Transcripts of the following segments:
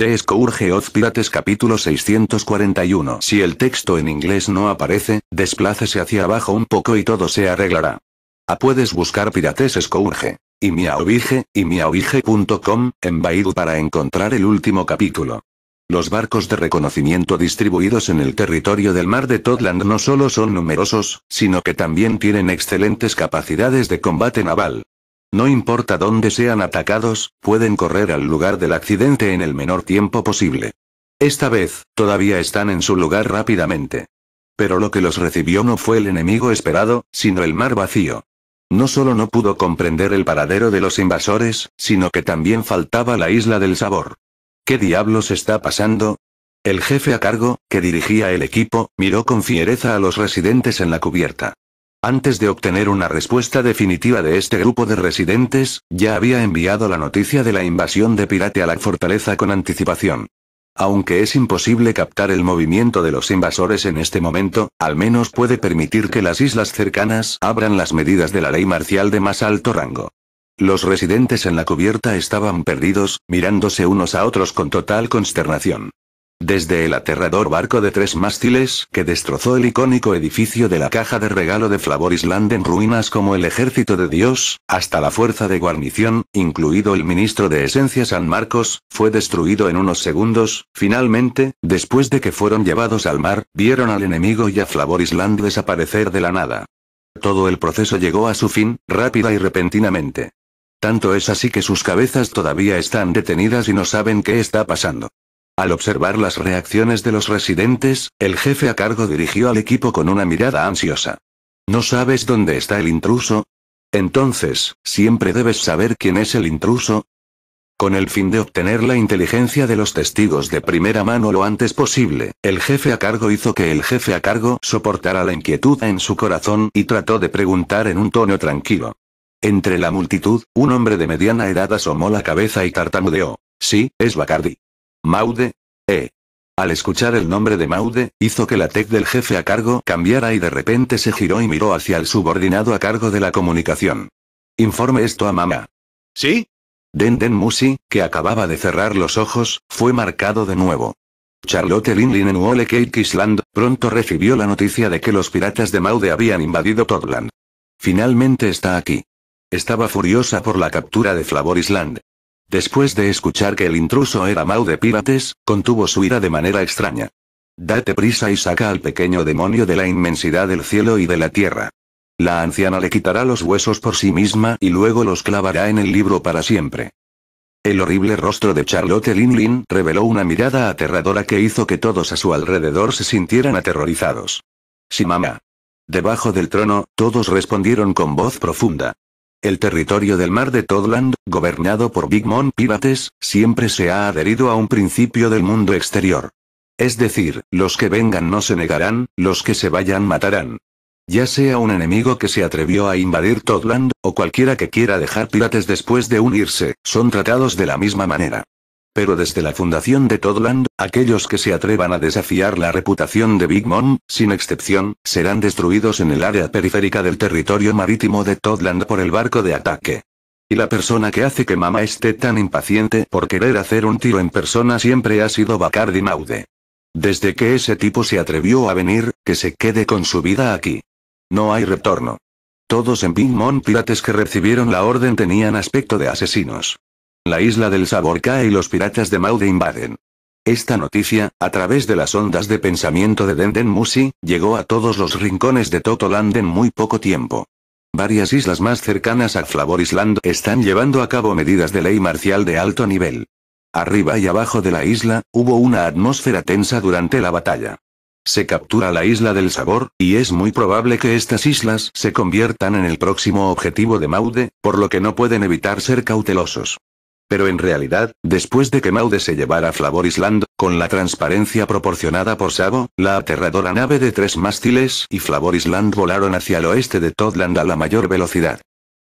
De Escourge Pirates capítulo 641 Si el texto en inglés no aparece, desplácese hacia abajo un poco y todo se arreglará. A ah, puedes buscar Pirates Escourge Y miaovige, y miaovige.com, en Baidu para encontrar el último capítulo. Los barcos de reconocimiento distribuidos en el territorio del mar de Totland no solo son numerosos, sino que también tienen excelentes capacidades de combate naval. No importa dónde sean atacados, pueden correr al lugar del accidente en el menor tiempo posible. Esta vez, todavía están en su lugar rápidamente. Pero lo que los recibió no fue el enemigo esperado, sino el mar vacío. No solo no pudo comprender el paradero de los invasores, sino que también faltaba la isla del sabor. ¿Qué diablos está pasando? El jefe a cargo, que dirigía el equipo, miró con fiereza a los residentes en la cubierta. Antes de obtener una respuesta definitiva de este grupo de residentes, ya había enviado la noticia de la invasión de Pirate a la fortaleza con anticipación. Aunque es imposible captar el movimiento de los invasores en este momento, al menos puede permitir que las islas cercanas abran las medidas de la ley marcial de más alto rango. Los residentes en la cubierta estaban perdidos, mirándose unos a otros con total consternación. Desde el aterrador barco de tres mástiles que destrozó el icónico edificio de la caja de regalo de Flavor Island en ruinas como el ejército de Dios, hasta la fuerza de guarnición, incluido el ministro de Esencia San Marcos, fue destruido en unos segundos, finalmente, después de que fueron llevados al mar, vieron al enemigo y a Flavor Island desaparecer de la nada. Todo el proceso llegó a su fin, rápida y repentinamente. Tanto es así que sus cabezas todavía están detenidas y no saben qué está pasando. Al observar las reacciones de los residentes, el jefe a cargo dirigió al equipo con una mirada ansiosa. ¿No sabes dónde está el intruso? Entonces, siempre debes saber quién es el intruso, con el fin de obtener la inteligencia de los testigos de primera mano lo antes posible, el jefe a cargo hizo que el jefe a cargo soportara la inquietud en su corazón y trató de preguntar en un tono tranquilo. Entre la multitud, un hombre de mediana edad asomó la cabeza y tartamudeó. Sí, es Bacardi. Maude, eh. Al escuchar el nombre de Maude, hizo que la tech del jefe a cargo cambiara y de repente se giró y miró hacia el subordinado a cargo de la comunicación. Informe esto a mamá. ¿Sí? Den Den Musi, que acababa de cerrar los ojos, fue marcado de nuevo. Charlotte Linlin en Island, pronto recibió la noticia de que los piratas de Maude habían invadido Todland. Finalmente está aquí. Estaba furiosa por la captura de Flavor Island. Después de escuchar que el intruso era Mau de Pirates, contuvo su ira de manera extraña. Date prisa y saca al pequeño demonio de la inmensidad del cielo y de la tierra. La anciana le quitará los huesos por sí misma y luego los clavará en el libro para siempre. El horrible rostro de Charlotte Lin Lin reveló una mirada aterradora que hizo que todos a su alrededor se sintieran aterrorizados. Sí, mamá. Debajo del trono, todos respondieron con voz profunda. El territorio del mar de Todland, gobernado por Big Mom Pirates, siempre se ha adherido a un principio del mundo exterior. Es decir, los que vengan no se negarán, los que se vayan matarán. Ya sea un enemigo que se atrevió a invadir Todland, o cualquiera que quiera dejar pirates después de unirse, son tratados de la misma manera. Pero desde la fundación de Todland, aquellos que se atrevan a desafiar la reputación de Big Mom, sin excepción, serán destruidos en el área periférica del territorio marítimo de Todland por el barco de ataque. Y la persona que hace que Mama esté tan impaciente por querer hacer un tiro en persona siempre ha sido Bacardi Maude. Desde que ese tipo se atrevió a venir, que se quede con su vida aquí. No hay retorno. Todos en Big Mom pirates que recibieron la orden tenían aspecto de asesinos. La isla del sabor cae y los piratas de Maude invaden. Esta noticia, a través de las ondas de pensamiento de Denden Musi, llegó a todos los rincones de Totoland en muy poco tiempo. Varias islas más cercanas a Flavor Island están llevando a cabo medidas de ley marcial de alto nivel. Arriba y abajo de la isla, hubo una atmósfera tensa durante la batalla. Se captura la isla del sabor, y es muy probable que estas islas se conviertan en el próximo objetivo de Maude, por lo que no pueden evitar ser cautelosos. Pero en realidad, después de que Maude se llevara a Flavor Island, con la transparencia proporcionada por Sabo, la aterradora nave de tres mástiles y Flavor Island volaron hacia el oeste de Todland a la mayor velocidad.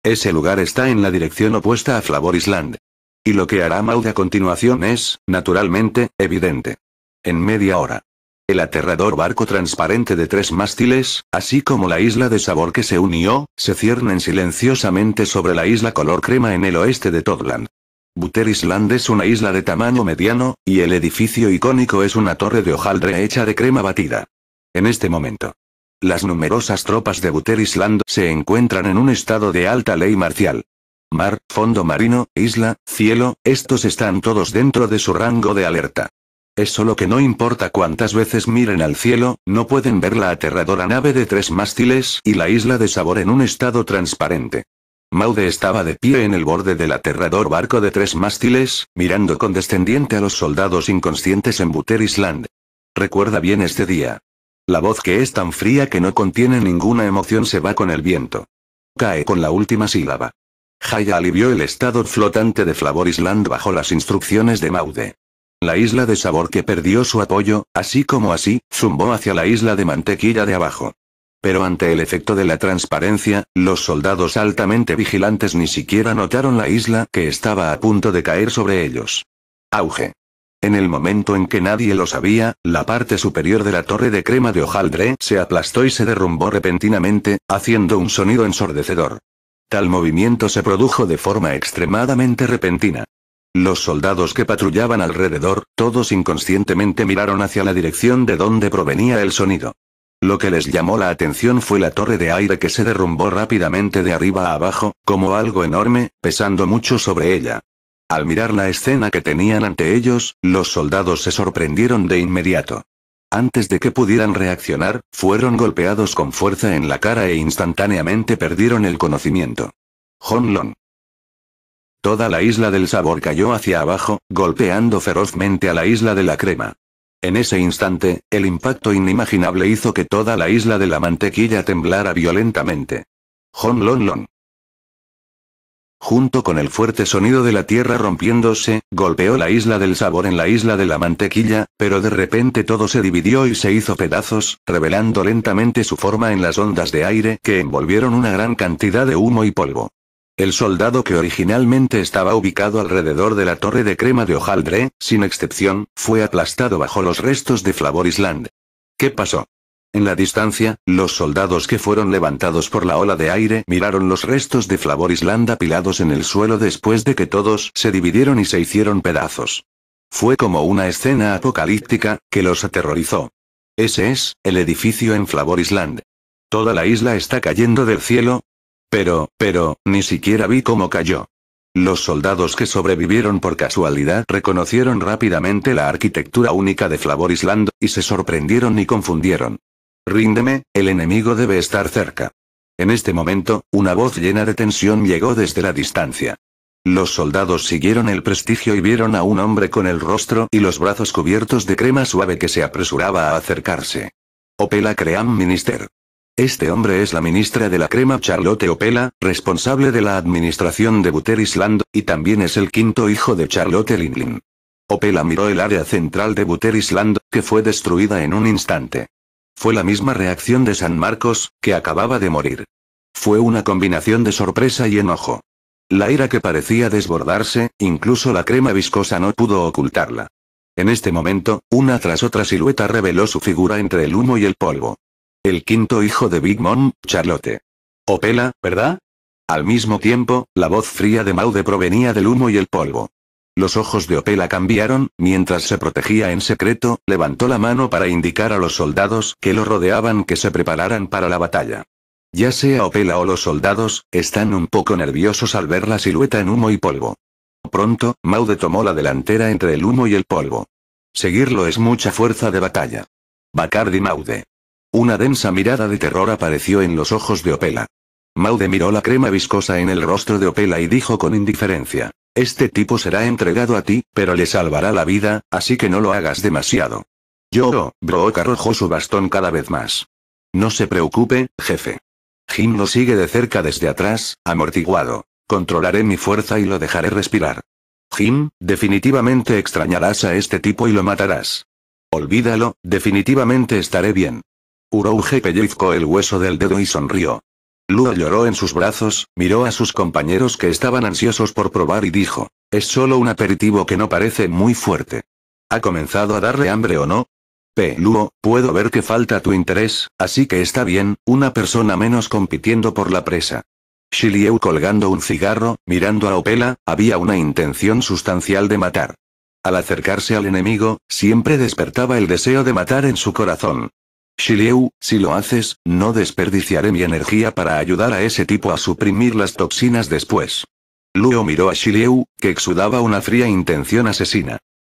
Ese lugar está en la dirección opuesta a Flavor Island. Y lo que hará Maude a continuación es, naturalmente, evidente. En media hora. El aterrador barco transparente de tres mástiles, así como la isla de sabor que se unió, se ciernen silenciosamente sobre la isla color crema en el oeste de Todland. Buter Island es una isla de tamaño mediano, y el edificio icónico es una torre de hojaldre hecha de crema batida. En este momento. Las numerosas tropas de Buter Island se encuentran en un estado de alta ley marcial. Mar, fondo marino, isla, cielo, estos están todos dentro de su rango de alerta. Es solo que no importa cuántas veces miren al cielo, no pueden ver la aterradora nave de tres mástiles y la isla de sabor en un estado transparente. Maude estaba de pie en el borde del aterrador barco de tres mástiles, mirando condescendiente a los soldados inconscientes en Buter Island. Recuerda bien este día. La voz que es tan fría que no contiene ninguna emoción se va con el viento. Cae con la última sílaba. Jaya alivió el estado flotante de Flavor Island bajo las instrucciones de Maude. La isla de sabor que perdió su apoyo, así como así, zumbó hacia la isla de mantequilla de abajo. Pero ante el efecto de la transparencia, los soldados altamente vigilantes ni siquiera notaron la isla que estaba a punto de caer sobre ellos. Auge. En el momento en que nadie lo sabía, la parte superior de la torre de crema de hojaldre se aplastó y se derrumbó repentinamente, haciendo un sonido ensordecedor. Tal movimiento se produjo de forma extremadamente repentina. Los soldados que patrullaban alrededor, todos inconscientemente miraron hacia la dirección de donde provenía el sonido. Lo que les llamó la atención fue la torre de aire que se derrumbó rápidamente de arriba a abajo, como algo enorme, pesando mucho sobre ella. Al mirar la escena que tenían ante ellos, los soldados se sorprendieron de inmediato. Antes de que pudieran reaccionar, fueron golpeados con fuerza en la cara e instantáneamente perdieron el conocimiento. Honlon. Toda la isla del sabor cayó hacia abajo, golpeando ferozmente a la isla de la crema. En ese instante, el impacto inimaginable hizo que toda la isla de la mantequilla temblara violentamente. Hon lon lon. Junto con el fuerte sonido de la tierra rompiéndose, golpeó la isla del sabor en la isla de la mantequilla, pero de repente todo se dividió y se hizo pedazos, revelando lentamente su forma en las ondas de aire que envolvieron una gran cantidad de humo y polvo. El soldado que originalmente estaba ubicado alrededor de la torre de crema de hojaldre, sin excepción, fue aplastado bajo los restos de Flavor Island. ¿Qué pasó? En la distancia, los soldados que fueron levantados por la ola de aire miraron los restos de Flavor Island apilados en el suelo después de que todos se dividieron y se hicieron pedazos. Fue como una escena apocalíptica, que los aterrorizó. Ese es, el edificio en Flavor Island. Toda la isla está cayendo del cielo, pero, pero, ni siquiera vi cómo cayó. Los soldados que sobrevivieron por casualidad reconocieron rápidamente la arquitectura única de Flavor Island, y se sorprendieron y confundieron. Ríndeme, el enemigo debe estar cerca. En este momento, una voz llena de tensión llegó desde la distancia. Los soldados siguieron el prestigio y vieron a un hombre con el rostro y los brazos cubiertos de crema suave que se apresuraba a acercarse. Opela Cream Minister. Este hombre es la ministra de la crema Charlotte Opela, responsable de la administración de Buter Island, y también es el quinto hijo de Charlotte Lindlin. Opela miró el área central de Buter Island, que fue destruida en un instante. Fue la misma reacción de San Marcos, que acababa de morir. Fue una combinación de sorpresa y enojo. La ira que parecía desbordarse, incluso la crema viscosa no pudo ocultarla. En este momento, una tras otra silueta reveló su figura entre el humo y el polvo el quinto hijo de Big Mom, Charlotte. Opela, ¿verdad? Al mismo tiempo, la voz fría de Maude provenía del humo y el polvo. Los ojos de Opela cambiaron, mientras se protegía en secreto, levantó la mano para indicar a los soldados que lo rodeaban que se prepararan para la batalla. Ya sea Opela o los soldados, están un poco nerviosos al ver la silueta en humo y polvo. Pronto, Maude tomó la delantera entre el humo y el polvo. Seguirlo es mucha fuerza de batalla. Bacardi Maude. Una densa mirada de terror apareció en los ojos de Opela. Maude miró la crema viscosa en el rostro de Opela y dijo con indiferencia. Este tipo será entregado a ti, pero le salvará la vida, así que no lo hagas demasiado. Yo, Brook arrojó su bastón cada vez más. No se preocupe, jefe. Jim lo sigue de cerca desde atrás, amortiguado. Controlaré mi fuerza y lo dejaré respirar. Jim, definitivamente extrañarás a este tipo y lo matarás. Olvídalo, definitivamente estaré bien. Urouge pellizcó el hueso del dedo y sonrió. Luo lloró en sus brazos, miró a sus compañeros que estaban ansiosos por probar y dijo, es solo un aperitivo que no parece muy fuerte. ¿Ha comenzado a darle hambre o no? P. Luo, puedo ver que falta tu interés, así que está bien, una persona menos compitiendo por la presa. Shilieu colgando un cigarro, mirando a Opela, había una intención sustancial de matar. Al acercarse al enemigo, siempre despertaba el deseo de matar en su corazón. Shiliu, si lo haces, no desperdiciaré mi energía para ayudar a ese tipo a suprimir las toxinas después. Luo miró a Shiliu, que exudaba una fría intención asesina.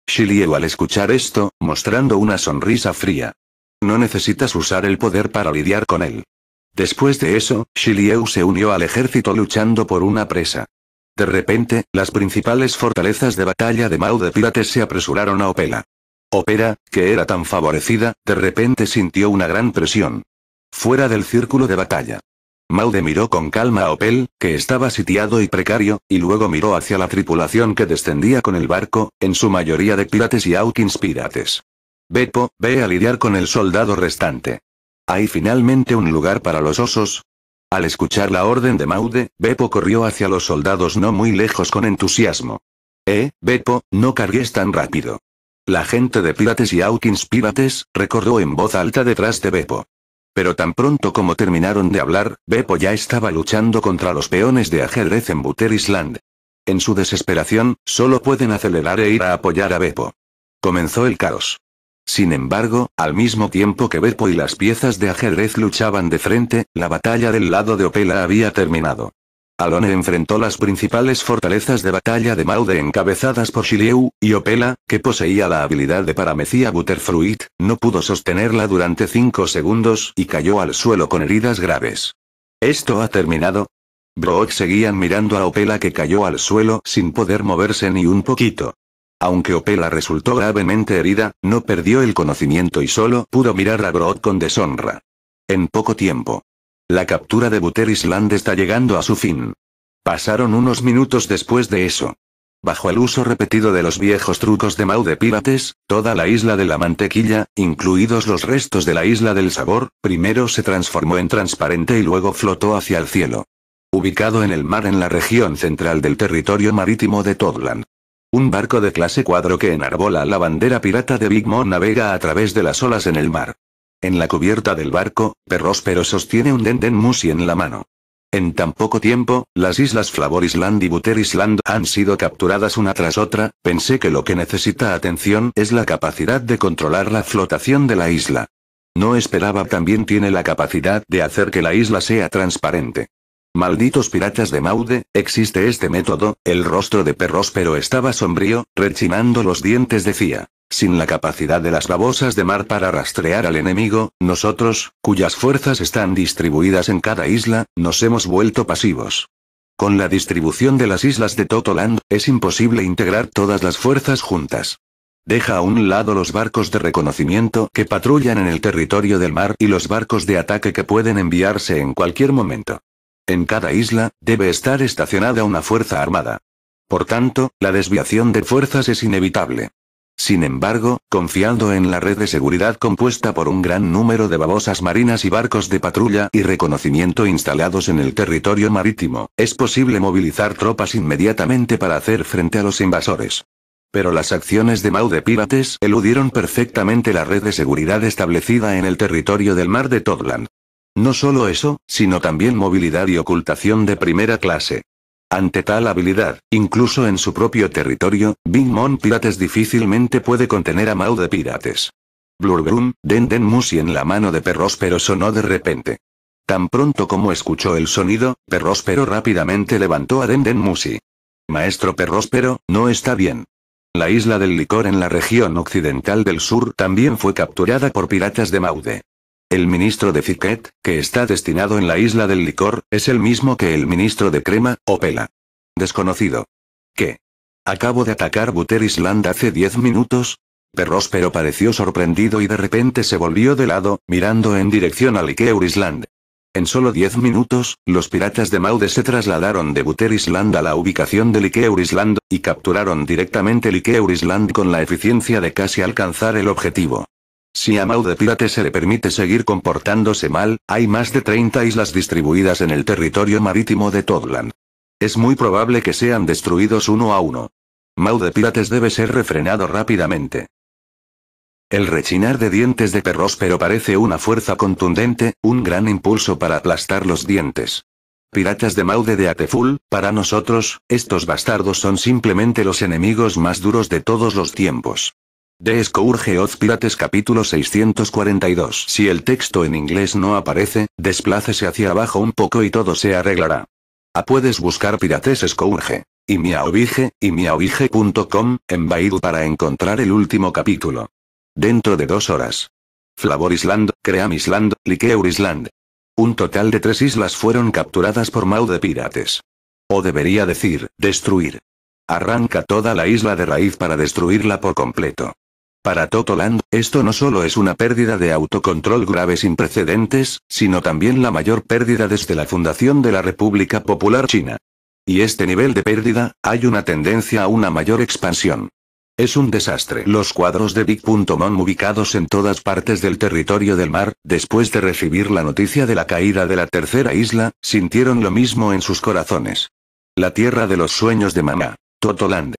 Shiliu al escuchar esto, mostrando una sonrisa fría. No necesitas usar el poder para lidiar con él. Después de eso, Shiliu se unió al ejército luchando por una presa. De repente, las principales fortalezas de batalla de Mao de Pirates se apresuraron a Opela. Opera, que era tan favorecida, de repente sintió una gran presión. Fuera del círculo de batalla. Maude miró con calma a Opel, que estaba sitiado y precario, y luego miró hacia la tripulación que descendía con el barco, en su mayoría de pirates y Hawkins pirates. Beppo, ve a lidiar con el soldado restante. ¿Hay finalmente un lugar para los osos? Al escuchar la orden de Maude, Beppo corrió hacia los soldados no muy lejos con entusiasmo. Eh, Beppo, no cargues tan rápido. La gente de Pirates y Hawkins Pirates, recordó en voz alta detrás de Beppo. Pero tan pronto como terminaron de hablar, Beppo ya estaba luchando contra los peones de ajedrez en Buter Island. En su desesperación, solo pueden acelerar e ir a apoyar a Beppo. Comenzó el caos. Sin embargo, al mismo tiempo que Beppo y las piezas de ajedrez luchaban de frente, la batalla del lado de Opela había terminado. Alone enfrentó las principales fortalezas de batalla de Maude encabezadas por Shiliu, y Opela, que poseía la habilidad de paramecía Butterfruit, no pudo sostenerla durante 5 segundos y cayó al suelo con heridas graves. ¿Esto ha terminado? Brock seguían mirando a Opela que cayó al suelo sin poder moverse ni un poquito. Aunque Opela resultó gravemente herida, no perdió el conocimiento y solo pudo mirar a Broad con deshonra. En poco tiempo, la captura de Buter Island está llegando a su fin. Pasaron unos minutos después de eso. Bajo el uso repetido de los viejos trucos de Mau de Pirates, toda la isla de la mantequilla, incluidos los restos de la isla del sabor, primero se transformó en transparente y luego flotó hacia el cielo. Ubicado en el mar en la región central del territorio marítimo de Todland. Un barco de clase cuadro que enarbola la bandera pirata de Big Mom navega a través de las olas en el mar. En la cubierta del barco, Perróspero sostiene un denden musi en la mano. En tan poco tiempo, las islas Flavor Island y Butter Island han sido capturadas una tras otra, pensé que lo que necesita atención es la capacidad de controlar la flotación de la isla. No esperaba también tiene la capacidad de hacer que la isla sea transparente. Malditos piratas de Maude, existe este método, el rostro de pero estaba sombrío, rechinando los dientes decía. Sin la capacidad de las babosas de mar para rastrear al enemigo, nosotros, cuyas fuerzas están distribuidas en cada isla, nos hemos vuelto pasivos. Con la distribución de las islas de Totoland, es imposible integrar todas las fuerzas juntas. Deja a un lado los barcos de reconocimiento que patrullan en el territorio del mar y los barcos de ataque que pueden enviarse en cualquier momento. En cada isla, debe estar estacionada una fuerza armada. Por tanto, la desviación de fuerzas es inevitable. Sin embargo, confiando en la red de seguridad compuesta por un gran número de babosas marinas y barcos de patrulla y reconocimiento instalados en el territorio marítimo, es posible movilizar tropas inmediatamente para hacer frente a los invasores. Pero las acciones de Mau de Pirates eludieron perfectamente la red de seguridad establecida en el territorio del mar de Todland. No solo eso, sino también movilidad y ocultación de primera clase. Ante tal habilidad, incluso en su propio territorio, Big Mom Pirates difícilmente puede contener a Maude de Pirates. Blurgrum, Denden Musi en la mano de pero sonó de repente. Tan pronto como escuchó el sonido, Perróspero rápidamente levantó a Denden Musi. Maestro Perróspero, no está bien. La isla del licor en la región occidental del sur también fue capturada por piratas de Maude. El ministro de Fiquet, que está destinado en la isla del licor, es el mismo que el ministro de Crema, o Pela. Desconocido. ¿Qué? Acabo de atacar Buter Island hace diez minutos. pero pareció sorprendido y de repente se volvió de lado, mirando en dirección a Likeur Island. En solo 10 minutos, los piratas de Maude se trasladaron de Buter Island a la ubicación de Likeur Island, y capturaron directamente Likeur Island con la eficiencia de casi alcanzar el objetivo. Si a Mau de Pirates se le permite seguir comportándose mal, hay más de 30 islas distribuidas en el territorio marítimo de Todland. Es muy probable que sean destruidos uno a uno. Maude de Pirates debe ser refrenado rápidamente. El rechinar de dientes de perros pero parece una fuerza contundente, un gran impulso para aplastar los dientes. Piratas de Maude de Ateful, para nosotros, estos bastardos son simplemente los enemigos más duros de todos los tiempos. De Scourge of Pirates capítulo 642 Si el texto en inglés no aparece, desplácese hacia abajo un poco y todo se arreglará. A ah, puedes buscar Pirates Scourge. Y miaobige, y miaobige.com, en Baidu para encontrar el último capítulo. Dentro de dos horas. Flavor Island, Cream Island, Liqueur Island. Un total de tres islas fueron capturadas por Mau de pirates. O debería decir, destruir. Arranca toda la isla de raíz para destruirla por completo. Para Totoland, esto no solo es una pérdida de autocontrol grave sin precedentes, sino también la mayor pérdida desde la fundación de la República Popular China. Y este nivel de pérdida, hay una tendencia a una mayor expansión. Es un desastre. Los cuadros de Big.mon ubicados en todas partes del territorio del mar, después de recibir la noticia de la caída de la tercera isla, sintieron lo mismo en sus corazones. La tierra de los sueños de mamá. Totoland.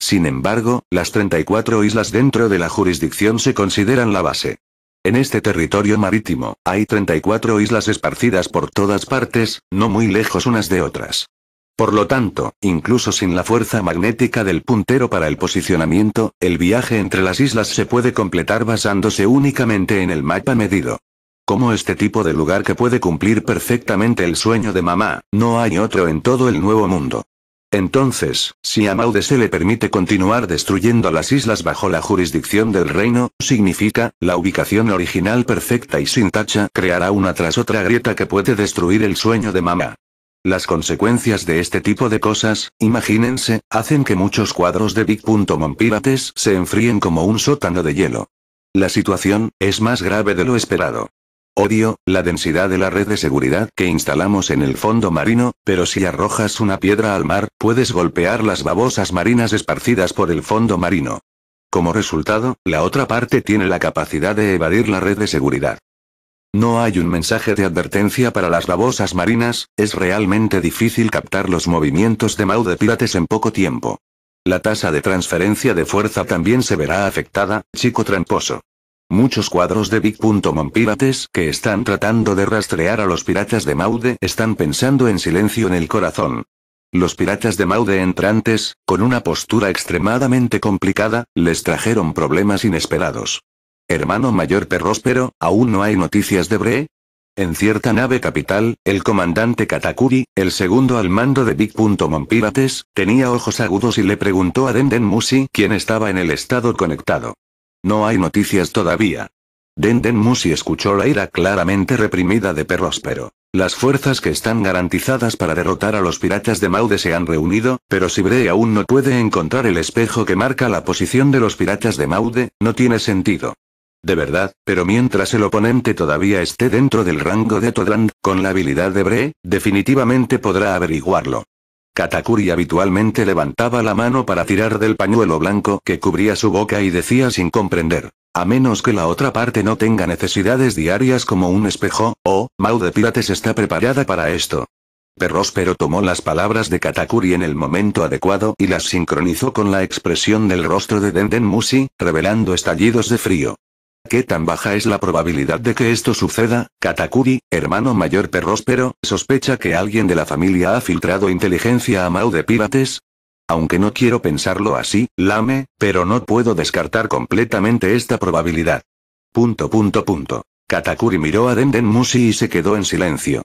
Sin embargo, las 34 islas dentro de la jurisdicción se consideran la base. En este territorio marítimo, hay 34 islas esparcidas por todas partes, no muy lejos unas de otras. Por lo tanto, incluso sin la fuerza magnética del puntero para el posicionamiento, el viaje entre las islas se puede completar basándose únicamente en el mapa medido. Como este tipo de lugar que puede cumplir perfectamente el sueño de mamá, no hay otro en todo el nuevo mundo. Entonces, si a Maude se le permite continuar destruyendo las islas bajo la jurisdicción del reino, significa, la ubicación original perfecta y sin tacha creará una tras otra grieta que puede destruir el sueño de Mama. Las consecuencias de este tipo de cosas, imagínense, hacen que muchos cuadros de Big. se enfríen como un sótano de hielo. La situación, es más grave de lo esperado odio, la densidad de la red de seguridad que instalamos en el fondo marino, pero si arrojas una piedra al mar, puedes golpear las babosas marinas esparcidas por el fondo marino. Como resultado, la otra parte tiene la capacidad de evadir la red de seguridad. No hay un mensaje de advertencia para las babosas marinas, es realmente difícil captar los movimientos de Mau de Pirates en poco tiempo. La tasa de transferencia de fuerza también se verá afectada, chico tramposo. Muchos cuadros de Big.mom pirates que están tratando de rastrear a los piratas de Maude están pensando en silencio en el corazón. Los piratas de Maude entrantes, con una postura extremadamente complicada, les trajeron problemas inesperados. Hermano mayor Perrospero, ¿aún no hay noticias de Bre? En cierta nave capital, el comandante Katakuri, el segundo al mando de Big.MonPirates, tenía ojos agudos y le preguntó a Denden Musi quién estaba en el estado conectado. No hay noticias todavía. Den Musi escuchó la ira claramente reprimida de pero Las fuerzas que están garantizadas para derrotar a los piratas de Maude se han reunido, pero si Bre aún no puede encontrar el espejo que marca la posición de los piratas de Maude, no tiene sentido. De verdad, pero mientras el oponente todavía esté dentro del rango de Todrand, con la habilidad de Bre, definitivamente podrá averiguarlo. Katakuri habitualmente levantaba la mano para tirar del pañuelo blanco que cubría su boca y decía sin comprender. A menos que la otra parte no tenga necesidades diarias como un espejo, oh, Mau de Pirates está preparada para esto. Perróspero tomó las palabras de Katakuri en el momento adecuado y las sincronizó con la expresión del rostro de Denden Musi, revelando estallidos de frío. ¿Qué tan baja es la probabilidad de que esto suceda? Katakuri, hermano mayor perróspero, sospecha que alguien de la familia ha filtrado inteligencia a Mau de Pirates, aunque no quiero pensarlo así, lame, pero no puedo descartar completamente esta probabilidad. Punto punto punto. Katakuri miró a Denden Musi y se quedó en silencio.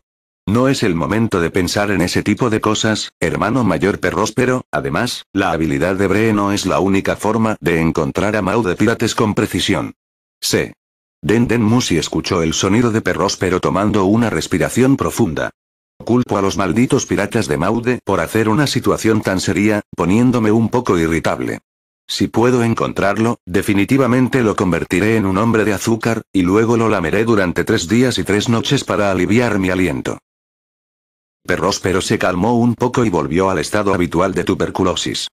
No es el momento de pensar en ese tipo de cosas, hermano mayor perróspero, además, la habilidad de Bree no es la única forma de encontrar a Mau de Pirates con precisión. Sí. Den Den Musi escuchó el sonido de perros pero tomando una respiración profunda. Culpo a los malditos piratas de Maude por hacer una situación tan seria, poniéndome un poco irritable. Si puedo encontrarlo, definitivamente lo convertiré en un hombre de azúcar, y luego lo lameré durante tres días y tres noches para aliviar mi aliento. Perróspero se calmó un poco y volvió al estado habitual de tuberculosis.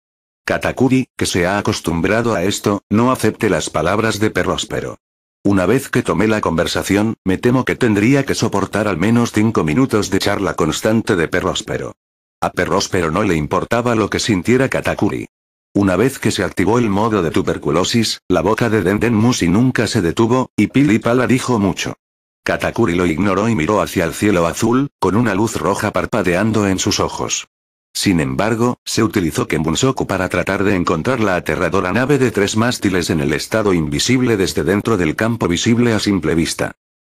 Katakuri, que se ha acostumbrado a esto, no acepte las palabras de Perróspero. Una vez que tomé la conversación, me temo que tendría que soportar al menos cinco minutos de charla constante de Perróspero. A Perróspero no le importaba lo que sintiera Katakuri. Una vez que se activó el modo de tuberculosis, la boca de Denden Musi nunca se detuvo, y Pilipala dijo mucho. Katakuri lo ignoró y miró hacia el cielo azul, con una luz roja parpadeando en sus ojos. Sin embargo, se utilizó Kenbunsoku para tratar de encontrar la aterradora nave de tres mástiles en el estado invisible desde dentro del campo visible a simple vista.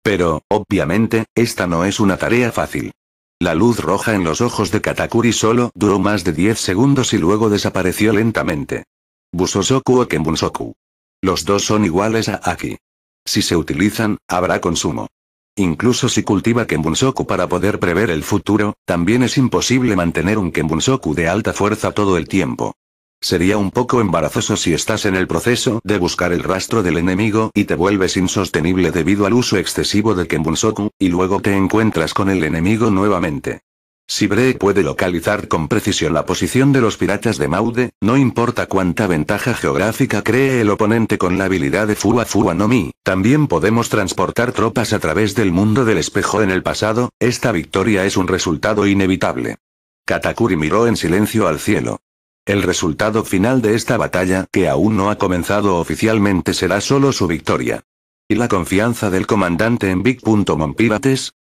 Pero, obviamente, esta no es una tarea fácil. La luz roja en los ojos de Katakuri solo duró más de 10 segundos y luego desapareció lentamente. Busosoku o Kenbunsoku. Los dos son iguales a Aki. Si se utilizan, habrá consumo. Incluso si cultiva Kembunsoku para poder prever el futuro, también es imposible mantener un Kenbunsoku de alta fuerza todo el tiempo. Sería un poco embarazoso si estás en el proceso de buscar el rastro del enemigo y te vuelves insostenible debido al uso excesivo de Kenbunsoku, y luego te encuentras con el enemigo nuevamente. Si Bre puede localizar con precisión la posición de los piratas de Maude, no importa cuánta ventaja geográfica cree el oponente con la habilidad de Fuwa Fuwa no Mi, también podemos transportar tropas a través del mundo del espejo en el pasado, esta victoria es un resultado inevitable. Katakuri miró en silencio al cielo. El resultado final de esta batalla, que aún no ha comenzado oficialmente, será solo su victoria y la confianza del comandante en Big.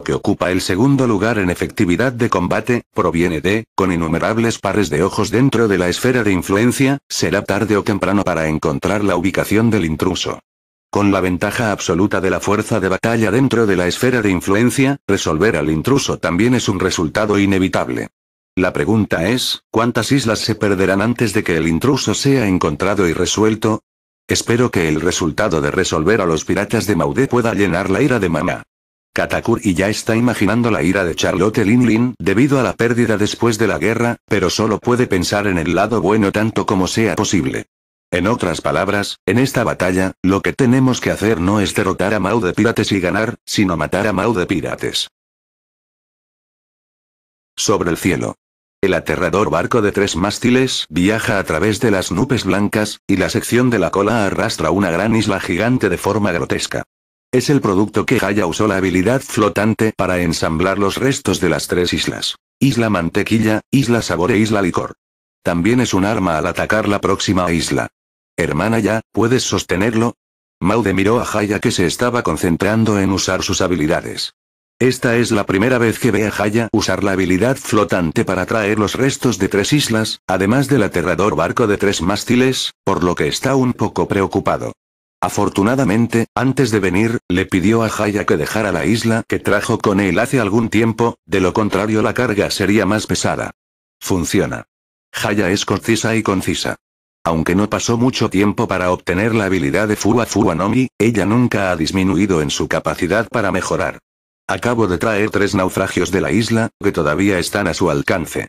que ocupa el segundo lugar en efectividad de combate, proviene de, con innumerables pares de ojos dentro de la esfera de influencia, será tarde o temprano para encontrar la ubicación del intruso. Con la ventaja absoluta de la fuerza de batalla dentro de la esfera de influencia, resolver al intruso también es un resultado inevitable. La pregunta es, ¿cuántas islas se perderán antes de que el intruso sea encontrado y resuelto? Espero que el resultado de resolver a los piratas de Maude pueda llenar la ira de mamá. Katakuri ya está imaginando la ira de Charlotte Lin Lin debido a la pérdida después de la guerra, pero solo puede pensar en el lado bueno tanto como sea posible. En otras palabras, en esta batalla, lo que tenemos que hacer no es derrotar a Maude Pirates y ganar, sino matar a Maude Pirates. Sobre el cielo. El aterrador barco de tres mástiles viaja a través de las nubes blancas, y la sección de la cola arrastra una gran isla gigante de forma grotesca. Es el producto que Jaya usó la habilidad flotante para ensamblar los restos de las tres islas. Isla Mantequilla, Isla Sabor e Isla Licor. También es un arma al atacar la próxima isla. Hermana ya, ¿puedes sostenerlo? Maude miró a Jaya que se estaba concentrando en usar sus habilidades. Esta es la primera vez que ve a Jaya usar la habilidad flotante para traer los restos de tres islas, además del aterrador barco de tres mástiles, por lo que está un poco preocupado. Afortunadamente, antes de venir, le pidió a Jaya que dejara la isla que trajo con él hace algún tiempo, de lo contrario la carga sería más pesada. Funciona. Jaya es concisa y concisa. Aunque no pasó mucho tiempo para obtener la habilidad de Fuwa Fuwa Nomi, ella nunca ha disminuido en su capacidad para mejorar. Acabo de traer tres naufragios de la isla, que todavía están a su alcance.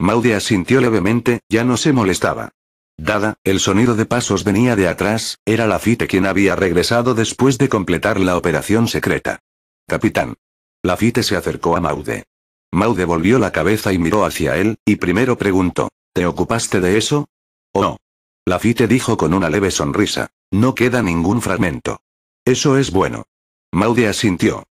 Maude asintió levemente, ya no se molestaba. Dada, el sonido de pasos venía de atrás, era Lafite quien había regresado después de completar la operación secreta. Capitán. Lafite se acercó a Maude. Maude volvió la cabeza y miró hacia él, y primero preguntó, ¿te ocupaste de eso? ¿O no? Lafite dijo con una leve sonrisa, no queda ningún fragmento. Eso es bueno. Maude asintió.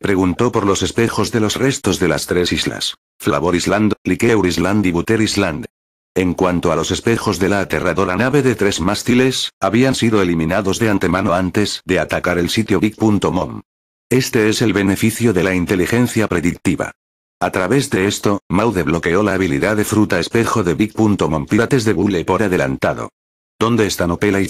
Preguntó por los espejos de los restos de las tres islas. Flavor Island, Likeur Island y Buter Island. En cuanto a los espejos de la aterradora nave de tres mástiles, habían sido eliminados de antemano antes de atacar el sitio big.mom. Este es el beneficio de la inteligencia predictiva. A través de esto, Maude bloqueó la habilidad de fruta espejo de big.mom pirates de bule por adelantado. ¿Dónde están Opela y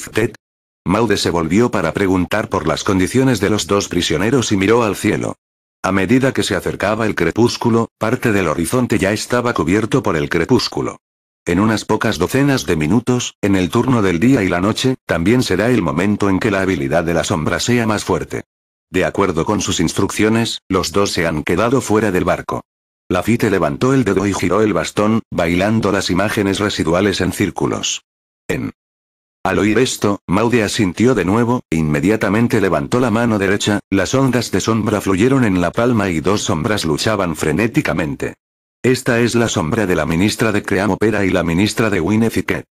Maude se volvió para preguntar por las condiciones de los dos prisioneros y miró al cielo. A medida que se acercaba el crepúsculo, parte del horizonte ya estaba cubierto por el crepúsculo. En unas pocas docenas de minutos, en el turno del día y la noche, también será el momento en que la habilidad de la sombra sea más fuerte. De acuerdo con sus instrucciones, los dos se han quedado fuera del barco. Lafite levantó el dedo y giró el bastón, bailando las imágenes residuales en círculos. En al oír esto, Maude asintió de nuevo, e inmediatamente levantó la mano derecha, las ondas de sombra fluyeron en la palma y dos sombras luchaban frenéticamente. Esta es la sombra de la ministra de Opera y la ministra de Winnefiquet.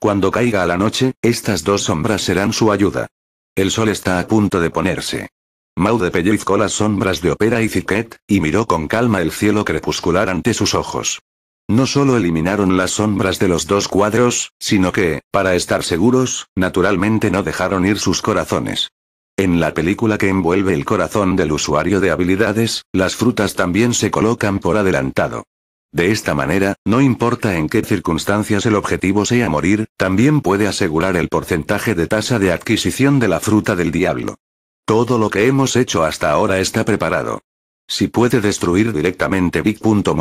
Cuando caiga a la noche, estas dos sombras serán su ayuda. El sol está a punto de ponerse. Maude pellizcó las sombras de Opera y Fiquet, y miró con calma el cielo crepuscular ante sus ojos. No solo eliminaron las sombras de los dos cuadros, sino que, para estar seguros, naturalmente no dejaron ir sus corazones. En la película que envuelve el corazón del usuario de habilidades, las frutas también se colocan por adelantado. De esta manera, no importa en qué circunstancias el objetivo sea morir, también puede asegurar el porcentaje de tasa de adquisición de la fruta del diablo. Todo lo que hemos hecho hasta ahora está preparado. Si puede destruir directamente Punto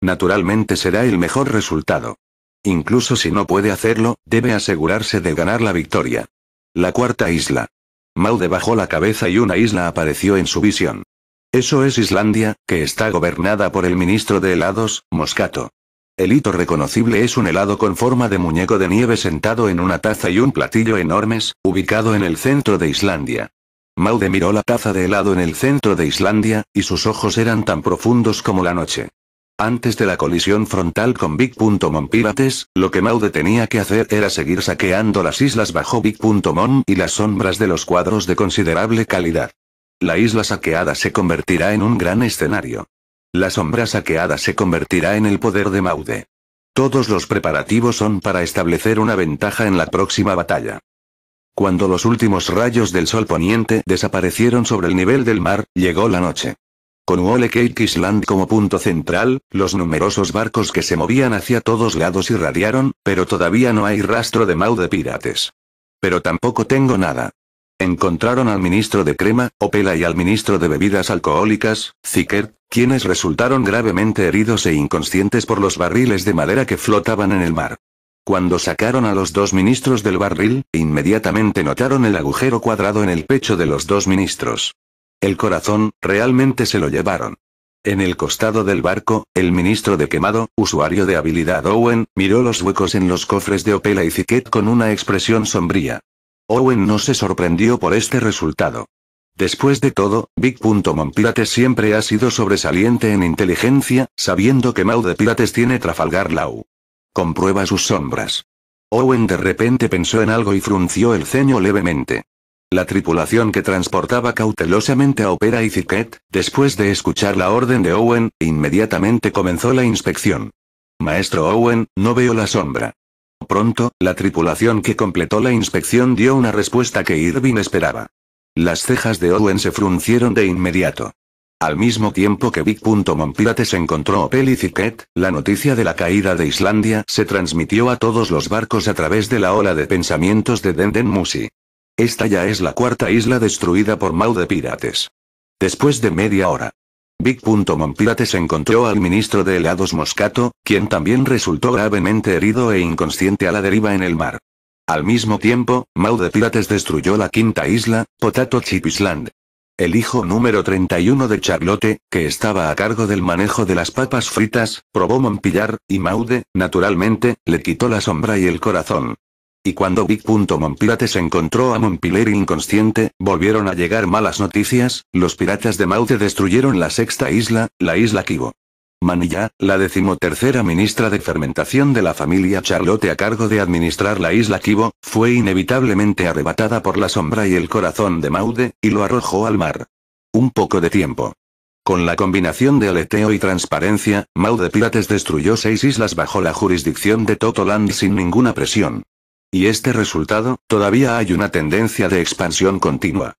naturalmente será el mejor resultado. Incluso si no puede hacerlo, debe asegurarse de ganar la victoria. La cuarta isla. Maude bajó la cabeza y una isla apareció en su visión. Eso es Islandia, que está gobernada por el ministro de helados, Moscato. El hito reconocible es un helado con forma de muñeco de nieve sentado en una taza y un platillo enormes, ubicado en el centro de Islandia. Maude miró la taza de helado en el centro de Islandia, y sus ojos eran tan profundos como la noche. Antes de la colisión frontal con Big. Pirates, lo que Maude tenía que hacer era seguir saqueando las islas bajo Big. y las sombras de los cuadros de considerable calidad. La isla saqueada se convertirá en un gran escenario. La sombra saqueada se convertirá en el poder de Maude. Todos los preparativos son para establecer una ventaja en la próxima batalla. Cuando los últimos rayos del sol poniente desaparecieron sobre el nivel del mar, llegó la noche. Con Wole Island como punto central, los numerosos barcos que se movían hacia todos lados irradiaron, pero todavía no hay rastro de Mau de pirates. Pero tampoco tengo nada. Encontraron al ministro de Crema, Opela y al ministro de Bebidas Alcohólicas, Zicker, quienes resultaron gravemente heridos e inconscientes por los barriles de madera que flotaban en el mar. Cuando sacaron a los dos ministros del barril, inmediatamente notaron el agujero cuadrado en el pecho de los dos ministros. El corazón, realmente se lo llevaron. En el costado del barco, el ministro de quemado, usuario de habilidad Owen, miró los huecos en los cofres de Opela y Ziquet con una expresión sombría. Owen no se sorprendió por este resultado. Después de todo, Big. siempre ha sido sobresaliente en inteligencia, sabiendo que Mau de Pirates tiene Trafalgar Law. Comprueba sus sombras. Owen de repente pensó en algo y frunció el ceño levemente. La tripulación que transportaba cautelosamente a Opera y Ziquet, después de escuchar la orden de Owen, inmediatamente comenzó la inspección. Maestro Owen, no veo la sombra. Pronto, la tripulación que completó la inspección dio una respuesta que Irving esperaba. Las cejas de Owen se fruncieron de inmediato. Al mismo tiempo que Big.Monpirates encontró a encontró la noticia de la caída de Islandia se transmitió a todos los barcos a través de la ola de pensamientos de Denden Musi. Esta ya es la cuarta isla destruida por Mau de Pirates. Después de media hora. pirates encontró al ministro de helados Moscato, quien también resultó gravemente herido e inconsciente a la deriva en el mar. Al mismo tiempo, Mau de Pirates destruyó la quinta isla, Potato Chip Island el hijo número 31 de Charlotte, que estaba a cargo del manejo de las papas fritas, probó Montpillar, y Maude, naturalmente, le quitó la sombra y el corazón. Y cuando Punto se encontró a Montpiller inconsciente, volvieron a llegar malas noticias, los piratas de Maude destruyeron la sexta isla, la isla Kibo. Manilla, la decimotercera ministra de fermentación de la familia Charlotte a cargo de administrar la isla Kibo, fue inevitablemente arrebatada por la sombra y el corazón de Maude, y lo arrojó al mar. Un poco de tiempo. Con la combinación de aleteo y transparencia, Maude Pirates destruyó seis islas bajo la jurisdicción de Totoland sin ninguna presión. Y este resultado, todavía hay una tendencia de expansión continua.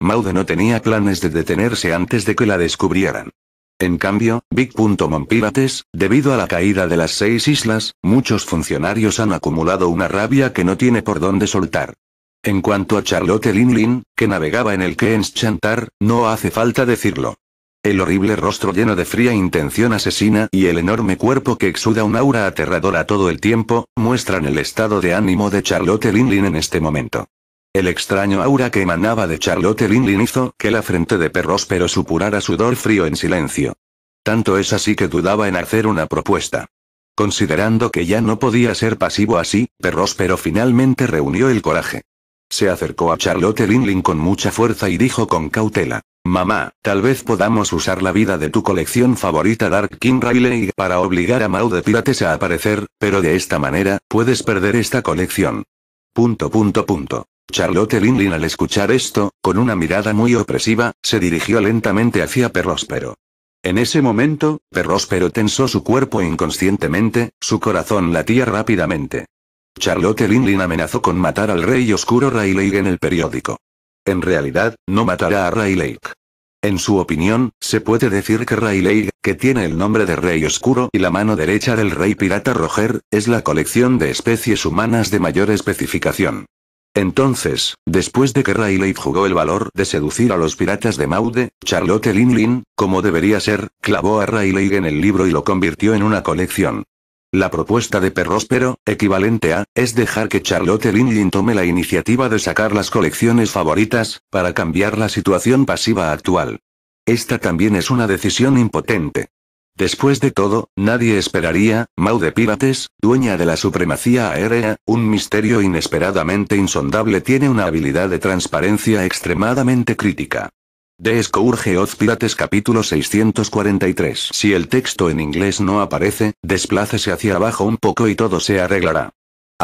Maude no tenía planes de detenerse antes de que la descubrieran. En cambio, Big.Mompirates, debido a la caída de las seis islas, muchos funcionarios han acumulado una rabia que no tiene por dónde soltar. En cuanto a Charlotte Linlin, que navegaba en el Queen's Chantar, no hace falta decirlo. El horrible rostro lleno de fría intención asesina y el enorme cuerpo que exuda un aura aterradora todo el tiempo, muestran el estado de ánimo de Charlotte Linlin en este momento. El extraño aura que emanaba de Charlotte Linlin hizo que la frente de Perróspero supurara sudor frío en silencio. Tanto es así que dudaba en hacer una propuesta. Considerando que ya no podía ser pasivo así, Perróspero finalmente reunió el coraje. Se acercó a Charlotte Linlin con mucha fuerza y dijo con cautela. Mamá, tal vez podamos usar la vida de tu colección favorita Dark King Riley para obligar a Maude de Pirates a aparecer, pero de esta manera, puedes perder esta colección. Punto punto punto. Charlotte Linlin al escuchar esto, con una mirada muy opresiva, se dirigió lentamente hacia Perróspero. En ese momento, Perróspero tensó su cuerpo inconscientemente, su corazón latía rápidamente. Charlotte Linlin amenazó con matar al rey oscuro Rayleigh en el periódico. En realidad, no matará a Rayleigh. En su opinión, se puede decir que Rayleigh, que tiene el nombre de Rey Oscuro y la mano derecha del Rey Pirata Roger, es la colección de especies humanas de mayor especificación. Entonces, después de que Rayleigh jugó el valor de seducir a los piratas de Maude, Charlotte Linlin, como debería ser, clavó a Rayleigh en el libro y lo convirtió en una colección. La propuesta de Perróspero, equivalente a, es dejar que Charlotte Linlin tome la iniciativa de sacar las colecciones favoritas, para cambiar la situación pasiva actual. Esta también es una decisión impotente. Después de todo, nadie esperaría, Mau de Pirates, dueña de la supremacía aérea, un misterio inesperadamente insondable tiene una habilidad de transparencia extremadamente crítica. De Scourge Oz Pirates capítulo 643 Si el texto en inglés no aparece, desplácese hacia abajo un poco y todo se arreglará. A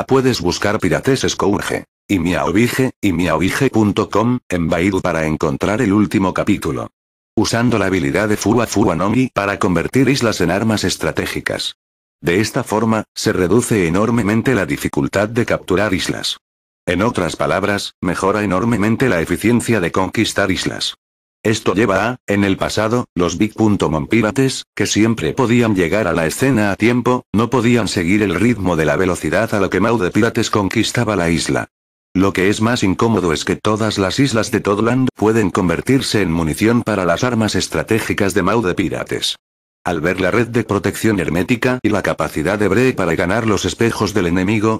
ah, puedes buscar Pirates Scourge. Y miaobige, y miaobige.com, en Baidu para encontrar el último capítulo usando la habilidad de Fuwa Nomi para convertir islas en armas estratégicas. De esta forma, se reduce enormemente la dificultad de capturar islas. En otras palabras, mejora enormemente la eficiencia de conquistar islas. Esto lleva a, en el pasado, los Big. Mon pirates, que siempre podían llegar a la escena a tiempo, no podían seguir el ritmo de la velocidad a la que Mau de Pirates conquistaba la isla. Lo que es más incómodo es que todas las islas de Todland pueden convertirse en munición para las armas estratégicas de Mau de Pirates. Al ver la red de protección hermética y la capacidad de Bray para ganar los espejos del enemigo,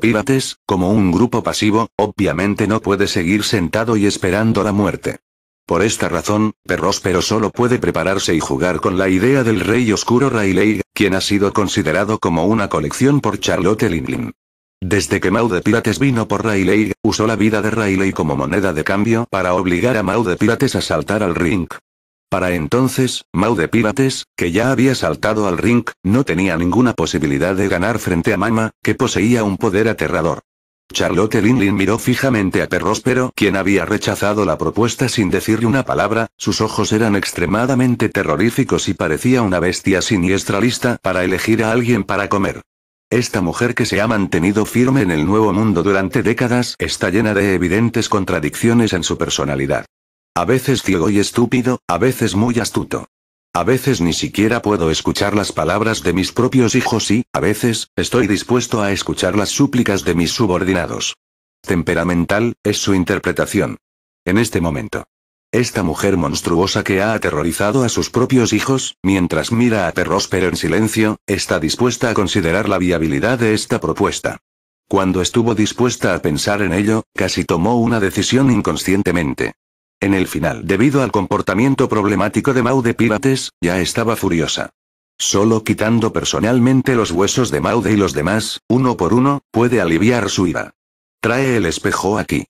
Pirates, como un grupo pasivo, obviamente no puede seguir sentado y esperando la muerte. Por esta razón, Perrospero solo puede prepararse y jugar con la idea del Rey Oscuro Rayleigh, quien ha sido considerado como una colección por Charlotte Linlin. Desde que Mau de Pirates vino por Rayleigh, usó la vida de Rayleigh como moneda de cambio para obligar a Mau de Pirates a saltar al ring. Para entonces, Mau de Pirates, que ya había saltado al ring, no tenía ninguna posibilidad de ganar frente a Mama, que poseía un poder aterrador. Charlotte Linlin miró fijamente a pero quien había rechazado la propuesta sin decirle una palabra, sus ojos eran extremadamente terroríficos y parecía una bestia siniestra lista para elegir a alguien para comer. Esta mujer que se ha mantenido firme en el nuevo mundo durante décadas está llena de evidentes contradicciones en su personalidad. A veces ciego y estúpido, a veces muy astuto. A veces ni siquiera puedo escuchar las palabras de mis propios hijos y, a veces, estoy dispuesto a escuchar las súplicas de mis subordinados. Temperamental, es su interpretación. En este momento. Esta mujer monstruosa que ha aterrorizado a sus propios hijos, mientras mira a perros pero en silencio, está dispuesta a considerar la viabilidad de esta propuesta. Cuando estuvo dispuesta a pensar en ello, casi tomó una decisión inconscientemente. En el final, debido al comportamiento problemático de Maude de Pirates, ya estaba furiosa. Solo quitando personalmente los huesos de Maude y los demás, uno por uno, puede aliviar su ira. Trae el espejo aquí.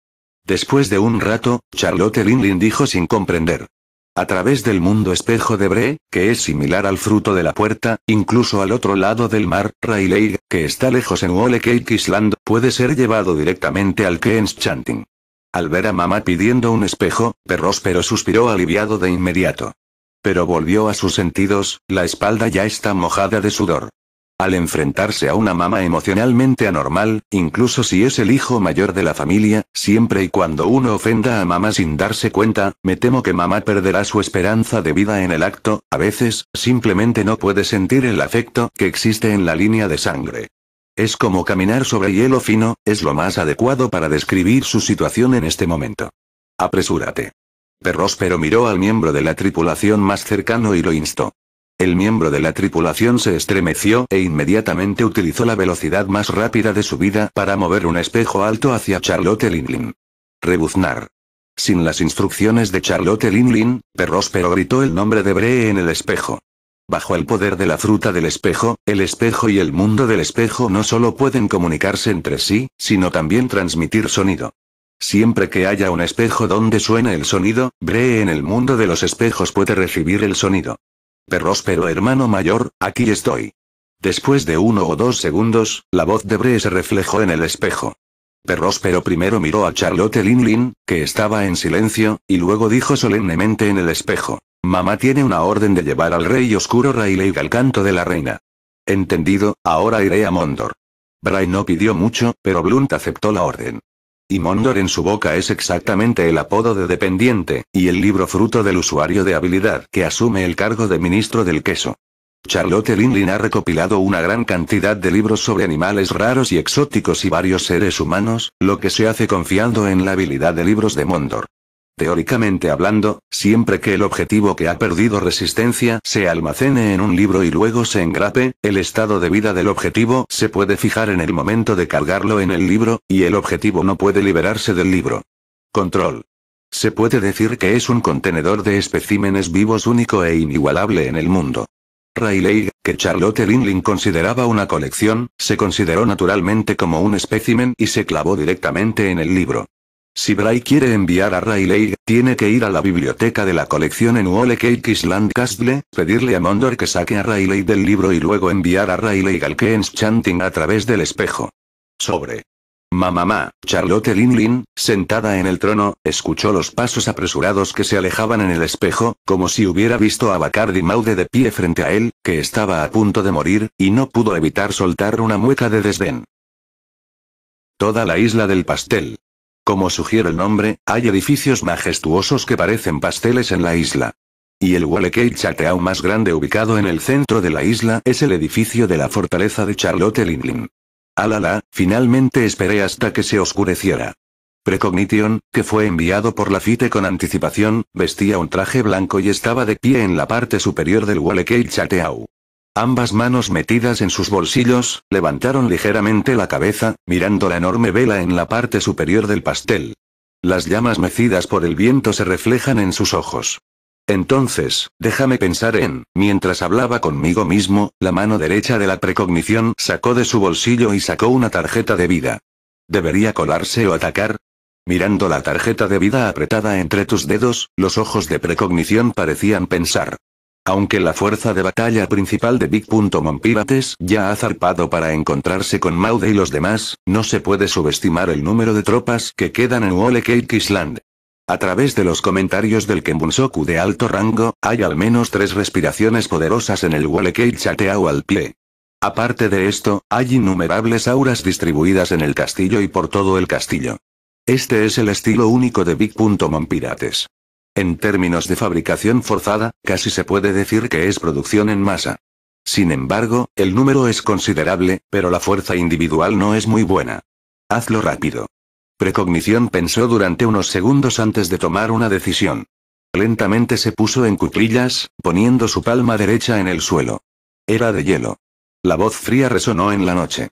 Después de un rato, Charlotte Linlin dijo sin comprender. A través del mundo espejo de Bre, que es similar al fruto de la puerta, incluso al otro lado del mar, Rayleigh, que está lejos en Wole Island, puede ser llevado directamente al Kens Chanting. Al ver a mamá pidiendo un espejo, Perróspero suspiró aliviado de inmediato. Pero volvió a sus sentidos, la espalda ya está mojada de sudor. Al enfrentarse a una mamá emocionalmente anormal, incluso si es el hijo mayor de la familia, siempre y cuando uno ofenda a mamá sin darse cuenta, me temo que mamá perderá su esperanza de vida en el acto, a veces, simplemente no puede sentir el afecto que existe en la línea de sangre. Es como caminar sobre hielo fino, es lo más adecuado para describir su situación en este momento. Apresúrate. pero miró al miembro de la tripulación más cercano y lo instó. El miembro de la tripulación se estremeció e inmediatamente utilizó la velocidad más rápida de su vida para mover un espejo alto hacia Charlotte Linlin. Rebuznar. Sin las instrucciones de Charlotte Linlin, Perróspero gritó el nombre de Bre en el espejo. Bajo el poder de la fruta del espejo, el espejo y el mundo del espejo no solo pueden comunicarse entre sí, sino también transmitir sonido. Siempre que haya un espejo donde suene el sonido, Bre en el mundo de los espejos puede recibir el sonido. Perrospero hermano mayor, aquí estoy. Después de uno o dos segundos, la voz de Bre se reflejó en el espejo. Perróspero primero miró a Charlotte Linlin, que estaba en silencio, y luego dijo solemnemente en el espejo. Mamá tiene una orden de llevar al rey oscuro Rayleigh al canto de la reina. Entendido, ahora iré a Mondor. Bray no pidió mucho, pero Blunt aceptó la orden. Y Mondor en su boca es exactamente el apodo de dependiente, y el libro fruto del usuario de habilidad que asume el cargo de ministro del queso. Charlotte Linlin ha recopilado una gran cantidad de libros sobre animales raros y exóticos y varios seres humanos, lo que se hace confiando en la habilidad de libros de Mondor. Teóricamente hablando, siempre que el objetivo que ha perdido resistencia se almacene en un libro y luego se engrape, el estado de vida del objetivo se puede fijar en el momento de cargarlo en el libro, y el objetivo no puede liberarse del libro. Control. Se puede decir que es un contenedor de especímenes vivos único e inigualable en el mundo. Rayleigh, que Charlotte Linlin consideraba una colección, se consideró naturalmente como un espécimen y se clavó directamente en el libro. Si Bray quiere enviar a Rayleigh, tiene que ir a la biblioteca de la colección en Wole Castle, pedirle a Mondor que saque a Rayleigh del libro y luego enviar a Rayleigh al Ken's Chanting a través del espejo. Sobre. Mamamá, Charlotte Linlin, sentada en el trono, escuchó los pasos apresurados que se alejaban en el espejo, como si hubiera visto a Bacardi Maude de pie frente a él, que estaba a punto de morir, y no pudo evitar soltar una mueca de desdén. Toda la isla del pastel. Como sugiere el nombre, hay edificios majestuosos que parecen pasteles en la isla. Y el Walekei Chateau más grande ubicado en el centro de la isla es el edificio de la fortaleza de Charlotte Linlin. Alala, ah, finalmente esperé hasta que se oscureciera. Precognition, que fue enviado por la FITE con anticipación, vestía un traje blanco y estaba de pie en la parte superior del Walekei Chateau. Ambas manos metidas en sus bolsillos, levantaron ligeramente la cabeza, mirando la enorme vela en la parte superior del pastel. Las llamas mecidas por el viento se reflejan en sus ojos. Entonces, déjame pensar en, mientras hablaba conmigo mismo, la mano derecha de la precognición sacó de su bolsillo y sacó una tarjeta de vida. ¿Debería colarse o atacar? Mirando la tarjeta de vida apretada entre tus dedos, los ojos de precognición parecían pensar. Aunque la fuerza de batalla principal de Big. Pirates ya ha zarpado para encontrarse con Maude y los demás, no se puede subestimar el número de tropas que quedan en Wole Cake Island. A través de los comentarios del Kembunsoku de alto rango, hay al menos tres respiraciones poderosas en el Wole Cake al pie. Aparte de esto, hay innumerables auras distribuidas en el castillo y por todo el castillo. Este es el estilo único de Big. Pirates. En términos de fabricación forzada, casi se puede decir que es producción en masa. Sin embargo, el número es considerable, pero la fuerza individual no es muy buena. Hazlo rápido. Precognición pensó durante unos segundos antes de tomar una decisión. Lentamente se puso en cuclillas, poniendo su palma derecha en el suelo. Era de hielo. La voz fría resonó en la noche.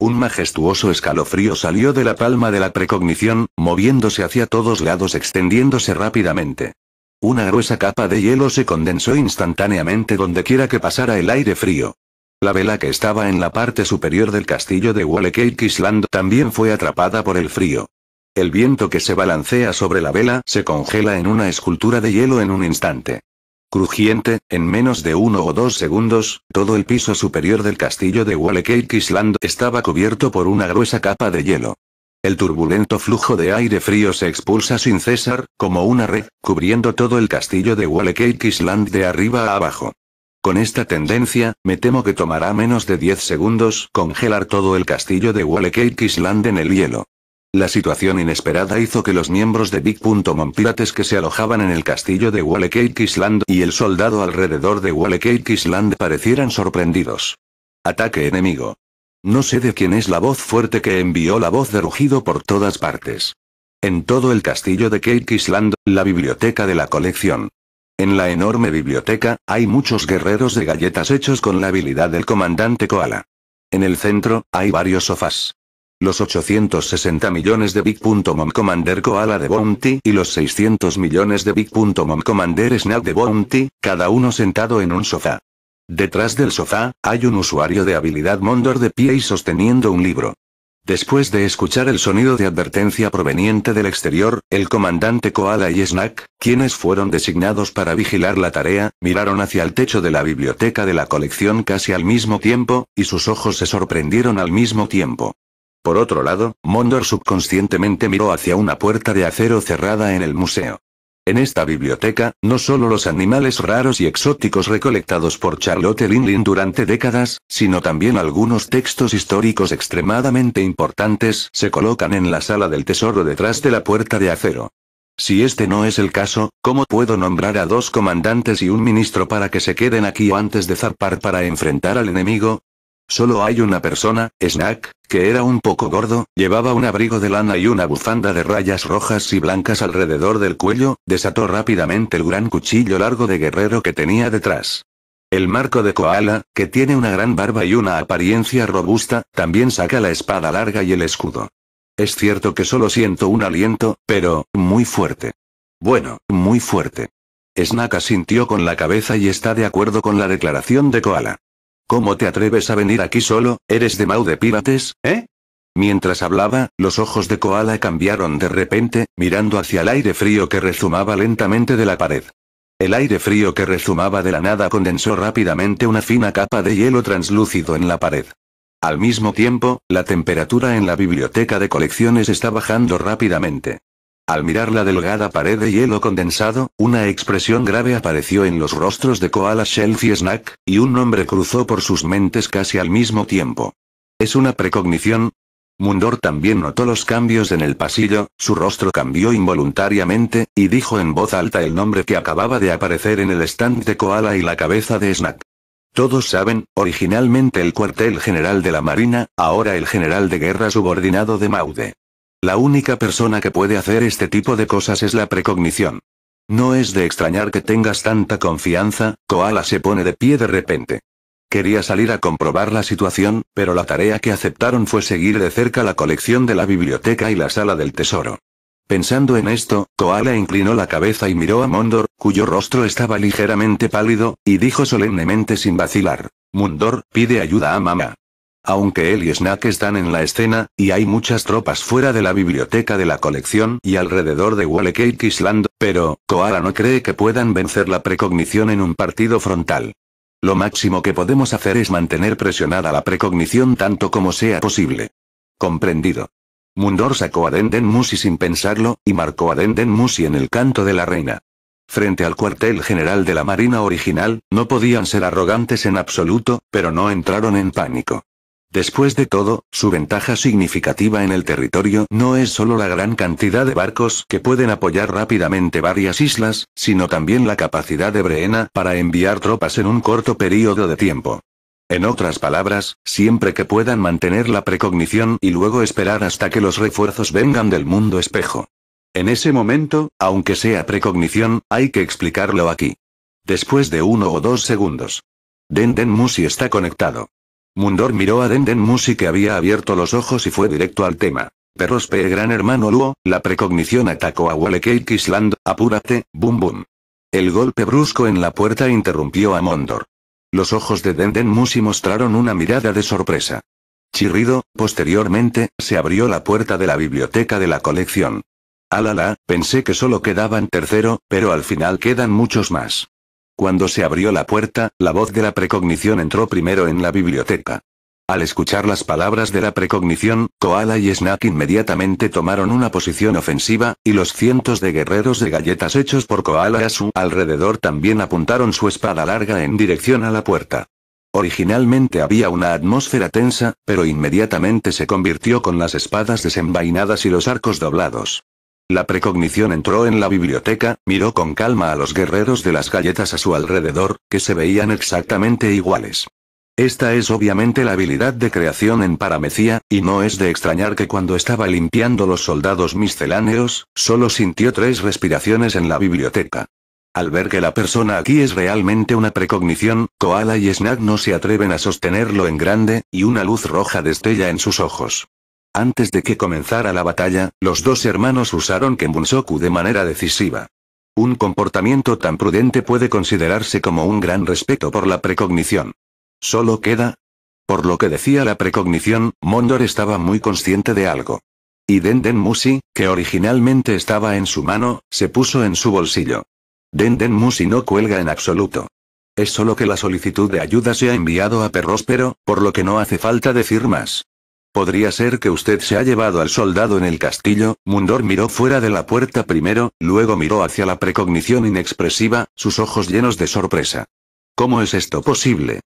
Un majestuoso escalofrío salió de la palma de la precognición, moviéndose hacia todos lados extendiéndose rápidamente. Una gruesa capa de hielo se condensó instantáneamente dondequiera que pasara el aire frío. La vela que estaba en la parte superior del castillo de Wallecake Island también fue atrapada por el frío. El viento que se balancea sobre la vela se congela en una escultura de hielo en un instante. Crujiente, en menos de uno o dos segundos, todo el piso superior del castillo de Cake Island estaba cubierto por una gruesa capa de hielo. El turbulento flujo de aire frío se expulsa sin cesar, como una red, cubriendo todo el castillo de Cake Island de arriba a abajo. Con esta tendencia, me temo que tomará menos de 10 segundos congelar todo el castillo de Cake Island en el hielo. La situación inesperada hizo que los miembros de Big Pirates que se alojaban en el castillo de Cake Island y el soldado alrededor de Cake Island parecieran sorprendidos. Ataque enemigo. No sé de quién es la voz fuerte que envió la voz de rugido por todas partes. En todo el castillo de Cake Island, la biblioteca de la colección. En la enorme biblioteca, hay muchos guerreros de galletas hechos con la habilidad del comandante Koala. En el centro, hay varios sofás los 860 millones de Big.mom Commander Koala de Bounty y los 600 millones de Big.mom Commander Snack de Bounty, cada uno sentado en un sofá. Detrás del sofá, hay un usuario de habilidad Mondor de pie y sosteniendo un libro. Después de escuchar el sonido de advertencia proveniente del exterior, el comandante Koala y Snack, quienes fueron designados para vigilar la tarea, miraron hacia el techo de la biblioteca de la colección casi al mismo tiempo, y sus ojos se sorprendieron al mismo tiempo. Por otro lado, Mondor subconscientemente miró hacia una puerta de acero cerrada en el museo. En esta biblioteca, no solo los animales raros y exóticos recolectados por Charlotte Linlin durante décadas, sino también algunos textos históricos extremadamente importantes se colocan en la sala del tesoro detrás de la puerta de acero. Si este no es el caso, ¿cómo puedo nombrar a dos comandantes y un ministro para que se queden aquí o antes de zarpar para enfrentar al enemigo? Solo hay una persona, Snack, que era un poco gordo, llevaba un abrigo de lana y una bufanda de rayas rojas y blancas alrededor del cuello, desató rápidamente el gran cuchillo largo de guerrero que tenía detrás. El marco de Koala, que tiene una gran barba y una apariencia robusta, también saca la espada larga y el escudo. Es cierto que solo siento un aliento, pero, muy fuerte. Bueno, muy fuerte. Snack asintió con la cabeza y está de acuerdo con la declaración de Koala. ¿Cómo te atreves a venir aquí solo? ¿Eres de Mau de Pirates, eh? Mientras hablaba, los ojos de Koala cambiaron de repente, mirando hacia el aire frío que rezumaba lentamente de la pared. El aire frío que rezumaba de la nada condensó rápidamente una fina capa de hielo translúcido en la pared. Al mismo tiempo, la temperatura en la biblioteca de colecciones está bajando rápidamente. Al mirar la delgada pared de hielo condensado, una expresión grave apareció en los rostros de Koala Shelf y Snack, y un nombre cruzó por sus mentes casi al mismo tiempo. ¿Es una precognición? Mundor también notó los cambios en el pasillo, su rostro cambió involuntariamente, y dijo en voz alta el nombre que acababa de aparecer en el stand de Koala y la cabeza de Snack. Todos saben, originalmente el cuartel general de la Marina, ahora el general de guerra subordinado de Maude. La única persona que puede hacer este tipo de cosas es la precognición. No es de extrañar que tengas tanta confianza, Koala se pone de pie de repente. Quería salir a comprobar la situación, pero la tarea que aceptaron fue seguir de cerca la colección de la biblioteca y la sala del tesoro. Pensando en esto, Koala inclinó la cabeza y miró a Mondor, cuyo rostro estaba ligeramente pálido, y dijo solemnemente sin vacilar. Mundor, pide ayuda a mamá aunque él y Snack están en la escena, y hay muchas tropas fuera de la biblioteca de la colección y alrededor de wallace Island, pero, Koala no cree que puedan vencer la precognición en un partido frontal. Lo máximo que podemos hacer es mantener presionada la precognición tanto como sea posible. Comprendido. Mundor sacó a Denden Musi sin pensarlo, y marcó a Denden Musi en el canto de la reina. Frente al cuartel general de la Marina original, no podían ser arrogantes en absoluto, pero no entraron en pánico. Después de todo, su ventaja significativa en el territorio no es solo la gran cantidad de barcos que pueden apoyar rápidamente varias islas, sino también la capacidad de Breena para enviar tropas en un corto periodo de tiempo. En otras palabras, siempre que puedan mantener la precognición y luego esperar hasta que los refuerzos vengan del mundo espejo. En ese momento, aunque sea precognición, hay que explicarlo aquí. Después de uno o dos segundos. Den Den Musi está conectado. Mundor miró a Denden Musi que había abierto los ojos y fue directo al tema. Perrospe gran hermano Luo, la precognición atacó a Walekei Island, apúrate, bum bum. El golpe brusco en la puerta interrumpió a Mondor. Los ojos de Denden Musi mostraron una mirada de sorpresa. Chirrido, posteriormente, se abrió la puerta de la biblioteca de la colección. Alala, ah, pensé que solo quedaban tercero, pero al final quedan muchos más. Cuando se abrió la puerta, la voz de la precognición entró primero en la biblioteca. Al escuchar las palabras de la precognición, Koala y Snack inmediatamente tomaron una posición ofensiva, y los cientos de guerreros de galletas hechos por Koala a su alrededor también apuntaron su espada larga en dirección a la puerta. Originalmente había una atmósfera tensa, pero inmediatamente se convirtió con las espadas desenvainadas y los arcos doblados. La precognición entró en la biblioteca, miró con calma a los guerreros de las galletas a su alrededor, que se veían exactamente iguales. Esta es obviamente la habilidad de creación en paramecía, y no es de extrañar que cuando estaba limpiando los soldados misceláneos, solo sintió tres respiraciones en la biblioteca. Al ver que la persona aquí es realmente una precognición, Koala y Snack no se atreven a sostenerlo en grande, y una luz roja destella en sus ojos. Antes de que comenzara la batalla, los dos hermanos usaron Kenbunsoku de manera decisiva. Un comportamiento tan prudente puede considerarse como un gran respeto por la precognición. Solo queda... Por lo que decía la precognición, Mondor estaba muy consciente de algo. Y Denden Musi, que originalmente estaba en su mano, se puso en su bolsillo. Denden Musi no cuelga en absoluto. Es solo que la solicitud de ayuda se ha enviado a Perróspero, por lo que no hace falta decir más. Podría ser que usted se ha llevado al soldado en el castillo, Mundor miró fuera de la puerta primero, luego miró hacia la precognición inexpresiva, sus ojos llenos de sorpresa. ¿Cómo es esto posible?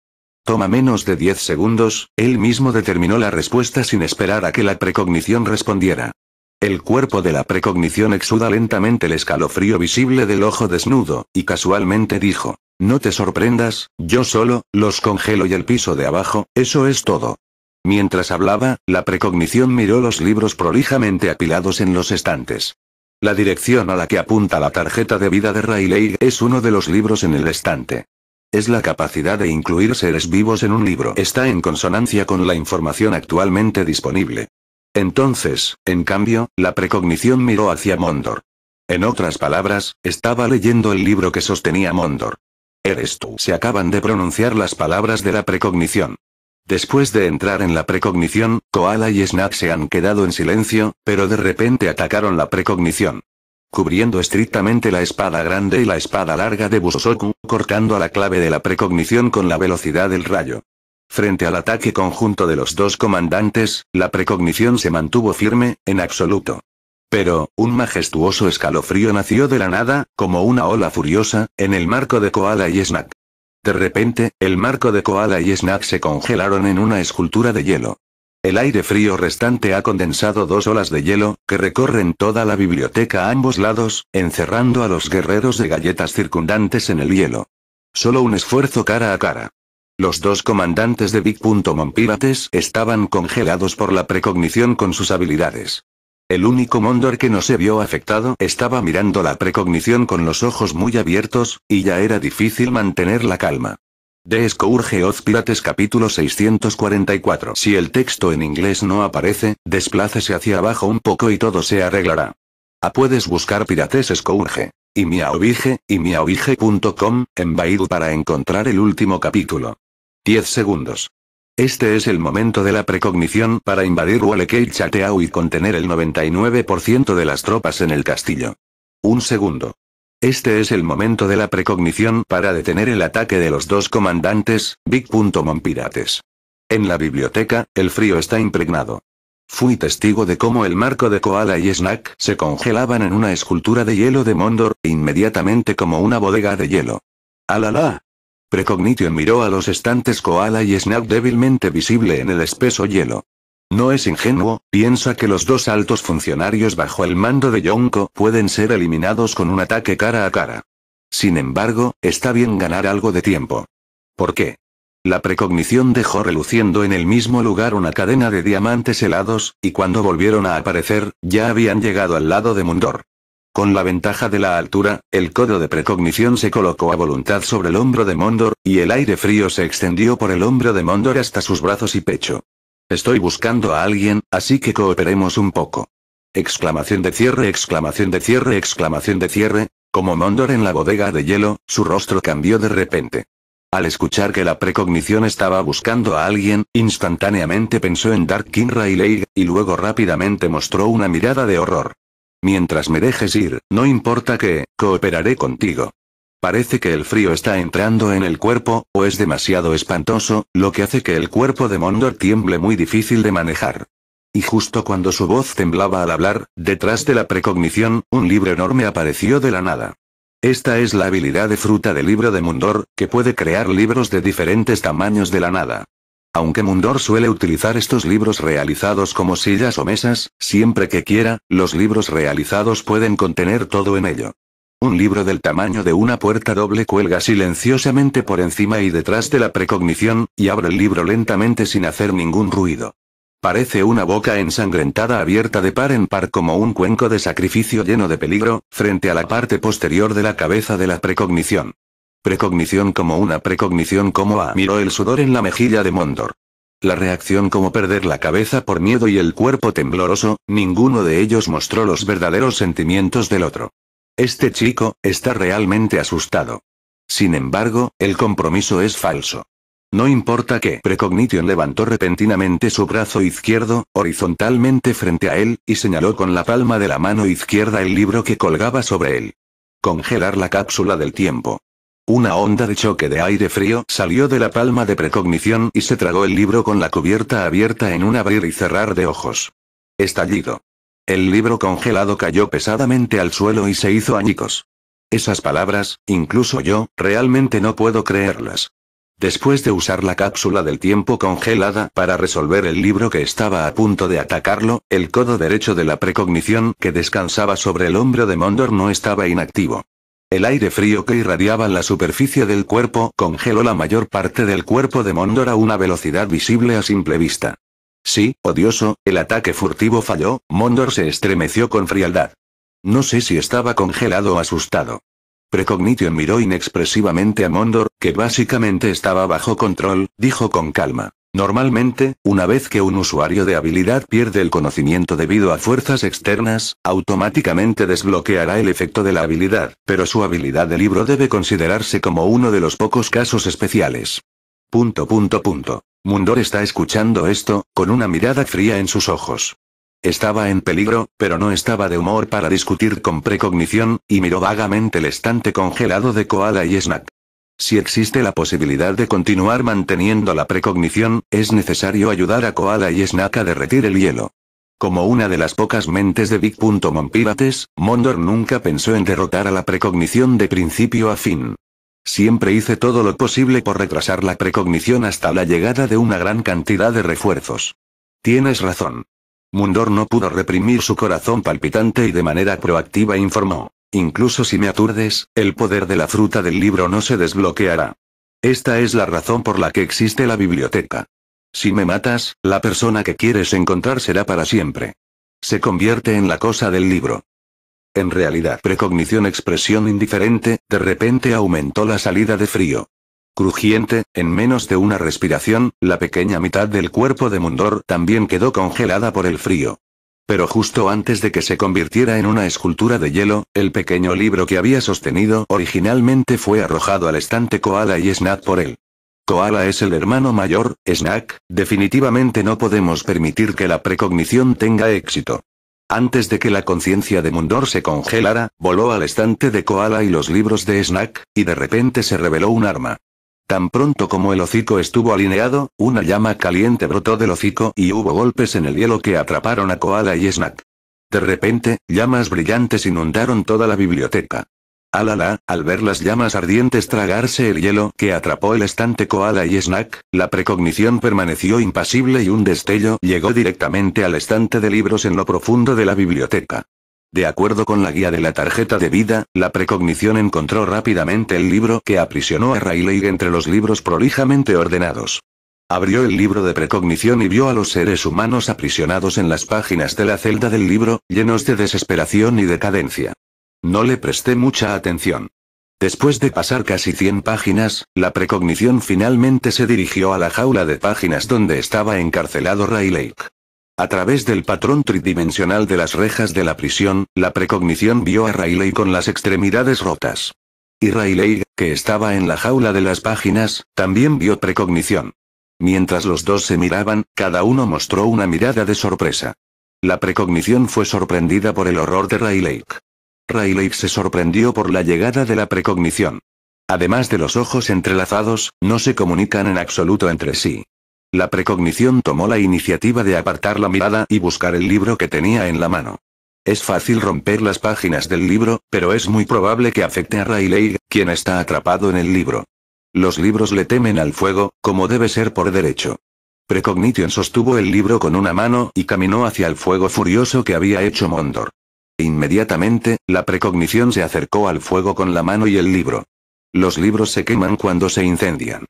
Toma menos de 10 segundos, él mismo determinó la respuesta sin esperar a que la precognición respondiera. El cuerpo de la precognición exuda lentamente el escalofrío visible del ojo desnudo, y casualmente dijo, No te sorprendas, yo solo, los congelo y el piso de abajo, eso es todo. Mientras hablaba, la precognición miró los libros prolijamente apilados en los estantes. La dirección a la que apunta la tarjeta de vida de Rayleigh es uno de los libros en el estante. Es la capacidad de incluir seres vivos en un libro. Está en consonancia con la información actualmente disponible. Entonces, en cambio, la precognición miró hacia Mondor. En otras palabras, estaba leyendo el libro que sostenía Mondor. Eres tú. Se acaban de pronunciar las palabras de la precognición. Después de entrar en la precognición, Koala y Snack se han quedado en silencio, pero de repente atacaron la precognición. Cubriendo estrictamente la espada grande y la espada larga de Busosoku, cortando a la clave de la precognición con la velocidad del rayo. Frente al ataque conjunto de los dos comandantes, la precognición se mantuvo firme, en absoluto. Pero, un majestuoso escalofrío nació de la nada, como una ola furiosa, en el marco de Koala y Snack. De repente, el marco de Koala y Snack se congelaron en una escultura de hielo. El aire frío restante ha condensado dos olas de hielo, que recorren toda la biblioteca a ambos lados, encerrando a los guerreros de galletas circundantes en el hielo. Solo un esfuerzo cara a cara. Los dos comandantes de Big.Mon estaban congelados por la precognición con sus habilidades. El único Mondor que no se vio afectado estaba mirando la precognición con los ojos muy abiertos, y ya era difícil mantener la calma. De Scourge Oz Pirates capítulo 644 Si el texto en inglés no aparece, desplácese hacia abajo un poco y todo se arreglará. A ah, puedes buscar Pirates Scourge. Y miaobige, y miaobige.com, en Baidu para encontrar el último capítulo. 10 segundos. Este es el momento de la precognición para invadir Hualekei Chateau y contener el 99% de las tropas en el castillo. Un segundo. Este es el momento de la precognición para detener el ataque de los dos comandantes, Big. En la biblioteca, el frío está impregnado. Fui testigo de cómo el marco de Koala y Snack se congelaban en una escultura de hielo de Mondor, inmediatamente como una bodega de hielo. ¡Alala! Precognition miró a los estantes Koala y Snap débilmente visible en el espeso hielo. No es ingenuo, piensa que los dos altos funcionarios bajo el mando de Yonko pueden ser eliminados con un ataque cara a cara. Sin embargo, está bien ganar algo de tiempo. ¿Por qué? La precognición dejó reluciendo en el mismo lugar una cadena de diamantes helados, y cuando volvieron a aparecer, ya habían llegado al lado de Mundor. Con la ventaja de la altura, el codo de precognición se colocó a voluntad sobre el hombro de Mondor, y el aire frío se extendió por el hombro de Mondor hasta sus brazos y pecho. Estoy buscando a alguien, así que cooperemos un poco. Exclamación de cierre, exclamación de cierre, exclamación de cierre. Como Mondor en la bodega de hielo, su rostro cambió de repente. Al escuchar que la precognición estaba buscando a alguien, instantáneamente pensó en Dark Kinra y y luego rápidamente mostró una mirada de horror. Mientras me dejes ir, no importa qué, cooperaré contigo. Parece que el frío está entrando en el cuerpo, o es demasiado espantoso, lo que hace que el cuerpo de Mondor tiemble muy difícil de manejar. Y justo cuando su voz temblaba al hablar, detrás de la precognición, un libro enorme apareció de la nada. Esta es la habilidad de fruta del libro de Mundor, que puede crear libros de diferentes tamaños de la nada. Aunque Mundor suele utilizar estos libros realizados como sillas o mesas, siempre que quiera, los libros realizados pueden contener todo en ello. Un libro del tamaño de una puerta doble cuelga silenciosamente por encima y detrás de la precognición, y abre el libro lentamente sin hacer ningún ruido. Parece una boca ensangrentada abierta de par en par como un cuenco de sacrificio lleno de peligro, frente a la parte posterior de la cabeza de la precognición. Precognición como una precognición como A. Miró el sudor en la mejilla de Mondor. La reacción como perder la cabeza por miedo y el cuerpo tembloroso, ninguno de ellos mostró los verdaderos sentimientos del otro. Este chico, está realmente asustado. Sin embargo, el compromiso es falso. No importa que Precognition levantó repentinamente su brazo izquierdo, horizontalmente frente a él, y señaló con la palma de la mano izquierda el libro que colgaba sobre él. Congelar la cápsula del tiempo. Una onda de choque de aire frío salió de la palma de precognición y se tragó el libro con la cubierta abierta en un abrir y cerrar de ojos. Estallido. El libro congelado cayó pesadamente al suelo y se hizo añicos. Esas palabras, incluso yo, realmente no puedo creerlas. Después de usar la cápsula del tiempo congelada para resolver el libro que estaba a punto de atacarlo, el codo derecho de la precognición que descansaba sobre el hombro de Mondor no estaba inactivo. El aire frío que irradiaba la superficie del cuerpo congeló la mayor parte del cuerpo de Mondor a una velocidad visible a simple vista. Sí, odioso, el ataque furtivo falló, Mondor se estremeció con frialdad. No sé si estaba congelado o asustado. Precognition miró inexpresivamente a Mondor, que básicamente estaba bajo control, dijo con calma. Normalmente, una vez que un usuario de habilidad pierde el conocimiento debido a fuerzas externas, automáticamente desbloqueará el efecto de la habilidad, pero su habilidad de libro debe considerarse como uno de los pocos casos especiales. Punto punto punto. Mundor está escuchando esto, con una mirada fría en sus ojos. Estaba en peligro, pero no estaba de humor para discutir con precognición, y miró vagamente el estante congelado de Koala y Snack. Si existe la posibilidad de continuar manteniendo la precognición, es necesario ayudar a Koala y Snaka a derretir el hielo. Como una de las pocas mentes de Big. Mondor nunca pensó en derrotar a la precognición de principio a fin. Siempre hice todo lo posible por retrasar la precognición hasta la llegada de una gran cantidad de refuerzos. Tienes razón. Mundor no pudo reprimir su corazón palpitante y de manera proactiva informó. Incluso si me aturdes, el poder de la fruta del libro no se desbloqueará. Esta es la razón por la que existe la biblioteca. Si me matas, la persona que quieres encontrar será para siempre. Se convierte en la cosa del libro. En realidad, precognición expresión indiferente, de repente aumentó la salida de frío. Crujiente, en menos de una respiración, la pequeña mitad del cuerpo de Mundor también quedó congelada por el frío. Pero justo antes de que se convirtiera en una escultura de hielo, el pequeño libro que había sostenido originalmente fue arrojado al estante Koala y Snack por él. Koala es el hermano mayor, Snack, definitivamente no podemos permitir que la precognición tenga éxito. Antes de que la conciencia de Mundor se congelara, voló al estante de Koala y los libros de Snack, y de repente se reveló un arma. Tan pronto como el hocico estuvo alineado, una llama caliente brotó del hocico y hubo golpes en el hielo que atraparon a Koala y Snack. De repente, llamas brillantes inundaron toda la biblioteca. Alala, ah, al ver las llamas ardientes tragarse el hielo que atrapó el estante Koala y Snack, la precognición permaneció impasible y un destello llegó directamente al estante de libros en lo profundo de la biblioteca. De acuerdo con la guía de la tarjeta de vida, la precognición encontró rápidamente el libro que aprisionó a Rayleigh entre los libros prolijamente ordenados. Abrió el libro de precognición y vio a los seres humanos aprisionados en las páginas de la celda del libro, llenos de desesperación y decadencia. No le presté mucha atención. Después de pasar casi 100 páginas, la precognición finalmente se dirigió a la jaula de páginas donde estaba encarcelado Rayleigh. A través del patrón tridimensional de las rejas de la prisión, la precognición vio a Rayleigh con las extremidades rotas. Y Rayleigh, que estaba en la jaula de las páginas, también vio precognición. Mientras los dos se miraban, cada uno mostró una mirada de sorpresa. La precognición fue sorprendida por el horror de Rayleigh. Rayleigh se sorprendió por la llegada de la precognición. Además de los ojos entrelazados, no se comunican en absoluto entre sí. La precognición tomó la iniciativa de apartar la mirada y buscar el libro que tenía en la mano. Es fácil romper las páginas del libro, pero es muy probable que afecte a Rayleigh, quien está atrapado en el libro. Los libros le temen al fuego, como debe ser por derecho. Precognición sostuvo el libro con una mano y caminó hacia el fuego furioso que había hecho Mondor. Inmediatamente, la precognición se acercó al fuego con la mano y el libro. Los libros se queman cuando se incendian.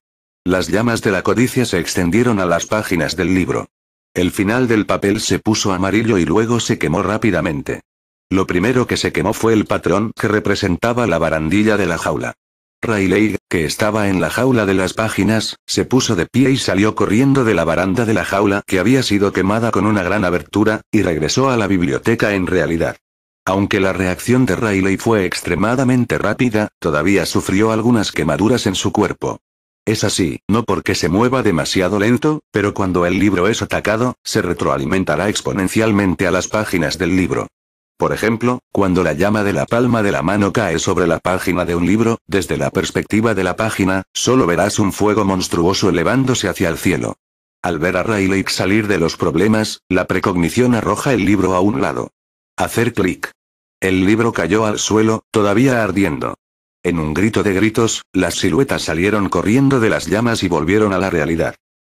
Las llamas de la codicia se extendieron a las páginas del libro. El final del papel se puso amarillo y luego se quemó rápidamente. Lo primero que se quemó fue el patrón que representaba la barandilla de la jaula. Rayleigh, que estaba en la jaula de las páginas, se puso de pie y salió corriendo de la baranda de la jaula que había sido quemada con una gran abertura, y regresó a la biblioteca en realidad. Aunque la reacción de Rayleigh fue extremadamente rápida, todavía sufrió algunas quemaduras en su cuerpo. Es así, no porque se mueva demasiado lento, pero cuando el libro es atacado, se retroalimentará exponencialmente a las páginas del libro. Por ejemplo, cuando la llama de la palma de la mano cae sobre la página de un libro, desde la perspectiva de la página, solo verás un fuego monstruoso elevándose hacia el cielo. Al ver a Rayleigh salir de los problemas, la precognición arroja el libro a un lado. Hacer clic. El libro cayó al suelo, todavía ardiendo. En un grito de gritos, las siluetas salieron corriendo de las llamas y volvieron a la realidad.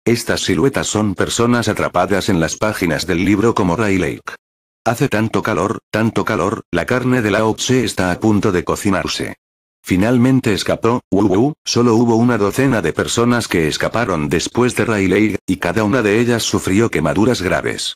Estas siluetas son personas atrapadas en las páginas del libro como Ray Lake. Hace tanto calor, tanto calor, la carne de la Tse está a punto de cocinarse. Finalmente escapó, Wu, uh, uh, solo hubo una docena de personas que escaparon después de Lake, y cada una de ellas sufrió quemaduras graves.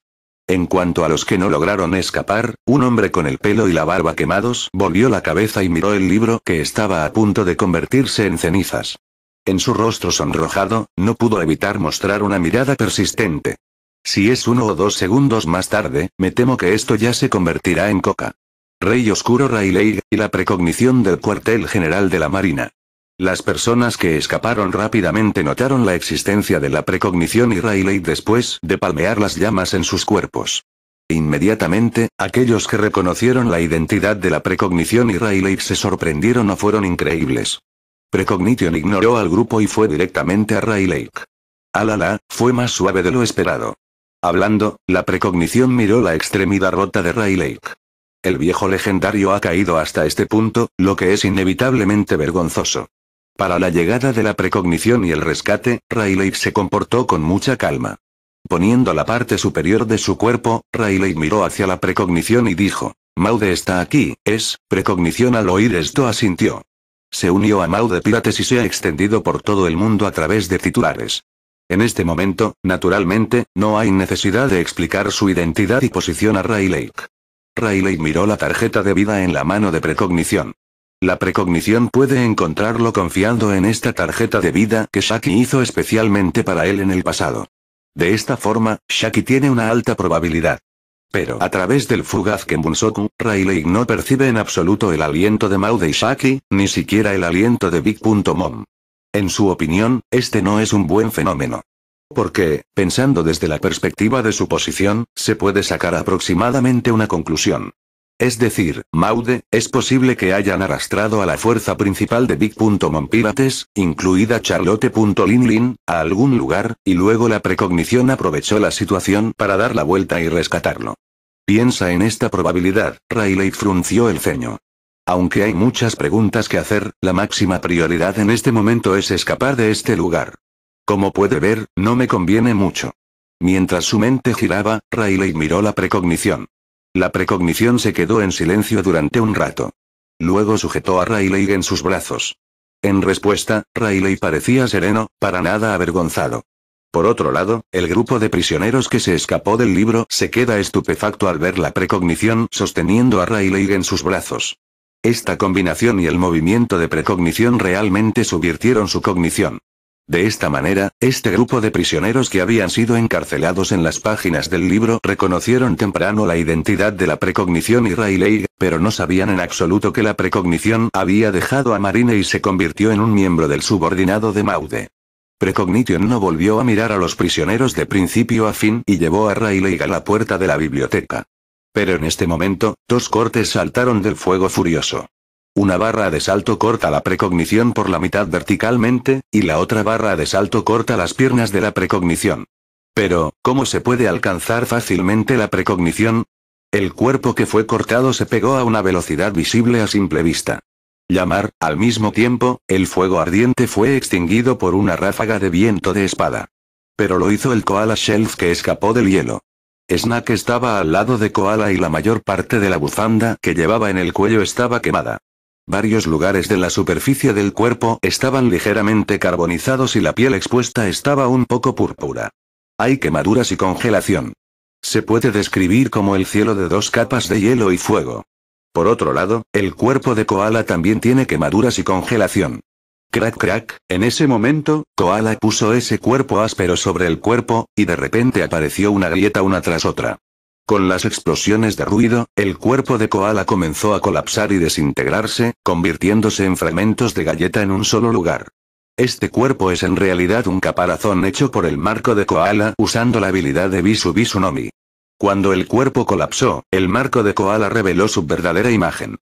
En cuanto a los que no lograron escapar, un hombre con el pelo y la barba quemados volvió la cabeza y miró el libro que estaba a punto de convertirse en cenizas. En su rostro sonrojado, no pudo evitar mostrar una mirada persistente. Si es uno o dos segundos más tarde, me temo que esto ya se convertirá en coca. Rey Oscuro Rayleigh, y la precognición del cuartel general de la Marina. Las personas que escaparon rápidamente notaron la existencia de la precognición y Rayleigh después de palmear las llamas en sus cuerpos. Inmediatamente, aquellos que reconocieron la identidad de la precognición y Rayleigh se sorprendieron o fueron increíbles. Precognition ignoró al grupo y fue directamente a Lake. Alala, ah, fue más suave de lo esperado. Hablando, la precognición miró la extremidad rota de Lake. El viejo legendario ha caído hasta este punto, lo que es inevitablemente vergonzoso. Para la llegada de la precognición y el rescate, Rayleigh se comportó con mucha calma. Poniendo la parte superior de su cuerpo, Rayleigh miró hacia la precognición y dijo, Maude está aquí, es, precognición al oír esto asintió. Se unió a Maude Pirates y se ha extendido por todo el mundo a través de titulares. En este momento, naturalmente, no hay necesidad de explicar su identidad y posición a Rayleigh. Rayleigh miró la tarjeta de vida en la mano de precognición. La precognición puede encontrarlo confiando en esta tarjeta de vida que Shaki hizo especialmente para él en el pasado. De esta forma, Shaki tiene una alta probabilidad. Pero a través del fugaz Kenbunsoku, Rayleigh no percibe en absoluto el aliento de Maude y Shaki, ni siquiera el aliento de Big.mom. En su opinión, este no es un buen fenómeno. Porque, pensando desde la perspectiva de su posición, se puede sacar aproximadamente una conclusión. Es decir, Maude, es posible que hayan arrastrado a la fuerza principal de pirates incluida Charlotte.Lin-Lin, a algún lugar, y luego la precognición aprovechó la situación para dar la vuelta y rescatarlo. Piensa en esta probabilidad, Rayleigh frunció el ceño. Aunque hay muchas preguntas que hacer, la máxima prioridad en este momento es escapar de este lugar. Como puede ver, no me conviene mucho. Mientras su mente giraba, Rayleigh miró la precognición. La precognición se quedó en silencio durante un rato. Luego sujetó a Rayleigh en sus brazos. En respuesta, Rayleigh parecía sereno, para nada avergonzado. Por otro lado, el grupo de prisioneros que se escapó del libro se queda estupefacto al ver la precognición sosteniendo a Rayleigh en sus brazos. Esta combinación y el movimiento de precognición realmente subvirtieron su cognición. De esta manera, este grupo de prisioneros que habían sido encarcelados en las páginas del libro reconocieron temprano la identidad de la precognición y Rayleigh, pero no sabían en absoluto que la precognición había dejado a Marine y se convirtió en un miembro del subordinado de Maude. Precognition no volvió a mirar a los prisioneros de principio a fin y llevó a Rayleigh a la puerta de la biblioteca. Pero en este momento, dos cortes saltaron del fuego furioso. Una barra de salto corta la precognición por la mitad verticalmente, y la otra barra de salto corta las piernas de la precognición. Pero, ¿cómo se puede alcanzar fácilmente la precognición? El cuerpo que fue cortado se pegó a una velocidad visible a simple vista. Llamar, al mismo tiempo, el fuego ardiente fue extinguido por una ráfaga de viento de espada. Pero lo hizo el koala Shelf que escapó del hielo. Snack estaba al lado de Koala y la mayor parte de la bufanda que llevaba en el cuello estaba quemada. Varios lugares de la superficie del cuerpo estaban ligeramente carbonizados y la piel expuesta estaba un poco púrpura. Hay quemaduras y congelación. Se puede describir como el cielo de dos capas de hielo y fuego. Por otro lado, el cuerpo de Koala también tiene quemaduras y congelación. Crack crack, en ese momento, Koala puso ese cuerpo áspero sobre el cuerpo, y de repente apareció una grieta una tras otra. Con las explosiones de ruido, el cuerpo de Koala comenzó a colapsar y desintegrarse, convirtiéndose en fragmentos de galleta en un solo lugar. Este cuerpo es en realidad un caparazón hecho por el marco de Koala usando la habilidad de Bisu Visunomi. Cuando el cuerpo colapsó, el marco de Koala reveló su verdadera imagen.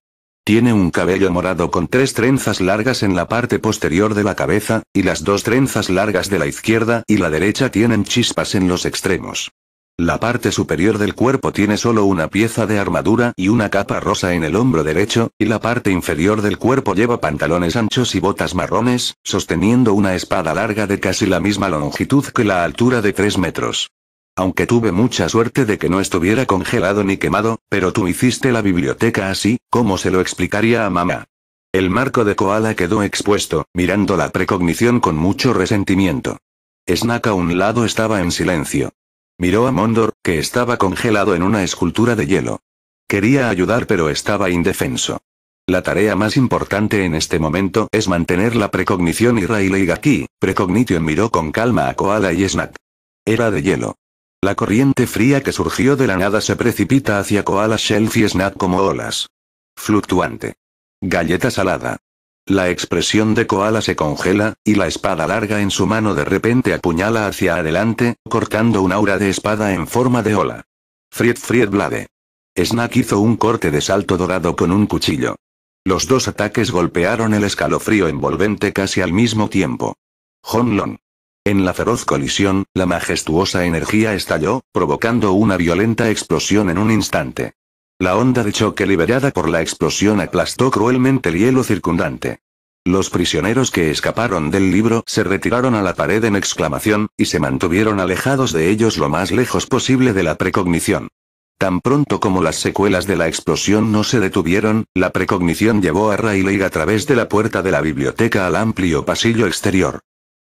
Tiene un cabello morado con tres trenzas largas en la parte posterior de la cabeza, y las dos trenzas largas de la izquierda y la derecha tienen chispas en los extremos. La parte superior del cuerpo tiene solo una pieza de armadura y una capa rosa en el hombro derecho, y la parte inferior del cuerpo lleva pantalones anchos y botas marrones, sosteniendo una espada larga de casi la misma longitud que la altura de 3 metros. Aunque tuve mucha suerte de que no estuviera congelado ni quemado, pero tú hiciste la biblioteca así, ¿cómo se lo explicaría a mamá? El marco de Koala quedó expuesto, mirando la precognición con mucho resentimiento. Snack a un lado estaba en silencio. Miró a Mondor, que estaba congelado en una escultura de hielo. Quería ayudar pero estaba indefenso. La tarea más importante en este momento es mantener la precognición y Rayleigh aquí. Precognition miró con calma a Koala y Snack. Era de hielo. La corriente fría que surgió de la nada se precipita hacia Koala Shelf y Snack como olas. Fluctuante. Galleta salada. La expresión de Koala se congela, y la espada larga en su mano de repente apuñala hacia adelante, cortando un aura de espada en forma de ola. Fried Fried Blade. Snack hizo un corte de salto dorado con un cuchillo. Los dos ataques golpearon el escalofrío envolvente casi al mismo tiempo. Honlon. En la feroz colisión, la majestuosa energía estalló, provocando una violenta explosión en un instante. La onda de choque liberada por la explosión aplastó cruelmente el hielo circundante. Los prisioneros que escaparon del libro se retiraron a la pared en exclamación, y se mantuvieron alejados de ellos lo más lejos posible de la precognición. Tan pronto como las secuelas de la explosión no se detuvieron, la precognición llevó a Rayleigh a través de la puerta de la biblioteca al amplio pasillo exterior.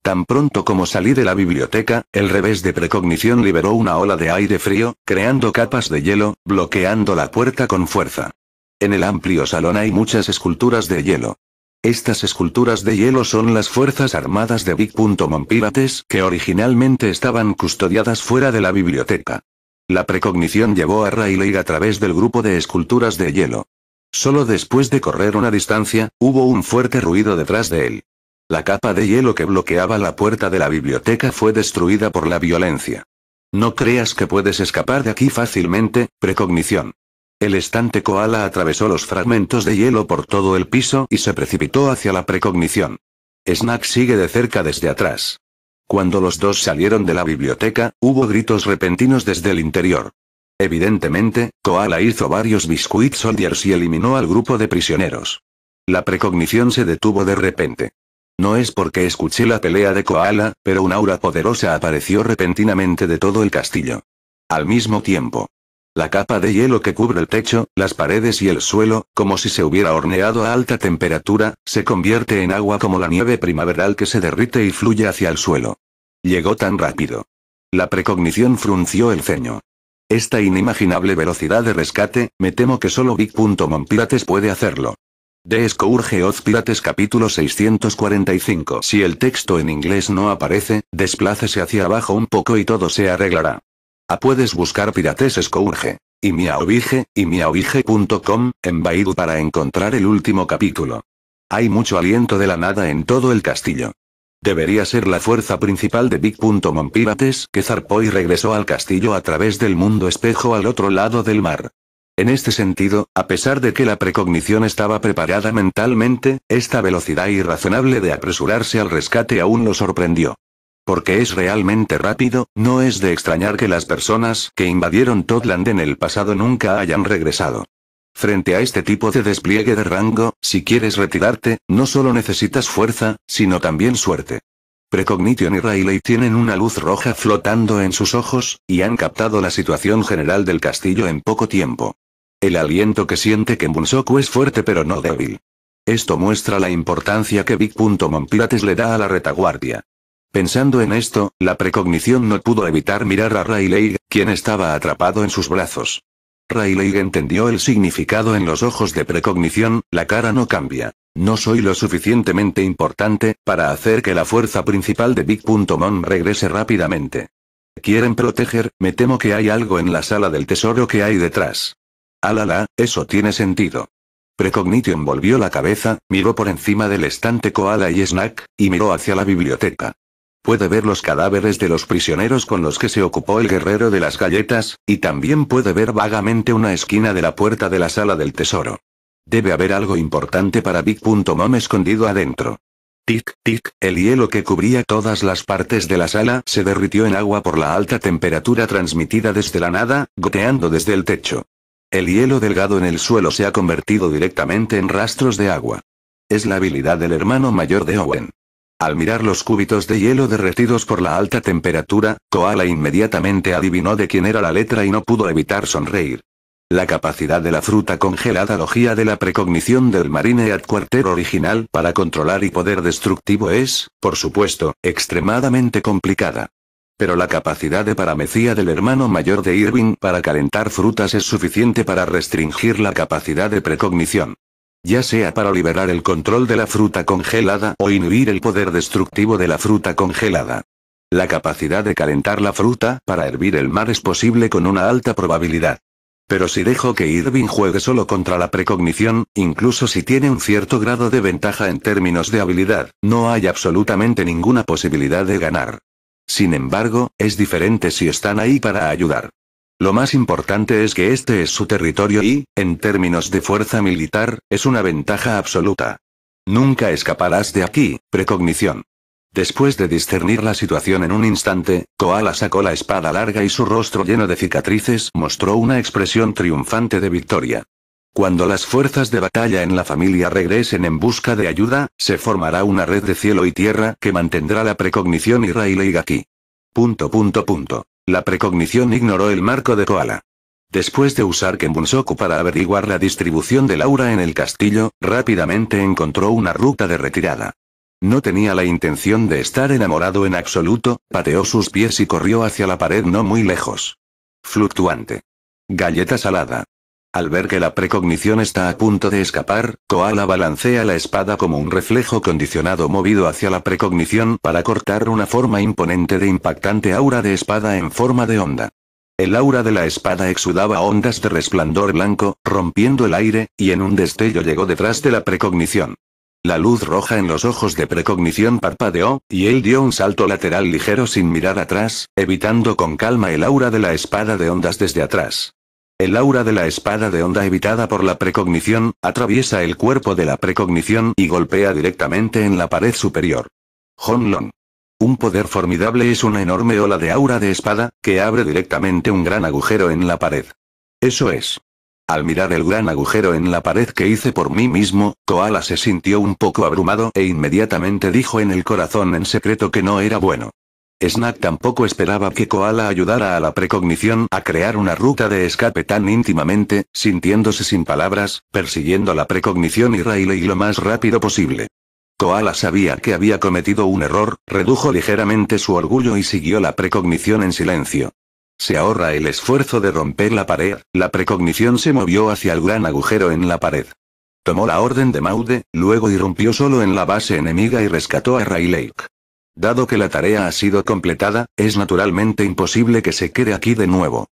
Tan pronto como salí de la biblioteca, el revés de precognición liberó una ola de aire frío, creando capas de hielo, bloqueando la puerta con fuerza. En el amplio salón hay muchas esculturas de hielo. Estas esculturas de hielo son las Fuerzas Armadas de Big. Pirates que originalmente estaban custodiadas fuera de la biblioteca. La precognición llevó a Rayleigh a través del grupo de esculturas de hielo. Solo después de correr una distancia, hubo un fuerte ruido detrás de él. La capa de hielo que bloqueaba la puerta de la biblioteca fue destruida por la violencia. No creas que puedes escapar de aquí fácilmente, precognición. El estante koala atravesó los fragmentos de hielo por todo el piso y se precipitó hacia la precognición. Snack sigue de cerca desde atrás. Cuando los dos salieron de la biblioteca, hubo gritos repentinos desde el interior. Evidentemente, Koala hizo varios biscuit soldiers y eliminó al grupo de prisioneros. La precognición se detuvo de repente. No es porque escuché la pelea de Koala, pero un aura poderosa apareció repentinamente de todo el castillo. Al mismo tiempo. La capa de hielo que cubre el techo, las paredes y el suelo, como si se hubiera horneado a alta temperatura, se convierte en agua como la nieve primaveral que se derrite y fluye hacia el suelo. Llegó tan rápido. La precognición frunció el ceño. Esta inimaginable velocidad de rescate, me temo que solo Big. puede hacerlo. De Scourge of Pirates capítulo 645 Si el texto en inglés no aparece, desplácese hacia abajo un poco y todo se arreglará. A ah, puedes buscar Pirates Scourge. Y miaobige, y miaobige.com, en Baidu para encontrar el último capítulo. Hay mucho aliento de la nada en todo el castillo. Debería ser la fuerza principal de Big. Pirates que zarpó y regresó al castillo a través del mundo espejo al otro lado del mar. En este sentido, a pesar de que la precognición estaba preparada mentalmente, esta velocidad irrazonable de apresurarse al rescate aún lo sorprendió. Porque es realmente rápido, no es de extrañar que las personas que invadieron Totland en el pasado nunca hayan regresado. Frente a este tipo de despliegue de rango, si quieres retirarte, no solo necesitas fuerza, sino también suerte. Precognition y Riley tienen una luz roja flotando en sus ojos, y han captado la situación general del castillo en poco tiempo. El aliento que siente que Soku es fuerte pero no débil. Esto muestra la importancia que Big. Pirates le da a la retaguardia. Pensando en esto, la precognición no pudo evitar mirar a Rayleigh, quien estaba atrapado en sus brazos. Rayleigh entendió el significado en los ojos de precognición, la cara no cambia. No soy lo suficientemente importante, para hacer que la fuerza principal de Big. regrese rápidamente. Quieren proteger, me temo que hay algo en la sala del tesoro que hay detrás. Alala, ah, eso tiene sentido. Precognition volvió la cabeza, miró por encima del estante Koala y Snack, y miró hacia la biblioteca. Puede ver los cadáveres de los prisioneros con los que se ocupó el guerrero de las galletas, y también puede ver vagamente una esquina de la puerta de la sala del tesoro. Debe haber algo importante para Big.mom escondido adentro. Tic, tic, el hielo que cubría todas las partes de la sala se derritió en agua por la alta temperatura transmitida desde la nada, goteando desde el techo. El hielo delgado en el suelo se ha convertido directamente en rastros de agua. Es la habilidad del hermano mayor de Owen. Al mirar los cúbitos de hielo derretidos por la alta temperatura, Koala inmediatamente adivinó de quién era la letra y no pudo evitar sonreír. La capacidad de la fruta congelada logía de la precognición del ad quarter original para controlar y poder destructivo es, por supuesto, extremadamente complicada. Pero la capacidad de paramecía del hermano mayor de Irving para calentar frutas es suficiente para restringir la capacidad de precognición. Ya sea para liberar el control de la fruta congelada o inhibir el poder destructivo de la fruta congelada. La capacidad de calentar la fruta para hervir el mar es posible con una alta probabilidad. Pero si dejo que Irving juegue solo contra la precognición, incluso si tiene un cierto grado de ventaja en términos de habilidad, no hay absolutamente ninguna posibilidad de ganar. Sin embargo, es diferente si están ahí para ayudar. Lo más importante es que este es su territorio y, en términos de fuerza militar, es una ventaja absoluta. Nunca escaparás de aquí, precognición. Después de discernir la situación en un instante, Koala sacó la espada larga y su rostro lleno de cicatrices mostró una expresión triunfante de victoria. Cuando las fuerzas de batalla en la familia regresen en busca de ayuda, se formará una red de cielo y tierra que mantendrá la precognición y Rayleigh Punto punto punto. La precognición ignoró el marco de Koala. Después de usar Kenbunsoku para averiguar la distribución de Laura en el castillo, rápidamente encontró una ruta de retirada. No tenía la intención de estar enamorado en absoluto, pateó sus pies y corrió hacia la pared no muy lejos. Fluctuante. Galleta salada. Al ver que la precognición está a punto de escapar, Koala balancea la espada como un reflejo condicionado movido hacia la precognición para cortar una forma imponente de impactante aura de espada en forma de onda. El aura de la espada exudaba ondas de resplandor blanco, rompiendo el aire, y en un destello llegó detrás de la precognición. La luz roja en los ojos de precognición parpadeó, y él dio un salto lateral ligero sin mirar atrás, evitando con calma el aura de la espada de ondas desde atrás. El aura de la espada de onda evitada por la precognición, atraviesa el cuerpo de la precognición y golpea directamente en la pared superior. Honlon. Un poder formidable es una enorme ola de aura de espada, que abre directamente un gran agujero en la pared. Eso es. Al mirar el gran agujero en la pared que hice por mí mismo, Koala se sintió un poco abrumado e inmediatamente dijo en el corazón en secreto que no era bueno. Snack tampoco esperaba que Koala ayudara a la precognición a crear una ruta de escape tan íntimamente, sintiéndose sin palabras, persiguiendo la precognición y Rayleigh lo más rápido posible. Koala sabía que había cometido un error, redujo ligeramente su orgullo y siguió la precognición en silencio. Se ahorra el esfuerzo de romper la pared, la precognición se movió hacia el gran agujero en la pared. Tomó la orden de Maude, luego irrumpió solo en la base enemiga y rescató a Rayleigh. Dado que la tarea ha sido completada, es naturalmente imposible que se quede aquí de nuevo.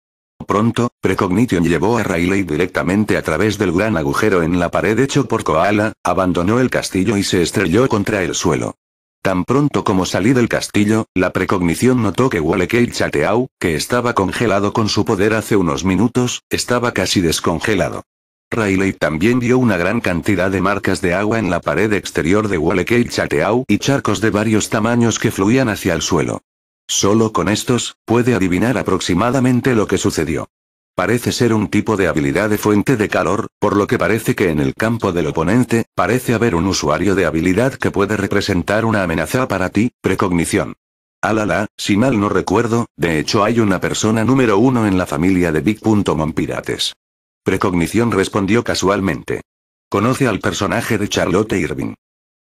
Pronto, Precognition llevó a Rayleigh directamente a través del gran agujero en la pared hecho por Koala, abandonó el castillo y se estrelló contra el suelo. Tan pronto como salí del castillo, la precognición notó que Walekei Chateau, que estaba congelado con su poder hace unos minutos, estaba casi descongelado. Rayleigh también vio una gran cantidad de marcas de agua en la pared exterior de Walekei Chateau y charcos de varios tamaños que fluían hacia el suelo. Solo con estos, puede adivinar aproximadamente lo que sucedió. Parece ser un tipo de habilidad de fuente de calor, por lo que parece que en el campo del oponente, parece haber un usuario de habilidad que puede representar una amenaza para ti, precognición. Alala, ah, si mal no recuerdo, de hecho hay una persona número uno en la familia de Big. Precognición respondió casualmente. Conoce al personaje de Charlotte Irving.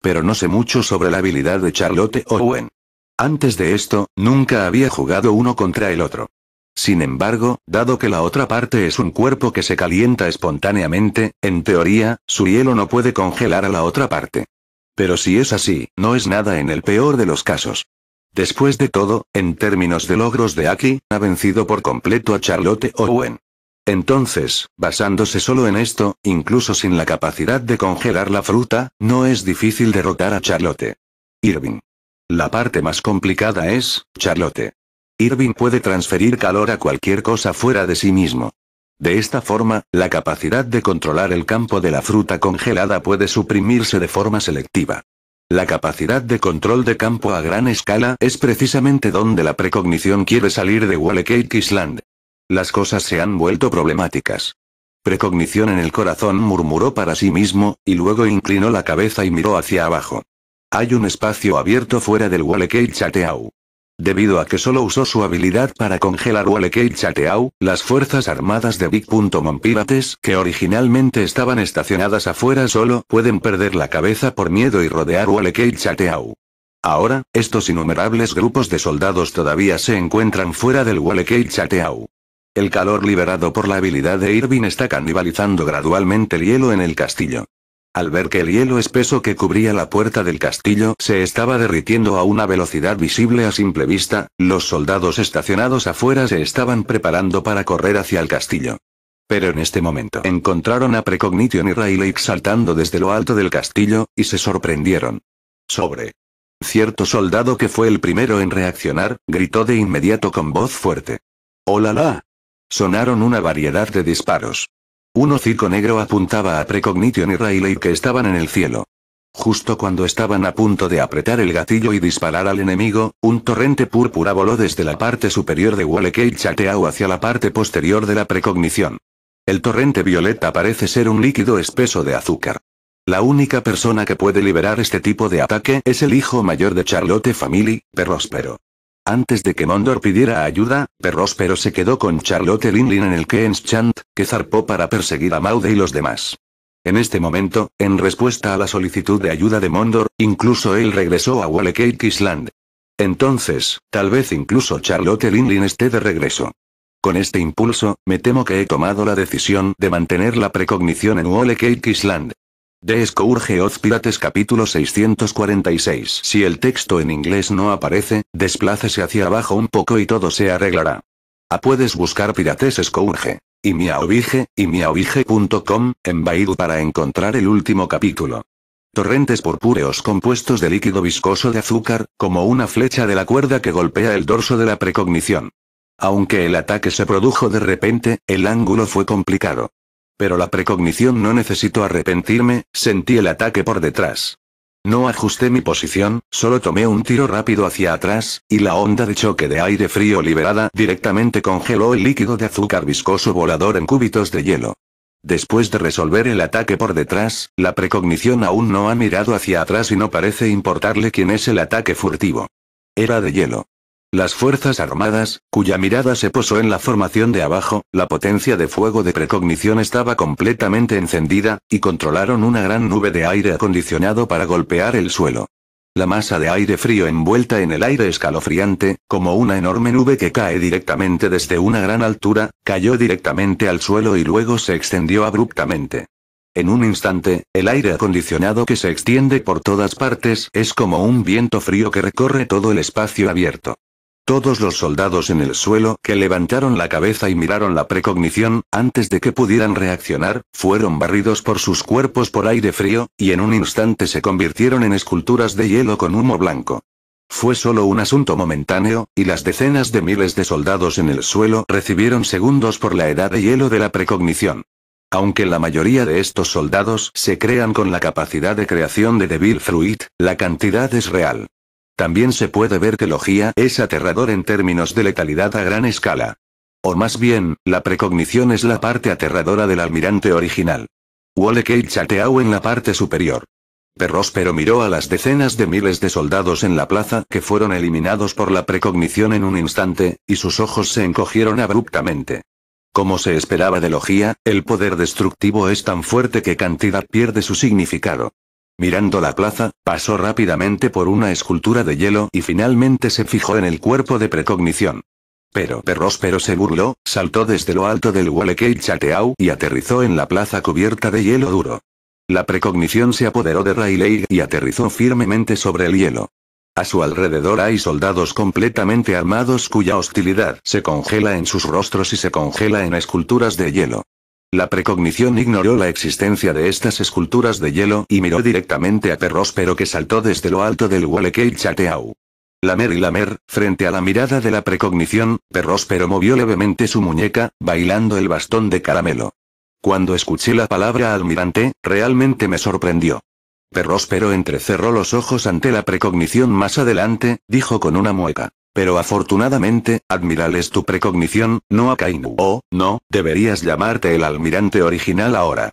Pero no sé mucho sobre la habilidad de Charlotte Owen. Antes de esto, nunca había jugado uno contra el otro. Sin embargo, dado que la otra parte es un cuerpo que se calienta espontáneamente, en teoría, su hielo no puede congelar a la otra parte. Pero si es así, no es nada en el peor de los casos. Después de todo, en términos de logros de Aki, ha vencido por completo a Charlotte Owen. Entonces, basándose solo en esto, incluso sin la capacidad de congelar la fruta, no es difícil derrotar a Charlotte. Irving. La parte más complicada es, Charlotte. Irving puede transferir calor a cualquier cosa fuera de sí mismo. De esta forma, la capacidad de controlar el campo de la fruta congelada puede suprimirse de forma selectiva. La capacidad de control de campo a gran escala es precisamente donde la precognición quiere salir de Wallecake Island. Las cosas se han vuelto problemáticas. Precognición en el corazón murmuró para sí mismo, y luego inclinó la cabeza y miró hacia abajo. Hay un espacio abierto fuera del Walekei Chateau. Debido a que solo usó su habilidad para congelar Walekei Chateau, las fuerzas armadas de Big. Pirates, que originalmente estaban estacionadas afuera solo, pueden perder la cabeza por miedo y rodear Walekei Chateau. Ahora, estos innumerables grupos de soldados todavía se encuentran fuera del Walekei Chateau. El calor liberado por la habilidad de Irving está canibalizando gradualmente el hielo en el castillo. Al ver que el hielo espeso que cubría la puerta del castillo se estaba derritiendo a una velocidad visible a simple vista, los soldados estacionados afuera se estaban preparando para correr hacia el castillo. Pero en este momento encontraron a Precognition y Rayleigh saltando desde lo alto del castillo, y se sorprendieron. Sobre. Cierto soldado que fue el primero en reaccionar, gritó de inmediato con voz fuerte. ¡Hola la! Sonaron una variedad de disparos. Un hocico negro apuntaba a Precognition y Rayleigh que estaban en el cielo. Justo cuando estaban a punto de apretar el gatillo y disparar al enemigo, un torrente púrpura voló desde la parte superior de Walleke y chateau hacia la parte posterior de la precognición. El torrente violeta parece ser un líquido espeso de azúcar. La única persona que puede liberar este tipo de ataque es el hijo mayor de Charlotte Family, Peróspero. Antes de que Mondor pidiera ayuda, Perrospero se quedó con Charlotte Linlin en el Ken's Chant, que zarpó para perseguir a Maude y los demás. En este momento, en respuesta a la solicitud de ayuda de Mondor, incluso él regresó a Cake Island. Entonces, tal vez incluso Charlotte Linlin esté de regreso. Con este impulso, me temo que he tomado la decisión de mantener la precognición en Cake Island. De Scourge Pirates capítulo 646 Si el texto en inglés no aparece, desplácese hacia abajo un poco y todo se arreglará. A ah, puedes buscar Pirates Scourge. Y miaobige, y miaobige.com, en Baidu para encontrar el último capítulo. Torrentes purpúreos compuestos de líquido viscoso de azúcar, como una flecha de la cuerda que golpea el dorso de la precognición. Aunque el ataque se produjo de repente, el ángulo fue complicado. Pero la precognición no necesitó arrepentirme, sentí el ataque por detrás. No ajusté mi posición, solo tomé un tiro rápido hacia atrás, y la onda de choque de aire frío liberada directamente congeló el líquido de azúcar viscoso volador en cúbitos de hielo. Después de resolver el ataque por detrás, la precognición aún no ha mirado hacia atrás y no parece importarle quién es el ataque furtivo. Era de hielo. Las Fuerzas Armadas, cuya mirada se posó en la formación de abajo, la potencia de fuego de precognición estaba completamente encendida, y controlaron una gran nube de aire acondicionado para golpear el suelo. La masa de aire frío envuelta en el aire escalofriante, como una enorme nube que cae directamente desde una gran altura, cayó directamente al suelo y luego se extendió abruptamente. En un instante, el aire acondicionado que se extiende por todas partes es como un viento frío que recorre todo el espacio abierto. Todos los soldados en el suelo, que levantaron la cabeza y miraron la precognición, antes de que pudieran reaccionar, fueron barridos por sus cuerpos por aire frío, y en un instante se convirtieron en esculturas de hielo con humo blanco. Fue solo un asunto momentáneo, y las decenas de miles de soldados en el suelo recibieron segundos por la edad de hielo de la precognición. Aunque la mayoría de estos soldados se crean con la capacidad de creación de Devil Fruit, la cantidad es real. También se puede ver que Logia es aterrador en términos de letalidad a gran escala. O más bien, la precognición es la parte aterradora del almirante original. Kate chateau en la parte superior. pero miró a las decenas de miles de soldados en la plaza que fueron eliminados por la precognición en un instante, y sus ojos se encogieron abruptamente. Como se esperaba de Logía, el poder destructivo es tan fuerte que cantidad pierde su significado. Mirando la plaza, pasó rápidamente por una escultura de hielo y finalmente se fijó en el cuerpo de precognición. Pero Perrospero se burló, saltó desde lo alto del Walekei Chateau y aterrizó en la plaza cubierta de hielo duro. La precognición se apoderó de Rayleigh y aterrizó firmemente sobre el hielo. A su alrededor hay soldados completamente armados cuya hostilidad se congela en sus rostros y se congela en esculturas de hielo. La precognición ignoró la existencia de estas esculturas de hielo y miró directamente a Perróspero que saltó desde lo alto del Walekei Chateau. Lamer y lamer, frente a la mirada de la precognición, Perróspero movió levemente su muñeca, bailando el bastón de caramelo. Cuando escuché la palabra almirante, realmente me sorprendió. Perróspero entrecerró los ojos ante la precognición más adelante, dijo con una mueca. Pero afortunadamente, admiral es tu precognición, no Akainu. Oh, no, deberías llamarte el almirante original ahora.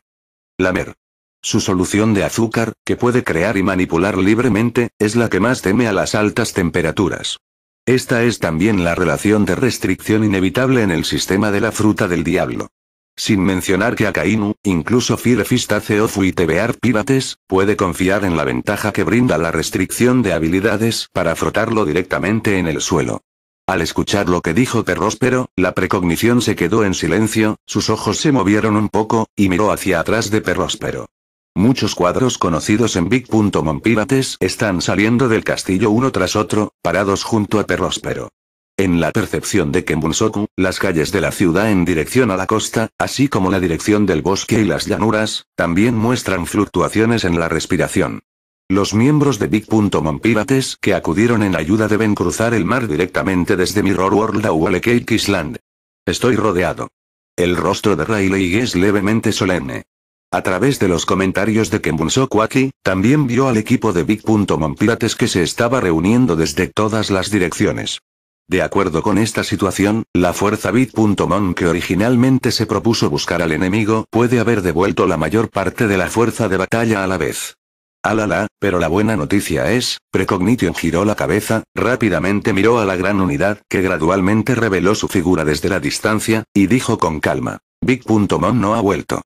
Lamer. Su solución de azúcar, que puede crear y manipular libremente, es la que más teme a las altas temperaturas. Esta es también la relación de restricción inevitable en el sistema de la fruta del diablo. Sin mencionar que Akainu, incluso Firefistace o Fuitebear Pirates, puede confiar en la ventaja que brinda la restricción de habilidades para frotarlo directamente en el suelo. Al escuchar lo que dijo Perróspero, la precognición se quedó en silencio, sus ojos se movieron un poco, y miró hacia atrás de Perrospero. Muchos cuadros conocidos en Big.mon Pirates están saliendo del castillo uno tras otro, parados junto a Perrospero. En la percepción de Kenbunsoku, las calles de la ciudad en dirección a la costa, así como la dirección del bosque y las llanuras, también muestran fluctuaciones en la respiración. Los miembros de Big Pirates que acudieron en ayuda deben cruzar el mar directamente desde Mirror World a Wale Island. Estoy rodeado. El rostro de Riley es levemente solemne. A través de los comentarios de Kenbunsoku aquí, también vio al equipo de Big que se estaba reuniendo desde todas las direcciones. De acuerdo con esta situación, la fuerza Big.Mon que originalmente se propuso buscar al enemigo puede haber devuelto la mayor parte de la fuerza de batalla a la vez. Alala, ah, pero la buena noticia es, Precognition giró la cabeza, rápidamente miró a la gran unidad que gradualmente reveló su figura desde la distancia, y dijo con calma, Big.mon no ha vuelto.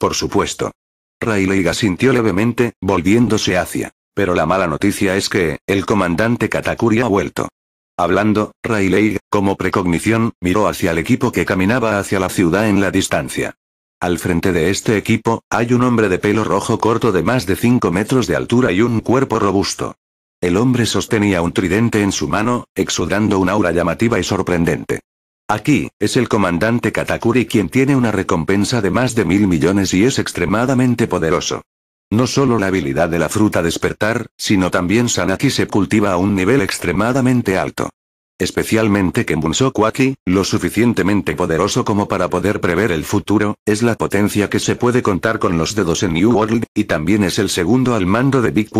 Por supuesto. Rayleigh asintió levemente, volviéndose hacia. Pero la mala noticia es que, el comandante Katakuri ha vuelto. Hablando, Rayleigh, como precognición, miró hacia el equipo que caminaba hacia la ciudad en la distancia. Al frente de este equipo, hay un hombre de pelo rojo corto de más de 5 metros de altura y un cuerpo robusto. El hombre sostenía un tridente en su mano, exudando un aura llamativa y sorprendente. Aquí, es el comandante Katakuri quien tiene una recompensa de más de mil millones y es extremadamente poderoso. No solo la habilidad de la fruta despertar, sino también Sanaki se cultiva a un nivel extremadamente alto. Especialmente que Kwaki, lo suficientemente poderoso como para poder prever el futuro, es la potencia que se puede contar con los dedos en New World, y también es el segundo al mando de Big.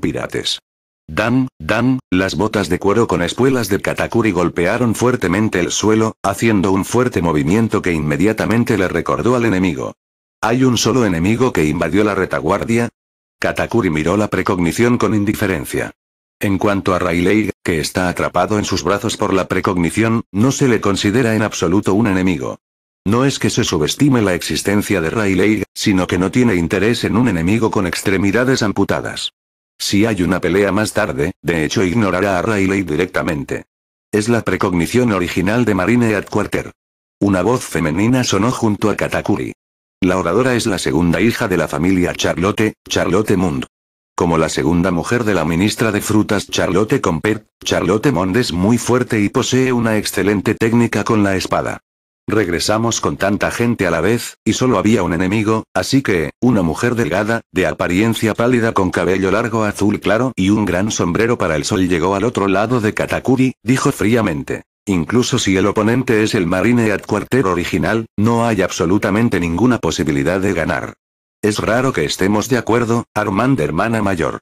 Pirates. Dan, dan, las botas de cuero con espuelas de Katakuri golpearon fuertemente el suelo, haciendo un fuerte movimiento que inmediatamente le recordó al enemigo. Hay un solo enemigo que invadió la retaguardia. Katakuri miró la precognición con indiferencia. En cuanto a Rayleigh, que está atrapado en sus brazos por la precognición, no se le considera en absoluto un enemigo. No es que se subestime la existencia de Rayleigh, sino que no tiene interés en un enemigo con extremidades amputadas. Si hay una pelea más tarde, de hecho ignorará a Rayleigh directamente. Es la precognición original de Marine Quarter. Una voz femenina sonó junto a Katakuri. La oradora es la segunda hija de la familia Charlotte, Charlotte Mund. Como la segunda mujer de la ministra de Frutas Charlotte Comper, Charlotte Mond es muy fuerte y posee una excelente técnica con la espada. Regresamos con tanta gente a la vez, y solo había un enemigo, así que, una mujer delgada, de apariencia pálida con cabello largo azul claro y un gran sombrero para el sol llegó al otro lado de Katakuri, dijo fríamente. Incluso si el oponente es el Marine Adquarter original, no hay absolutamente ninguna posibilidad de ganar. Es raro que estemos de acuerdo, Armand hermana mayor.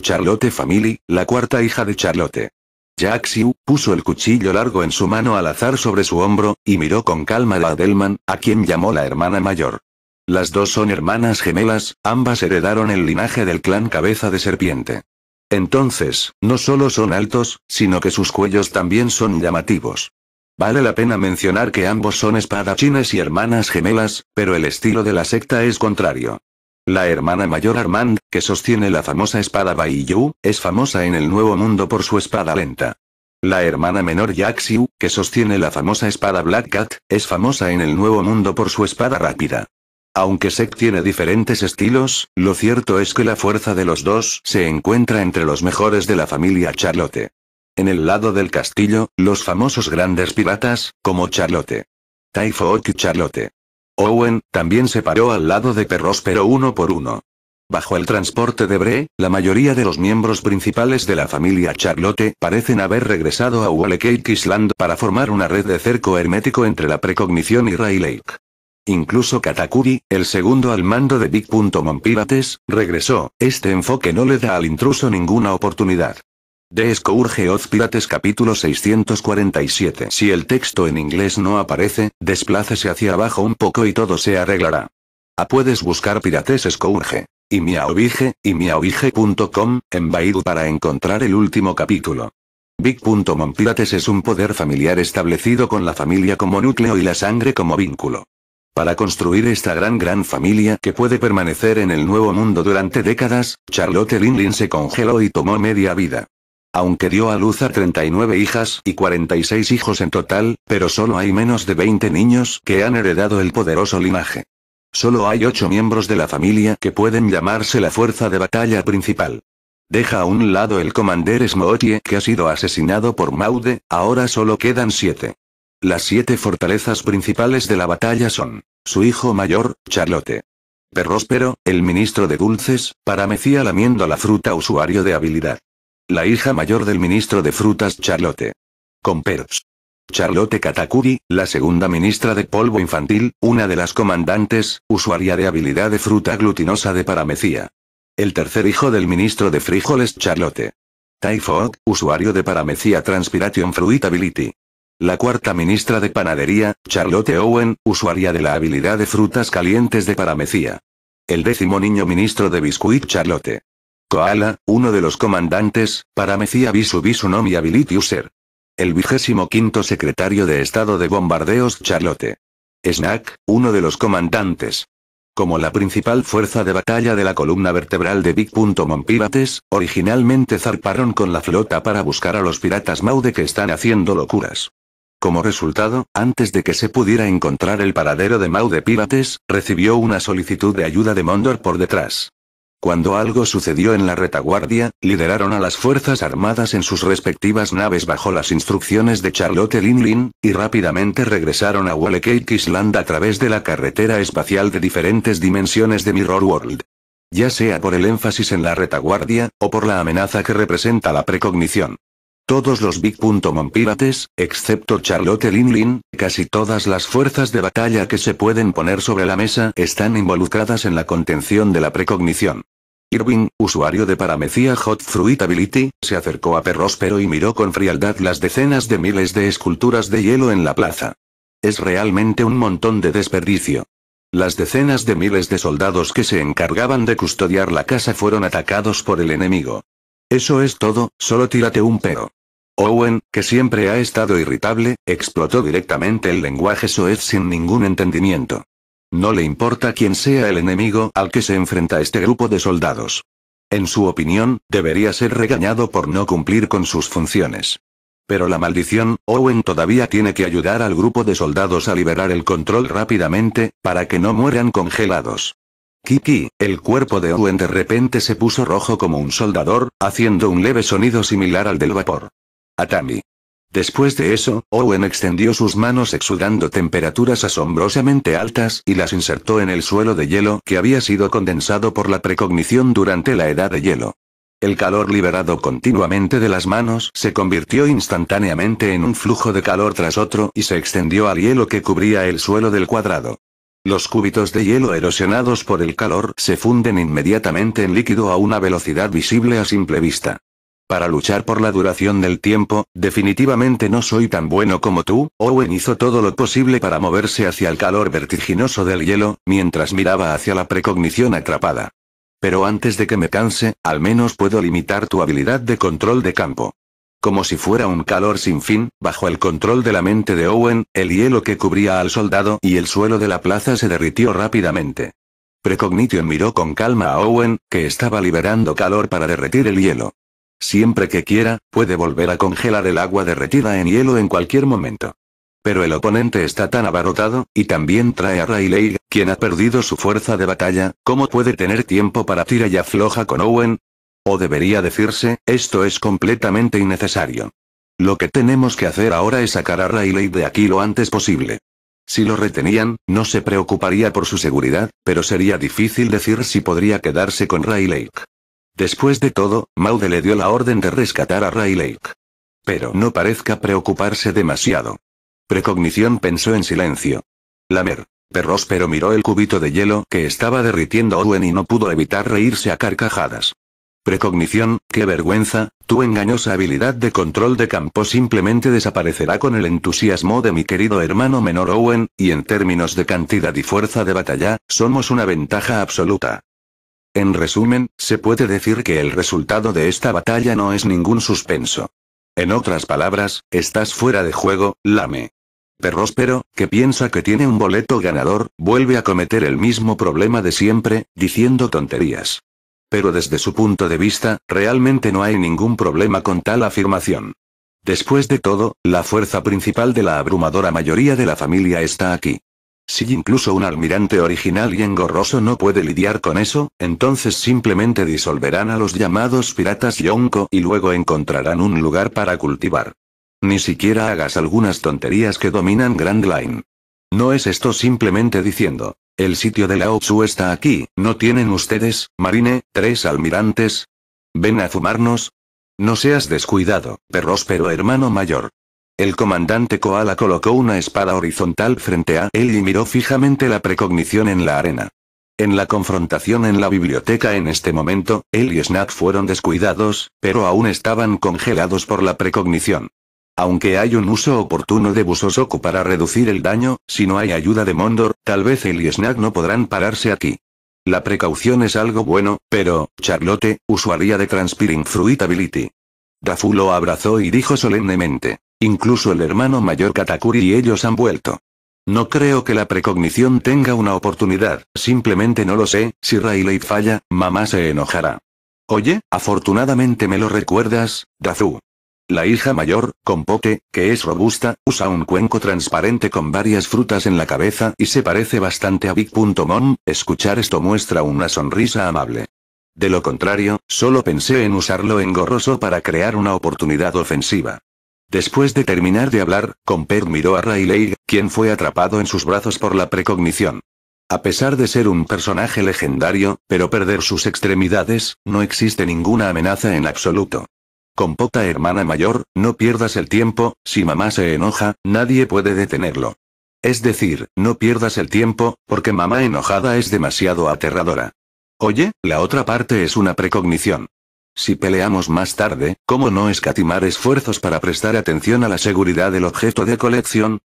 Charlotte Family, la cuarta hija de Charlotte. Jack Siu, puso el cuchillo largo en su mano al azar sobre su hombro, y miró con calma a Adelman, a quien llamó la hermana mayor. Las dos son hermanas gemelas, ambas heredaron el linaje del clan Cabeza de Serpiente. Entonces, no solo son altos, sino que sus cuellos también son llamativos. Vale la pena mencionar que ambos son espadachines y hermanas gemelas, pero el estilo de la secta es contrario. La hermana mayor Armand, que sostiene la famosa espada Baiyu, es famosa en el Nuevo Mundo por su espada lenta. La hermana menor Yaxiu, que sostiene la famosa espada Black Cat, es famosa en el Nuevo Mundo por su espada rápida. Aunque Sek tiene diferentes estilos, lo cierto es que la fuerza de los dos se encuentra entre los mejores de la familia Charlotte. En el lado del castillo, los famosos grandes piratas, como Charlotte. Taifo y Charlotte. Owen, también se paró al lado de perros pero uno por uno. Bajo el transporte de Bre, la mayoría de los miembros principales de la familia Charlotte parecen haber regresado a Wallacake Island para formar una red de cerco hermético entre la precognición y Ray Lake. Incluso Katakuri, el segundo al mando de Big.mon Pirates, regresó, este enfoque no le da al intruso ninguna oportunidad. De Scourge Pirates capítulo 647 Si el texto en inglés no aparece, desplácese hacia abajo un poco y todo se arreglará. A ah, puedes buscar Pirates Scourge. Y Miaobige, y Miaobige.com, en Baidu para encontrar el último capítulo. Big.mon Pirates es un poder familiar establecido con la familia como núcleo y la sangre como vínculo. Para construir esta gran gran familia que puede permanecer en el nuevo mundo durante décadas, Charlotte Linlin se congeló y tomó media vida. Aunque dio a luz a 39 hijas y 46 hijos en total, pero solo hay menos de 20 niños que han heredado el poderoso linaje. Solo hay ocho miembros de la familia que pueden llamarse la fuerza de batalla principal. Deja a un lado el comandante Smootie que ha sido asesinado por Maude, ahora solo quedan 7. Las siete fortalezas principales de la batalla son su hijo mayor, Charlotte. Perrospero, el ministro de Dulces, paramecía lamiendo la fruta usuario de habilidad. La hija mayor del ministro de Frutas Charlotte. Comperos, Charlotte Katakuri, la segunda ministra de polvo infantil, una de las comandantes, usuaria de habilidad de fruta glutinosa de paramecía. El tercer hijo del ministro de frijoles Charlotte. Ty usuario de paramecía Transpiration Fruit Ability. La cuarta ministra de Panadería, Charlotte Owen, usuaria de la habilidad de frutas calientes de paramecía. El décimo niño ministro de Biscuit Charlotte. Koala, uno de los comandantes, paramecía visu visu nomi ability user. El vigésimo quinto secretario de Estado de Bombardeos Charlotte. Snack, uno de los comandantes. Como la principal fuerza de batalla de la columna vertebral de Big. originalmente zarparon con la flota para buscar a los piratas Maude que están haciendo locuras. Como resultado, antes de que se pudiera encontrar el paradero de Mau de Pirates, recibió una solicitud de ayuda de Mondor por detrás. Cuando algo sucedió en la retaguardia, lideraron a las Fuerzas Armadas en sus respectivas naves bajo las instrucciones de Charlotte Linlin, y rápidamente regresaron a Wall Island a través de la carretera espacial de diferentes dimensiones de Mirror World. Ya sea por el énfasis en la retaguardia, o por la amenaza que representa la precognición. Todos los Big.Mon pirates, excepto Charlotte Linlin, casi todas las fuerzas de batalla que se pueden poner sobre la mesa están involucradas en la contención de la precognición. Irving, usuario de Paramecia Hot Fruit Ability, se acercó a Perróspero y miró con frialdad las decenas de miles de esculturas de hielo en la plaza. Es realmente un montón de desperdicio. Las decenas de miles de soldados que se encargaban de custodiar la casa fueron atacados por el enemigo. Eso es todo, solo tírate un pedo. Owen, que siempre ha estado irritable, explotó directamente el lenguaje soez sin ningún entendimiento. No le importa quién sea el enemigo al que se enfrenta este grupo de soldados. En su opinión, debería ser regañado por no cumplir con sus funciones. Pero la maldición, Owen todavía tiene que ayudar al grupo de soldados a liberar el control rápidamente, para que no mueran congelados. Kiki, el cuerpo de Owen de repente se puso rojo como un soldador, haciendo un leve sonido similar al del vapor. Atami. Después de eso, Owen extendió sus manos exudando temperaturas asombrosamente altas y las insertó en el suelo de hielo que había sido condensado por la precognición durante la edad de hielo. El calor liberado continuamente de las manos se convirtió instantáneamente en un flujo de calor tras otro y se extendió al hielo que cubría el suelo del cuadrado. Los cúbitos de hielo erosionados por el calor se funden inmediatamente en líquido a una velocidad visible a simple vista. Para luchar por la duración del tiempo, definitivamente no soy tan bueno como tú, Owen hizo todo lo posible para moverse hacia el calor vertiginoso del hielo, mientras miraba hacia la precognición atrapada. Pero antes de que me canse, al menos puedo limitar tu habilidad de control de campo. Como si fuera un calor sin fin, bajo el control de la mente de Owen, el hielo que cubría al soldado y el suelo de la plaza se derritió rápidamente. Precognition miró con calma a Owen, que estaba liberando calor para derretir el hielo. Siempre que quiera, puede volver a congelar el agua derretida en hielo en cualquier momento. Pero el oponente está tan abarrotado, y también trae a Rayleigh, quien ha perdido su fuerza de batalla, ¿cómo puede tener tiempo para tirar y floja con Owen? O debería decirse, esto es completamente innecesario. Lo que tenemos que hacer ahora es sacar a Rayleigh de aquí lo antes posible. Si lo retenían, no se preocuparía por su seguridad, pero sería difícil decir si podría quedarse con Rayleigh. Después de todo, Maude le dio la orden de rescatar a Ray Lake. Pero no parezca preocuparse demasiado. Precognición pensó en silencio. Lamer. Perros, pero miró el cubito de hielo que estaba derritiendo Owen y no pudo evitar reírse a carcajadas. Precognición, qué vergüenza, tu engañosa habilidad de control de campo simplemente desaparecerá con el entusiasmo de mi querido hermano menor Owen, y en términos de cantidad y fuerza de batalla, somos una ventaja absoluta. En resumen, se puede decir que el resultado de esta batalla no es ningún suspenso. En otras palabras, estás fuera de juego, lame. Perróspero, que piensa que tiene un boleto ganador, vuelve a cometer el mismo problema de siempre, diciendo tonterías. Pero desde su punto de vista, realmente no hay ningún problema con tal afirmación. Después de todo, la fuerza principal de la abrumadora mayoría de la familia está aquí. Si incluso un almirante original y engorroso no puede lidiar con eso, entonces simplemente disolverán a los llamados piratas Yonko y luego encontrarán un lugar para cultivar. Ni siquiera hagas algunas tonterías que dominan Grand Line. No es esto simplemente diciendo, el sitio de Lao Tzu está aquí, ¿no tienen ustedes, Marine, tres almirantes? ¿Ven a fumarnos? No seas descuidado, pero hermano mayor. El comandante Koala colocó una espada horizontal frente a él y miró fijamente la precognición en la arena. En la confrontación en la biblioteca en este momento, él y Snack fueron descuidados, pero aún estaban congelados por la precognición. Aunque hay un uso oportuno de Busosoku para reducir el daño, si no hay ayuda de Mondor, tal vez él y Snack no podrán pararse aquí. La precaución es algo bueno, pero, Charlotte, usaría de Transpiring Fruitability. Ability. lo abrazó y dijo solemnemente. Incluso el hermano mayor Katakuri y ellos han vuelto. No creo que la precognición tenga una oportunidad, simplemente no lo sé, si Rayleigh falla, mamá se enojará. Oye, afortunadamente me lo recuerdas, Dazu. La hija mayor, con Poke, que es robusta, usa un cuenco transparente con varias frutas en la cabeza y se parece bastante a Mom, escuchar esto muestra una sonrisa amable. De lo contrario, solo pensé en usarlo engorroso para crear una oportunidad ofensiva. Después de terminar de hablar, Comper miró a Rayleigh, quien fue atrapado en sus brazos por la precognición. A pesar de ser un personaje legendario, pero perder sus extremidades, no existe ninguna amenaza en absoluto. Compota hermana mayor, no pierdas el tiempo, si mamá se enoja, nadie puede detenerlo. Es decir, no pierdas el tiempo, porque mamá enojada es demasiado aterradora. Oye, la otra parte es una precognición. Si peleamos más tarde, ¿cómo no escatimar esfuerzos para prestar atención a la seguridad del objeto de colección?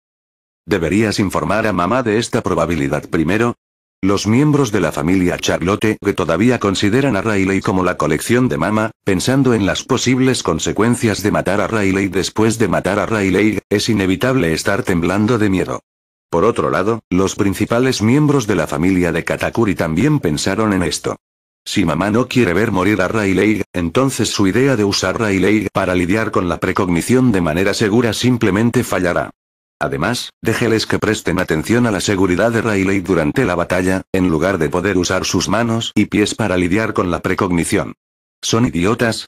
Deberías informar a mamá de esta probabilidad primero. Los miembros de la familia Charlotte que todavía consideran a Riley como la colección de mamá, pensando en las posibles consecuencias de matar a Riley después de matar a Riley, es inevitable estar temblando de miedo. Por otro lado, los principales miembros de la familia de Katakuri también pensaron en esto. Si mamá no quiere ver morir a Rayleigh, entonces su idea de usar Rayleigh para lidiar con la precognición de manera segura simplemente fallará. Además, déjeles que presten atención a la seguridad de Rayleigh durante la batalla, en lugar de poder usar sus manos y pies para lidiar con la precognición. ¿Son idiotas?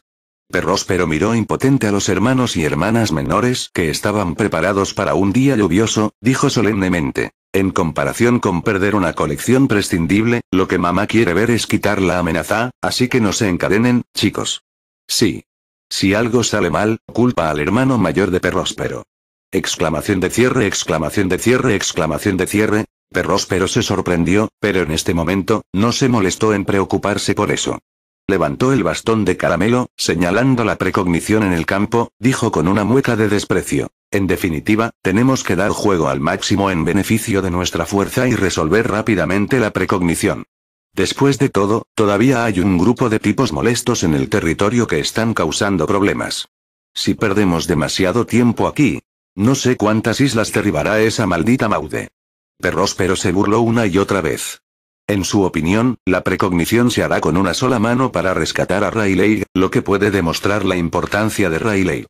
pero miró impotente a los hermanos y hermanas menores que estaban preparados para un día lluvioso, dijo solemnemente. En comparación con perder una colección prescindible, lo que mamá quiere ver es quitar la amenaza, así que no se encadenen, chicos. Sí. Si algo sale mal, culpa al hermano mayor de Perróspero. Exclamación de cierre, exclamación de cierre, exclamación de cierre. Perróspero se sorprendió, pero en este momento, no se molestó en preocuparse por eso levantó el bastón de caramelo, señalando la precognición en el campo, dijo con una mueca de desprecio. En definitiva, tenemos que dar juego al máximo en beneficio de nuestra fuerza y resolver rápidamente la precognición. Después de todo, todavía hay un grupo de tipos molestos en el territorio que están causando problemas. Si perdemos demasiado tiempo aquí, no sé cuántas islas derribará esa maldita Maude. pero se burló una y otra vez. En su opinión, la precognición se hará con una sola mano para rescatar a Rayleigh, lo que puede demostrar la importancia de Rayleigh.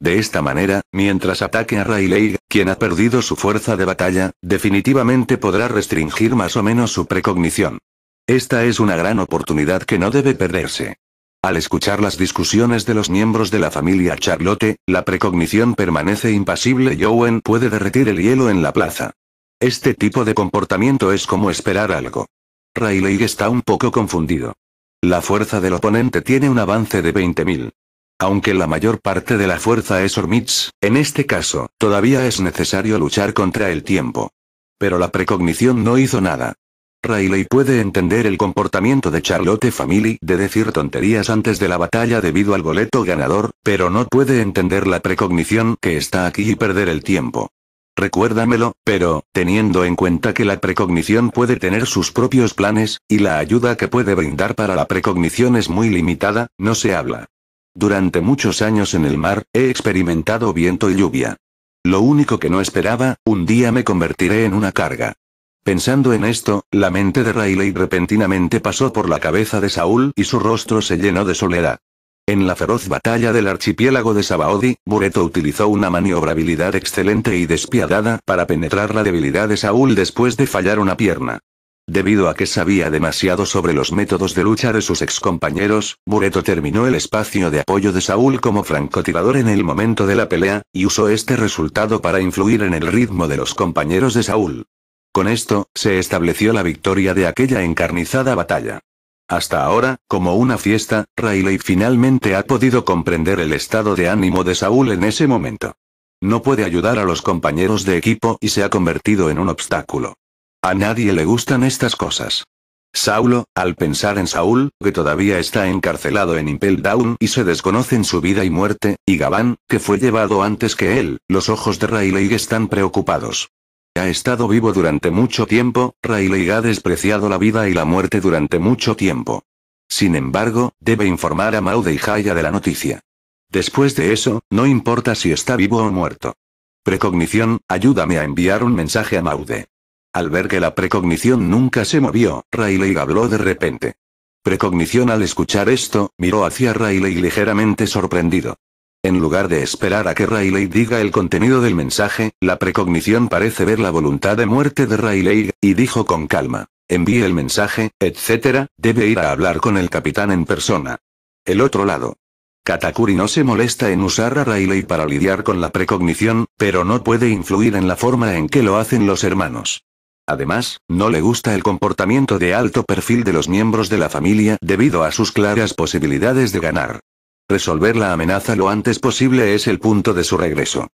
De esta manera, mientras ataque a Rayleigh, quien ha perdido su fuerza de batalla, definitivamente podrá restringir más o menos su precognición. Esta es una gran oportunidad que no debe perderse. Al escuchar las discusiones de los miembros de la familia Charlotte, la precognición permanece impasible y Owen puede derretir el hielo en la plaza. Este tipo de comportamiento es como esperar algo. Rayleigh está un poco confundido. La fuerza del oponente tiene un avance de 20.000. Aunque la mayor parte de la fuerza es Ormitz, en este caso, todavía es necesario luchar contra el tiempo. Pero la precognición no hizo nada. Rayleigh puede entender el comportamiento de Charlotte Family de decir tonterías antes de la batalla debido al boleto ganador, pero no puede entender la precognición que está aquí y perder el tiempo. Recuérdamelo, pero, teniendo en cuenta que la precognición puede tener sus propios planes, y la ayuda que puede brindar para la precognición es muy limitada, no se habla. Durante muchos años en el mar, he experimentado viento y lluvia. Lo único que no esperaba, un día me convertiré en una carga. Pensando en esto, la mente de Riley repentinamente pasó por la cabeza de Saúl y su rostro se llenó de soledad. En la feroz batalla del archipiélago de Sabaody, Bureto utilizó una maniobrabilidad excelente y despiadada para penetrar la debilidad de Saúl después de fallar una pierna. Debido a que sabía demasiado sobre los métodos de lucha de sus excompañeros, Bureto terminó el espacio de apoyo de Saúl como francotirador en el momento de la pelea, y usó este resultado para influir en el ritmo de los compañeros de Saúl. Con esto, se estableció la victoria de aquella encarnizada batalla. Hasta ahora, como una fiesta, Riley finalmente ha podido comprender el estado de ánimo de Saúl en ese momento. No puede ayudar a los compañeros de equipo y se ha convertido en un obstáculo. A nadie le gustan estas cosas. Saulo, al pensar en Saúl, que todavía está encarcelado en Impel Down y se desconocen su vida y muerte, y Gabán, que fue llevado antes que él, los ojos de Riley están preocupados. Ha estado vivo durante mucho tiempo, Riley ha despreciado la vida y la muerte durante mucho tiempo. Sin embargo, debe informar a Maude y Jaya de la noticia. Después de eso, no importa si está vivo o muerto. Precognición, ayúdame a enviar un mensaje a Maude. Al ver que la precognición nunca se movió, Riley habló de repente. Precognición al escuchar esto, miró hacia Riley ligeramente sorprendido. En lugar de esperar a que Rayleigh diga el contenido del mensaje, la precognición parece ver la voluntad de muerte de Rayleigh, y dijo con calma. Envíe el mensaje, etc. Debe ir a hablar con el capitán en persona. El otro lado. Katakuri no se molesta en usar a Rayleigh para lidiar con la precognición, pero no puede influir en la forma en que lo hacen los hermanos. Además, no le gusta el comportamiento de alto perfil de los miembros de la familia debido a sus claras posibilidades de ganar. Resolver la amenaza lo antes posible es el punto de su regreso.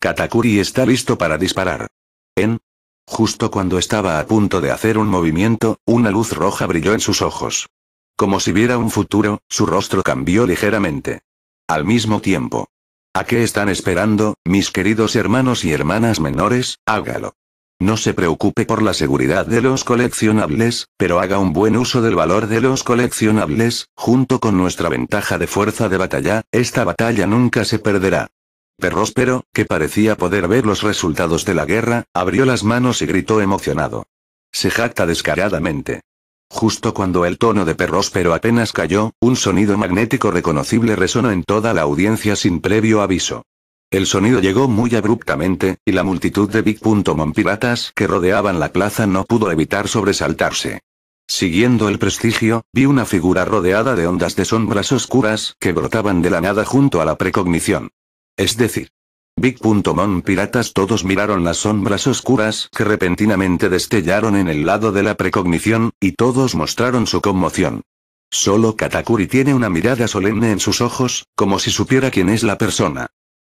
Katakuri está listo para disparar. En. Justo cuando estaba a punto de hacer un movimiento, una luz roja brilló en sus ojos. Como si viera un futuro, su rostro cambió ligeramente. Al mismo tiempo. ¿A qué están esperando, mis queridos hermanos y hermanas menores? Hágalo. No se preocupe por la seguridad de los coleccionables, pero haga un buen uso del valor de los coleccionables, junto con nuestra ventaja de fuerza de batalla, esta batalla nunca se perderá. Perróspero, que parecía poder ver los resultados de la guerra, abrió las manos y gritó emocionado. Se jacta descaradamente. Justo cuando el tono de Perróspero apenas cayó, un sonido magnético reconocible resonó en toda la audiencia sin previo aviso. El sonido llegó muy abruptamente, y la multitud de Big. piratas que rodeaban la plaza no pudo evitar sobresaltarse. Siguiendo el prestigio, vi una figura rodeada de ondas de sombras oscuras que brotaban de la nada junto a la precognición. Es decir, Big. piratas todos miraron las sombras oscuras que repentinamente destellaron en el lado de la precognición, y todos mostraron su conmoción. Solo Katakuri tiene una mirada solemne en sus ojos, como si supiera quién es la persona.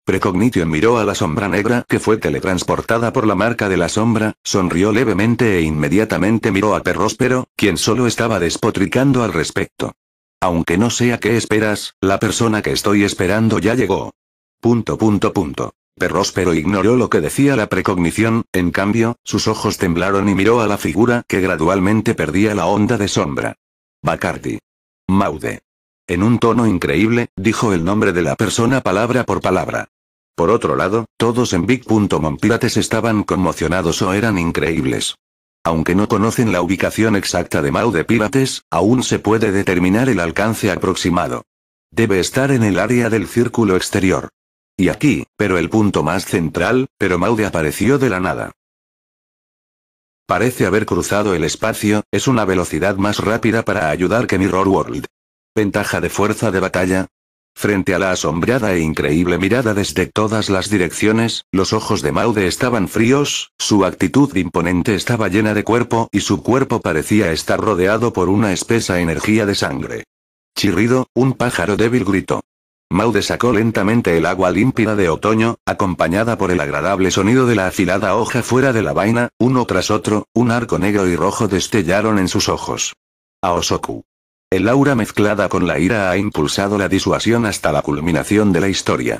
Precognition miró a la sombra negra que fue teletransportada por la marca de la sombra, sonrió levemente e inmediatamente miró a Perróspero, quien solo estaba despotricando al respecto. Aunque no sea que esperas, la persona que estoy esperando ya llegó. Punto punto punto. Perróspero ignoró lo que decía la precognición, en cambio, sus ojos temblaron y miró a la figura que gradualmente perdía la onda de sombra. Bacardi. Maude. En un tono increíble, dijo el nombre de la persona palabra por palabra. Por otro lado, todos en Pirates estaban conmocionados o eran increíbles. Aunque no conocen la ubicación exacta de Mau de aún se puede determinar el alcance aproximado. Debe estar en el área del círculo exterior. Y aquí, pero el punto más central, pero Maude apareció de la nada. Parece haber cruzado el espacio, es una velocidad más rápida para ayudar que Mirror World. Ventaja de fuerza de batalla, Frente a la asombrada e increíble mirada desde todas las direcciones, los ojos de Maude estaban fríos, su actitud imponente estaba llena de cuerpo y su cuerpo parecía estar rodeado por una espesa energía de sangre. Chirrido, un pájaro débil gritó. Maude sacó lentamente el agua límpida de otoño, acompañada por el agradable sonido de la afilada hoja fuera de la vaina, uno tras otro, un arco negro y rojo destellaron en sus ojos. Aosoku. El aura mezclada con la ira ha impulsado la disuasión hasta la culminación de la historia.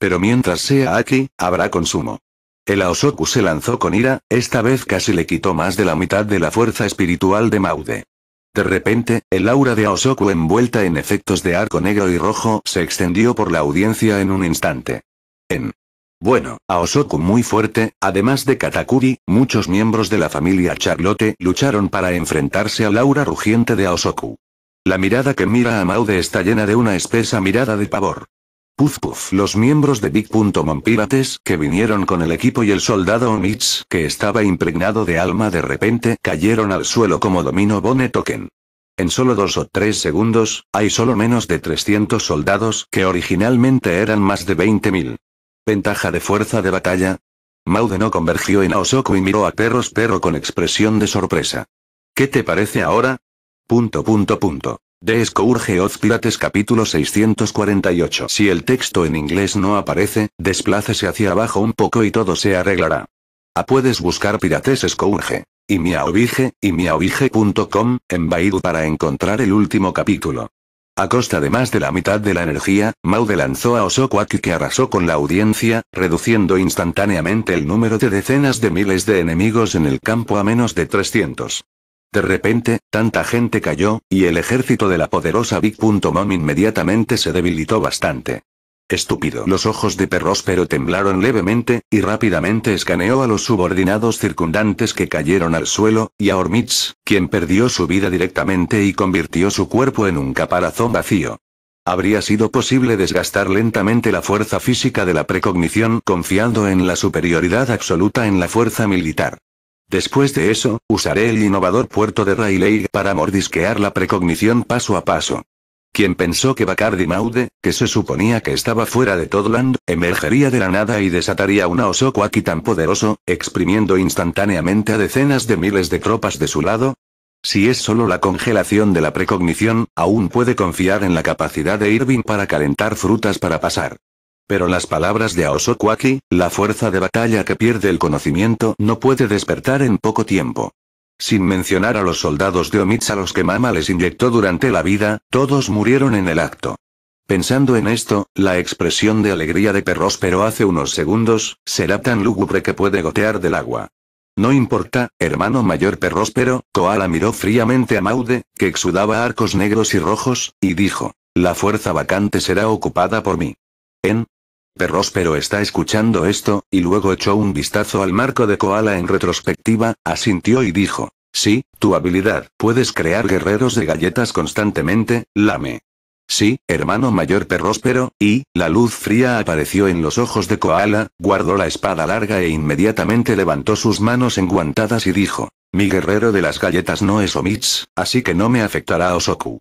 Pero mientras sea aquí, habrá consumo. El Aosoku se lanzó con ira, esta vez casi le quitó más de la mitad de la fuerza espiritual de Maude. De repente, el aura de Aosoku envuelta en efectos de arco negro y rojo se extendió por la audiencia en un instante. En bueno, Aosoku muy fuerte, además de Katakuri, muchos miembros de la familia Charlotte lucharon para enfrentarse al aura rugiente de Aosoku. La mirada que mira a Maude está llena de una espesa mirada de pavor. Puf puf. Los miembros de mom Pirates, que vinieron con el equipo y el soldado Omits, que estaba impregnado de alma de repente, cayeron al suelo como domino Bone Token. En solo dos o tres segundos, hay solo menos de 300 soldados, que originalmente eran más de 20.000. Ventaja de fuerza de batalla. Maude no convergió en Osoku y miró a Perros Perro con expresión de sorpresa. ¿Qué te parece ahora? Punto punto punto. De Pirates capítulo 648. Si el texto en inglés no aparece, desplácese hacia abajo un poco y todo se arreglará. A ah, puedes buscar Pirates Scourge. Y miaobige, y miaobige.com, en Baidu para encontrar el último capítulo. A costa de más de la mitad de la energía, Maude lanzó a Osokuaki que arrasó con la audiencia, reduciendo instantáneamente el número de decenas de miles de enemigos en el campo a menos de 300. De repente, tanta gente cayó, y el ejército de la poderosa Big.mom inmediatamente se debilitó bastante. Estúpido. Los ojos de pero temblaron levemente, y rápidamente escaneó a los subordinados circundantes que cayeron al suelo, y a Ormitz, quien perdió su vida directamente y convirtió su cuerpo en un caparazón vacío. Habría sido posible desgastar lentamente la fuerza física de la precognición confiando en la superioridad absoluta en la fuerza militar. Después de eso, usaré el innovador puerto de Rayleigh para mordisquear la precognición paso a paso. ¿Quién pensó que Bacardi Maude, que se suponía que estaba fuera de Todland, emergería de la nada y desataría una oso aquí tan poderoso, exprimiendo instantáneamente a decenas de miles de tropas de su lado? Si es solo la congelación de la precognición, aún puede confiar en la capacidad de Irving para calentar frutas para pasar pero las palabras de Aosokuaki, la fuerza de batalla que pierde el conocimiento no puede despertar en poco tiempo. Sin mencionar a los soldados de Omitz a los que Mama les inyectó durante la vida, todos murieron en el acto. Pensando en esto, la expresión de alegría de Perróspero hace unos segundos, será tan lúgubre que puede gotear del agua. No importa, hermano mayor Perróspero, Koala miró fríamente a Maude, que exudaba arcos negros y rojos, y dijo, la fuerza vacante será ocupada por mí. En, Perróspero está escuchando esto, y luego echó un vistazo al marco de Koala en retrospectiva, asintió y dijo. Sí, tu habilidad, puedes crear guerreros de galletas constantemente, lame. Sí, hermano mayor Perróspero, y, la luz fría apareció en los ojos de Koala, guardó la espada larga e inmediatamente levantó sus manos enguantadas y dijo. Mi guerrero de las galletas no es Omits, así que no me afectará Osoku.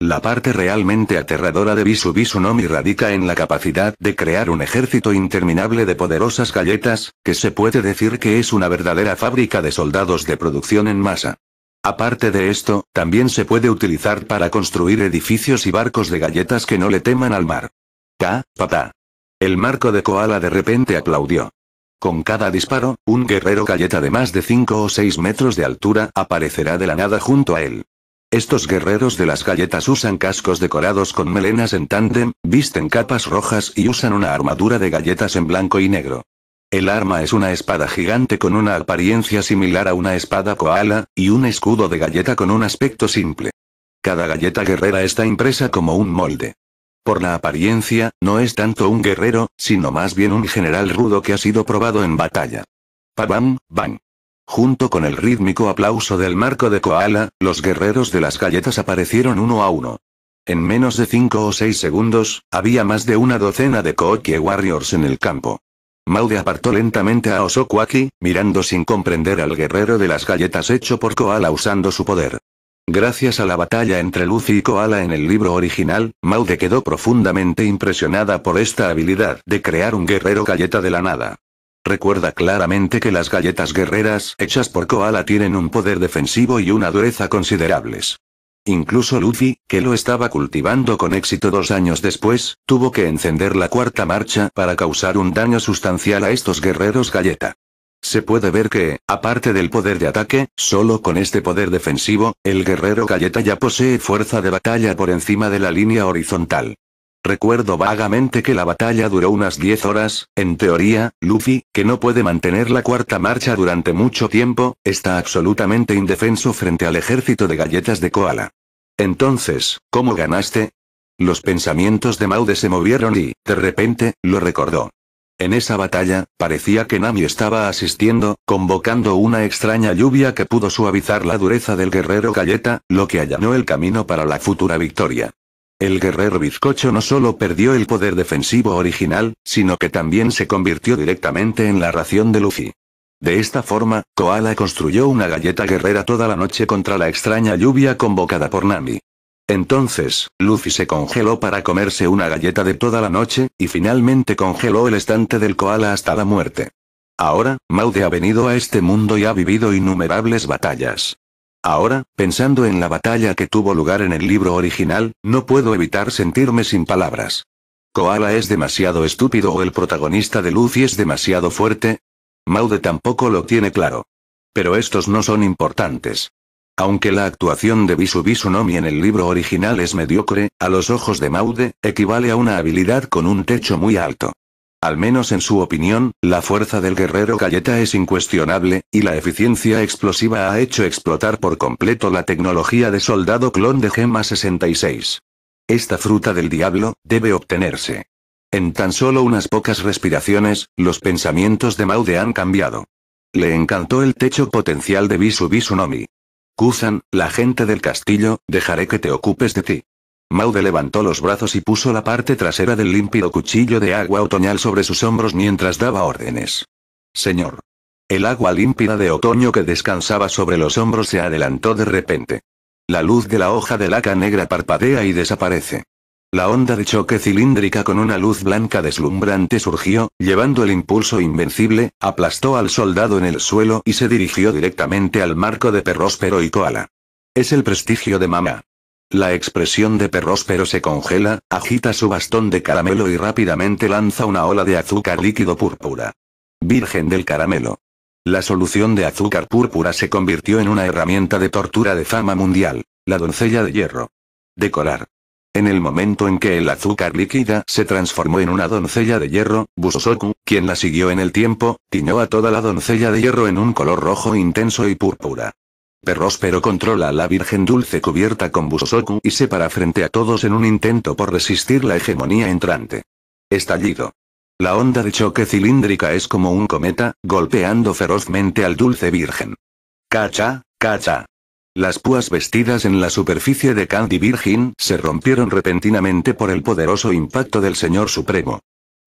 La parte realmente aterradora de Visu Visu Nomi radica en la capacidad de crear un ejército interminable de poderosas galletas, que se puede decir que es una verdadera fábrica de soldados de producción en masa. Aparte de esto, también se puede utilizar para construir edificios y barcos de galletas que no le teman al mar. Ta, papá! El marco de koala de repente aplaudió. Con cada disparo, un guerrero galleta de más de 5 o 6 metros de altura aparecerá de la nada junto a él. Estos guerreros de las galletas usan cascos decorados con melenas en tándem, visten capas rojas y usan una armadura de galletas en blanco y negro. El arma es una espada gigante con una apariencia similar a una espada koala, y un escudo de galleta con un aspecto simple. Cada galleta guerrera está impresa como un molde. Por la apariencia, no es tanto un guerrero, sino más bien un general rudo que ha sido probado en batalla. Pabam, bam. Junto con el rítmico aplauso del marco de Koala, los guerreros de las galletas aparecieron uno a uno. En menos de 5 o seis segundos, había más de una docena de Kookie Warriors en el campo. Maude apartó lentamente a Osokuaki, mirando sin comprender al guerrero de las galletas hecho por Koala usando su poder. Gracias a la batalla entre Lucy y Koala en el libro original, Maude quedó profundamente impresionada por esta habilidad de crear un guerrero galleta de la nada. Recuerda claramente que las galletas guerreras hechas por Koala tienen un poder defensivo y una dureza considerables. Incluso Luffy, que lo estaba cultivando con éxito dos años después, tuvo que encender la cuarta marcha para causar un daño sustancial a estos guerreros galleta. Se puede ver que, aparte del poder de ataque, solo con este poder defensivo, el guerrero galleta ya posee fuerza de batalla por encima de la línea horizontal. Recuerdo vagamente que la batalla duró unas 10 horas, en teoría, Luffy, que no puede mantener la cuarta marcha durante mucho tiempo, está absolutamente indefenso frente al ejército de galletas de koala. Entonces, ¿cómo ganaste? Los pensamientos de Maude se movieron y, de repente, lo recordó. En esa batalla, parecía que Nami estaba asistiendo, convocando una extraña lluvia que pudo suavizar la dureza del guerrero galleta, lo que allanó el camino para la futura victoria. El guerrero bizcocho no solo perdió el poder defensivo original, sino que también se convirtió directamente en la ración de Luffy. De esta forma, Koala construyó una galleta guerrera toda la noche contra la extraña lluvia convocada por Nami. Entonces, Luffy se congeló para comerse una galleta de toda la noche, y finalmente congeló el estante del koala hasta la muerte. Ahora, Maude ha venido a este mundo y ha vivido innumerables batallas. Ahora, pensando en la batalla que tuvo lugar en el libro original, no puedo evitar sentirme sin palabras. ¿Koala es demasiado estúpido o el protagonista de Lucy es demasiado fuerte? Maude tampoco lo tiene claro. Pero estos no son importantes. Aunque la actuación de Bisu Nomi en el libro original es mediocre, a los ojos de Maude, equivale a una habilidad con un techo muy alto. Al menos en su opinión, la fuerza del guerrero galleta es incuestionable, y la eficiencia explosiva ha hecho explotar por completo la tecnología de soldado clon de Gema 66. Esta fruta del diablo, debe obtenerse. En tan solo unas pocas respiraciones, los pensamientos de Maude han cambiado. Le encantó el techo potencial de Bisu Bisunomi. Kuzan, la gente del castillo, dejaré que te ocupes de ti. Maude levantó los brazos y puso la parte trasera del límpido cuchillo de agua otoñal sobre sus hombros mientras daba órdenes. Señor. El agua límpida de otoño que descansaba sobre los hombros se adelantó de repente. La luz de la hoja de laca negra parpadea y desaparece. La onda de choque cilíndrica con una luz blanca deslumbrante surgió, llevando el impulso invencible, aplastó al soldado en el suelo y se dirigió directamente al marco de pero y Koala. Es el prestigio de mamá. La expresión de Perrospero se congela, agita su bastón de caramelo y rápidamente lanza una ola de azúcar líquido púrpura. Virgen del caramelo. La solución de azúcar púrpura se convirtió en una herramienta de tortura de fama mundial, la doncella de hierro. Decorar. En el momento en que el azúcar líquida se transformó en una doncella de hierro, Busosoku, quien la siguió en el tiempo, tiñó a toda la doncella de hierro en un color rojo intenso y púrpura pero controla a la Virgen Dulce cubierta con Busosoku y se para frente a todos en un intento por resistir la hegemonía entrante. Estallido. La onda de choque cilíndrica es como un cometa, golpeando ferozmente al Dulce Virgen. Cacha, cacha. Las púas vestidas en la superficie de Candy Virgin se rompieron repentinamente por el poderoso impacto del Señor Supremo.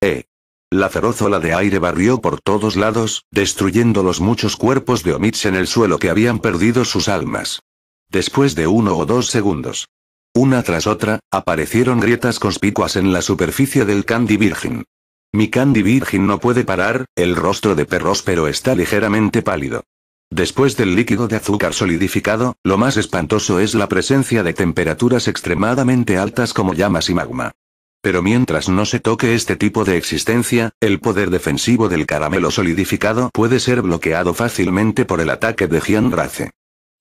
E. La feroz ola de aire barrió por todos lados, destruyendo los muchos cuerpos de Omits en el suelo que habían perdido sus almas. Después de uno o dos segundos, una tras otra, aparecieron grietas conspicuas en la superficie del Candy Virgin. Mi Candy Virgin no puede parar, el rostro de perros pero está ligeramente pálido. Después del líquido de azúcar solidificado, lo más espantoso es la presencia de temperaturas extremadamente altas como llamas y magma. Pero mientras no se toque este tipo de existencia, el poder defensivo del caramelo solidificado puede ser bloqueado fácilmente por el ataque de Gian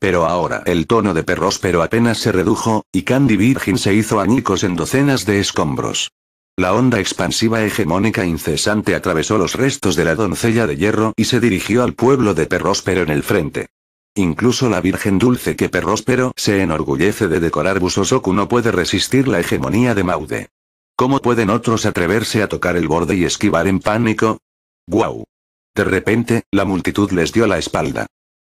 Pero ahora el tono de perróspero apenas se redujo, y Candy Virgin se hizo añicos en docenas de escombros. La onda expansiva hegemónica incesante atravesó los restos de la doncella de hierro y se dirigió al pueblo de Perróspero en el frente. Incluso la Virgen Dulce que Perróspero se enorgullece de decorar Busosoku no puede resistir la hegemonía de Maude. ¿Cómo pueden otros atreverse a tocar el borde y esquivar en pánico? ¡Guau! De repente, la multitud les dio la espalda.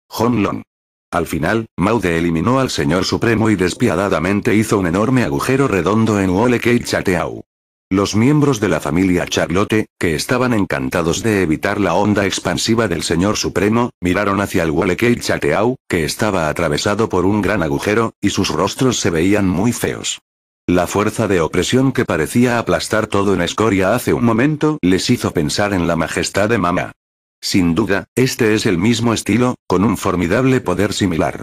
¡Honlon! Al final, Maude eliminó al Señor Supremo y despiadadamente hizo un enorme agujero redondo en Wolekei Chateau. Los miembros de la familia Charlotte, que estaban encantados de evitar la onda expansiva del Señor Supremo, miraron hacia el Wolekei Chateau, que estaba atravesado por un gran agujero, y sus rostros se veían muy feos. La fuerza de opresión que parecía aplastar todo en escoria hace un momento les hizo pensar en la majestad de Mama. Sin duda, este es el mismo estilo, con un formidable poder similar.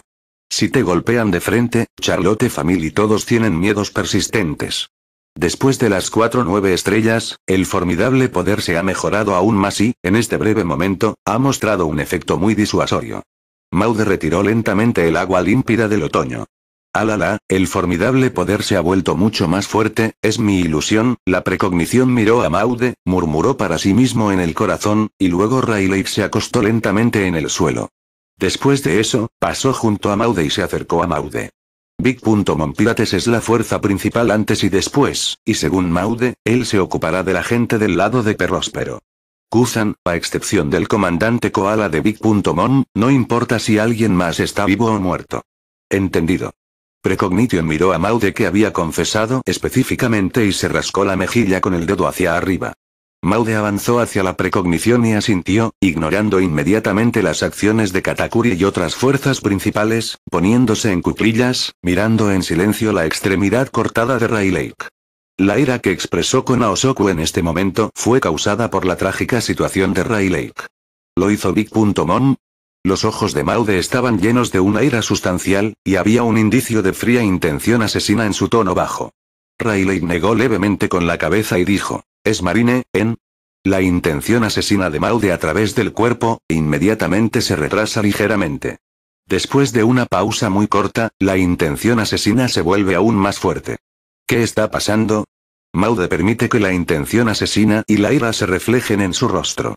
Si te golpean de frente, Charlotte Family todos tienen miedos persistentes. Después de las cuatro nueve estrellas, el formidable poder se ha mejorado aún más y, en este breve momento, ha mostrado un efecto muy disuasorio. Maude retiró lentamente el agua límpida del otoño. Alala, ah, el formidable poder se ha vuelto mucho más fuerte, es mi ilusión, la precognición miró a Maude, murmuró para sí mismo en el corazón, y luego Rayleigh se acostó lentamente en el suelo. Después de eso, pasó junto a Maude y se acercó a Maude. Big. Pirates es la fuerza principal antes y después, y según Maude, él se ocupará de la gente del lado de Perrospero. Kuzan, a excepción del comandante Koala de Big.mon, no importa si alguien más está vivo o muerto. Entendido. Precognition miró a Maude que había confesado específicamente y se rascó la mejilla con el dedo hacia arriba. Maude avanzó hacia la precognición y asintió, ignorando inmediatamente las acciones de Katakuri y otras fuerzas principales, poniéndose en cuclillas, mirando en silencio la extremidad cortada de Ray Lake. La ira que expresó con Aosoku en este momento fue causada por la trágica situación de Ray Lake. Lo hizo Big.mom, los ojos de Maude estaban llenos de una ira sustancial, y había un indicio de fría intención asesina en su tono bajo. Rayleigh negó levemente con la cabeza y dijo, es Marine, en... La intención asesina de Maude a través del cuerpo, inmediatamente se retrasa ligeramente. Después de una pausa muy corta, la intención asesina se vuelve aún más fuerte. ¿Qué está pasando? Maude permite que la intención asesina y la ira se reflejen en su rostro.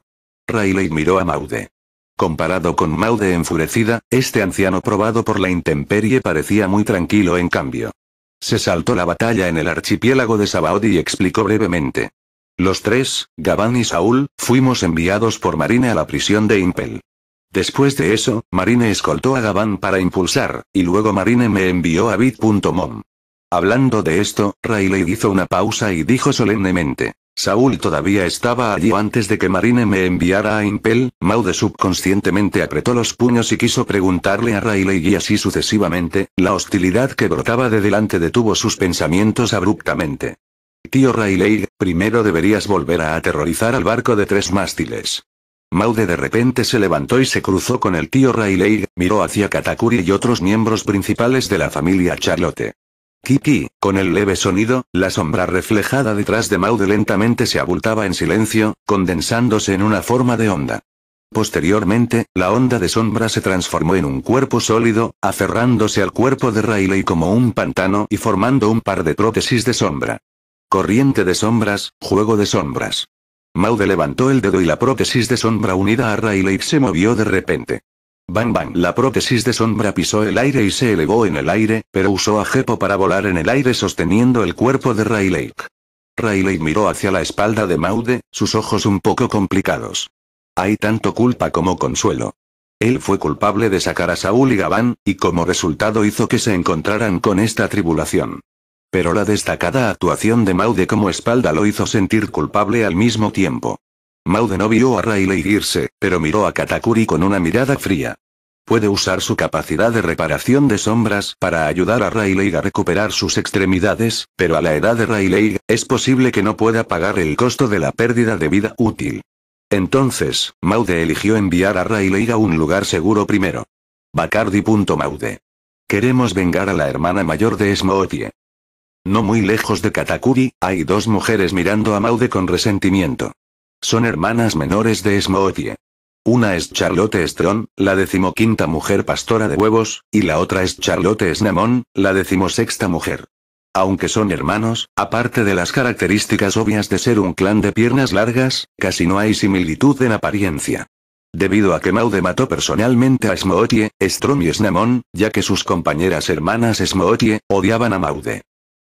Rayleigh miró a Maude. Comparado con Maude enfurecida, este anciano probado por la intemperie parecía muy tranquilo en cambio. Se saltó la batalla en el archipiélago de Sabaody y explicó brevemente. Los tres, Gabán y Saúl, fuimos enviados por Marine a la prisión de Impel. Después de eso, Marine escoltó a Gabán para impulsar, y luego Marine me envió a bit.mom. Hablando de esto, Riley hizo una pausa y dijo solemnemente. Saúl todavía estaba allí antes de que Marine me enviara a Impel, Maude subconscientemente apretó los puños y quiso preguntarle a Rayleigh y así sucesivamente, la hostilidad que brotaba de delante detuvo sus pensamientos abruptamente. Tío Rayleigh, primero deberías volver a aterrorizar al barco de tres mástiles. Maude de repente se levantó y se cruzó con el tío Rayleigh, miró hacia Katakuri y otros miembros principales de la familia Charlotte. Kiki, con el leve sonido, la sombra reflejada detrás de Maude lentamente se abultaba en silencio, condensándose en una forma de onda. Posteriormente, la onda de sombra se transformó en un cuerpo sólido, aferrándose al cuerpo de Rayleigh como un pantano y formando un par de prótesis de sombra. Corriente de sombras, juego de sombras. Maude levantó el dedo y la prótesis de sombra unida a Rayleigh se movió de repente. Bang Bang La prótesis de sombra pisó el aire y se elevó en el aire, pero usó a Jepo para volar en el aire sosteniendo el cuerpo de Rayleigh. Rayleigh miró hacia la espalda de Maude, sus ojos un poco complicados. Hay tanto culpa como consuelo. Él fue culpable de sacar a Saúl y Gabán, y como resultado hizo que se encontraran con esta tribulación. Pero la destacada actuación de Maude como espalda lo hizo sentir culpable al mismo tiempo. Maude no vio a Rayleigh irse, pero miró a Katakuri con una mirada fría. Puede usar su capacidad de reparación de sombras para ayudar a Rayleigh a recuperar sus extremidades, pero a la edad de Rayleigh, es posible que no pueda pagar el costo de la pérdida de vida útil. Entonces, Maude eligió enviar a Rayleigh a un lugar seguro primero. Maude. Queremos vengar a la hermana mayor de Smoothie. No muy lejos de Katakuri, hay dos mujeres mirando a Maude con resentimiento. Son hermanas menores de Esmootie. Una es Charlotte Strong, la decimoquinta mujer pastora de huevos, y la otra es Charlotte Snamon, la decimosexta mujer. Aunque son hermanos, aparte de las características obvias de ser un clan de piernas largas, casi no hay similitud en apariencia. Debido a que Maude mató personalmente a Smootie, Strom y Snamon, ya que sus compañeras hermanas Smootie odiaban a Maude.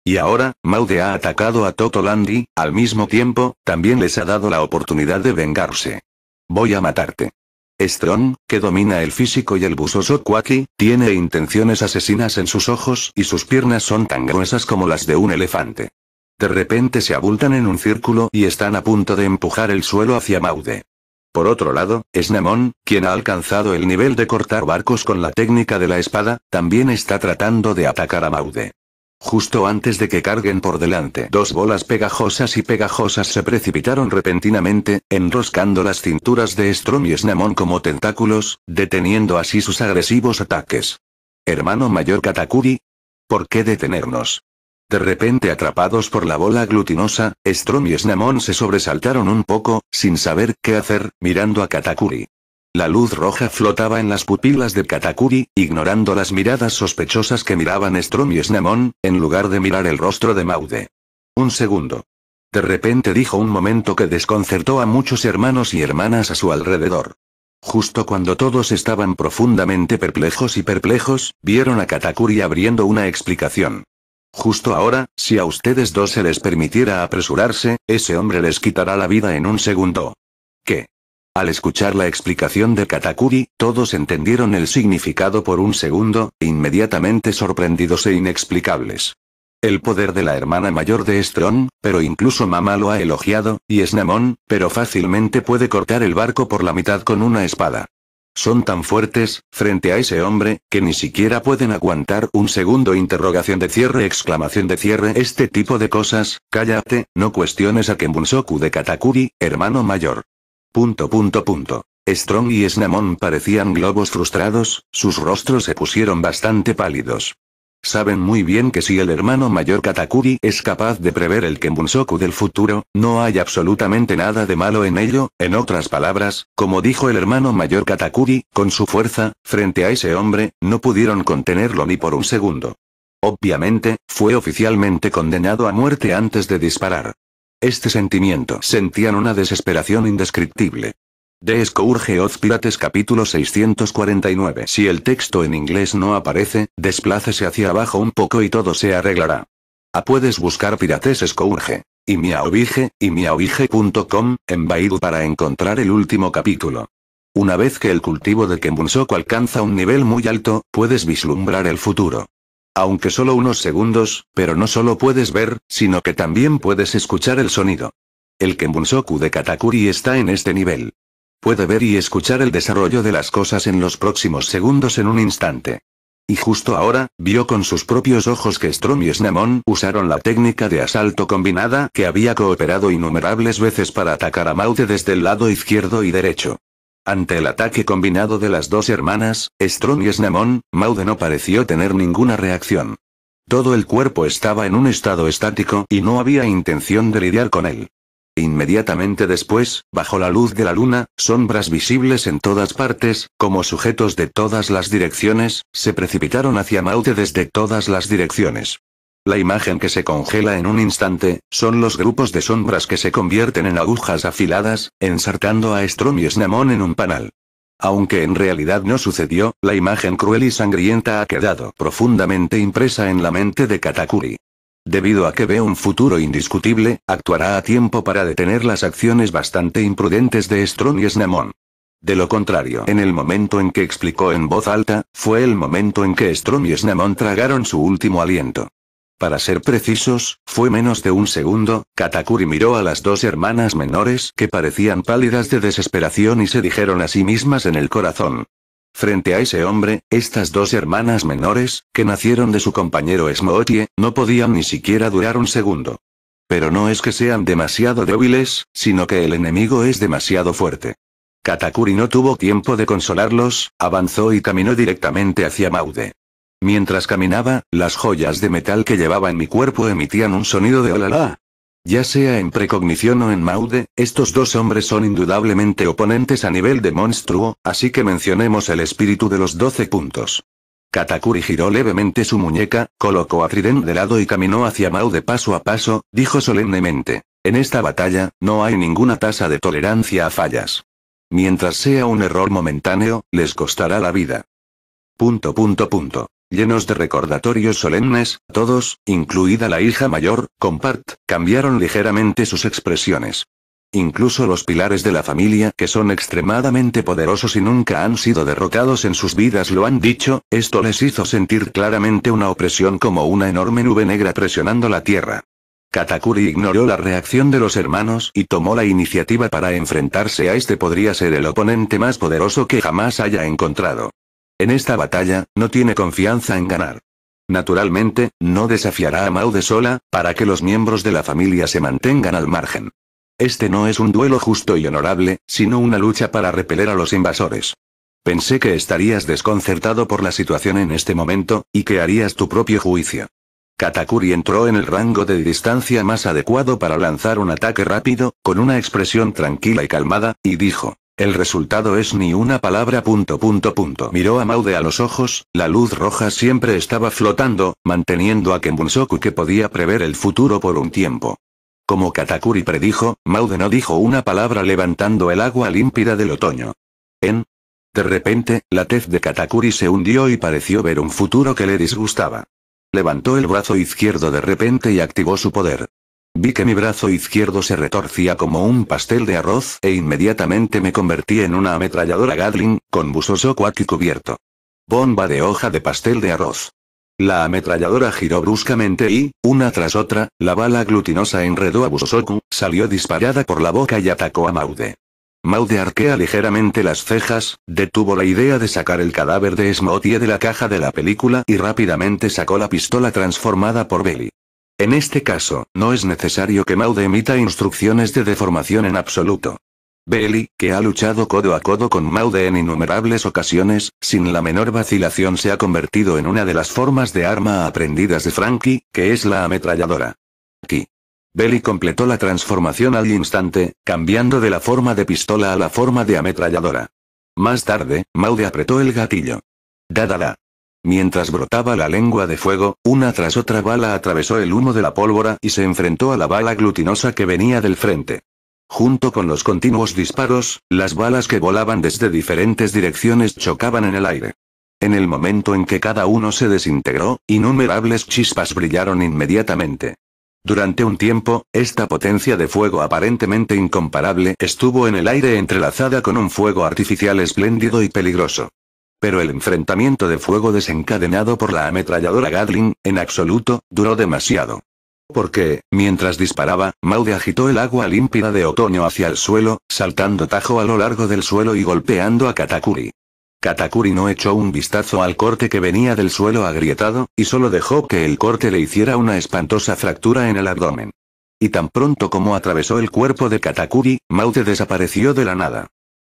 Y ahora, Maude ha atacado a Totolandi, al mismo tiempo, también les ha dado la oportunidad de vengarse. Voy a matarte. Strong, que domina el físico y el buzoso Kwaki, tiene intenciones asesinas en sus ojos y sus piernas son tan gruesas como las de un elefante. De repente se abultan en un círculo y están a punto de empujar el suelo hacia Maude. Por otro lado, Snamon, quien ha alcanzado el nivel de cortar barcos con la técnica de la espada, también está tratando de atacar a Maude. Justo antes de que carguen por delante, dos bolas pegajosas y pegajosas se precipitaron repentinamente, enroscando las cinturas de Strom y Snamon como tentáculos, deteniendo así sus agresivos ataques. Hermano mayor Katakuri. ¿Por qué detenernos? De repente atrapados por la bola glutinosa, Strom y Snamon se sobresaltaron un poco, sin saber qué hacer, mirando a Katakuri. La luz roja flotaba en las pupilas de Katakuri, ignorando las miradas sospechosas que miraban Strom y Snamon, en lugar de mirar el rostro de Maude. Un segundo. De repente dijo un momento que desconcertó a muchos hermanos y hermanas a su alrededor. Justo cuando todos estaban profundamente perplejos y perplejos, vieron a Katakuri abriendo una explicación. Justo ahora, si a ustedes dos se les permitiera apresurarse, ese hombre les quitará la vida en un segundo. Al escuchar la explicación de Katakuri, todos entendieron el significado por un segundo, inmediatamente sorprendidos e inexplicables. El poder de la hermana mayor de Strong, pero incluso mamá lo ha elogiado, y Snamon, pero fácilmente puede cortar el barco por la mitad con una espada. Son tan fuertes, frente a ese hombre, que ni siquiera pueden aguantar un segundo interrogación de cierre exclamación de cierre este tipo de cosas, cállate, no cuestiones a Kembunsoku de Katakuri, hermano mayor. Punto punto punto. Strong y Snamon parecían globos frustrados, sus rostros se pusieron bastante pálidos. Saben muy bien que si el hermano mayor Katakuri es capaz de prever el Kenbunsoku del futuro, no hay absolutamente nada de malo en ello, en otras palabras, como dijo el hermano mayor Katakuri, con su fuerza, frente a ese hombre, no pudieron contenerlo ni por un segundo. Obviamente, fue oficialmente condenado a muerte antes de disparar este sentimiento. Sentían una desesperación indescriptible. De Scourge Oz Pirates capítulo 649 Si el texto en inglés no aparece, desplácese hacia abajo un poco y todo se arreglará. A ah, puedes buscar Pirates Scourge. Y miaobige, y miaobige.com, en Baidu para encontrar el último capítulo. Una vez que el cultivo de Kemunsoku alcanza un nivel muy alto, puedes vislumbrar el futuro aunque solo unos segundos, pero no solo puedes ver, sino que también puedes escuchar el sonido. El Kenbunshoku de Katakuri está en este nivel. Puede ver y escuchar el desarrollo de las cosas en los próximos segundos en un instante. Y justo ahora, vio con sus propios ojos que Strom y Snamon usaron la técnica de asalto combinada que había cooperado innumerables veces para atacar a Maute desde el lado izquierdo y derecho. Ante el ataque combinado de las dos hermanas, Strong y Snamon, Maude no pareció tener ninguna reacción. Todo el cuerpo estaba en un estado estático y no había intención de lidiar con él. Inmediatamente después, bajo la luz de la luna, sombras visibles en todas partes, como sujetos de todas las direcciones, se precipitaron hacia Maude desde todas las direcciones. La imagen que se congela en un instante, son los grupos de sombras que se convierten en agujas afiladas, ensartando a Strom y Snamon en un panal. Aunque en realidad no sucedió, la imagen cruel y sangrienta ha quedado profundamente impresa en la mente de Katakuri. Debido a que ve un futuro indiscutible, actuará a tiempo para detener las acciones bastante imprudentes de Strom y Snamon. De lo contrario, en el momento en que explicó en voz alta, fue el momento en que Strom y Snamon tragaron su último aliento. Para ser precisos, fue menos de un segundo, Katakuri miró a las dos hermanas menores que parecían pálidas de desesperación y se dijeron a sí mismas en el corazón. Frente a ese hombre, estas dos hermanas menores, que nacieron de su compañero Smootie, no podían ni siquiera durar un segundo. Pero no es que sean demasiado débiles, sino que el enemigo es demasiado fuerte. Katakuri no tuvo tiempo de consolarlos, avanzó y caminó directamente hacia Maude. Mientras caminaba, las joyas de metal que llevaba en mi cuerpo emitían un sonido de olala. Ya sea en precognición o en maude, estos dos hombres son indudablemente oponentes a nivel de monstruo, así que mencionemos el espíritu de los doce puntos. Katakuri giró levemente su muñeca, colocó a Trident de lado y caminó hacia Maude paso a paso, dijo solemnemente. En esta batalla, no hay ninguna tasa de tolerancia a fallas. Mientras sea un error momentáneo, les costará la vida. Punto punto punto llenos de recordatorios solemnes, todos, incluida la hija mayor, Compart, cambiaron ligeramente sus expresiones. Incluso los pilares de la familia, que son extremadamente poderosos y nunca han sido derrotados en sus vidas, lo han dicho, esto les hizo sentir claramente una opresión como una enorme nube negra presionando la tierra. Katakuri ignoró la reacción de los hermanos y tomó la iniciativa para enfrentarse a este podría ser el oponente más poderoso que jamás haya encontrado. En esta batalla, no tiene confianza en ganar. Naturalmente, no desafiará a Maude sola, para que los miembros de la familia se mantengan al margen. Este no es un duelo justo y honorable, sino una lucha para repeler a los invasores. Pensé que estarías desconcertado por la situación en este momento, y que harías tu propio juicio. Katakuri entró en el rango de distancia más adecuado para lanzar un ataque rápido, con una expresión tranquila y calmada, y dijo. El resultado es ni una palabra. Punto, punto, punto. Miró a Maude a los ojos, la luz roja siempre estaba flotando, manteniendo a Kenbunsoku que podía prever el futuro por un tiempo. Como Katakuri predijo, Maude no dijo una palabra levantando el agua límpida del otoño. En. De repente, la tez de Katakuri se hundió y pareció ver un futuro que le disgustaba. Levantó el brazo izquierdo de repente y activó su poder. Vi que mi brazo izquierdo se retorcía como un pastel de arroz e inmediatamente me convertí en una ametralladora Gatling, con Busosoku aquí cubierto. Bomba de hoja de pastel de arroz. La ametralladora giró bruscamente y, una tras otra, la bala glutinosa enredó a Busosoku, salió disparada por la boca y atacó a Maude. Maude arquea ligeramente las cejas, detuvo la idea de sacar el cadáver de Smoothie de la caja de la película y rápidamente sacó la pistola transformada por Belly. En este caso, no es necesario que Maude emita instrucciones de deformación en absoluto. Belly, que ha luchado codo a codo con Maude en innumerables ocasiones, sin la menor vacilación se ha convertido en una de las formas de arma aprendidas de Frankie, que es la ametralladora. Aquí. Belly completó la transformación al instante, cambiando de la forma de pistola a la forma de ametralladora. Más tarde, Maude apretó el gatillo. Dadala. Mientras brotaba la lengua de fuego, una tras otra bala atravesó el humo de la pólvora y se enfrentó a la bala glutinosa que venía del frente. Junto con los continuos disparos, las balas que volaban desde diferentes direcciones chocaban en el aire. En el momento en que cada uno se desintegró, innumerables chispas brillaron inmediatamente. Durante un tiempo, esta potencia de fuego aparentemente incomparable estuvo en el aire entrelazada con un fuego artificial espléndido y peligroso pero el enfrentamiento de fuego desencadenado por la ametralladora Gatling, en absoluto, duró demasiado. Porque, mientras disparaba, Maude agitó el agua límpida de otoño hacia el suelo, saltando tajo a lo largo del suelo y golpeando a Katakuri. Katakuri no echó un vistazo al corte que venía del suelo agrietado, y solo dejó que el corte le hiciera una espantosa fractura en el abdomen. Y tan pronto como atravesó el cuerpo de Katakuri, Maude desapareció de la nada.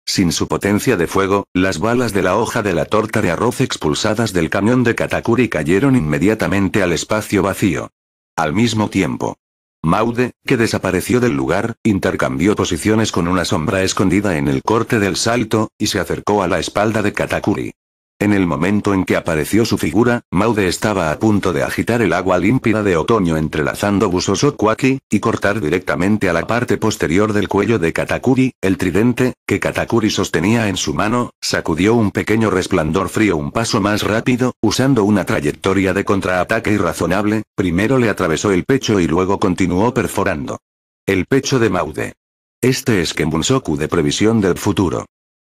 Sin su potencia de fuego, las balas de la hoja de la torta de arroz expulsadas del camión de Katakuri cayeron inmediatamente al espacio vacío. Al mismo tiempo, Maude, que desapareció del lugar, intercambió posiciones con una sombra escondida en el corte del salto, y se acercó a la espalda de Katakuri. En el momento en que apareció su figura, Maude estaba a punto de agitar el agua límpida de otoño entrelazando Busosokuaki, y cortar directamente a la parte posterior del cuello de Katakuri, el tridente, que Katakuri sostenía en su mano, sacudió un pequeño resplandor frío un paso más rápido, usando una trayectoria de contraataque irrazonable, primero le atravesó el pecho y luego continuó perforando. El pecho de Maude. Este es soku de previsión del futuro.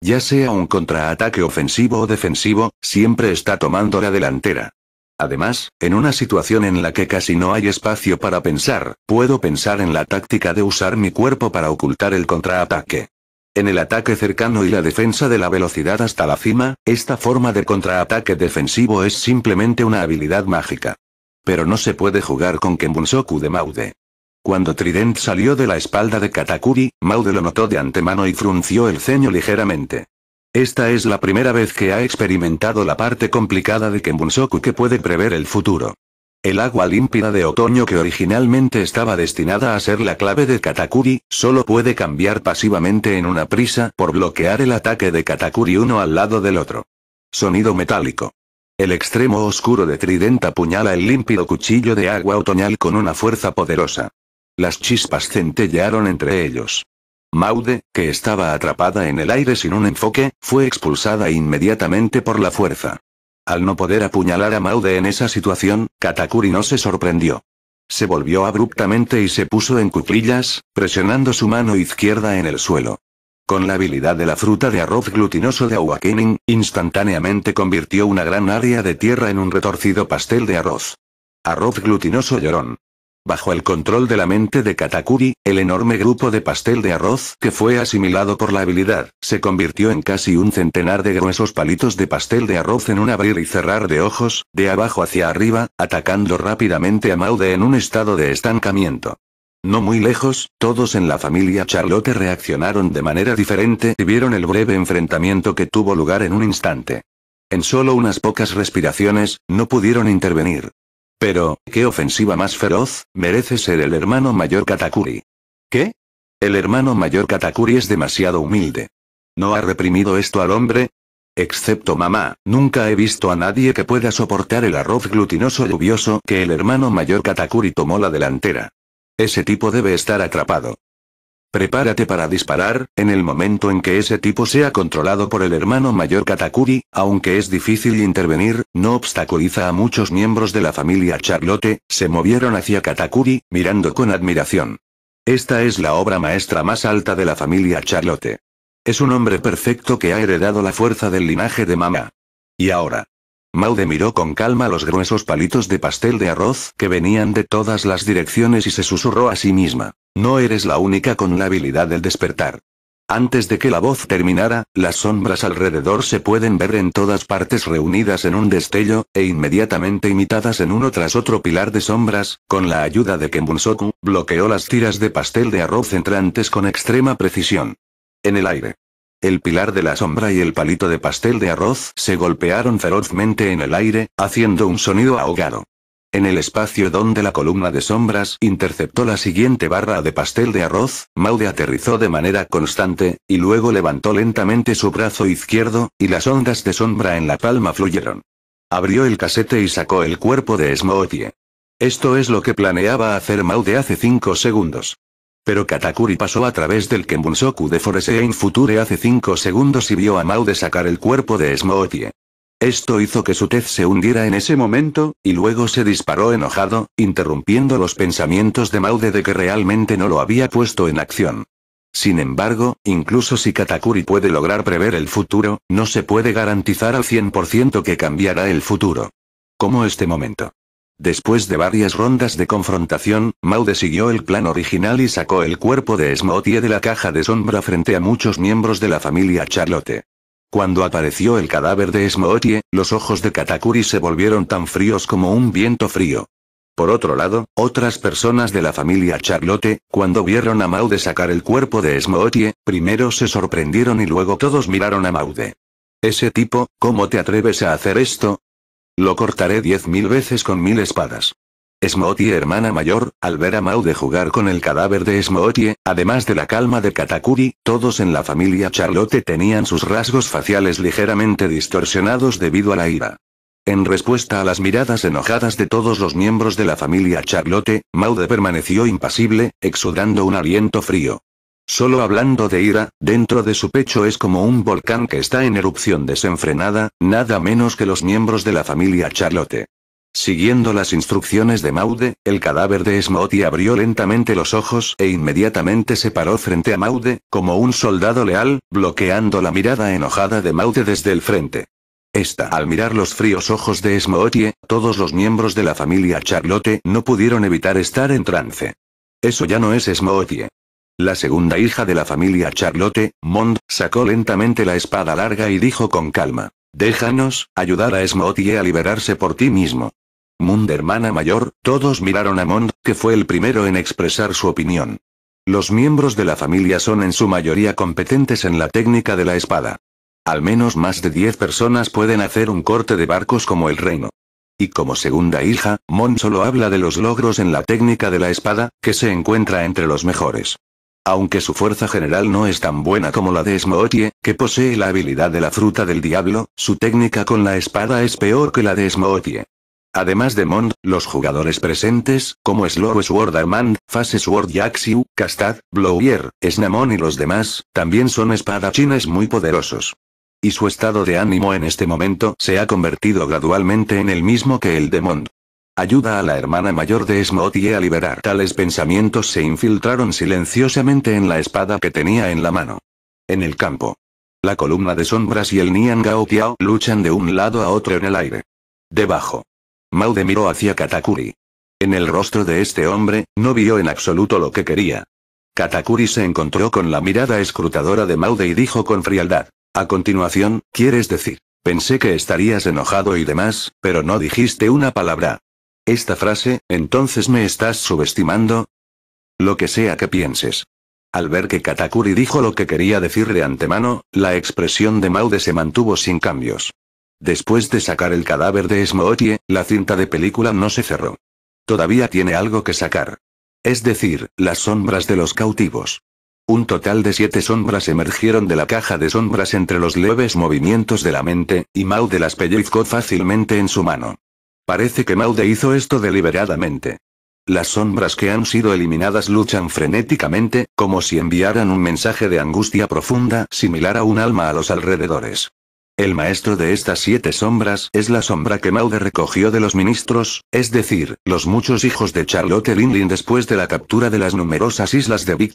Ya sea un contraataque ofensivo o defensivo, siempre está tomando la delantera. Además, en una situación en la que casi no hay espacio para pensar, puedo pensar en la táctica de usar mi cuerpo para ocultar el contraataque. En el ataque cercano y la defensa de la velocidad hasta la cima, esta forma de contraataque defensivo es simplemente una habilidad mágica. Pero no se puede jugar con Kembunsoku de Maude. Cuando Trident salió de la espalda de Katakuri, Maude lo notó de antemano y frunció el ceño ligeramente. Esta es la primera vez que ha experimentado la parte complicada de Kenbunsoku que puede prever el futuro. El agua límpida de otoño que originalmente estaba destinada a ser la clave de Katakuri, solo puede cambiar pasivamente en una prisa por bloquear el ataque de Katakuri uno al lado del otro. Sonido metálico. El extremo oscuro de Trident apuñala el límpido cuchillo de agua otoñal con una fuerza poderosa. Las chispas centellearon entre ellos. Maude, que estaba atrapada en el aire sin un enfoque, fue expulsada inmediatamente por la fuerza. Al no poder apuñalar a Maude en esa situación, Katakuri no se sorprendió. Se volvió abruptamente y se puso en cuclillas, presionando su mano izquierda en el suelo. Con la habilidad de la fruta de arroz glutinoso de Awakening, instantáneamente convirtió una gran área de tierra en un retorcido pastel de arroz. Arroz glutinoso llorón. Bajo el control de la mente de Katakuri, el enorme grupo de pastel de arroz que fue asimilado por la habilidad, se convirtió en casi un centenar de gruesos palitos de pastel de arroz en un abrir y cerrar de ojos, de abajo hacia arriba, atacando rápidamente a Maude en un estado de estancamiento. No muy lejos, todos en la familia Charlotte reaccionaron de manera diferente y vieron el breve enfrentamiento que tuvo lugar en un instante. En solo unas pocas respiraciones, no pudieron intervenir. Pero, ¿qué ofensiva más feroz, merece ser el hermano mayor Katakuri? ¿Qué? El hermano mayor Katakuri es demasiado humilde. ¿No ha reprimido esto al hombre? Excepto mamá, nunca he visto a nadie que pueda soportar el arroz glutinoso lluvioso que el hermano mayor Katakuri tomó la delantera. Ese tipo debe estar atrapado. Prepárate para disparar, en el momento en que ese tipo sea controlado por el hermano mayor Katakuri, aunque es difícil intervenir, no obstaculiza a muchos miembros de la familia Charlotte, se movieron hacia Katakuri, mirando con admiración. Esta es la obra maestra más alta de la familia Charlotte. Es un hombre perfecto que ha heredado la fuerza del linaje de Mama. Y ahora. Maude miró con calma los gruesos palitos de pastel de arroz que venían de todas las direcciones y se susurró a sí misma. No eres la única con la habilidad del despertar. Antes de que la voz terminara, las sombras alrededor se pueden ver en todas partes reunidas en un destello, e inmediatamente imitadas en uno tras otro pilar de sombras, con la ayuda de Kenbunsoku, bloqueó las tiras de pastel de arroz entrantes con extrema precisión. En el aire. El pilar de la sombra y el palito de pastel de arroz se golpearon ferozmente en el aire, haciendo un sonido ahogado. En el espacio donde la columna de sombras interceptó la siguiente barra de pastel de arroz, Maude aterrizó de manera constante, y luego levantó lentamente su brazo izquierdo, y las ondas de sombra en la palma fluyeron. Abrió el casete y sacó el cuerpo de Smoothie. Esto es lo que planeaba hacer Maude hace cinco segundos. Pero Katakuri pasó a través del soku de Foreseen Future hace 5 segundos y vio a Maude sacar el cuerpo de Smootie. Esto hizo que su tez se hundiera en ese momento, y luego se disparó enojado, interrumpiendo los pensamientos de Maude de que realmente no lo había puesto en acción. Sin embargo, incluso si Katakuri puede lograr prever el futuro, no se puede garantizar al 100% que cambiará el futuro. Como este momento. Después de varias rondas de confrontación, Maude siguió el plan original y sacó el cuerpo de Smoothie de la caja de sombra frente a muchos miembros de la familia Charlotte. Cuando apareció el cadáver de Smoothie, los ojos de Katakuri se volvieron tan fríos como un viento frío. Por otro lado, otras personas de la familia Charlotte, cuando vieron a Maude sacar el cuerpo de Smoothie, primero se sorprendieron y luego todos miraron a Maude. Ese tipo, ¿cómo te atreves a hacer esto? Lo cortaré diez mil veces con mil espadas. Smoothie hermana mayor, al ver a Maude jugar con el cadáver de Smoothie, además de la calma de Katakuri, todos en la familia Charlotte tenían sus rasgos faciales ligeramente distorsionados debido a la ira. En respuesta a las miradas enojadas de todos los miembros de la familia Charlotte, Maude permaneció impasible, exudando un aliento frío. Solo hablando de ira, dentro de su pecho es como un volcán que está en erupción desenfrenada, nada menos que los miembros de la familia Charlotte. Siguiendo las instrucciones de Maude, el cadáver de Esmoti abrió lentamente los ojos e inmediatamente se paró frente a Maude, como un soldado leal, bloqueando la mirada enojada de Maude desde el frente. Esta, al mirar los fríos ojos de Smootie, todos los miembros de la familia Charlotte no pudieron evitar estar en trance. Eso ya no es Smootie, la segunda hija de la familia Charlotte, Mond, sacó lentamente la espada larga y dijo con calma. Déjanos, ayudar a Smotie a liberarse por ti mismo. Mond hermana mayor, todos miraron a Mond, que fue el primero en expresar su opinión. Los miembros de la familia son en su mayoría competentes en la técnica de la espada. Al menos más de 10 personas pueden hacer un corte de barcos como el reino. Y como segunda hija, Mond solo habla de los logros en la técnica de la espada, que se encuentra entre los mejores aunque su fuerza general no es tan buena como la de Smootie, que posee la habilidad de la fruta del diablo, su técnica con la espada es peor que la de Smootie. Además de Mond, los jugadores presentes, como Slow Sword Armand, Fase Sword Yaxiu, Castad, Blowier, Snamon y los demás, también son espadachines muy poderosos. Y su estado de ánimo en este momento se ha convertido gradualmente en el mismo que el de Mond. Ayuda a la hermana mayor de Smoothie a liberar. Tales pensamientos se infiltraron silenciosamente en la espada que tenía en la mano. En el campo. La columna de sombras y el Nian Gao luchan de un lado a otro en el aire. Debajo. Maude miró hacia Katakuri. En el rostro de este hombre, no vio en absoluto lo que quería. Katakuri se encontró con la mirada escrutadora de Maude y dijo con frialdad. A continuación, ¿quieres decir? Pensé que estarías enojado y demás, pero no dijiste una palabra. Esta frase, entonces me estás subestimando. Lo que sea que pienses. Al ver que Katakuri dijo lo que quería decir de antemano, la expresión de Maude se mantuvo sin cambios. Después de sacar el cadáver de Smootie, la cinta de película no se cerró. Todavía tiene algo que sacar. Es decir, las sombras de los cautivos. Un total de siete sombras emergieron de la caja de sombras entre los leves movimientos de la mente, y Maude las pellizcó fácilmente en su mano. Parece que Maude hizo esto deliberadamente. Las sombras que han sido eliminadas luchan frenéticamente, como si enviaran un mensaje de angustia profunda similar a un alma a los alrededores. El maestro de estas siete sombras es la sombra que Maude recogió de los ministros, es decir, los muchos hijos de Charlotte Linlin después de la captura de las numerosas islas de Big.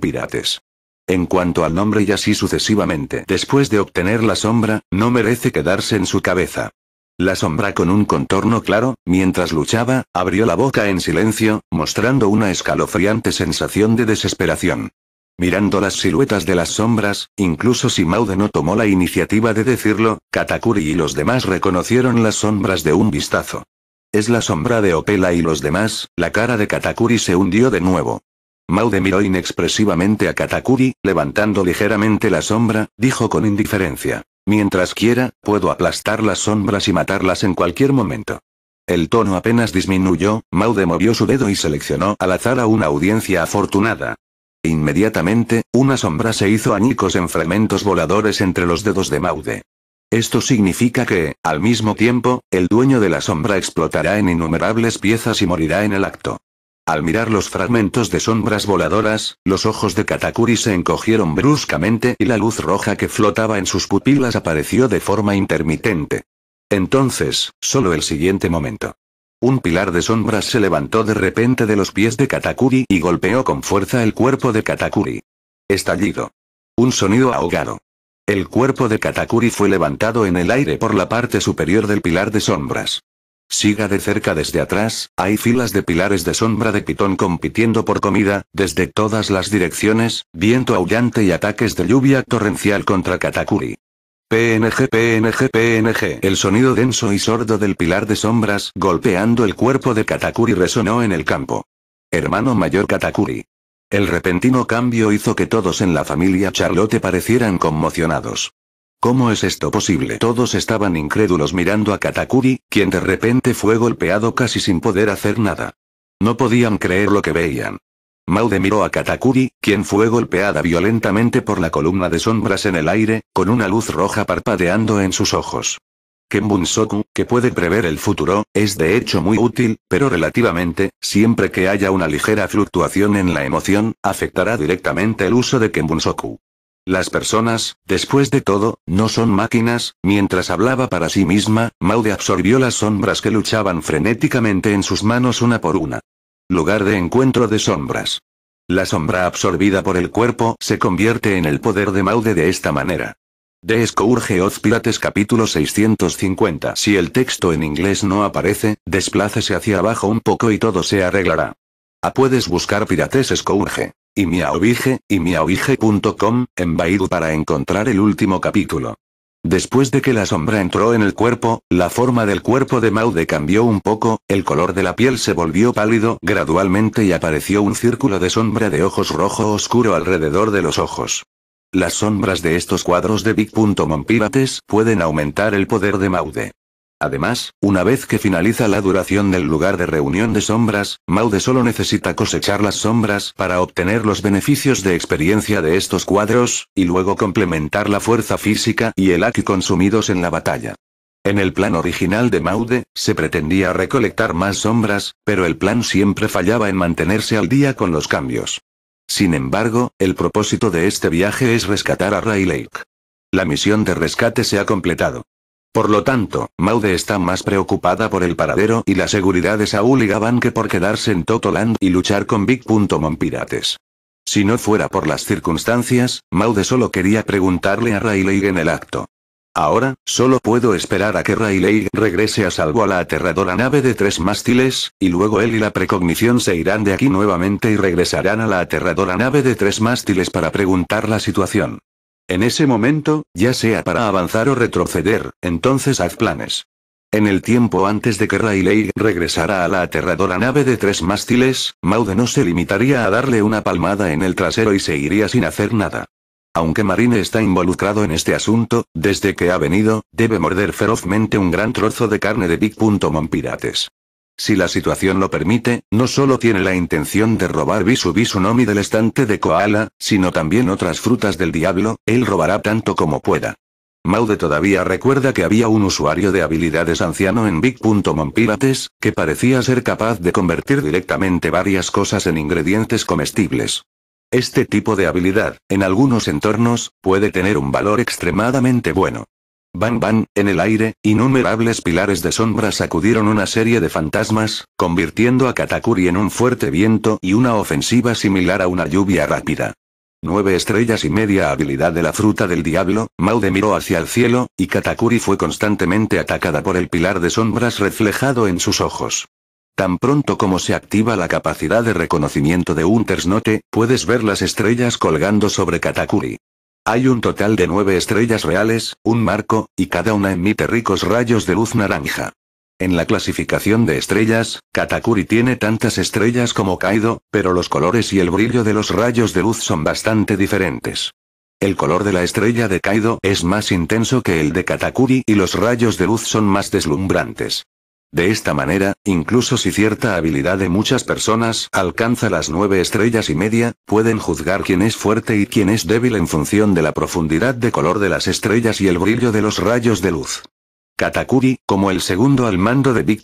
Pirates. En cuanto al nombre y así sucesivamente, después de obtener la sombra, no merece quedarse en su cabeza. La sombra con un contorno claro, mientras luchaba, abrió la boca en silencio, mostrando una escalofriante sensación de desesperación. Mirando las siluetas de las sombras, incluso si Maude no tomó la iniciativa de decirlo, Katakuri y los demás reconocieron las sombras de un vistazo. Es la sombra de Opela y los demás, la cara de Katakuri se hundió de nuevo. Maude miró inexpresivamente a Katakuri, levantando ligeramente la sombra, dijo con indiferencia. Mientras quiera, puedo aplastar las sombras y matarlas en cualquier momento. El tono apenas disminuyó, Maude movió su dedo y seleccionó al azar a una audiencia afortunada. Inmediatamente, una sombra se hizo añicos en fragmentos voladores entre los dedos de Maude. Esto significa que, al mismo tiempo, el dueño de la sombra explotará en innumerables piezas y morirá en el acto. Al mirar los fragmentos de sombras voladoras, los ojos de Katakuri se encogieron bruscamente y la luz roja que flotaba en sus pupilas apareció de forma intermitente. Entonces, solo el siguiente momento. Un pilar de sombras se levantó de repente de los pies de Katakuri y golpeó con fuerza el cuerpo de Katakuri. Estallido. Un sonido ahogado. El cuerpo de Katakuri fue levantado en el aire por la parte superior del pilar de sombras. Siga de cerca desde atrás, hay filas de pilares de sombra de pitón compitiendo por comida, desde todas las direcciones, viento aullante y ataques de lluvia torrencial contra Katakuri. PNG PNG PNG El sonido denso y sordo del pilar de sombras golpeando el cuerpo de Katakuri resonó en el campo. Hermano mayor Katakuri. El repentino cambio hizo que todos en la familia Charlotte parecieran conmocionados. ¿Cómo es esto posible? Todos estaban incrédulos mirando a Katakuri, quien de repente fue golpeado casi sin poder hacer nada. No podían creer lo que veían. Maude miró a Katakuri, quien fue golpeada violentamente por la columna de sombras en el aire, con una luz roja parpadeando en sus ojos. soku que puede prever el futuro, es de hecho muy útil, pero relativamente, siempre que haya una ligera fluctuación en la emoción, afectará directamente el uso de soku las personas, después de todo, no son máquinas, mientras hablaba para sí misma, Maude absorbió las sombras que luchaban frenéticamente en sus manos una por una. Lugar de encuentro de sombras. La sombra absorbida por el cuerpo se convierte en el poder de Maude de esta manera. De Scourge of Pirates capítulo 650 Si el texto en inglés no aparece, desplácese hacia abajo un poco y todo se arreglará. A ah, puedes buscar Pirates Scourge y miaobige, y en Baidu para encontrar el último capítulo. Después de que la sombra entró en el cuerpo, la forma del cuerpo de Maude cambió un poco, el color de la piel se volvió pálido gradualmente y apareció un círculo de sombra de ojos rojo oscuro alrededor de los ojos. Las sombras de estos cuadros de Pirates pueden aumentar el poder de Maude. Además, una vez que finaliza la duración del lugar de reunión de sombras, Maude solo necesita cosechar las sombras para obtener los beneficios de experiencia de estos cuadros, y luego complementar la fuerza física y el aki consumidos en la batalla. En el plan original de Maude, se pretendía recolectar más sombras, pero el plan siempre fallaba en mantenerse al día con los cambios. Sin embargo, el propósito de este viaje es rescatar a Ray Lake. La misión de rescate se ha completado. Por lo tanto, Maude está más preocupada por el paradero y la seguridad de Saúl y Gavan que por quedarse en Totoland y luchar con Big. Pirates. Si no fuera por las circunstancias, Maude solo quería preguntarle a Rayleigh en el acto. Ahora, solo puedo esperar a que Rayleigh regrese a salvo a la aterradora nave de tres mástiles, y luego él y la precognición se irán de aquí nuevamente y regresarán a la aterradora nave de tres mástiles para preguntar la situación. En ese momento, ya sea para avanzar o retroceder, entonces haz planes. En el tiempo antes de que Rayleigh regresara a la aterradora nave de tres mástiles, Maude no se limitaría a darle una palmada en el trasero y se iría sin hacer nada. Aunque Marine está involucrado en este asunto, desde que ha venido, debe morder ferozmente un gran trozo de carne de Big Pirates. Si la situación lo permite, no solo tiene la intención de robar Bisu Nomi del estante de Koala, sino también otras frutas del diablo, él robará tanto como pueda. Maude todavía recuerda que había un usuario de habilidades anciano en Big.mompirates, que parecía ser capaz de convertir directamente varias cosas en ingredientes comestibles. Este tipo de habilidad, en algunos entornos, puede tener un valor extremadamente bueno. Bang Bang, en el aire, innumerables pilares de sombras sacudieron una serie de fantasmas, convirtiendo a Katakuri en un fuerte viento y una ofensiva similar a una lluvia rápida. Nueve estrellas y media habilidad de la fruta del diablo, Maude miró hacia el cielo, y Katakuri fue constantemente atacada por el pilar de sombras reflejado en sus ojos. Tan pronto como se activa la capacidad de reconocimiento de un note, puedes ver las estrellas colgando sobre Katakuri. Hay un total de nueve estrellas reales, un marco, y cada una emite ricos rayos de luz naranja. En la clasificación de estrellas, Katakuri tiene tantas estrellas como Kaido, pero los colores y el brillo de los rayos de luz son bastante diferentes. El color de la estrella de Kaido es más intenso que el de Katakuri y los rayos de luz son más deslumbrantes. De esta manera, incluso si cierta habilidad de muchas personas alcanza las nueve estrellas y media, pueden juzgar quién es fuerte y quién es débil en función de la profundidad de color de las estrellas y el brillo de los rayos de luz. Katakuri, como el segundo al mando de Big.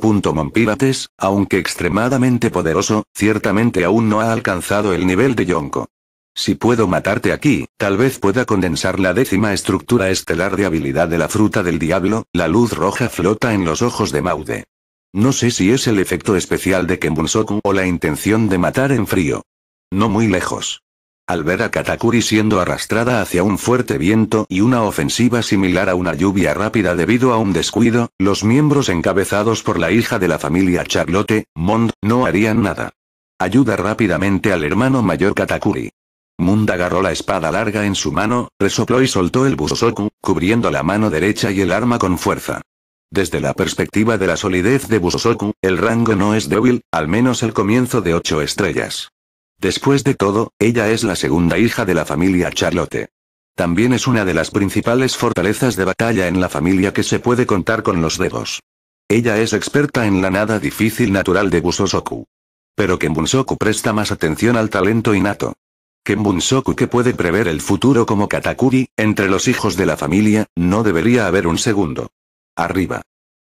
aunque extremadamente poderoso, ciertamente aún no ha alcanzado el nivel de Yonko. Si puedo matarte aquí, tal vez pueda condensar la décima estructura estelar de habilidad de la fruta del diablo, la luz roja flota en los ojos de Maude. No sé si es el efecto especial de Kenbunsoku o la intención de matar en frío. No muy lejos. Al ver a Katakuri siendo arrastrada hacia un fuerte viento y una ofensiva similar a una lluvia rápida debido a un descuido, los miembros encabezados por la hija de la familia Charlotte, Mond, no harían nada. Ayuda rápidamente al hermano mayor Katakuri. Mund agarró la espada larga en su mano, resopló y soltó el Busoku, cubriendo la mano derecha y el arma con fuerza. Desde la perspectiva de la solidez de Busosoku, el rango no es débil, al menos el comienzo de ocho estrellas. Después de todo, ella es la segunda hija de la familia Charlotte. También es una de las principales fortalezas de batalla en la familia que se puede contar con los dedos. Ella es experta en la nada difícil natural de Busosoku. Pero Kenbunsoku presta más atención al talento innato. Kenbunsoku que puede prever el futuro como Katakuri, entre los hijos de la familia, no debería haber un segundo. Arriba.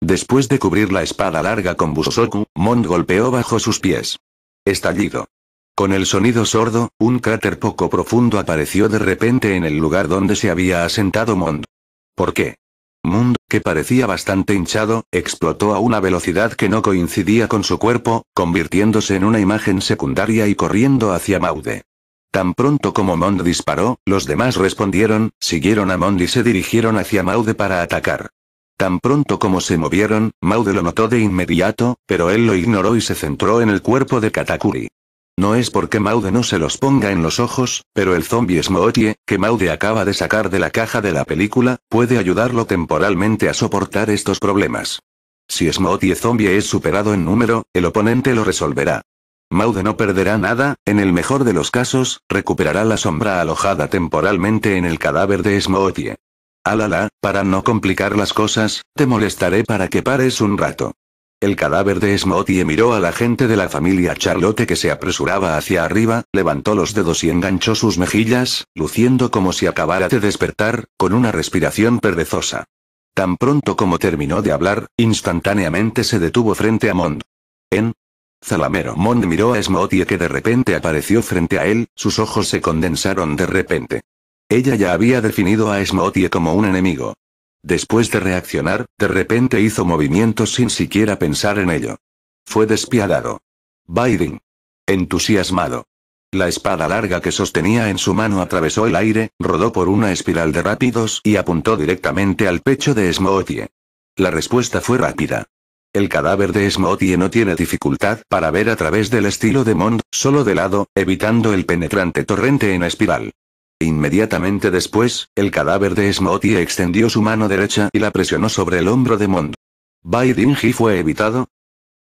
Después de cubrir la espada larga con Busosoku, Mond golpeó bajo sus pies. Estallido. Con el sonido sordo, un cráter poco profundo apareció de repente en el lugar donde se había asentado Mond. ¿Por qué? Mond, que parecía bastante hinchado, explotó a una velocidad que no coincidía con su cuerpo, convirtiéndose en una imagen secundaria y corriendo hacia Maude. Tan pronto como Mond disparó, los demás respondieron, siguieron a Mond y se dirigieron hacia Maude para atacar. Tan pronto como se movieron, Maude lo notó de inmediato, pero él lo ignoró y se centró en el cuerpo de Katakuri. No es porque Maude no se los ponga en los ojos, pero el zombie Smootie, que Maude acaba de sacar de la caja de la película, puede ayudarlo temporalmente a soportar estos problemas. Si Smootie Zombie es superado en número, el oponente lo resolverá. Maude no perderá nada, en el mejor de los casos, recuperará la sombra alojada temporalmente en el cadáver de Smootie. Alala, para no complicar las cosas, te molestaré para que pares un rato. El cadáver de Smotie miró a la gente de la familia Charlotte que se apresuraba hacia arriba, levantó los dedos y enganchó sus mejillas, luciendo como si acabara de despertar, con una respiración perezosa. Tan pronto como terminó de hablar, instantáneamente se detuvo frente a Mond. En Zalamero Mond miró a Smotie que de repente apareció frente a él, sus ojos se condensaron de repente. Ella ya había definido a Smoothie como un enemigo. Después de reaccionar, de repente hizo movimientos sin siquiera pensar en ello. Fue despiadado. Biden. Entusiasmado. La espada larga que sostenía en su mano atravesó el aire, rodó por una espiral de rápidos y apuntó directamente al pecho de Smoothie. La respuesta fue rápida. El cadáver de Smoothie no tiene dificultad para ver a través del estilo de Mond, solo de lado, evitando el penetrante torrente en espiral. Inmediatamente después, el cadáver de Smoti extendió su mano derecha y la presionó sobre el hombro de Mond. Baidinji fue evitado.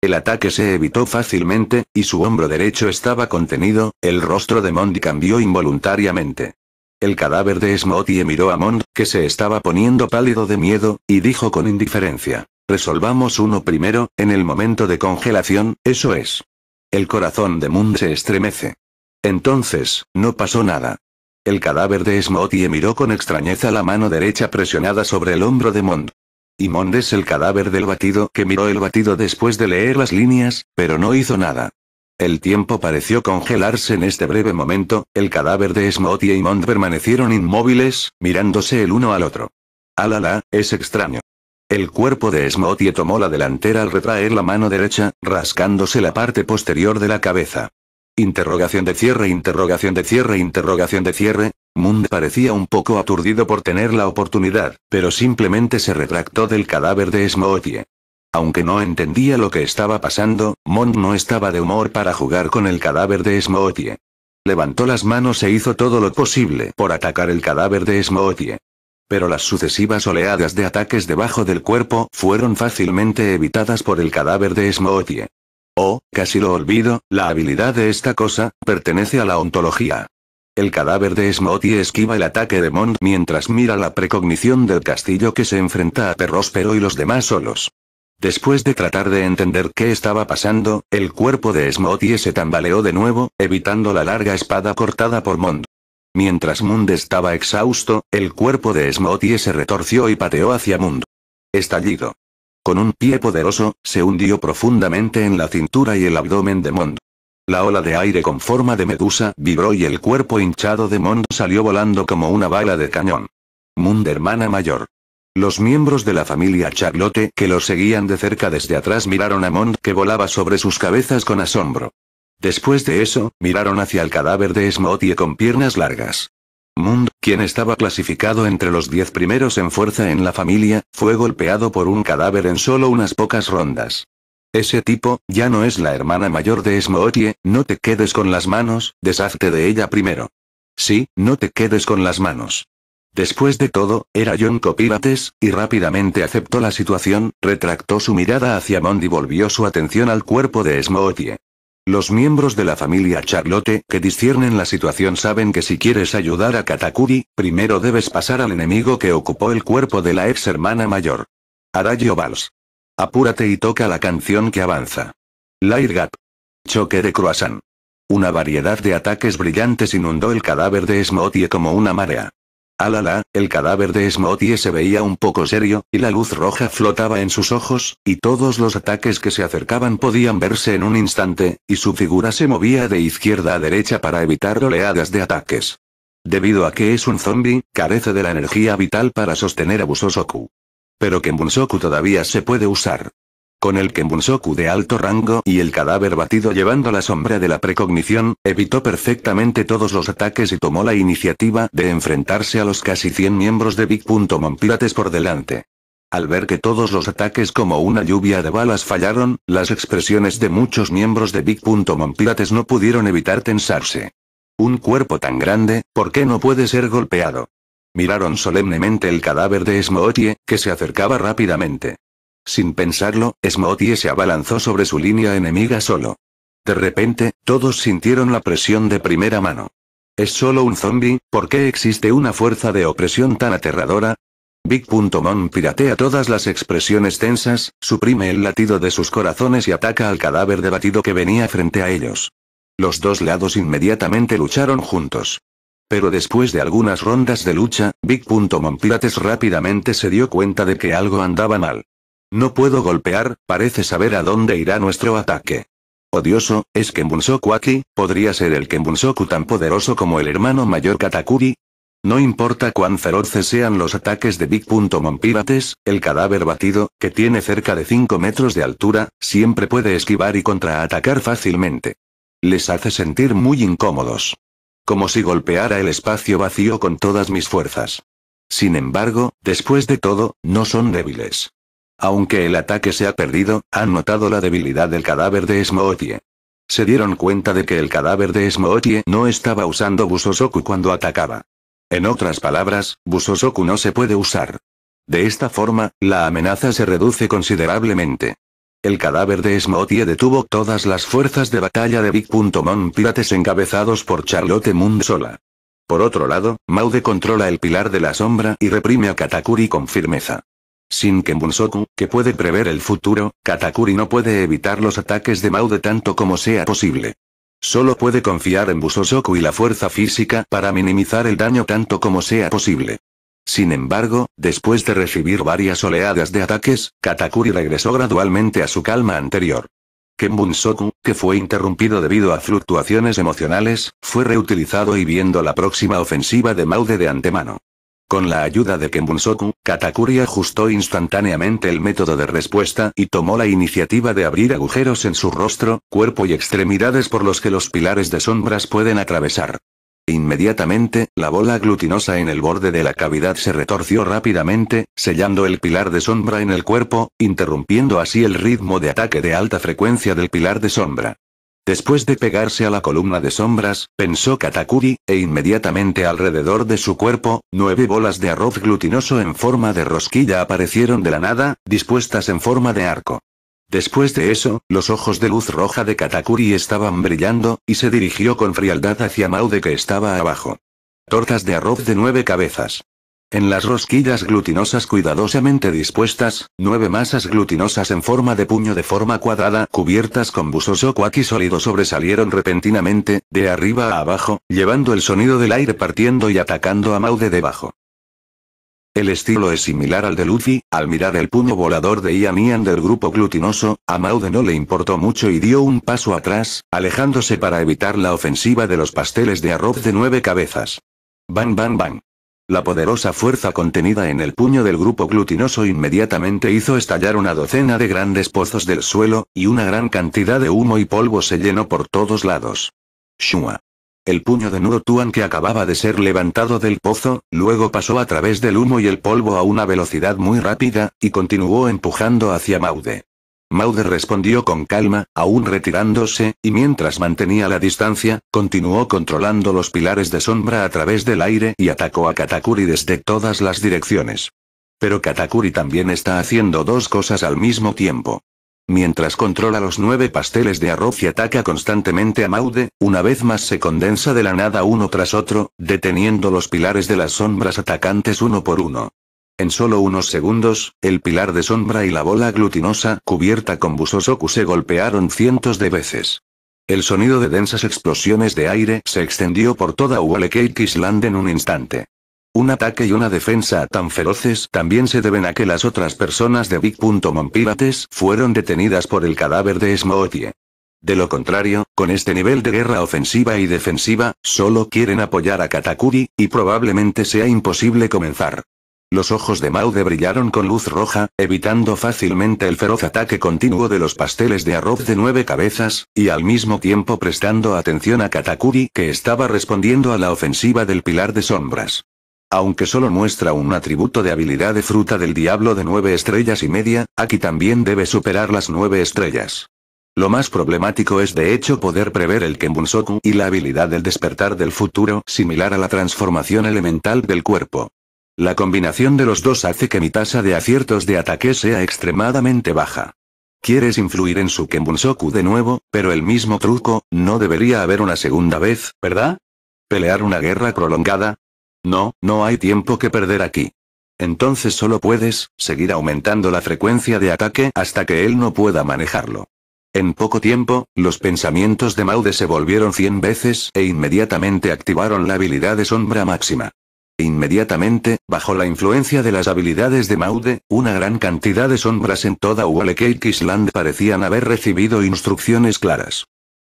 El ataque se evitó fácilmente, y su hombro derecho estaba contenido, el rostro de Mond cambió involuntariamente. El cadáver de Smoti miró a Mond, que se estaba poniendo pálido de miedo, y dijo con indiferencia. Resolvamos uno primero, en el momento de congelación, eso es. El corazón de Mond se estremece. Entonces, no pasó nada. El cadáver de Smotie miró con extrañeza la mano derecha presionada sobre el hombro de Mond. Y Mond es el cadáver del batido que miró el batido después de leer las líneas, pero no hizo nada. El tiempo pareció congelarse en este breve momento, el cadáver de Smotie y Mond permanecieron inmóviles, mirándose el uno al otro. Alala, ah, es extraño. El cuerpo de Smotie tomó la delantera al retraer la mano derecha, rascándose la parte posterior de la cabeza. Interrogación de cierre, interrogación de cierre, interrogación de cierre. Mund parecía un poco aturdido por tener la oportunidad, pero simplemente se retractó del cadáver de Smoothie. Aunque no entendía lo que estaba pasando, Mond no estaba de humor para jugar con el cadáver de Smoothie. Levantó las manos e hizo todo lo posible por atacar el cadáver de Smoothie. Pero las sucesivas oleadas de ataques debajo del cuerpo fueron fácilmente evitadas por el cadáver de Smoothie. Oh, casi lo olvido, la habilidad de esta cosa, pertenece a la ontología. El cadáver de Smotie esquiva el ataque de Mond mientras mira la precognición del castillo que se enfrenta a Perróspero y los demás solos. Después de tratar de entender qué estaba pasando, el cuerpo de Smotie se tambaleó de nuevo, evitando la larga espada cortada por Mond. Mientras Mond estaba exhausto, el cuerpo de Smotie se retorció y pateó hacia Mond. Estallido. Con un pie poderoso, se hundió profundamente en la cintura y el abdomen de Mond. La ola de aire con forma de medusa vibró y el cuerpo hinchado de Mond salió volando como una bala de cañón. Mund hermana mayor. Los miembros de la familia Charlotte que lo seguían de cerca desde atrás miraron a Mond que volaba sobre sus cabezas con asombro. Después de eso, miraron hacia el cadáver de Smotie con piernas largas. Mund, quien estaba clasificado entre los diez primeros en fuerza en la familia, fue golpeado por un cadáver en solo unas pocas rondas. Ese tipo, ya no es la hermana mayor de Smootie, no te quedes con las manos, deshazte de ella primero. Sí, no te quedes con las manos. Después de todo, era John Copirates, y rápidamente aceptó la situación, retractó su mirada hacia Mond y volvió su atención al cuerpo de Smootie. Los miembros de la familia Charlotte que disciernen la situación saben que si quieres ayudar a Katakuri, primero debes pasar al enemigo que ocupó el cuerpo de la ex hermana mayor. Arayo Vals. Apúrate y toca la canción que avanza. Light Gap. Choque de croissant. Una variedad de ataques brillantes inundó el cadáver de Smoothie como una marea. Alala, ah, el cadáver de Smotie se veía un poco serio, y la luz roja flotaba en sus ojos, y todos los ataques que se acercaban podían verse en un instante, y su figura se movía de izquierda a derecha para evitar oleadas de ataques. Debido a que es un zombie, carece de la energía vital para sostener a Busosoku. Pero que en Bunsoku todavía se puede usar con el Kenbunsoku de alto rango y el cadáver batido llevando la sombra de la precognición, evitó perfectamente todos los ataques y tomó la iniciativa de enfrentarse a los casi 100 miembros de Big. Pirates por delante. Al ver que todos los ataques como una lluvia de balas fallaron, las expresiones de muchos miembros de Big. Pirates no pudieron evitar tensarse. Un cuerpo tan grande, ¿por qué no puede ser golpeado? Miraron solemnemente el cadáver de Smootie, que se acercaba rápidamente. Sin pensarlo, Smoothie se abalanzó sobre su línea enemiga solo. De repente, todos sintieron la presión de primera mano. ¿Es solo un zombie? ¿Por qué existe una fuerza de opresión tan aterradora? Big.mon piratea todas las expresiones tensas, suprime el latido de sus corazones y ataca al cadáver debatido que venía frente a ellos. Los dos lados inmediatamente lucharon juntos. Pero después de algunas rondas de lucha, Big.mon Pirates rápidamente se dio cuenta de que algo andaba mal. No puedo golpear, parece saber a dónde irá nuestro ataque. Odioso, ¿es Kenbunsoku aquí? ¿Podría ser el Kenbunsoku tan poderoso como el hermano mayor Katakuri? No importa cuán feroces sean los ataques de Big Pirates, el cadáver batido, que tiene cerca de 5 metros de altura, siempre puede esquivar y contraatacar fácilmente. Les hace sentir muy incómodos. Como si golpeara el espacio vacío con todas mis fuerzas. Sin embargo, después de todo, no son débiles. Aunque el ataque se ha perdido, han notado la debilidad del cadáver de Smoothie. Se dieron cuenta de que el cadáver de Smoothie no estaba usando Busosoku cuando atacaba. En otras palabras, Busosoku no se puede usar. De esta forma, la amenaza se reduce considerablemente. El cadáver de Smoothie detuvo todas las fuerzas de batalla de Big.Mon Pirates encabezados por Charlotte Moon sola. Por otro lado, Maude controla el pilar de la sombra y reprime a Katakuri con firmeza. Sin que que puede prever el futuro, Katakuri no puede evitar los ataques de Maude tanto como sea posible. Solo puede confiar en Busosoku y la fuerza física para minimizar el daño tanto como sea posible. Sin embargo, después de recibir varias oleadas de ataques, Katakuri regresó gradualmente a su calma anterior. kenbun que fue interrumpido debido a fluctuaciones emocionales, fue reutilizado y viendo la próxima ofensiva de Maude de antemano. Con la ayuda de Kenbunsoku, Katakuri ajustó instantáneamente el método de respuesta y tomó la iniciativa de abrir agujeros en su rostro, cuerpo y extremidades por los que los pilares de sombras pueden atravesar. Inmediatamente, la bola glutinosa en el borde de la cavidad se retorció rápidamente, sellando el pilar de sombra en el cuerpo, interrumpiendo así el ritmo de ataque de alta frecuencia del pilar de sombra. Después de pegarse a la columna de sombras, pensó Katakuri, e inmediatamente alrededor de su cuerpo, nueve bolas de arroz glutinoso en forma de rosquilla aparecieron de la nada, dispuestas en forma de arco. Después de eso, los ojos de luz roja de Katakuri estaban brillando, y se dirigió con frialdad hacia Maude que estaba abajo. Tortas de arroz de nueve cabezas. En las rosquillas glutinosas cuidadosamente dispuestas, nueve masas glutinosas en forma de puño de forma cuadrada, cubiertas con busoso cuaqui sólido sobresalieron repentinamente, de arriba a abajo, llevando el sonido del aire partiendo y atacando a Maude de debajo. El estilo es similar al de Luffy, al mirar el puño volador de Ian Ian del grupo glutinoso, a Maude no le importó mucho y dio un paso atrás, alejándose para evitar la ofensiva de los pasteles de arroz de nueve cabezas. Bang bang bang. La poderosa fuerza contenida en el puño del grupo glutinoso inmediatamente hizo estallar una docena de grandes pozos del suelo, y una gran cantidad de humo y polvo se llenó por todos lados. Shua. El puño de Nurotuan que acababa de ser levantado del pozo, luego pasó a través del humo y el polvo a una velocidad muy rápida, y continuó empujando hacia Maude. Maude respondió con calma, aún retirándose, y mientras mantenía la distancia, continuó controlando los pilares de sombra a través del aire y atacó a Katakuri desde todas las direcciones. Pero Katakuri también está haciendo dos cosas al mismo tiempo. Mientras controla los nueve pasteles de arroz y ataca constantemente a Maude, una vez más se condensa de la nada uno tras otro, deteniendo los pilares de las sombras atacantes uno por uno. En solo unos segundos, el pilar de sombra y la bola glutinosa cubierta con busosoku se golpearon cientos de veces. El sonido de densas explosiones de aire se extendió por toda Cake Island en un instante. Un ataque y una defensa tan feroces también se deben a que las otras personas de Big Pirates fueron detenidas por el cadáver de Smoothie. De lo contrario, con este nivel de guerra ofensiva y defensiva, solo quieren apoyar a Katakuri, y probablemente sea imposible comenzar. Los ojos de Maude brillaron con luz roja, evitando fácilmente el feroz ataque continuo de los pasteles de arroz de nueve cabezas, y al mismo tiempo prestando atención a Katakuri que estaba respondiendo a la ofensiva del pilar de sombras. Aunque solo muestra un atributo de habilidad de fruta del diablo de nueve estrellas y media, aquí también debe superar las nueve estrellas. Lo más problemático es de hecho poder prever el Kenbunsoku y la habilidad del despertar del futuro similar a la transformación elemental del cuerpo. La combinación de los dos hace que mi tasa de aciertos de ataque sea extremadamente baja. Quieres influir en su soku de nuevo, pero el mismo truco, no debería haber una segunda vez, ¿verdad? ¿Pelear una guerra prolongada? No, no hay tiempo que perder aquí. Entonces solo puedes, seguir aumentando la frecuencia de ataque hasta que él no pueda manejarlo. En poco tiempo, los pensamientos de Maude se volvieron 100 veces e inmediatamente activaron la habilidad de sombra máxima. Inmediatamente, bajo la influencia de las habilidades de Maude, una gran cantidad de sombras en toda Cake Island parecían haber recibido instrucciones claras.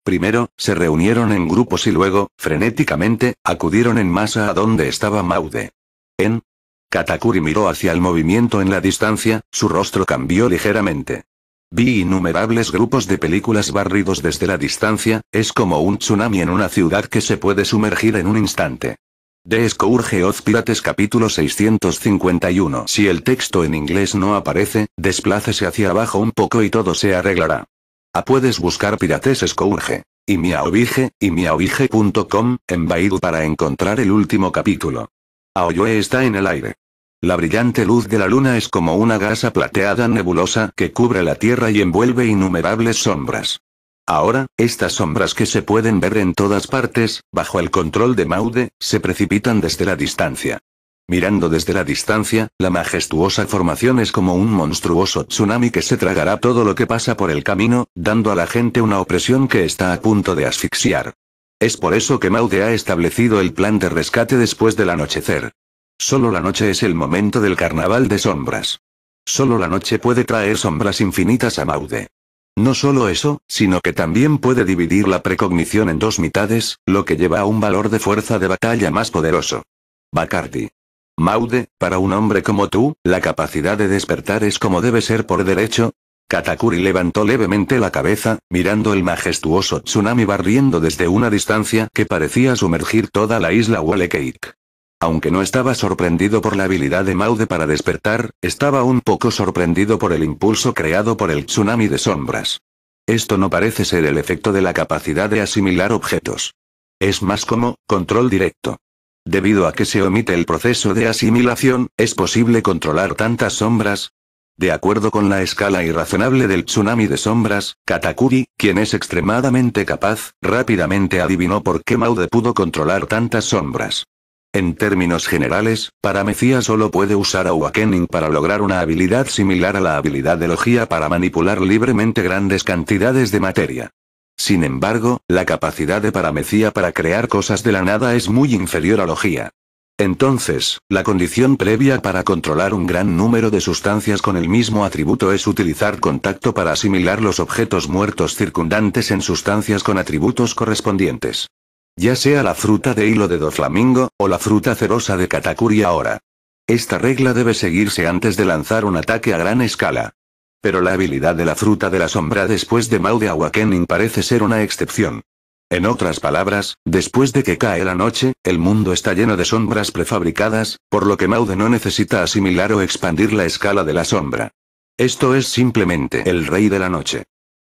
Primero, se reunieron en grupos y luego, frenéticamente, acudieron en masa a donde estaba Maude. En Katakuri miró hacia el movimiento en la distancia, su rostro cambió ligeramente. Vi innumerables grupos de películas barridos desde la distancia, es como un tsunami en una ciudad que se puede sumergir en un instante. De Scourge Pirates capítulo 651 Si el texto en inglés no aparece, desplácese hacia abajo un poco y todo se arreglará. A ah, puedes buscar Pirates Escourge. Y miaobige, y miaobige.com, en Baidu para encontrar el último capítulo. Aoyue ah, está en el aire. La brillante luz de la luna es como una gasa plateada nebulosa que cubre la tierra y envuelve innumerables sombras. Ahora, estas sombras que se pueden ver en todas partes, bajo el control de Maude, se precipitan desde la distancia. Mirando desde la distancia, la majestuosa formación es como un monstruoso tsunami que se tragará todo lo que pasa por el camino, dando a la gente una opresión que está a punto de asfixiar. Es por eso que Maude ha establecido el plan de rescate después del anochecer. Solo la noche es el momento del carnaval de sombras. Solo la noche puede traer sombras infinitas a Maude. No solo eso, sino que también puede dividir la precognición en dos mitades, lo que lleva a un valor de fuerza de batalla más poderoso. Bacardi. Maude, para un hombre como tú, la capacidad de despertar es como debe ser por derecho. Katakuri levantó levemente la cabeza, mirando el majestuoso tsunami barriendo desde una distancia que parecía sumergir toda la isla Walekeik. Aunque no estaba sorprendido por la habilidad de Maude para despertar, estaba un poco sorprendido por el impulso creado por el tsunami de sombras. Esto no parece ser el efecto de la capacidad de asimilar objetos. Es más como, control directo. Debido a que se omite el proceso de asimilación, ¿es posible controlar tantas sombras? De acuerdo con la escala irrazonable del tsunami de sombras, Katakuri, quien es extremadamente capaz, rápidamente adivinó por qué Maude pudo controlar tantas sombras. En términos generales, paramecia solo puede usar a awakening para lograr una habilidad similar a la habilidad de logía para manipular libremente grandes cantidades de materia. Sin embargo, la capacidad de paramecía para crear cosas de la nada es muy inferior a logía. Entonces, la condición previa para controlar un gran número de sustancias con el mismo atributo es utilizar contacto para asimilar los objetos muertos circundantes en sustancias con atributos correspondientes. Ya sea la fruta de hilo de doflamingo, o la fruta cerosa de Katakuri ahora. Esta regla debe seguirse antes de lanzar un ataque a gran escala. Pero la habilidad de la fruta de la sombra después de Maude de Awakening parece ser una excepción. En otras palabras, después de que cae la noche, el mundo está lleno de sombras prefabricadas, por lo que Maude no necesita asimilar o expandir la escala de la sombra. Esto es simplemente el rey de la noche.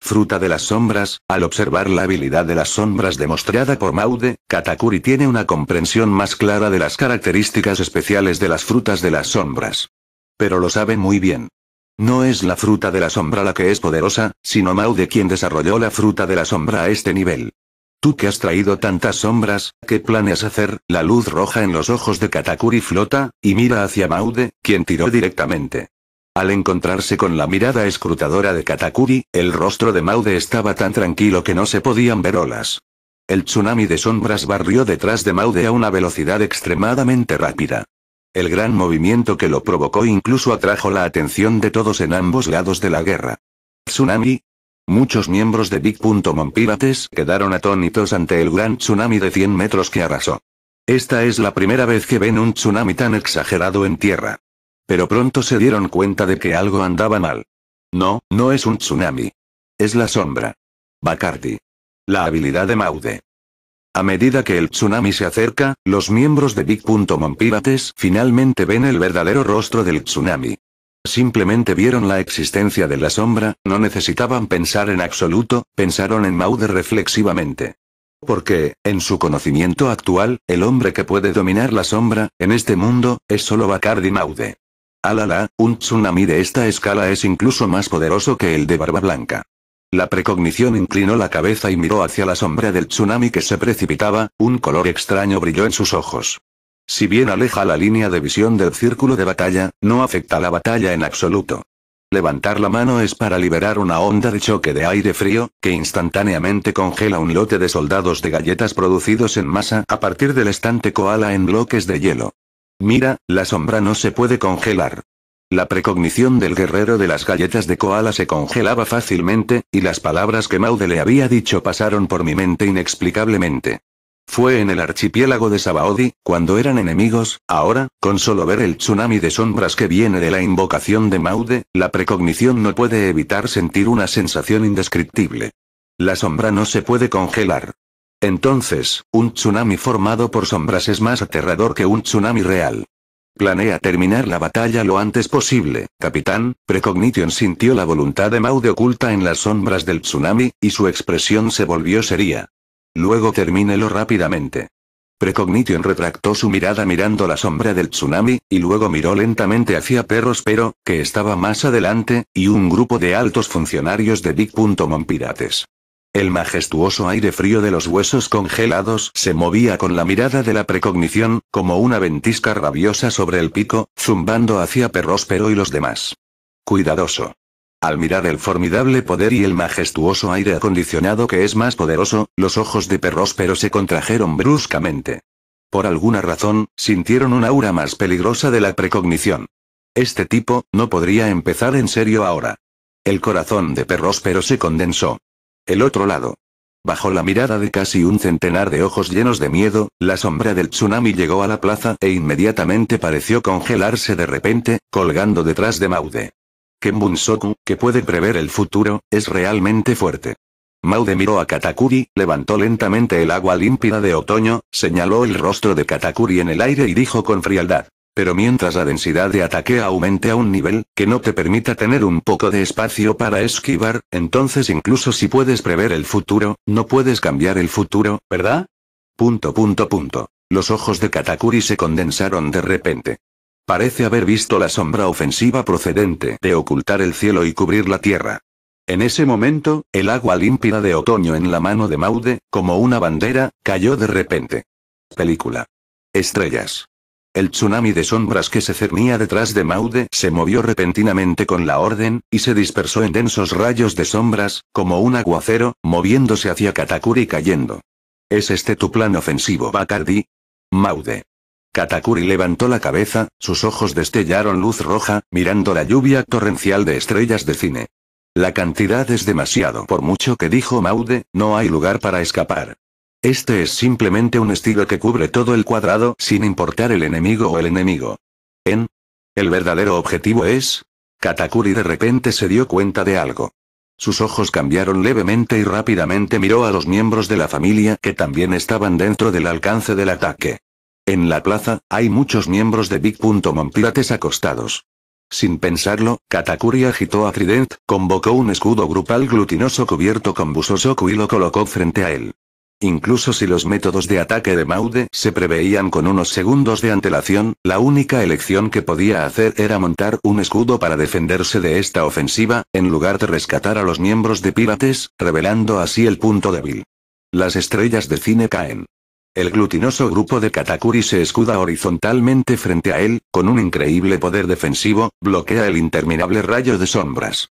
Fruta de las sombras, al observar la habilidad de las sombras demostrada por Maude, Katakuri tiene una comprensión más clara de las características especiales de las frutas de las sombras. Pero lo sabe muy bien. No es la fruta de la sombra la que es poderosa, sino Maude quien desarrolló la fruta de la sombra a este nivel. Tú que has traído tantas sombras, ¿qué planeas hacer? La luz roja en los ojos de Katakuri flota, y mira hacia Maude, quien tiró directamente. Al encontrarse con la mirada escrutadora de Katakuri, el rostro de Maude estaba tan tranquilo que no se podían ver olas. El tsunami de sombras barrió detrás de Maude a una velocidad extremadamente rápida. El gran movimiento que lo provocó incluso atrajo la atención de todos en ambos lados de la guerra. ¿Tsunami? Muchos miembros de Big Pirates quedaron atónitos ante el gran tsunami de 100 metros que arrasó. Esta es la primera vez que ven un tsunami tan exagerado en tierra. Pero pronto se dieron cuenta de que algo andaba mal. No, no es un tsunami. Es la sombra. Bacardi. La habilidad de Maude. A medida que el tsunami se acerca, los miembros de Big. finalmente ven el verdadero rostro del tsunami. Simplemente vieron la existencia de la sombra, no necesitaban pensar en absoluto, pensaron en Maude reflexivamente. Porque, en su conocimiento actual, el hombre que puede dominar la sombra, en este mundo, es solo Bacardi Maude. Alala, ah, un tsunami de esta escala es incluso más poderoso que el de Barba Blanca. La precognición inclinó la cabeza y miró hacia la sombra del tsunami que se precipitaba, un color extraño brilló en sus ojos. Si bien aleja la línea de visión del círculo de batalla, no afecta la batalla en absoluto. Levantar la mano es para liberar una onda de choque de aire frío, que instantáneamente congela un lote de soldados de galletas producidos en masa a partir del estante koala en bloques de hielo. Mira, la sombra no se puede congelar. La precognición del guerrero de las galletas de koala se congelaba fácilmente, y las palabras que Maude le había dicho pasaron por mi mente inexplicablemente. Fue en el archipiélago de Sabaodi, cuando eran enemigos, ahora, con solo ver el tsunami de sombras que viene de la invocación de Maude, la precognición no puede evitar sentir una sensación indescriptible. La sombra no se puede congelar. Entonces, un tsunami formado por sombras es más aterrador que un tsunami real. Planea terminar la batalla lo antes posible, capitán. Precognition sintió la voluntad de Maude oculta en las sombras del tsunami, y su expresión se volvió seria. Luego termínelo rápidamente. Precognition retractó su mirada mirando la sombra del tsunami, y luego miró lentamente hacia Perros Pero, que estaba más adelante, y un grupo de altos funcionarios de Big. El majestuoso aire frío de los huesos congelados se movía con la mirada de la precognición, como una ventisca rabiosa sobre el pico, zumbando hacia Perróspero y los demás. Cuidadoso. Al mirar el formidable poder y el majestuoso aire acondicionado que es más poderoso, los ojos de Perróspero se contrajeron bruscamente. Por alguna razón, sintieron un aura más peligrosa de la precognición. Este tipo, no podría empezar en serio ahora. El corazón de Perróspero se condensó. El otro lado. Bajo la mirada de casi un centenar de ojos llenos de miedo, la sombra del tsunami llegó a la plaza e inmediatamente pareció congelarse de repente, colgando detrás de Maude. Kenbunshoku, Soku, que puede prever el futuro, es realmente fuerte. Maude miró a Katakuri, levantó lentamente el agua límpida de otoño, señaló el rostro de Katakuri en el aire y dijo con frialdad. Pero mientras la densidad de ataque aumente a un nivel, que no te permita tener un poco de espacio para esquivar, entonces incluso si puedes prever el futuro, no puedes cambiar el futuro, ¿verdad? Punto punto punto. Los ojos de Katakuri se condensaron de repente. Parece haber visto la sombra ofensiva procedente de ocultar el cielo y cubrir la tierra. En ese momento, el agua límpida de otoño en la mano de Maude, como una bandera, cayó de repente. Película. Estrellas. El tsunami de sombras que se cernía detrás de Maude se movió repentinamente con la orden, y se dispersó en densos rayos de sombras, como un aguacero, moviéndose hacia Katakuri cayendo. ¿Es este tu plan ofensivo, Bacardi? Maude. Katakuri levantó la cabeza, sus ojos destellaron luz roja, mirando la lluvia torrencial de estrellas de cine. La cantidad es demasiado. Por mucho que dijo Maude, no hay lugar para escapar. Este es simplemente un estilo que cubre todo el cuadrado sin importar el enemigo o el enemigo. En. El verdadero objetivo es. Katakuri de repente se dio cuenta de algo. Sus ojos cambiaron levemente y rápidamente miró a los miembros de la familia que también estaban dentro del alcance del ataque. En la plaza, hay muchos miembros de Big. Monpirates acostados. Sin pensarlo, Katakuri agitó a Trident, convocó un escudo grupal glutinoso cubierto con busosoku y lo colocó frente a él. Incluso si los métodos de ataque de Maude se preveían con unos segundos de antelación, la única elección que podía hacer era montar un escudo para defenderse de esta ofensiva, en lugar de rescatar a los miembros de Pirates, revelando así el punto débil. Las estrellas de cine caen. El glutinoso grupo de Katakuri se escuda horizontalmente frente a él, con un increíble poder defensivo, bloquea el interminable rayo de sombras.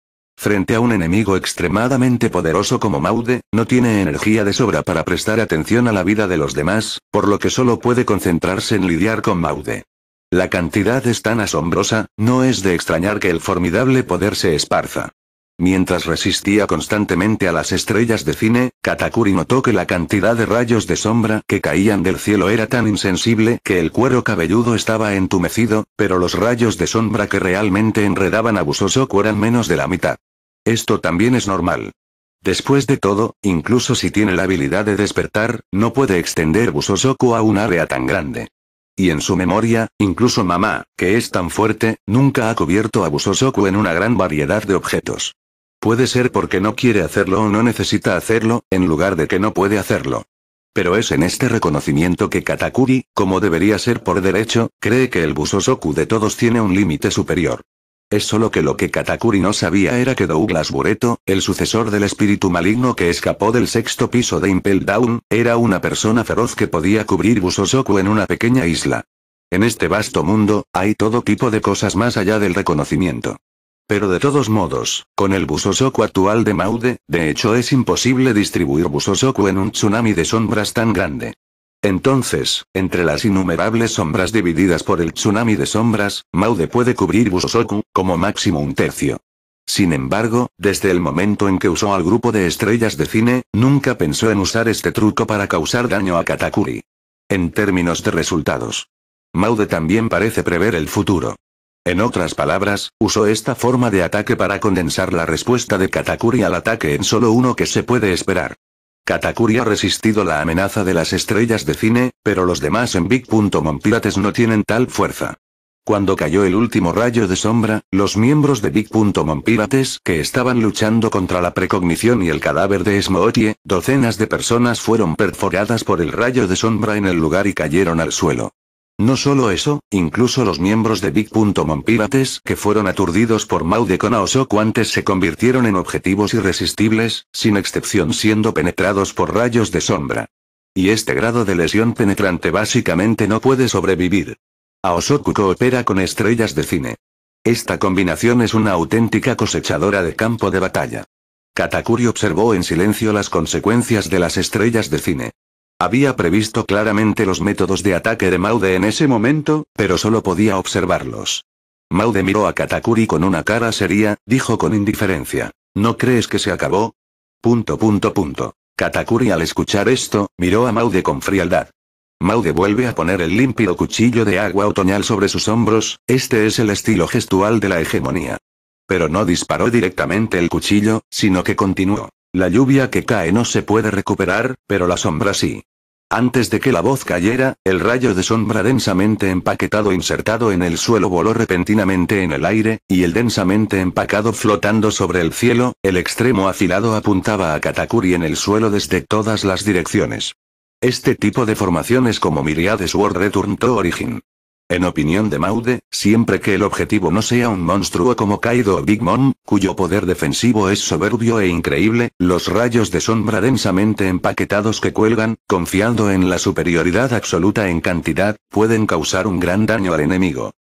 Frente a un enemigo extremadamente poderoso como Maude, no tiene energía de sobra para prestar atención a la vida de los demás, por lo que solo puede concentrarse en lidiar con Maude. La cantidad es tan asombrosa, no es de extrañar que el formidable poder se esparza. Mientras resistía constantemente a las estrellas de cine, Katakuri notó que la cantidad de rayos de sombra que caían del cielo era tan insensible que el cuero cabelludo estaba entumecido, pero los rayos de sombra que realmente enredaban a Busosoku eran menos de la mitad. Esto también es normal. Después de todo, incluso si tiene la habilidad de despertar, no puede extender Busosoku a un área tan grande. Y en su memoria, incluso mamá, que es tan fuerte, nunca ha cubierto a Busosoku en una gran variedad de objetos. Puede ser porque no quiere hacerlo o no necesita hacerlo, en lugar de que no puede hacerlo. Pero es en este reconocimiento que Katakuri, como debería ser por derecho, cree que el Busosoku de todos tiene un límite superior. Es solo que lo que Katakuri no sabía era que Douglas Bureto, el sucesor del espíritu maligno que escapó del sexto piso de Impel Down, era una persona feroz que podía cubrir Busosoku en una pequeña isla. En este vasto mundo, hay todo tipo de cosas más allá del reconocimiento. Pero de todos modos, con el Busosoku actual de Maude, de hecho es imposible distribuir Busosoku en un tsunami de sombras tan grande. Entonces, entre las innumerables sombras divididas por el tsunami de sombras, Maude puede cubrir Busosoku, como máximo un tercio. Sin embargo, desde el momento en que usó al grupo de estrellas de cine, nunca pensó en usar este truco para causar daño a Katakuri. En términos de resultados. Maude también parece prever el futuro. En otras palabras, usó esta forma de ataque para condensar la respuesta de Katakuri al ataque en solo uno que se puede esperar. Katakuri ha resistido la amenaza de las estrellas de cine, pero los demás en mon no tienen tal fuerza. Cuando cayó el último rayo de sombra, los miembros de mon que estaban luchando contra la precognición y el cadáver de Esmootie, docenas de personas fueron perforadas por el rayo de sombra en el lugar y cayeron al suelo. No solo eso, incluso los miembros de Big.mom Pirates que fueron aturdidos por Maude con Aosoku antes se convirtieron en objetivos irresistibles, sin excepción siendo penetrados por rayos de sombra. Y este grado de lesión penetrante básicamente no puede sobrevivir. Aosoku coopera con estrellas de cine. Esta combinación es una auténtica cosechadora de campo de batalla. Katakuri observó en silencio las consecuencias de las estrellas de cine. Había previsto claramente los métodos de ataque de Maude en ese momento, pero solo podía observarlos. Maude miró a Katakuri con una cara seria, dijo con indiferencia. ¿No crees que se acabó? Punto punto punto. Katakuri al escuchar esto, miró a Maude con frialdad. Maude vuelve a poner el límpido cuchillo de agua otoñal sobre sus hombros, este es el estilo gestual de la hegemonía. Pero no disparó directamente el cuchillo, sino que continuó. La lluvia que cae no se puede recuperar, pero la sombra sí. Antes de que la voz cayera, el rayo de sombra densamente empaquetado insertado en el suelo voló repentinamente en el aire, y el densamente empacado flotando sobre el cielo, el extremo afilado apuntaba a Katakuri en el suelo desde todas las direcciones. Este tipo de formaciones como Myriades World Return to Origin. En opinión de Maude, siempre que el objetivo no sea un monstruo como Kaido o Big Mom, cuyo poder defensivo es soberbio e increíble, los rayos de sombra densamente empaquetados que cuelgan, confiando en la superioridad absoluta en cantidad, pueden causar un gran daño al enemigo.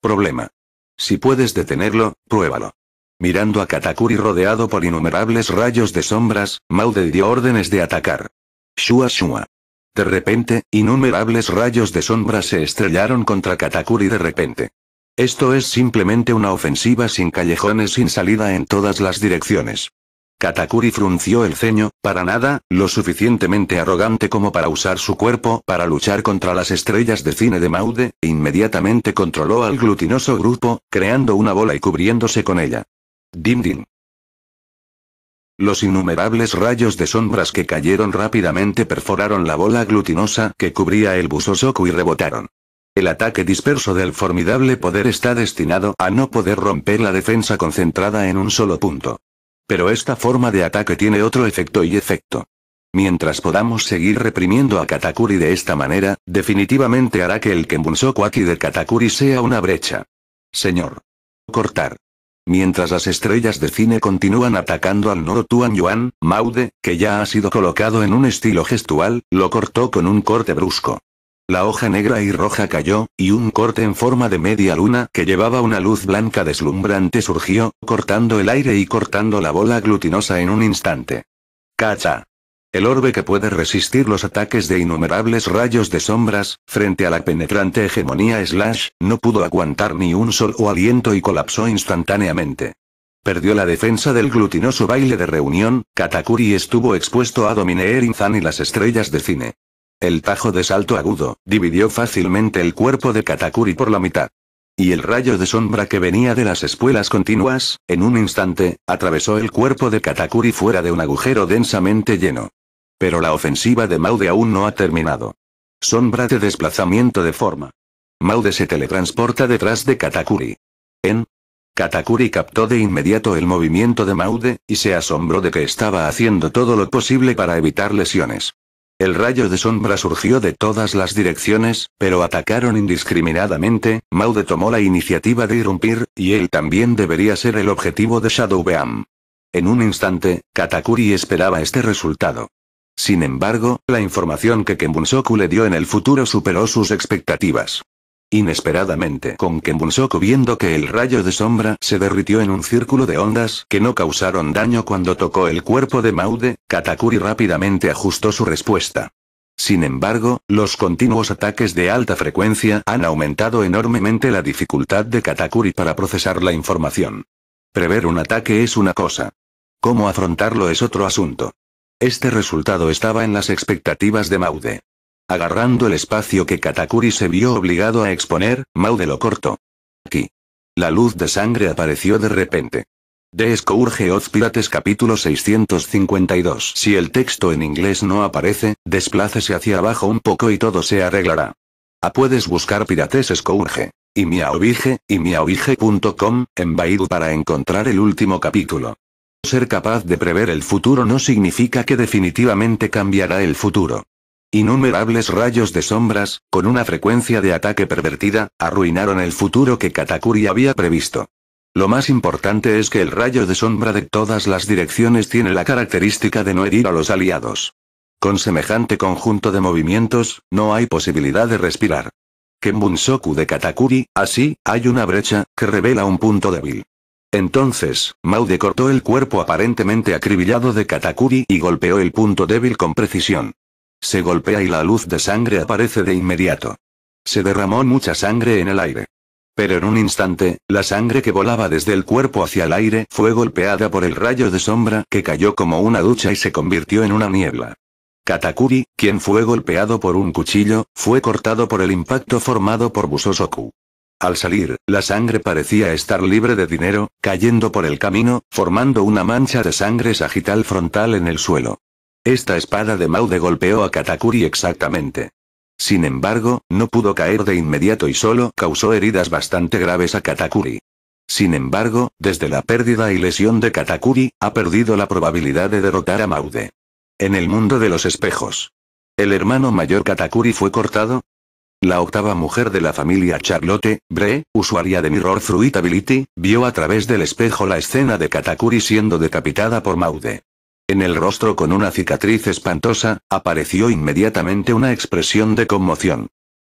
Problema. Si puedes detenerlo, pruébalo. Mirando a Katakuri rodeado por innumerables rayos de sombras, Maude dio órdenes de atacar. Shua Shua. De repente, innumerables rayos de sombra se estrellaron contra Katakuri de repente. Esto es simplemente una ofensiva sin callejones, sin salida en todas las direcciones. Katakuri frunció el ceño, para nada, lo suficientemente arrogante como para usar su cuerpo para luchar contra las estrellas de cine de Maude, e inmediatamente controló al glutinoso grupo, creando una bola y cubriéndose con ella. Dim Dim. Los innumerables rayos de sombras que cayeron rápidamente perforaron la bola glutinosa que cubría el buzo Soku y rebotaron. El ataque disperso del formidable poder está destinado a no poder romper la defensa concentrada en un solo punto. Pero esta forma de ataque tiene otro efecto y efecto. Mientras podamos seguir reprimiendo a Katakuri de esta manera, definitivamente hará que el Kenbun-Soku Aki de Katakuri sea una brecha. Señor. Cortar. Mientras las estrellas de cine continúan atacando al Noro Tuan Yuan, Maude, que ya ha sido colocado en un estilo gestual, lo cortó con un corte brusco. La hoja negra y roja cayó, y un corte en forma de media luna que llevaba una luz blanca deslumbrante surgió, cortando el aire y cortando la bola glutinosa en un instante. Cacha. El orbe que puede resistir los ataques de innumerables rayos de sombras, frente a la penetrante hegemonía Slash, no pudo aguantar ni un sol o aliento y colapsó instantáneamente. Perdió la defensa del glutinoso baile de reunión, Katakuri estuvo expuesto a domineer Inzan y las estrellas de cine. El tajo de salto agudo, dividió fácilmente el cuerpo de Katakuri por la mitad. Y el rayo de sombra que venía de las espuelas continuas, en un instante, atravesó el cuerpo de Katakuri fuera de un agujero densamente lleno. Pero la ofensiva de Maude aún no ha terminado. Sombra de desplazamiento de forma. Maude se teletransporta detrás de Katakuri. En. Katakuri captó de inmediato el movimiento de Maude, y se asombró de que estaba haciendo todo lo posible para evitar lesiones. El rayo de sombra surgió de todas las direcciones, pero atacaron indiscriminadamente, Maude tomó la iniciativa de irrumpir, y él también debería ser el objetivo de Shadow Beam. En un instante, Katakuri esperaba este resultado. Sin embargo, la información que Kembunsoku le dio en el futuro superó sus expectativas. Inesperadamente, con Kembunsoku viendo que el rayo de sombra se derritió en un círculo de ondas que no causaron daño cuando tocó el cuerpo de Maude, Katakuri rápidamente ajustó su respuesta. Sin embargo, los continuos ataques de alta frecuencia han aumentado enormemente la dificultad de Katakuri para procesar la información. Prever un ataque es una cosa. Cómo afrontarlo es otro asunto. Este resultado estaba en las expectativas de Maude. Agarrando el espacio que Katakuri se vio obligado a exponer, Maude lo cortó. Aquí. La luz de sangre apareció de repente. De Scourge of Pirates capítulo 652 Si el texto en inglés no aparece, desplácese hacia abajo un poco y todo se arreglará. A ah, puedes buscar Pirates Scourge. Y miaobige, y miaobige.com, en Baidu para encontrar el último capítulo. Ser capaz de prever el futuro no significa que definitivamente cambiará el futuro. Innumerables rayos de sombras, con una frecuencia de ataque pervertida, arruinaron el futuro que Katakuri había previsto. Lo más importante es que el rayo de sombra de todas las direcciones tiene la característica de no herir a los aliados. Con semejante conjunto de movimientos, no hay posibilidad de respirar. Kenbunshoku de Katakuri, así, hay una brecha, que revela un punto débil. Entonces, Maude cortó el cuerpo aparentemente acribillado de Katakuri y golpeó el punto débil con precisión. Se golpea y la luz de sangre aparece de inmediato. Se derramó mucha sangre en el aire. Pero en un instante, la sangre que volaba desde el cuerpo hacia el aire fue golpeada por el rayo de sombra que cayó como una ducha y se convirtió en una niebla. Katakuri, quien fue golpeado por un cuchillo, fue cortado por el impacto formado por Busosoku. Al salir, la sangre parecía estar libre de dinero, cayendo por el camino, formando una mancha de sangre sagital frontal en el suelo. Esta espada de Maude golpeó a Katakuri exactamente. Sin embargo, no pudo caer de inmediato y solo causó heridas bastante graves a Katakuri. Sin embargo, desde la pérdida y lesión de Katakuri, ha perdido la probabilidad de derrotar a Maude. En el mundo de los espejos. El hermano mayor Katakuri fue cortado, la octava mujer de la familia Charlotte, Bre, usuaria de Mirror Fruitability, vio a través del espejo la escena de Katakuri siendo decapitada por Maude. En el rostro con una cicatriz espantosa, apareció inmediatamente una expresión de conmoción.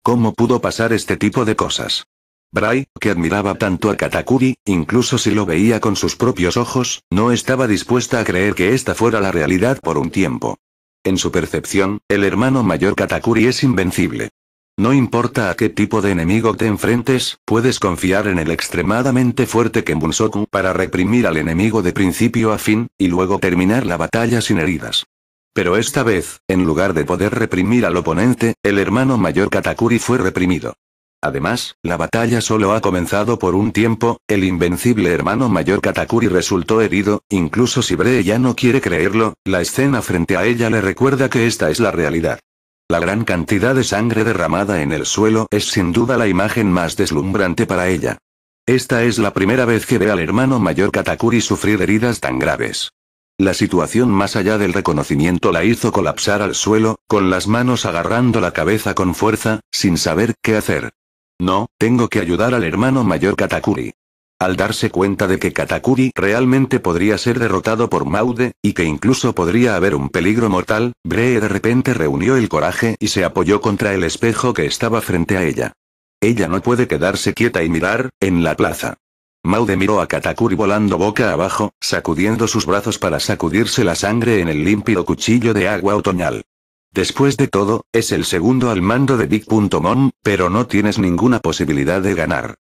¿Cómo pudo pasar este tipo de cosas? Bray, que admiraba tanto a Katakuri, incluso si lo veía con sus propios ojos, no estaba dispuesta a creer que esta fuera la realidad por un tiempo. En su percepción, el hermano mayor Katakuri es invencible. No importa a qué tipo de enemigo te enfrentes, puedes confiar en el extremadamente fuerte Kenbunsoku para reprimir al enemigo de principio a fin, y luego terminar la batalla sin heridas. Pero esta vez, en lugar de poder reprimir al oponente, el hermano mayor Katakuri fue reprimido. Además, la batalla solo ha comenzado por un tiempo, el invencible hermano mayor Katakuri resultó herido, incluso si Bre ya no quiere creerlo, la escena frente a ella le recuerda que esta es la realidad. La gran cantidad de sangre derramada en el suelo es sin duda la imagen más deslumbrante para ella. Esta es la primera vez que ve al hermano mayor Katakuri sufrir heridas tan graves. La situación más allá del reconocimiento la hizo colapsar al suelo, con las manos agarrando la cabeza con fuerza, sin saber qué hacer. No, tengo que ayudar al hermano mayor Katakuri. Al darse cuenta de que Katakuri realmente podría ser derrotado por Maude, y que incluso podría haber un peligro mortal, Bree de repente reunió el coraje y se apoyó contra el espejo que estaba frente a ella. Ella no puede quedarse quieta y mirar, en la plaza. Maude miró a Katakuri volando boca abajo, sacudiendo sus brazos para sacudirse la sangre en el límpido cuchillo de agua otoñal. Después de todo, es el segundo al mando de Big.mom, pero no tienes ninguna posibilidad de ganar.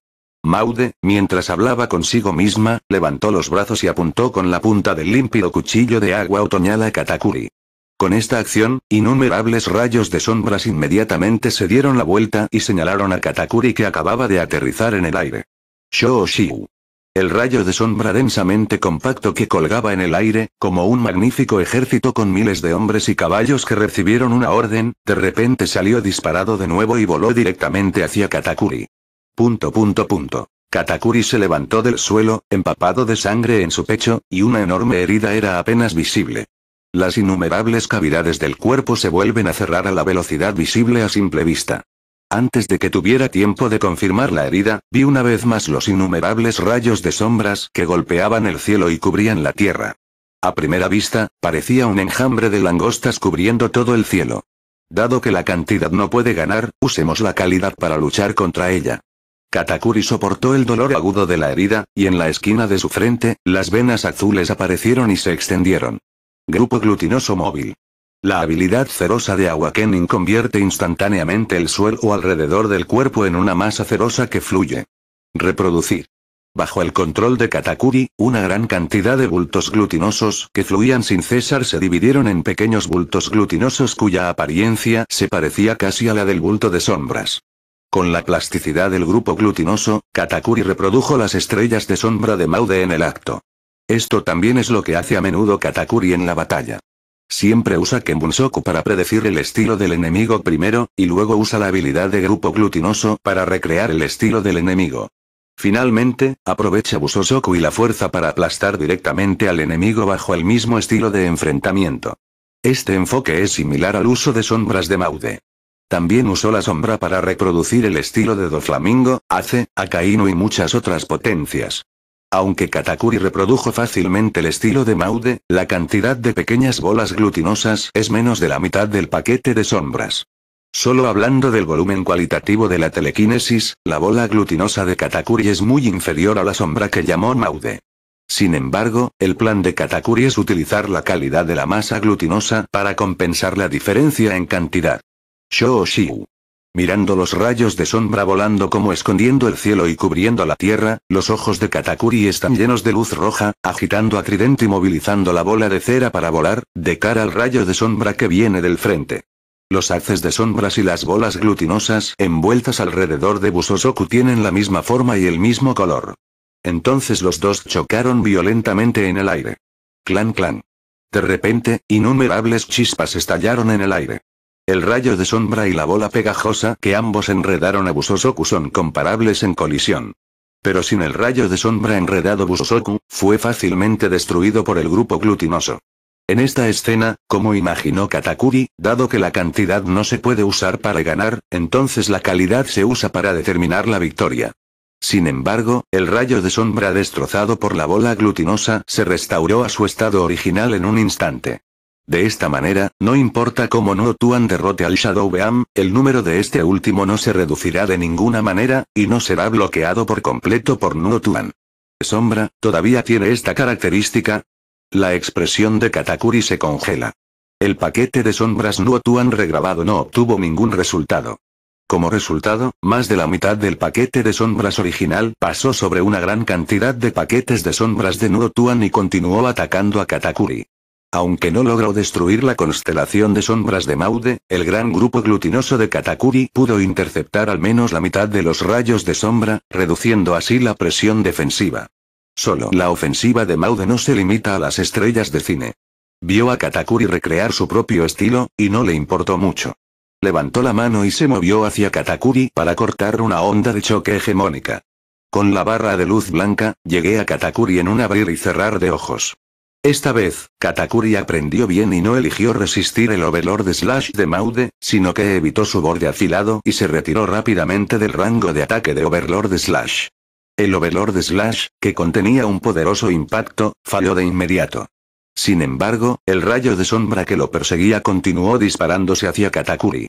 Maude, mientras hablaba consigo misma, levantó los brazos y apuntó con la punta del límpido cuchillo de agua otoñal a Katakuri. Con esta acción, innumerables rayos de sombras inmediatamente se dieron la vuelta y señalaron a Katakuri que acababa de aterrizar en el aire. shou El rayo de sombra densamente compacto que colgaba en el aire, como un magnífico ejército con miles de hombres y caballos que recibieron una orden, de repente salió disparado de nuevo y voló directamente hacia Katakuri. Punto punto punto. Katakuri se levantó del suelo, empapado de sangre en su pecho, y una enorme herida era apenas visible. Las innumerables cavidades del cuerpo se vuelven a cerrar a la velocidad visible a simple vista. Antes de que tuviera tiempo de confirmar la herida, vi una vez más los innumerables rayos de sombras que golpeaban el cielo y cubrían la tierra. A primera vista, parecía un enjambre de langostas cubriendo todo el cielo. Dado que la cantidad no puede ganar, usemos la calidad para luchar contra ella. Katakuri soportó el dolor agudo de la herida, y en la esquina de su frente, las venas azules aparecieron y se extendieron. Grupo glutinoso móvil. La habilidad cerosa de Awakening convierte instantáneamente el suelo alrededor del cuerpo en una masa cerosa que fluye. Reproducir. Bajo el control de Katakuri, una gran cantidad de bultos glutinosos que fluían sin cesar se dividieron en pequeños bultos glutinosos cuya apariencia se parecía casi a la del bulto de sombras. Con la plasticidad del grupo glutinoso, Katakuri reprodujo las estrellas de sombra de Maude en el acto. Esto también es lo que hace a menudo Katakuri en la batalla. Siempre usa Kenbunsoku para predecir el estilo del enemigo primero, y luego usa la habilidad de grupo glutinoso para recrear el estilo del enemigo. Finalmente, aprovecha Busosoku y la fuerza para aplastar directamente al enemigo bajo el mismo estilo de enfrentamiento. Este enfoque es similar al uso de sombras de Maude. También usó la sombra para reproducir el estilo de Doflamingo, Ace, Akainu y muchas otras potencias. Aunque Katakuri reprodujo fácilmente el estilo de Maude, la cantidad de pequeñas bolas glutinosas es menos de la mitad del paquete de sombras. Solo hablando del volumen cualitativo de la telequinesis, la bola glutinosa de Katakuri es muy inferior a la sombra que llamó Maude. Sin embargo, el plan de Katakuri es utilizar la calidad de la masa glutinosa para compensar la diferencia en cantidad. Shou Mirando los rayos de sombra volando como escondiendo el cielo y cubriendo la tierra, los ojos de Katakuri están llenos de luz roja, agitando a Tridente y movilizando la bola de cera para volar, de cara al rayo de sombra que viene del frente. Los haces de sombras y las bolas glutinosas envueltas alrededor de Busosoku tienen la misma forma y el mismo color. Entonces los dos chocaron violentamente en el aire. Clan clan. De repente, innumerables chispas estallaron en el aire. El rayo de sombra y la bola pegajosa que ambos enredaron a Busosoku son comparables en colisión. Pero sin el rayo de sombra enredado Busosoku, fue fácilmente destruido por el grupo glutinoso. En esta escena, como imaginó Katakuri, dado que la cantidad no se puede usar para ganar, entonces la calidad se usa para determinar la victoria. Sin embargo, el rayo de sombra destrozado por la bola glutinosa se restauró a su estado original en un instante. De esta manera, no importa cómo no Tuan derrote al Shadow Beam, el número de este último no se reducirá de ninguna manera, y no será bloqueado por completo por no Tuan. Sombra, todavía tiene esta característica. La expresión de Katakuri se congela. El paquete de sombras no Tuan regrabado no obtuvo ningún resultado. Como resultado, más de la mitad del paquete de sombras original pasó sobre una gran cantidad de paquetes de sombras de Tuan y continuó atacando a Katakuri. Aunque no logró destruir la constelación de sombras de Maude, el gran grupo glutinoso de Katakuri pudo interceptar al menos la mitad de los rayos de sombra, reduciendo así la presión defensiva. Solo la ofensiva de Maude no se limita a las estrellas de cine. Vio a Katakuri recrear su propio estilo, y no le importó mucho. Levantó la mano y se movió hacia Katakuri para cortar una onda de choque hegemónica. Con la barra de luz blanca, llegué a Katakuri en un abrir y cerrar de ojos. Esta vez, Katakuri aprendió bien y no eligió resistir el overlord slash de Maude, sino que evitó su borde afilado y se retiró rápidamente del rango de ataque de overlord slash. El overlord slash, que contenía un poderoso impacto, falló de inmediato. Sin embargo, el rayo de sombra que lo perseguía continuó disparándose hacia Katakuri.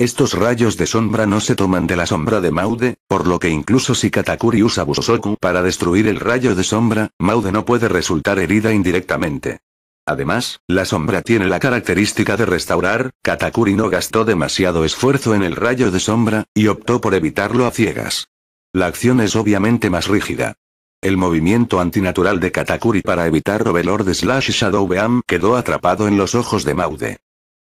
Estos rayos de sombra no se toman de la sombra de Maude, por lo que incluso si Katakuri usa Busosoku para destruir el rayo de sombra, Maude no puede resultar herida indirectamente. Además, la sombra tiene la característica de restaurar, Katakuri no gastó demasiado esfuerzo en el rayo de sombra, y optó por evitarlo a ciegas. La acción es obviamente más rígida. El movimiento antinatural de Katakuri para evitar Overlord Slash Shadow Beam quedó atrapado en los ojos de Maude.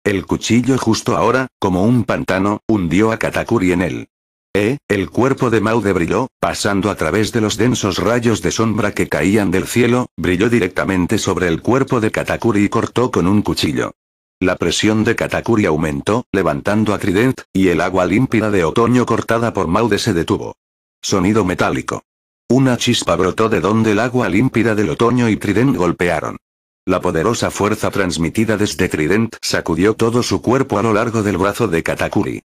El cuchillo justo ahora, como un pantano, hundió a Katakuri en él. Eh, el cuerpo de Maude brilló, pasando a través de los densos rayos de sombra que caían del cielo, brilló directamente sobre el cuerpo de Katakuri y cortó con un cuchillo. La presión de Katakuri aumentó, levantando a Trident, y el agua límpida de otoño cortada por Maude se detuvo. Sonido metálico. Una chispa brotó de donde el agua límpida del otoño y Trident golpearon. La poderosa fuerza transmitida desde Trident sacudió todo su cuerpo a lo largo del brazo de Katakuri.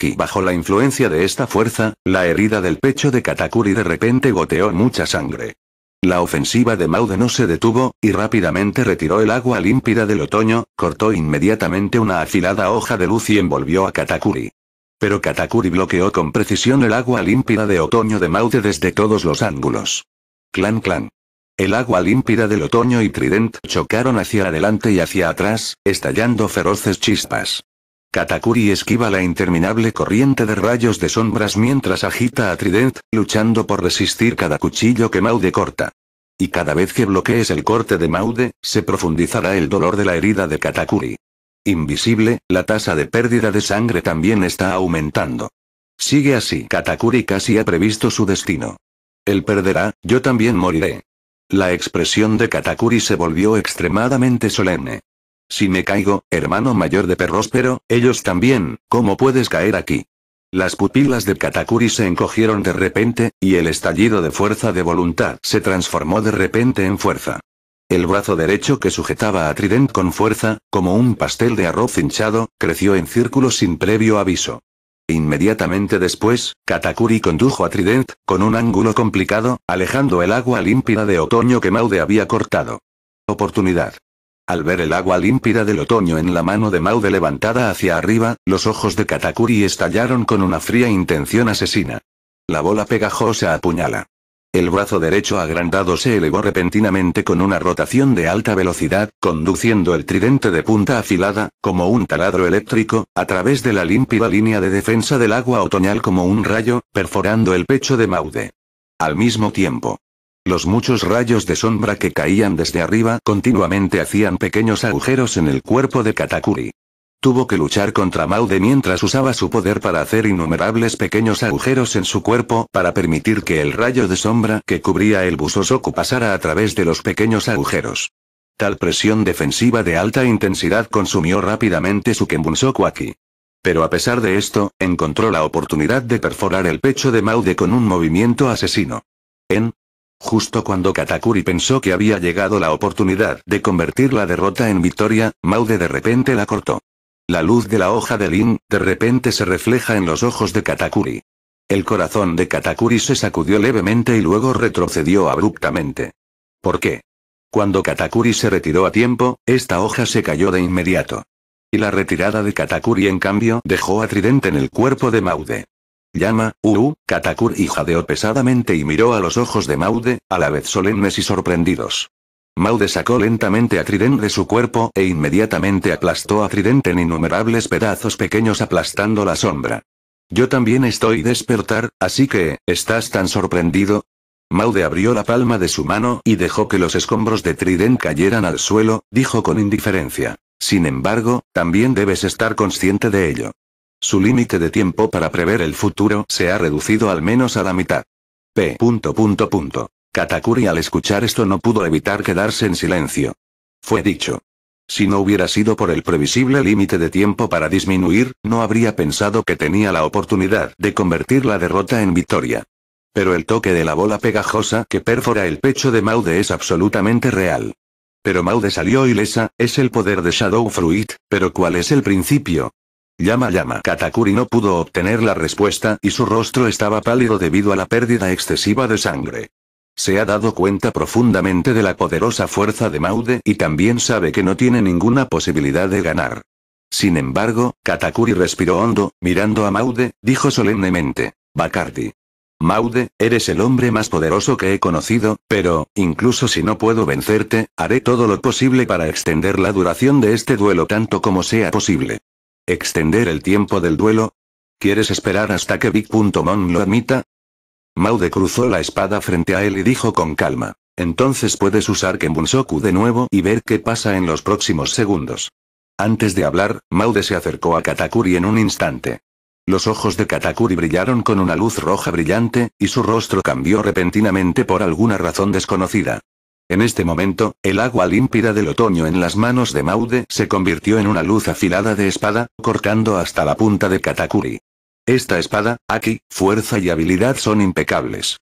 Y bajo la influencia de esta fuerza, la herida del pecho de Katakuri de repente goteó mucha sangre. La ofensiva de Maude no se detuvo, y rápidamente retiró el agua límpida del otoño, cortó inmediatamente una afilada hoja de luz y envolvió a Katakuri. Pero Katakuri bloqueó con precisión el agua límpida de otoño de Maude desde todos los ángulos. Clan clan. El agua límpida del otoño y Trident chocaron hacia adelante y hacia atrás, estallando feroces chispas. Katakuri esquiva la interminable corriente de rayos de sombras mientras agita a Trident, luchando por resistir cada cuchillo que Maude corta. Y cada vez que bloquees el corte de Maude, se profundizará el dolor de la herida de Katakuri. Invisible, la tasa de pérdida de sangre también está aumentando. Sigue así. Katakuri casi ha previsto su destino. Él perderá, yo también moriré. La expresión de Katakuri se volvió extremadamente solemne. Si me caigo, hermano mayor de Perróspero, ellos también, ¿cómo puedes caer aquí? Las pupilas de Katakuri se encogieron de repente, y el estallido de fuerza de voluntad se transformó de repente en fuerza. El brazo derecho que sujetaba a Trident con fuerza, como un pastel de arroz hinchado, creció en círculos sin previo aviso. Inmediatamente después, Katakuri condujo a Trident, con un ángulo complicado, alejando el agua límpida de otoño que Maude había cortado. Oportunidad. Al ver el agua límpida del otoño en la mano de Maude levantada hacia arriba, los ojos de Katakuri estallaron con una fría intención asesina. La bola pegajosa apuñala. El brazo derecho agrandado se elevó repentinamente con una rotación de alta velocidad, conduciendo el tridente de punta afilada, como un taladro eléctrico, a través de la límpida línea de defensa del agua otoñal como un rayo, perforando el pecho de Maude. Al mismo tiempo, los muchos rayos de sombra que caían desde arriba continuamente hacían pequeños agujeros en el cuerpo de Katakuri. Tuvo que luchar contra Maude mientras usaba su poder para hacer innumerables pequeños agujeros en su cuerpo para permitir que el rayo de sombra que cubría el Busosoku pasara a través de los pequeños agujeros. Tal presión defensiva de alta intensidad consumió rápidamente su Kenbunsoku aquí. Pero a pesar de esto, encontró la oportunidad de perforar el pecho de Maude con un movimiento asesino. En. Justo cuando Katakuri pensó que había llegado la oportunidad de convertir la derrota en victoria, Maude de repente la cortó. La luz de la hoja de Lin, de repente se refleja en los ojos de Katakuri. El corazón de Katakuri se sacudió levemente y luego retrocedió abruptamente. ¿Por qué? Cuando Katakuri se retiró a tiempo, esta hoja se cayó de inmediato. Y la retirada de Katakuri en cambio dejó a en el cuerpo de Maude. Llama, Uru, Katakuri jadeó pesadamente y miró a los ojos de Maude, a la vez solemnes y sorprendidos. Maude sacó lentamente a Trident de su cuerpo e inmediatamente aplastó a Trident en innumerables pedazos pequeños aplastando la sombra. Yo también estoy despertar, así que, ¿estás tan sorprendido? Maude abrió la palma de su mano y dejó que los escombros de Trident cayeran al suelo, dijo con indiferencia. Sin embargo, también debes estar consciente de ello. Su límite de tiempo para prever el futuro se ha reducido al menos a la mitad. P. Punto, punto, Katakuri al escuchar esto no pudo evitar quedarse en silencio. Fue dicho. Si no hubiera sido por el previsible límite de tiempo para disminuir, no habría pensado que tenía la oportunidad de convertir la derrota en victoria. Pero el toque de la bola pegajosa que perfora el pecho de Maude es absolutamente real. Pero Maude salió ilesa, es el poder de Shadow Fruit, pero ¿cuál es el principio? Llama llama. Katakuri no pudo obtener la respuesta y su rostro estaba pálido debido a la pérdida excesiva de sangre. Se ha dado cuenta profundamente de la poderosa fuerza de Maude y también sabe que no tiene ninguna posibilidad de ganar. Sin embargo, Katakuri respiró hondo, mirando a Maude, dijo solemnemente, Bacardi. Maude, eres el hombre más poderoso que he conocido, pero, incluso si no puedo vencerte, haré todo lo posible para extender la duración de este duelo tanto como sea posible. ¿Extender el tiempo del duelo? ¿Quieres esperar hasta que Big.mon lo admita? Maude cruzó la espada frente a él y dijo con calma. Entonces puedes usar Kenbunsoku de nuevo y ver qué pasa en los próximos segundos. Antes de hablar, Maude se acercó a Katakuri en un instante. Los ojos de Katakuri brillaron con una luz roja brillante, y su rostro cambió repentinamente por alguna razón desconocida. En este momento, el agua límpida del otoño en las manos de Maude se convirtió en una luz afilada de espada, cortando hasta la punta de Katakuri. Esta espada, aquí fuerza y habilidad son impecables.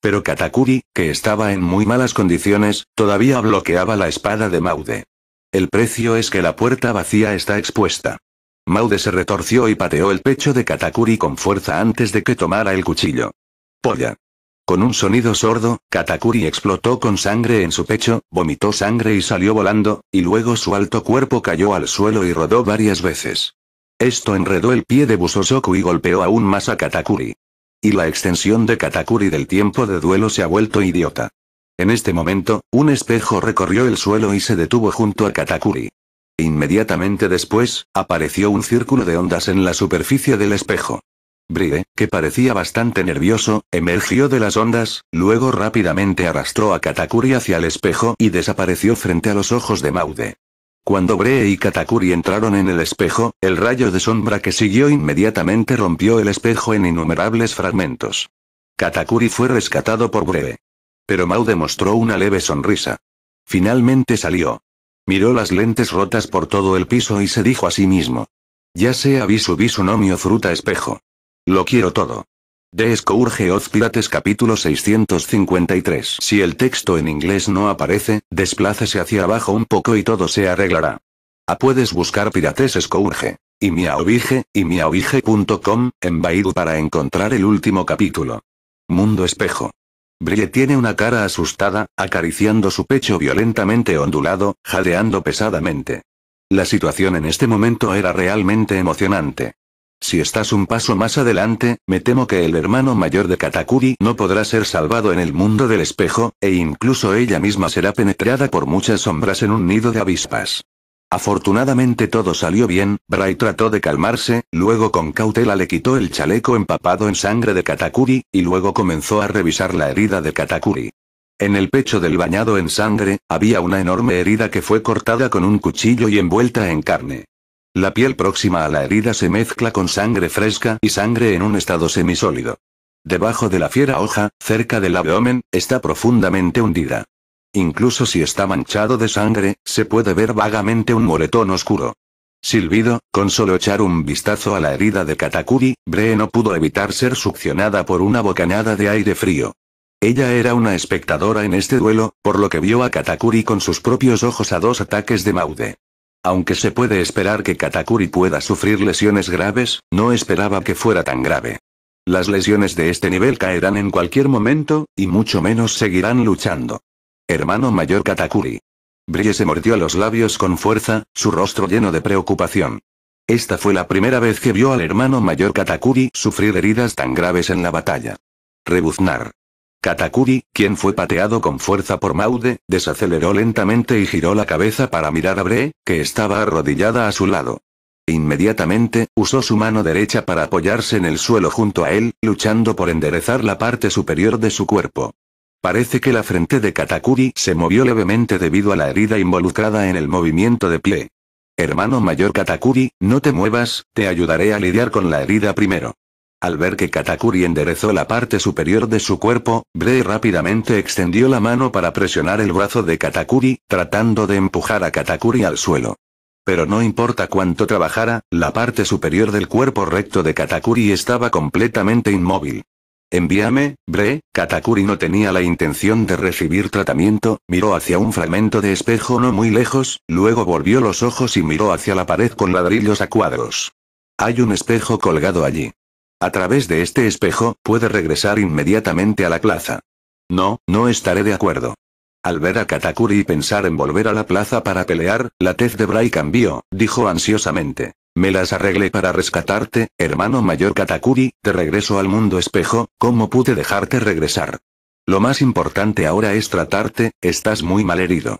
Pero Katakuri, que estaba en muy malas condiciones, todavía bloqueaba la espada de Maude. El precio es que la puerta vacía está expuesta. Maude se retorció y pateó el pecho de Katakuri con fuerza antes de que tomara el cuchillo. Polla. Con un sonido sordo, Katakuri explotó con sangre en su pecho, vomitó sangre y salió volando, y luego su alto cuerpo cayó al suelo y rodó varias veces. Esto enredó el pie de Busosoku y golpeó aún más a Katakuri. Y la extensión de Katakuri del tiempo de duelo se ha vuelto idiota. En este momento, un espejo recorrió el suelo y se detuvo junto a Katakuri. Inmediatamente después, apareció un círculo de ondas en la superficie del espejo. Brie, que parecía bastante nervioso, emergió de las ondas, luego rápidamente arrastró a Katakuri hacia el espejo y desapareció frente a los ojos de Maude. Cuando Bree y Katakuri entraron en el espejo, el rayo de sombra que siguió inmediatamente rompió el espejo en innumerables fragmentos. Katakuri fue rescatado por Bree. Pero Mau demostró una leve sonrisa. Finalmente salió. Miró las lentes rotas por todo el piso y se dijo a sí mismo. Ya sea Bisu Bisu no mi fruta espejo. Lo quiero todo. De Scourge of Pirates capítulo 653 Si el texto en inglés no aparece, desplácese hacia abajo un poco y todo se arreglará. A ah, puedes buscar Pirates Scourge. Y miaobige, y miaobige.com, en Baidu para encontrar el último capítulo. Mundo espejo. Brille tiene una cara asustada, acariciando su pecho violentamente ondulado, jadeando pesadamente. La situación en este momento era realmente emocionante. Si estás un paso más adelante, me temo que el hermano mayor de Katakuri no podrá ser salvado en el mundo del espejo, e incluso ella misma será penetrada por muchas sombras en un nido de avispas. Afortunadamente todo salió bien, Bray trató de calmarse, luego con cautela le quitó el chaleco empapado en sangre de Katakuri, y luego comenzó a revisar la herida de Katakuri. En el pecho del bañado en sangre, había una enorme herida que fue cortada con un cuchillo y envuelta en carne. La piel próxima a la herida se mezcla con sangre fresca y sangre en un estado semisólido. Debajo de la fiera hoja, cerca del abdomen, está profundamente hundida. Incluso si está manchado de sangre, se puede ver vagamente un moretón oscuro. Silbido, con solo echar un vistazo a la herida de Katakuri, Bre no pudo evitar ser succionada por una bocanada de aire frío. Ella era una espectadora en este duelo, por lo que vio a Katakuri con sus propios ojos a dos ataques de Maude. Aunque se puede esperar que Katakuri pueda sufrir lesiones graves, no esperaba que fuera tan grave. Las lesiones de este nivel caerán en cualquier momento, y mucho menos seguirán luchando. Hermano mayor Katakuri. Brille se mordió los labios con fuerza, su rostro lleno de preocupación. Esta fue la primera vez que vio al hermano mayor Katakuri sufrir heridas tan graves en la batalla. Rebuznar. Katakuri, quien fue pateado con fuerza por Maude, desaceleró lentamente y giró la cabeza para mirar a Bre, que estaba arrodillada a su lado. Inmediatamente, usó su mano derecha para apoyarse en el suelo junto a él, luchando por enderezar la parte superior de su cuerpo. Parece que la frente de Katakuri se movió levemente debido a la herida involucrada en el movimiento de pie. Hermano mayor Katakuri, no te muevas, te ayudaré a lidiar con la herida primero. Al ver que Katakuri enderezó la parte superior de su cuerpo, Bre rápidamente extendió la mano para presionar el brazo de Katakuri, tratando de empujar a Katakuri al suelo. Pero no importa cuánto trabajara, la parte superior del cuerpo recto de Katakuri estaba completamente inmóvil. Envíame, Bre, Katakuri no tenía la intención de recibir tratamiento, miró hacia un fragmento de espejo no muy lejos, luego volvió los ojos y miró hacia la pared con ladrillos a cuadros. Hay un espejo colgado allí. A través de este espejo, puede regresar inmediatamente a la plaza. No, no estaré de acuerdo. Al ver a Katakuri y pensar en volver a la plaza para pelear, la tez de Bray cambió, dijo ansiosamente. Me las arreglé para rescatarte, hermano mayor Katakuri, te regreso al mundo espejo, ¿cómo pude dejarte regresar? Lo más importante ahora es tratarte, estás muy mal herido.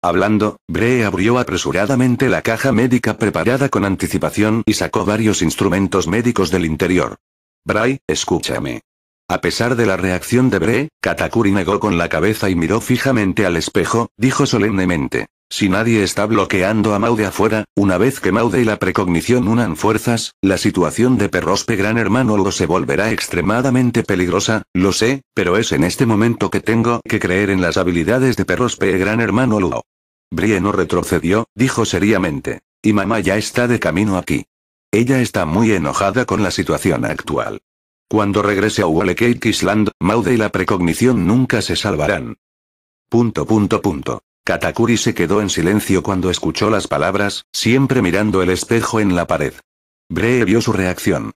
Hablando, Bre abrió apresuradamente la caja médica preparada con anticipación y sacó varios instrumentos médicos del interior. Bray, escúchame. A pesar de la reacción de Bre, Katakuri negó con la cabeza y miró fijamente al espejo, dijo solemnemente. Si nadie está bloqueando a Maude afuera, una vez que Maude y la precognición unan fuerzas, la situación de Perrospe Gran Hermano lo se volverá extremadamente peligrosa, lo sé, pero es en este momento que tengo que creer en las habilidades de Perrospe Gran Hermano Lugo. Brie no retrocedió, dijo seriamente. Y mamá ya está de camino aquí. Ella está muy enojada con la situación actual. Cuando regrese a Walekate Island, Maude y la precognición nunca se salvarán. Punto punto punto. Katakuri se quedó en silencio cuando escuchó las palabras, siempre mirando el espejo en la pared. Bre vio su reacción.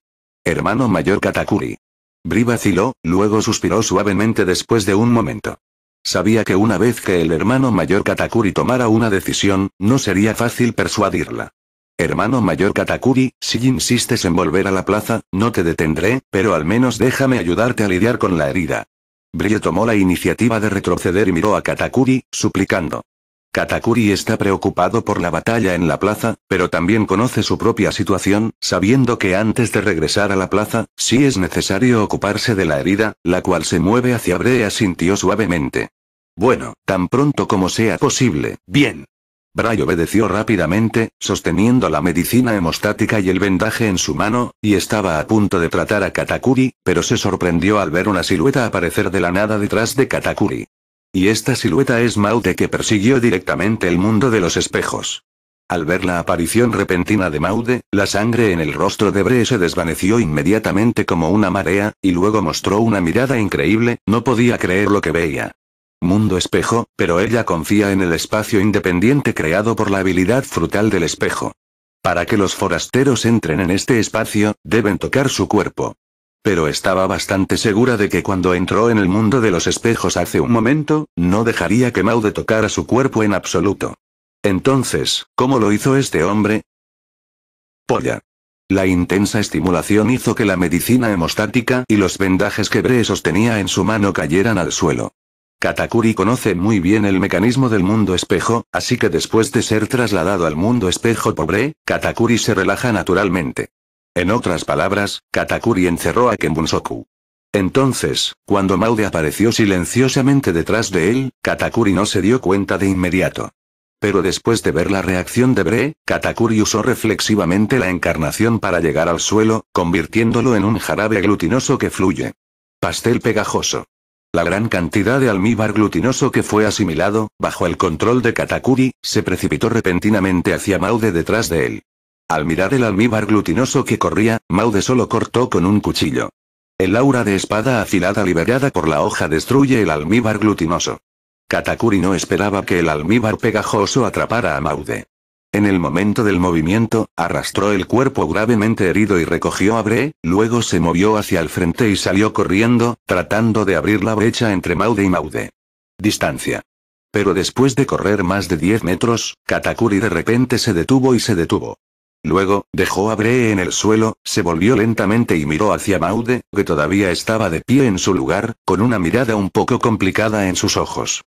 Hermano mayor Katakuri. Bri vaciló, luego suspiró suavemente después de un momento. Sabía que una vez que el hermano mayor Katakuri tomara una decisión, no sería fácil persuadirla. Hermano mayor Katakuri, si insistes en volver a la plaza, no te detendré, pero al menos déjame ayudarte a lidiar con la herida. Brie tomó la iniciativa de retroceder y miró a Katakuri, suplicando. Katakuri está preocupado por la batalla en la plaza, pero también conoce su propia situación, sabiendo que antes de regresar a la plaza, sí es necesario ocuparse de la herida, la cual se mueve hacia Brea sintió suavemente. Bueno, tan pronto como sea posible, bien. Bray obedeció rápidamente, sosteniendo la medicina hemostática y el vendaje en su mano, y estaba a punto de tratar a Katakuri, pero se sorprendió al ver una silueta aparecer de la nada detrás de Katakuri. Y esta silueta es Maude que persiguió directamente el mundo de los espejos. Al ver la aparición repentina de Maude, la sangre en el rostro de Bre se desvaneció inmediatamente como una marea, y luego mostró una mirada increíble, no podía creer lo que veía mundo espejo, pero ella confía en el espacio independiente creado por la habilidad frutal del espejo. Para que los forasteros entren en este espacio, deben tocar su cuerpo. Pero estaba bastante segura de que cuando entró en el mundo de los espejos hace un momento, no dejaría que Maude tocara su cuerpo en absoluto. Entonces, ¿cómo lo hizo este hombre? Polla. La intensa estimulación hizo que la medicina hemostática y los vendajes que Bree sostenía en su mano cayeran al suelo. Katakuri conoce muy bien el mecanismo del mundo espejo, así que después de ser trasladado al mundo espejo por pobre, Katakuri se relaja naturalmente. En otras palabras, Katakuri encerró a Kenbunsoku. Entonces, cuando Maude apareció silenciosamente detrás de él, Katakuri no se dio cuenta de inmediato. Pero después de ver la reacción de Bre, Katakuri usó reflexivamente la encarnación para llegar al suelo, convirtiéndolo en un jarabe glutinoso que fluye. Pastel pegajoso. La gran cantidad de almíbar glutinoso que fue asimilado, bajo el control de Katakuri, se precipitó repentinamente hacia Maude detrás de él. Al mirar el almíbar glutinoso que corría, Maude solo cortó con un cuchillo. El aura de espada afilada liberada por la hoja destruye el almíbar glutinoso. Katakuri no esperaba que el almíbar pegajoso atrapara a Maude. En el momento del movimiento, arrastró el cuerpo gravemente herido y recogió a Bre. luego se movió hacia el frente y salió corriendo, tratando de abrir la brecha entre Maude y Maude. Distancia. Pero después de correr más de 10 metros, Katakuri de repente se detuvo y se detuvo. Luego, dejó a Bre en el suelo, se volvió lentamente y miró hacia Maude, que todavía estaba de pie en su lugar, con una mirada un poco complicada en sus ojos.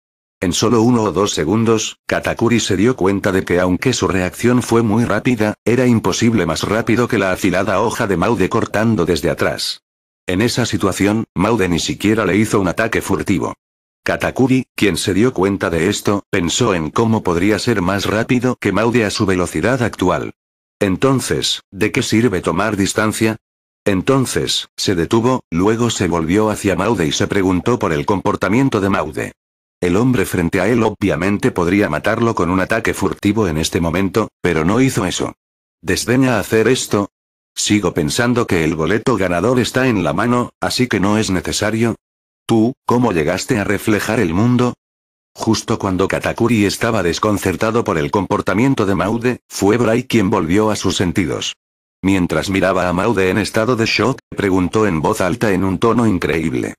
En solo uno o dos segundos, Katakuri se dio cuenta de que aunque su reacción fue muy rápida, era imposible más rápido que la afilada hoja de Maude cortando desde atrás. En esa situación, Maude ni siquiera le hizo un ataque furtivo. Katakuri, quien se dio cuenta de esto, pensó en cómo podría ser más rápido que Maude a su velocidad actual. Entonces, ¿de qué sirve tomar distancia? Entonces, se detuvo, luego se volvió hacia Maude y se preguntó por el comportamiento de Maude. El hombre frente a él obviamente podría matarlo con un ataque furtivo en este momento, pero no hizo eso. ¿Desdeña hacer esto? Sigo pensando que el boleto ganador está en la mano, así que no es necesario. ¿Tú, cómo llegaste a reflejar el mundo? Justo cuando Katakuri estaba desconcertado por el comportamiento de Maude, fue Bray quien volvió a sus sentidos. Mientras miraba a Maude en estado de shock, preguntó en voz alta en un tono increíble.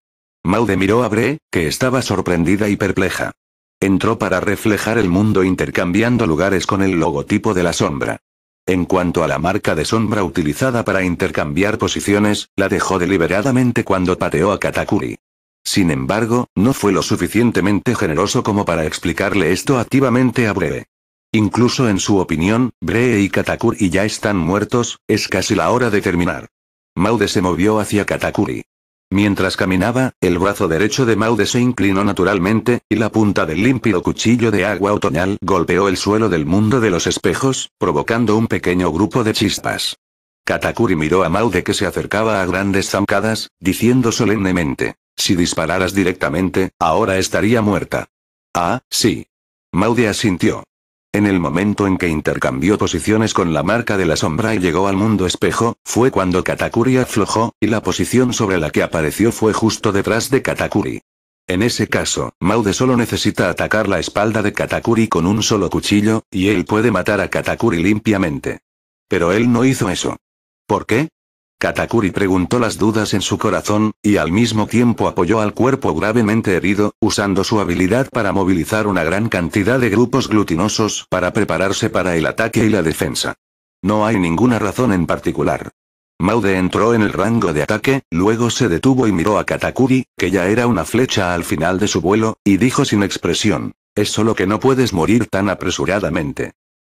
Maude miró a Bre, que estaba sorprendida y perpleja. Entró para reflejar el mundo intercambiando lugares con el logotipo de la sombra. En cuanto a la marca de sombra utilizada para intercambiar posiciones, la dejó deliberadamente cuando pateó a Katakuri. Sin embargo, no fue lo suficientemente generoso como para explicarle esto activamente a Bre. Incluso en su opinión, Bre y Katakuri ya están muertos, es casi la hora de terminar. Maude se movió hacia Katakuri. Mientras caminaba, el brazo derecho de Maude se inclinó naturalmente, y la punta del límpido cuchillo de agua otoñal golpeó el suelo del mundo de los espejos, provocando un pequeño grupo de chispas. Katakuri miró a Maude que se acercaba a grandes zancadas, diciendo solemnemente, si dispararas directamente, ahora estaría muerta. Ah, sí. Maude asintió. En el momento en que intercambió posiciones con la marca de la sombra y llegó al mundo espejo, fue cuando Katakuri aflojó, y la posición sobre la que apareció fue justo detrás de Katakuri. En ese caso, Maude solo necesita atacar la espalda de Katakuri con un solo cuchillo, y él puede matar a Katakuri limpiamente. Pero él no hizo eso. ¿Por qué? Katakuri preguntó las dudas en su corazón, y al mismo tiempo apoyó al cuerpo gravemente herido, usando su habilidad para movilizar una gran cantidad de grupos glutinosos para prepararse para el ataque y la defensa. No hay ninguna razón en particular. Maude entró en el rango de ataque, luego se detuvo y miró a Katakuri, que ya era una flecha al final de su vuelo, y dijo sin expresión, es solo que no puedes morir tan apresuradamente.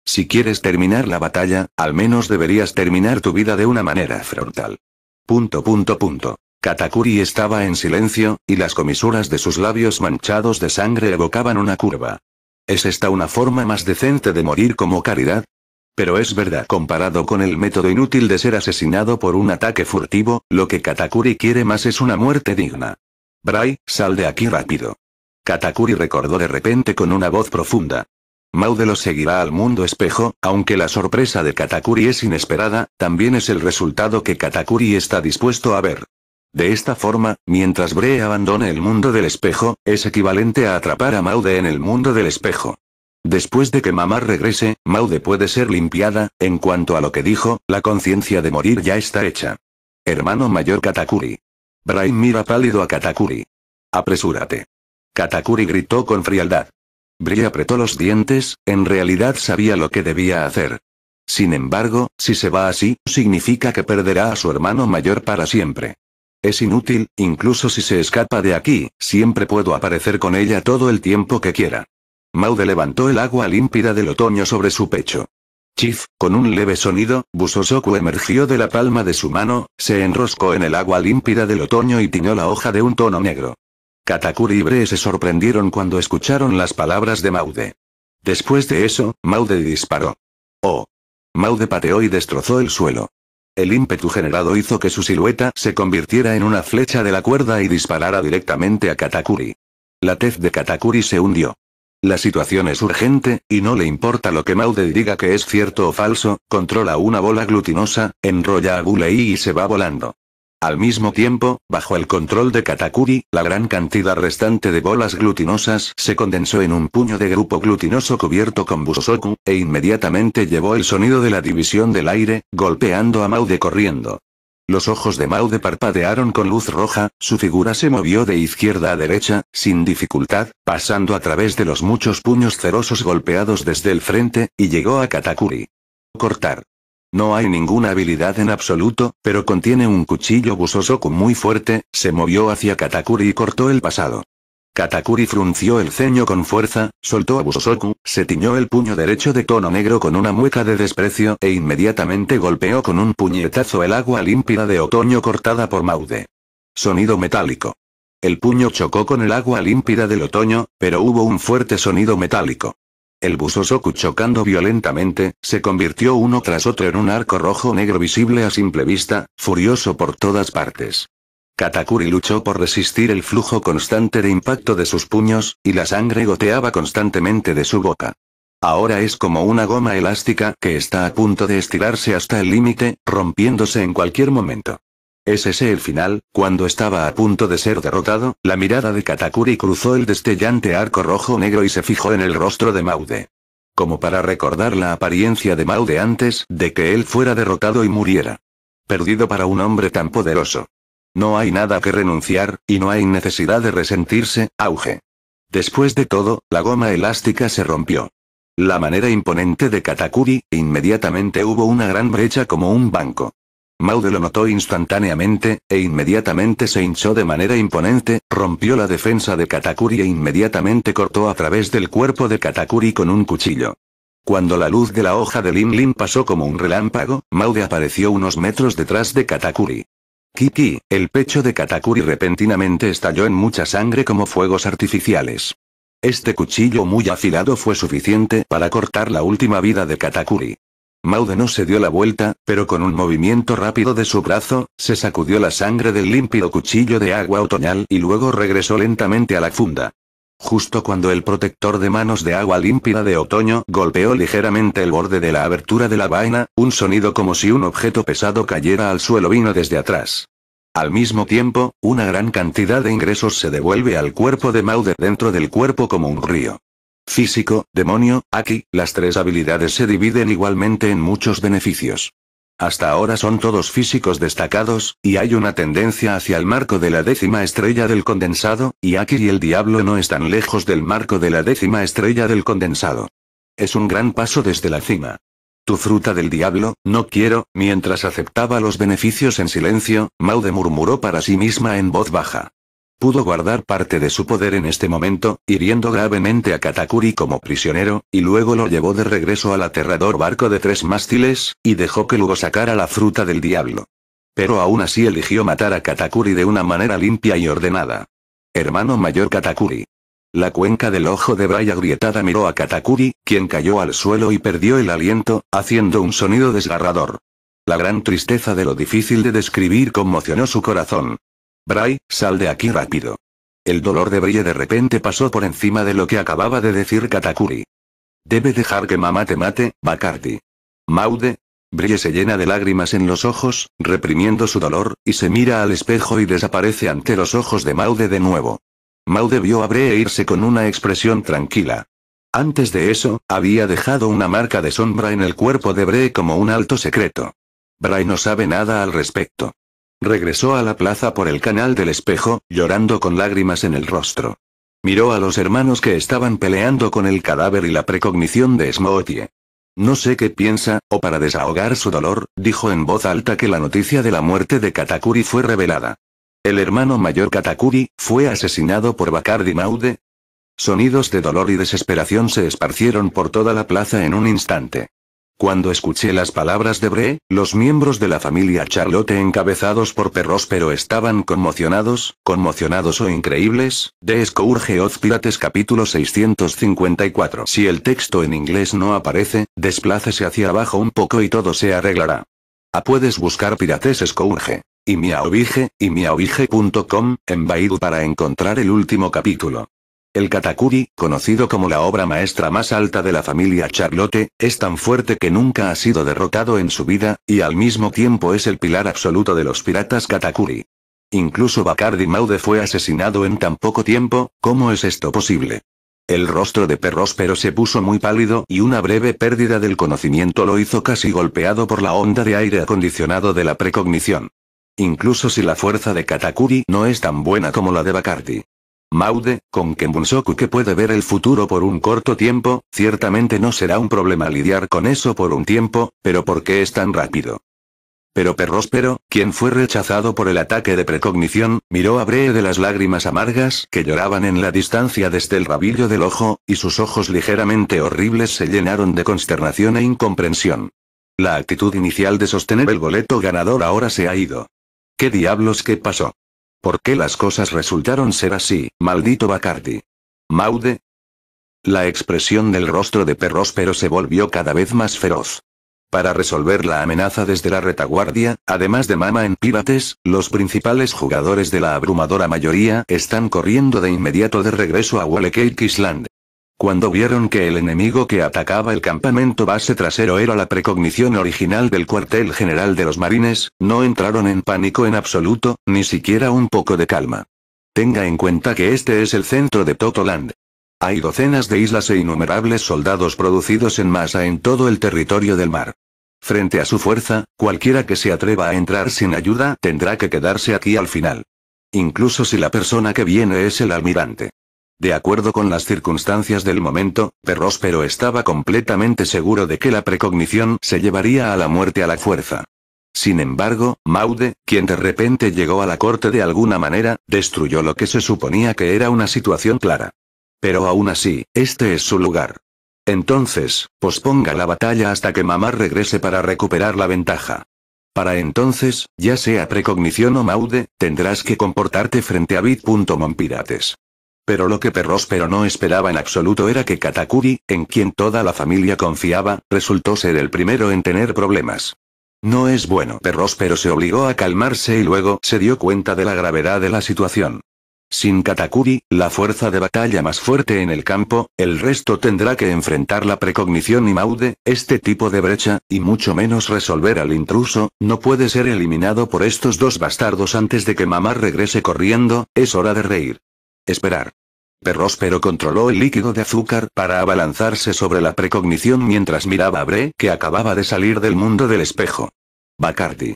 Si quieres terminar la batalla, al menos deberías terminar tu vida de una manera frontal. Punto punto punto. Katakuri estaba en silencio, y las comisuras de sus labios manchados de sangre evocaban una curva. ¿Es esta una forma más decente de morir como caridad? Pero es verdad, comparado con el método inútil de ser asesinado por un ataque furtivo, lo que Katakuri quiere más es una muerte digna. Bray, sal de aquí rápido. Katakuri recordó de repente con una voz profunda, Maude lo seguirá al mundo espejo, aunque la sorpresa de Katakuri es inesperada, también es el resultado que Katakuri está dispuesto a ver. De esta forma, mientras Bre abandone el mundo del espejo, es equivalente a atrapar a Maude en el mundo del espejo. Después de que mamá regrese, Maude puede ser limpiada, en cuanto a lo que dijo, la conciencia de morir ya está hecha. Hermano mayor Katakuri. Brain mira pálido a Katakuri. Apresúrate. Katakuri gritó con frialdad. Bri apretó los dientes, en realidad sabía lo que debía hacer. Sin embargo, si se va así, significa que perderá a su hermano mayor para siempre. Es inútil, incluso si se escapa de aquí, siempre puedo aparecer con ella todo el tiempo que quiera. Maude levantó el agua límpida del otoño sobre su pecho. Chief, con un leve sonido, Busosoku emergió de la palma de su mano, se enroscó en el agua límpida del otoño y tiñó la hoja de un tono negro. Katakuri y Bree se sorprendieron cuando escucharon las palabras de Maude. Después de eso, Maude disparó. Oh. Maude pateó y destrozó el suelo. El ímpetu generado hizo que su silueta se convirtiera en una flecha de la cuerda y disparara directamente a Katakuri. La tez de Katakuri se hundió. La situación es urgente, y no le importa lo que Maude diga que es cierto o falso, controla una bola glutinosa, enrolla a Gulei y se va volando. Al mismo tiempo, bajo el control de Katakuri, la gran cantidad restante de bolas glutinosas se condensó en un puño de grupo glutinoso cubierto con busosoku, e inmediatamente llevó el sonido de la división del aire, golpeando a Maude corriendo. Los ojos de Maude parpadearon con luz roja, su figura se movió de izquierda a derecha, sin dificultad, pasando a través de los muchos puños cerosos golpeados desde el frente, y llegó a Katakuri. Cortar. No hay ninguna habilidad en absoluto, pero contiene un cuchillo Busosoku muy fuerte, se movió hacia Katakuri y cortó el pasado. Katakuri frunció el ceño con fuerza, soltó a Busosoku, se tiñó el puño derecho de tono negro con una mueca de desprecio e inmediatamente golpeó con un puñetazo el agua límpida de otoño cortada por Maude. Sonido metálico. El puño chocó con el agua límpida del otoño, pero hubo un fuerte sonido metálico. El Busosoku chocando violentamente, se convirtió uno tras otro en un arco rojo-negro visible a simple vista, furioso por todas partes. Katakuri luchó por resistir el flujo constante de impacto de sus puños, y la sangre goteaba constantemente de su boca. Ahora es como una goma elástica que está a punto de estirarse hasta el límite, rompiéndose en cualquier momento. ¿Es ese el final? Cuando estaba a punto de ser derrotado, la mirada de Katakuri cruzó el destellante arco rojo-negro y se fijó en el rostro de Maude. Como para recordar la apariencia de Maude antes de que él fuera derrotado y muriera. Perdido para un hombre tan poderoso. No hay nada que renunciar, y no hay necesidad de resentirse, auge. Después de todo, la goma elástica se rompió. La manera imponente de Katakuri, inmediatamente hubo una gran brecha como un banco. Maude lo notó instantáneamente, e inmediatamente se hinchó de manera imponente, rompió la defensa de Katakuri e inmediatamente cortó a través del cuerpo de Katakuri con un cuchillo. Cuando la luz de la hoja de Lim Lim pasó como un relámpago, Maude apareció unos metros detrás de Katakuri. Kiki, el pecho de Katakuri repentinamente estalló en mucha sangre como fuegos artificiales. Este cuchillo muy afilado fue suficiente para cortar la última vida de Katakuri. Maude no se dio la vuelta, pero con un movimiento rápido de su brazo, se sacudió la sangre del límpido cuchillo de agua otoñal y luego regresó lentamente a la funda. Justo cuando el protector de manos de agua límpida de otoño golpeó ligeramente el borde de la abertura de la vaina, un sonido como si un objeto pesado cayera al suelo vino desde atrás. Al mismo tiempo, una gran cantidad de ingresos se devuelve al cuerpo de Maude dentro del cuerpo como un río físico, demonio, aquí, las tres habilidades se dividen igualmente en muchos beneficios. Hasta ahora son todos físicos destacados, y hay una tendencia hacia el marco de la décima estrella del condensado, y aquí y el diablo no están lejos del marco de la décima estrella del condensado. Es un gran paso desde la cima. Tu fruta del diablo, no quiero, mientras aceptaba los beneficios en silencio, Maude murmuró para sí misma en voz baja. Pudo guardar parte de su poder en este momento, hiriendo gravemente a Katakuri como prisionero, y luego lo llevó de regreso al aterrador barco de tres mástiles, y dejó que Lugo sacara la fruta del diablo. Pero aún así eligió matar a Katakuri de una manera limpia y ordenada. Hermano mayor Katakuri. La cuenca del ojo de Bray agrietada miró a Katakuri, quien cayó al suelo y perdió el aliento, haciendo un sonido desgarrador. La gran tristeza de lo difícil de describir conmocionó su corazón. Bray, sal de aquí rápido. El dolor de Brie de repente pasó por encima de lo que acababa de decir Katakuri. Debe dejar que mamá te mate, Bacardi. Maude. Brie se llena de lágrimas en los ojos, reprimiendo su dolor, y se mira al espejo y desaparece ante los ojos de Maude de nuevo. Maude vio a Bree irse con una expresión tranquila. Antes de eso, había dejado una marca de sombra en el cuerpo de Bree como un alto secreto. Bray no sabe nada al respecto. Regresó a la plaza por el canal del espejo, llorando con lágrimas en el rostro. Miró a los hermanos que estaban peleando con el cadáver y la precognición de Smoothie. No sé qué piensa, o para desahogar su dolor, dijo en voz alta que la noticia de la muerte de Katakuri fue revelada. El hermano mayor Katakuri, fue asesinado por Bacardi Maude. Sonidos de dolor y desesperación se esparcieron por toda la plaza en un instante. Cuando escuché las palabras de Bre, los miembros de la familia Charlotte encabezados por perros pero estaban conmocionados, conmocionados o increíbles, de Scourge of Pirates capítulo 654. Si el texto en inglés no aparece, desplácese hacia abajo un poco y todo se arreglará. A ah, puedes buscar Pirates Scourge. Y miaovige, y miaovige.com, en Baidu para encontrar el último capítulo. El katakuri, conocido como la obra maestra más alta de la familia Charlotte, es tan fuerte que nunca ha sido derrotado en su vida, y al mismo tiempo es el pilar absoluto de los piratas katakuri. Incluso Bacardi Maude fue asesinado en tan poco tiempo, ¿cómo es esto posible? El rostro de pero se puso muy pálido y una breve pérdida del conocimiento lo hizo casi golpeado por la onda de aire acondicionado de la precognición. Incluso si la fuerza de Katakuri no es tan buena como la de Bacardi. Maude, con que que puede ver el futuro por un corto tiempo, ciertamente no será un problema lidiar con eso por un tiempo, pero ¿por qué es tan rápido? Pero Perróspero, quien fue rechazado por el ataque de precognición, miró a Bre de las lágrimas amargas que lloraban en la distancia desde el rabillo del ojo, y sus ojos ligeramente horribles se llenaron de consternación e incomprensión. La actitud inicial de sostener el boleto ganador ahora se ha ido. ¿Qué diablos qué pasó? ¿Por qué las cosas resultaron ser así, maldito Bacardi? Maude. La expresión del rostro de Perróspero se volvió cada vez más feroz. Para resolver la amenaza desde la retaguardia, además de Mama en Pirates, los principales jugadores de la abrumadora mayoría están corriendo de inmediato de regreso a Wallecake Island. Cuando vieron que el enemigo que atacaba el campamento base trasero era la precognición original del cuartel general de los marines, no entraron en pánico en absoluto, ni siquiera un poco de calma. Tenga en cuenta que este es el centro de Totoland. Hay docenas de islas e innumerables soldados producidos en masa en todo el territorio del mar. Frente a su fuerza, cualquiera que se atreva a entrar sin ayuda tendrá que quedarse aquí al final. Incluso si la persona que viene es el almirante. De acuerdo con las circunstancias del momento, Perróspero estaba completamente seguro de que la precognición se llevaría a la muerte a la fuerza. Sin embargo, Maude, quien de repente llegó a la corte de alguna manera, destruyó lo que se suponía que era una situación clara. Pero aún así, este es su lugar. Entonces, posponga la batalla hasta que mamá regrese para recuperar la ventaja. Para entonces, ya sea precognición o Maude, tendrás que comportarte frente a Bit.mompirates. Pero lo que Perróspero no esperaba en absoluto era que Katakuri, en quien toda la familia confiaba, resultó ser el primero en tener problemas. No es bueno. Perrospero se obligó a calmarse y luego se dio cuenta de la gravedad de la situación. Sin Katakuri, la fuerza de batalla más fuerte en el campo, el resto tendrá que enfrentar la precognición y maude, este tipo de brecha, y mucho menos resolver al intruso, no puede ser eliminado por estos dos bastardos antes de que mamá regrese corriendo, es hora de reír. Esperar. Perróspero controló el líquido de azúcar para abalanzarse sobre la precognición mientras miraba a Bre, que acababa de salir del mundo del espejo. Bacardi.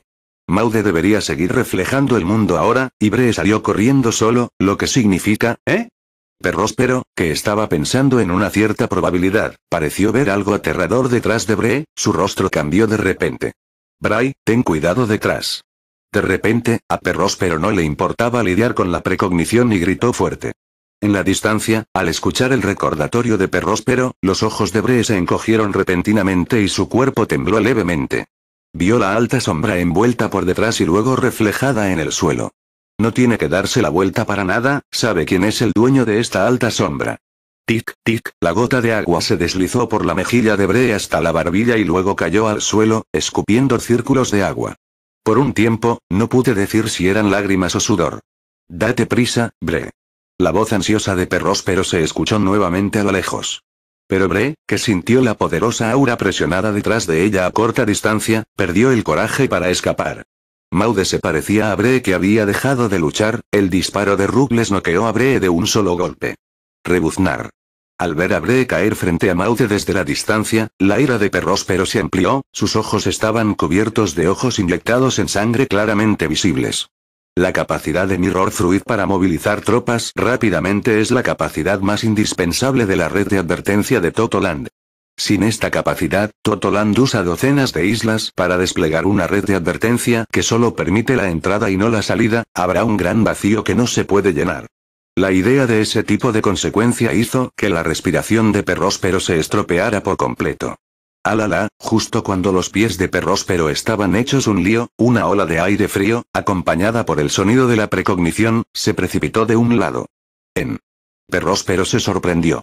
Maude debería seguir reflejando el mundo ahora, y Bre salió corriendo solo, lo que significa, ¿eh? Perrospero, que estaba pensando en una cierta probabilidad, pareció ver algo aterrador detrás de Bre, su rostro cambió de repente. Bray, ten cuidado detrás. De repente, a Perróspero no le importaba lidiar con la precognición y gritó fuerte. En la distancia, al escuchar el recordatorio de Perrospero, los ojos de Bre se encogieron repentinamente y su cuerpo tembló levemente. Vio la alta sombra envuelta por detrás y luego reflejada en el suelo. No tiene que darse la vuelta para nada, sabe quién es el dueño de esta alta sombra. Tic, tic, la gota de agua se deslizó por la mejilla de Bre hasta la barbilla y luego cayó al suelo, escupiendo círculos de agua. Por un tiempo, no pude decir si eran lágrimas o sudor. Date prisa, Bre. La voz ansiosa de Perróspero se escuchó nuevamente a lo lejos. Pero Bre, que sintió la poderosa aura presionada detrás de ella a corta distancia, perdió el coraje para escapar. Maude se parecía a Bre que había dejado de luchar, el disparo de Rubles noqueó a Bre de un solo golpe. Rebuznar. Al ver a Bre caer frente a Maude desde la distancia, la ira de Perróspero se amplió, sus ojos estaban cubiertos de ojos inyectados en sangre claramente visibles. La capacidad de Mirror Fruit para movilizar tropas rápidamente es la capacidad más indispensable de la red de advertencia de Totoland. Sin esta capacidad, Totoland usa docenas de islas para desplegar una red de advertencia que solo permite la entrada y no la salida, habrá un gran vacío que no se puede llenar. La idea de ese tipo de consecuencia hizo que la respiración de Perróspero se estropeara por completo. Alala, justo cuando los pies de Perróspero estaban hechos un lío, una ola de aire frío, acompañada por el sonido de la precognición, se precipitó de un lado. En. Perróspero se sorprendió.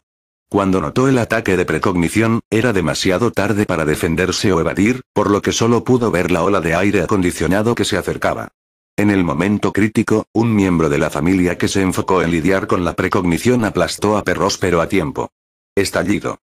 Cuando notó el ataque de precognición, era demasiado tarde para defenderse o evadir, por lo que solo pudo ver la ola de aire acondicionado que se acercaba. En el momento crítico, un miembro de la familia que se enfocó en lidiar con la precognición aplastó a Perróspero a tiempo. Estallido.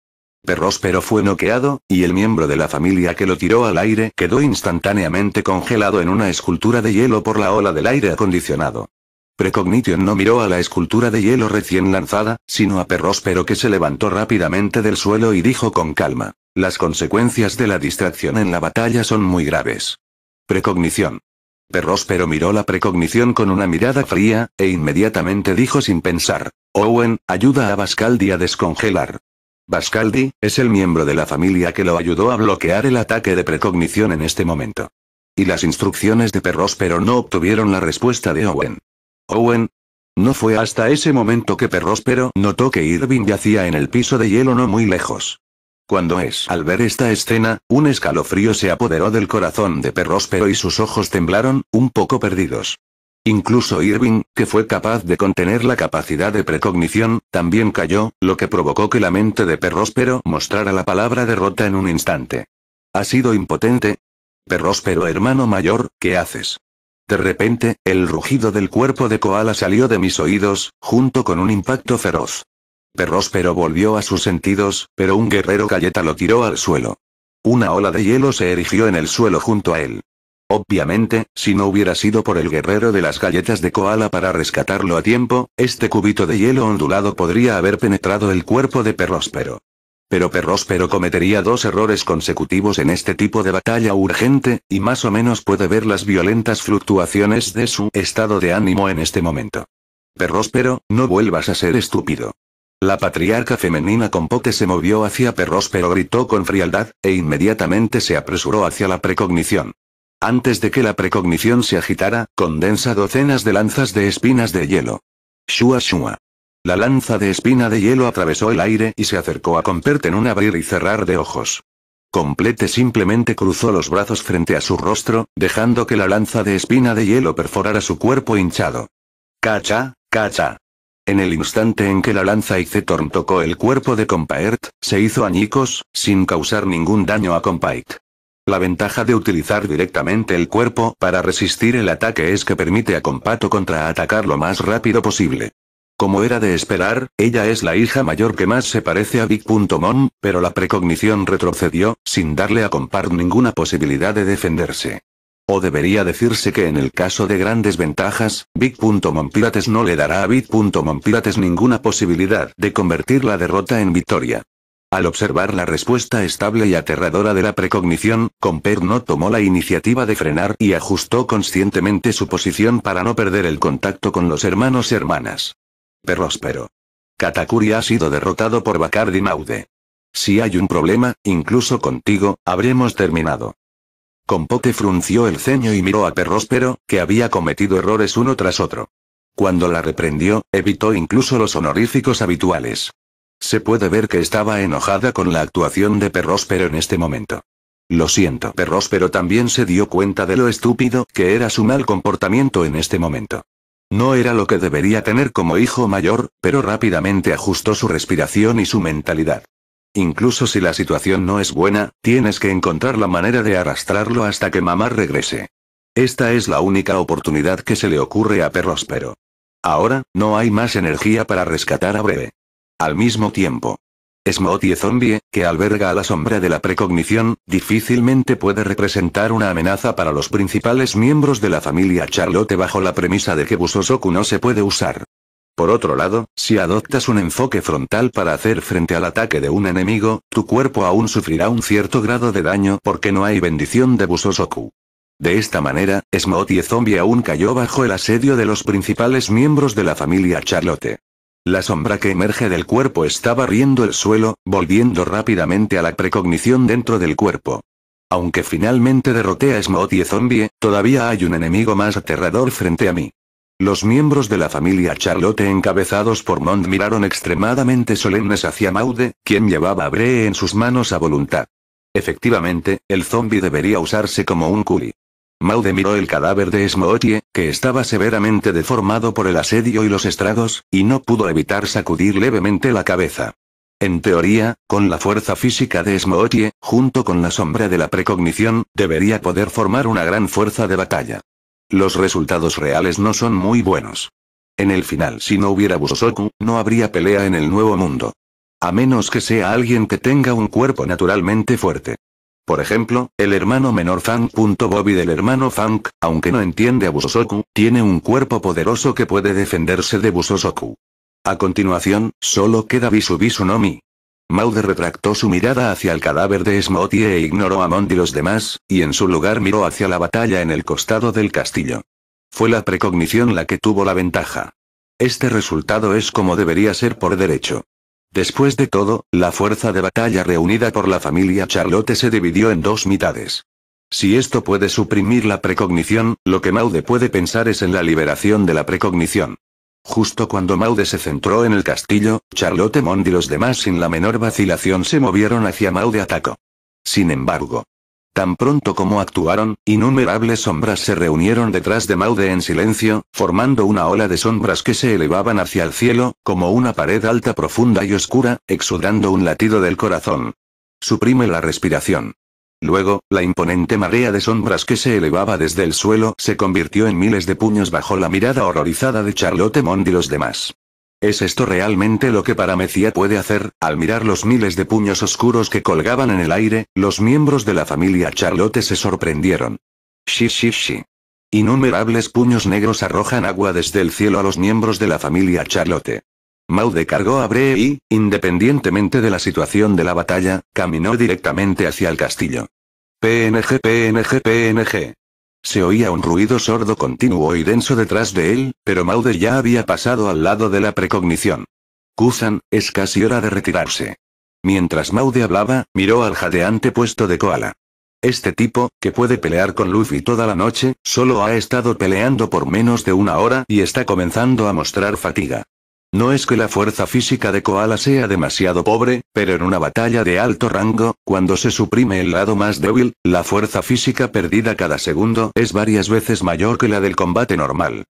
Perrospero fue noqueado, y el miembro de la familia que lo tiró al aire quedó instantáneamente congelado en una escultura de hielo por la ola del aire acondicionado. Precognition no miró a la escultura de hielo recién lanzada, sino a Perrospero que se levantó rápidamente del suelo y dijo con calma. Las consecuencias de la distracción en la batalla son muy graves. Precognición. Perróspero miró la precognición con una mirada fría, e inmediatamente dijo sin pensar. Owen, ayuda a Bascaldi a descongelar. Bascaldi, es el miembro de la familia que lo ayudó a bloquear el ataque de precognición en este momento. Y las instrucciones de Perros no obtuvieron la respuesta de Owen. Owen. No fue hasta ese momento que Perróspero notó que Irving yacía en el piso de hielo no muy lejos. Cuando es al ver esta escena, un escalofrío se apoderó del corazón de Perróspero y sus ojos temblaron, un poco perdidos. Incluso Irving, que fue capaz de contener la capacidad de precognición, también cayó, lo que provocó que la mente de Perróspero mostrara la palabra derrota en un instante. ¿Ha sido impotente? Perróspero hermano mayor, ¿qué haces? De repente, el rugido del cuerpo de Koala salió de mis oídos, junto con un impacto feroz. Perróspero volvió a sus sentidos, pero un guerrero galleta lo tiró al suelo. Una ola de hielo se erigió en el suelo junto a él. Obviamente, si no hubiera sido por el guerrero de las galletas de koala para rescatarlo a tiempo, este cubito de hielo ondulado podría haber penetrado el cuerpo de Perróspero. Pero Perróspero cometería dos errores consecutivos en este tipo de batalla urgente, y más o menos puede ver las violentas fluctuaciones de su estado de ánimo en este momento. Perróspero, no vuelvas a ser estúpido. La patriarca femenina con pote se movió hacia Perróspero, gritó con frialdad, e inmediatamente se apresuró hacia la precognición. Antes de que la precognición se agitara, condensa docenas de lanzas de espinas de hielo. Shua shua. La lanza de espina de hielo atravesó el aire y se acercó a Compert en un abrir y cerrar de ojos. Complete simplemente cruzó los brazos frente a su rostro, dejando que la lanza de espina de hielo perforara su cuerpo hinchado. Cacha, cacha. En el instante en que la lanza Icetorn tocó el cuerpo de Compaert, se hizo añicos, sin causar ningún daño a Compaert. La ventaja de utilizar directamente el cuerpo para resistir el ataque es que permite a Compato contraatacar lo más rápido posible. Como era de esperar, ella es la hija mayor que más se parece a Big.mom, pero la precognición retrocedió, sin darle a Compar ninguna posibilidad de defenderse. O debería decirse que en el caso de grandes ventajas, Big.mom Pirates no le dará a Big.mom Pirates ninguna posibilidad de convertir la derrota en victoria. Al observar la respuesta estable y aterradora de la precognición, Comper no tomó la iniciativa de frenar y ajustó conscientemente su posición para no perder el contacto con los hermanos y hermanas. Perróspero. Katakuri ha sido derrotado por Bacardi Maude. Si hay un problema, incluso contigo, habremos terminado. Compote frunció el ceño y miró a Perróspero, que había cometido errores uno tras otro. Cuando la reprendió, evitó incluso los honoríficos habituales. Se puede ver que estaba enojada con la actuación de Perróspero en este momento. Lo siento. Perróspero también se dio cuenta de lo estúpido que era su mal comportamiento en este momento. No era lo que debería tener como hijo mayor, pero rápidamente ajustó su respiración y su mentalidad. Incluso si la situación no es buena, tienes que encontrar la manera de arrastrarlo hasta que mamá regrese. Esta es la única oportunidad que se le ocurre a Perróspero. Ahora, no hay más energía para rescatar a Breve. Al mismo tiempo. y Zombie, que alberga a la sombra de la precognición, difícilmente puede representar una amenaza para los principales miembros de la familia Charlotte bajo la premisa de que Busosoku no se puede usar. Por otro lado, si adoptas un enfoque frontal para hacer frente al ataque de un enemigo, tu cuerpo aún sufrirá un cierto grado de daño porque no hay bendición de Busosoku. De esta manera, Smoothie Zombie aún cayó bajo el asedio de los principales miembros de la familia Charlotte. La sombra que emerge del cuerpo estaba barriendo el suelo, volviendo rápidamente a la precognición dentro del cuerpo. Aunque finalmente derroté a Smoth y Zombie, todavía hay un enemigo más aterrador frente a mí. Los miembros de la familia Charlotte encabezados por Mond miraron extremadamente solemnes hacia Maude, quien llevaba a Bree en sus manos a voluntad. Efectivamente, el zombie debería usarse como un culi. Maude miró el cadáver de Smootie, que estaba severamente deformado por el asedio y los estragos, y no pudo evitar sacudir levemente la cabeza. En teoría, con la fuerza física de Smootie, junto con la sombra de la precognición, debería poder formar una gran fuerza de batalla. Los resultados reales no son muy buenos. En el final, si no hubiera Busosoku, no habría pelea en el nuevo mundo. A menos que sea alguien que tenga un cuerpo naturalmente fuerte. Por ejemplo, el hermano menor Fang. Bobby del hermano Funk, aunque no entiende a Busosoku, tiene un cuerpo poderoso que puede defenderse de Busosoku. A continuación, solo queda Bisu Bisu no Maude retractó su mirada hacia el cadáver de Smotie e ignoró a Mondi y los demás, y en su lugar miró hacia la batalla en el costado del castillo. Fue la precognición la que tuvo la ventaja. Este resultado es como debería ser por derecho. Después de todo, la fuerza de batalla reunida por la familia Charlotte se dividió en dos mitades. Si esto puede suprimir la precognición, lo que Maude puede pensar es en la liberación de la precognición. Justo cuando Maude se centró en el castillo, Charlotte Mond y los demás sin la menor vacilación se movieron hacia Maude Ataco. Sin embargo, Tan pronto como actuaron, innumerables sombras se reunieron detrás de Maude en silencio, formando una ola de sombras que se elevaban hacia el cielo, como una pared alta profunda y oscura, exudando un latido del corazón. Suprime la respiración. Luego, la imponente marea de sombras que se elevaba desde el suelo se convirtió en miles de puños bajo la mirada horrorizada de Charlotte Mond y los demás. ¿Es esto realmente lo que Paramecia puede hacer? Al mirar los miles de puños oscuros que colgaban en el aire, los miembros de la familia Charlotte se sorprendieron. Shi shi shi. Innumerables puños negros arrojan agua desde el cielo a los miembros de la familia Charlotte. Maude cargó a Bree y, independientemente de la situación de la batalla, caminó directamente hacia el castillo. PNG PNG PNG. Se oía un ruido sordo continuo y denso detrás de él, pero Maude ya había pasado al lado de la precognición. Kusan, es casi hora de retirarse. Mientras Maude hablaba, miró al jadeante puesto de Koala. Este tipo, que puede pelear con Luffy toda la noche, solo ha estado peleando por menos de una hora y está comenzando a mostrar fatiga. No es que la fuerza física de Koala sea demasiado pobre, pero en una batalla de alto rango, cuando se suprime el lado más débil, la fuerza física perdida cada segundo es varias veces mayor que la del combate normal.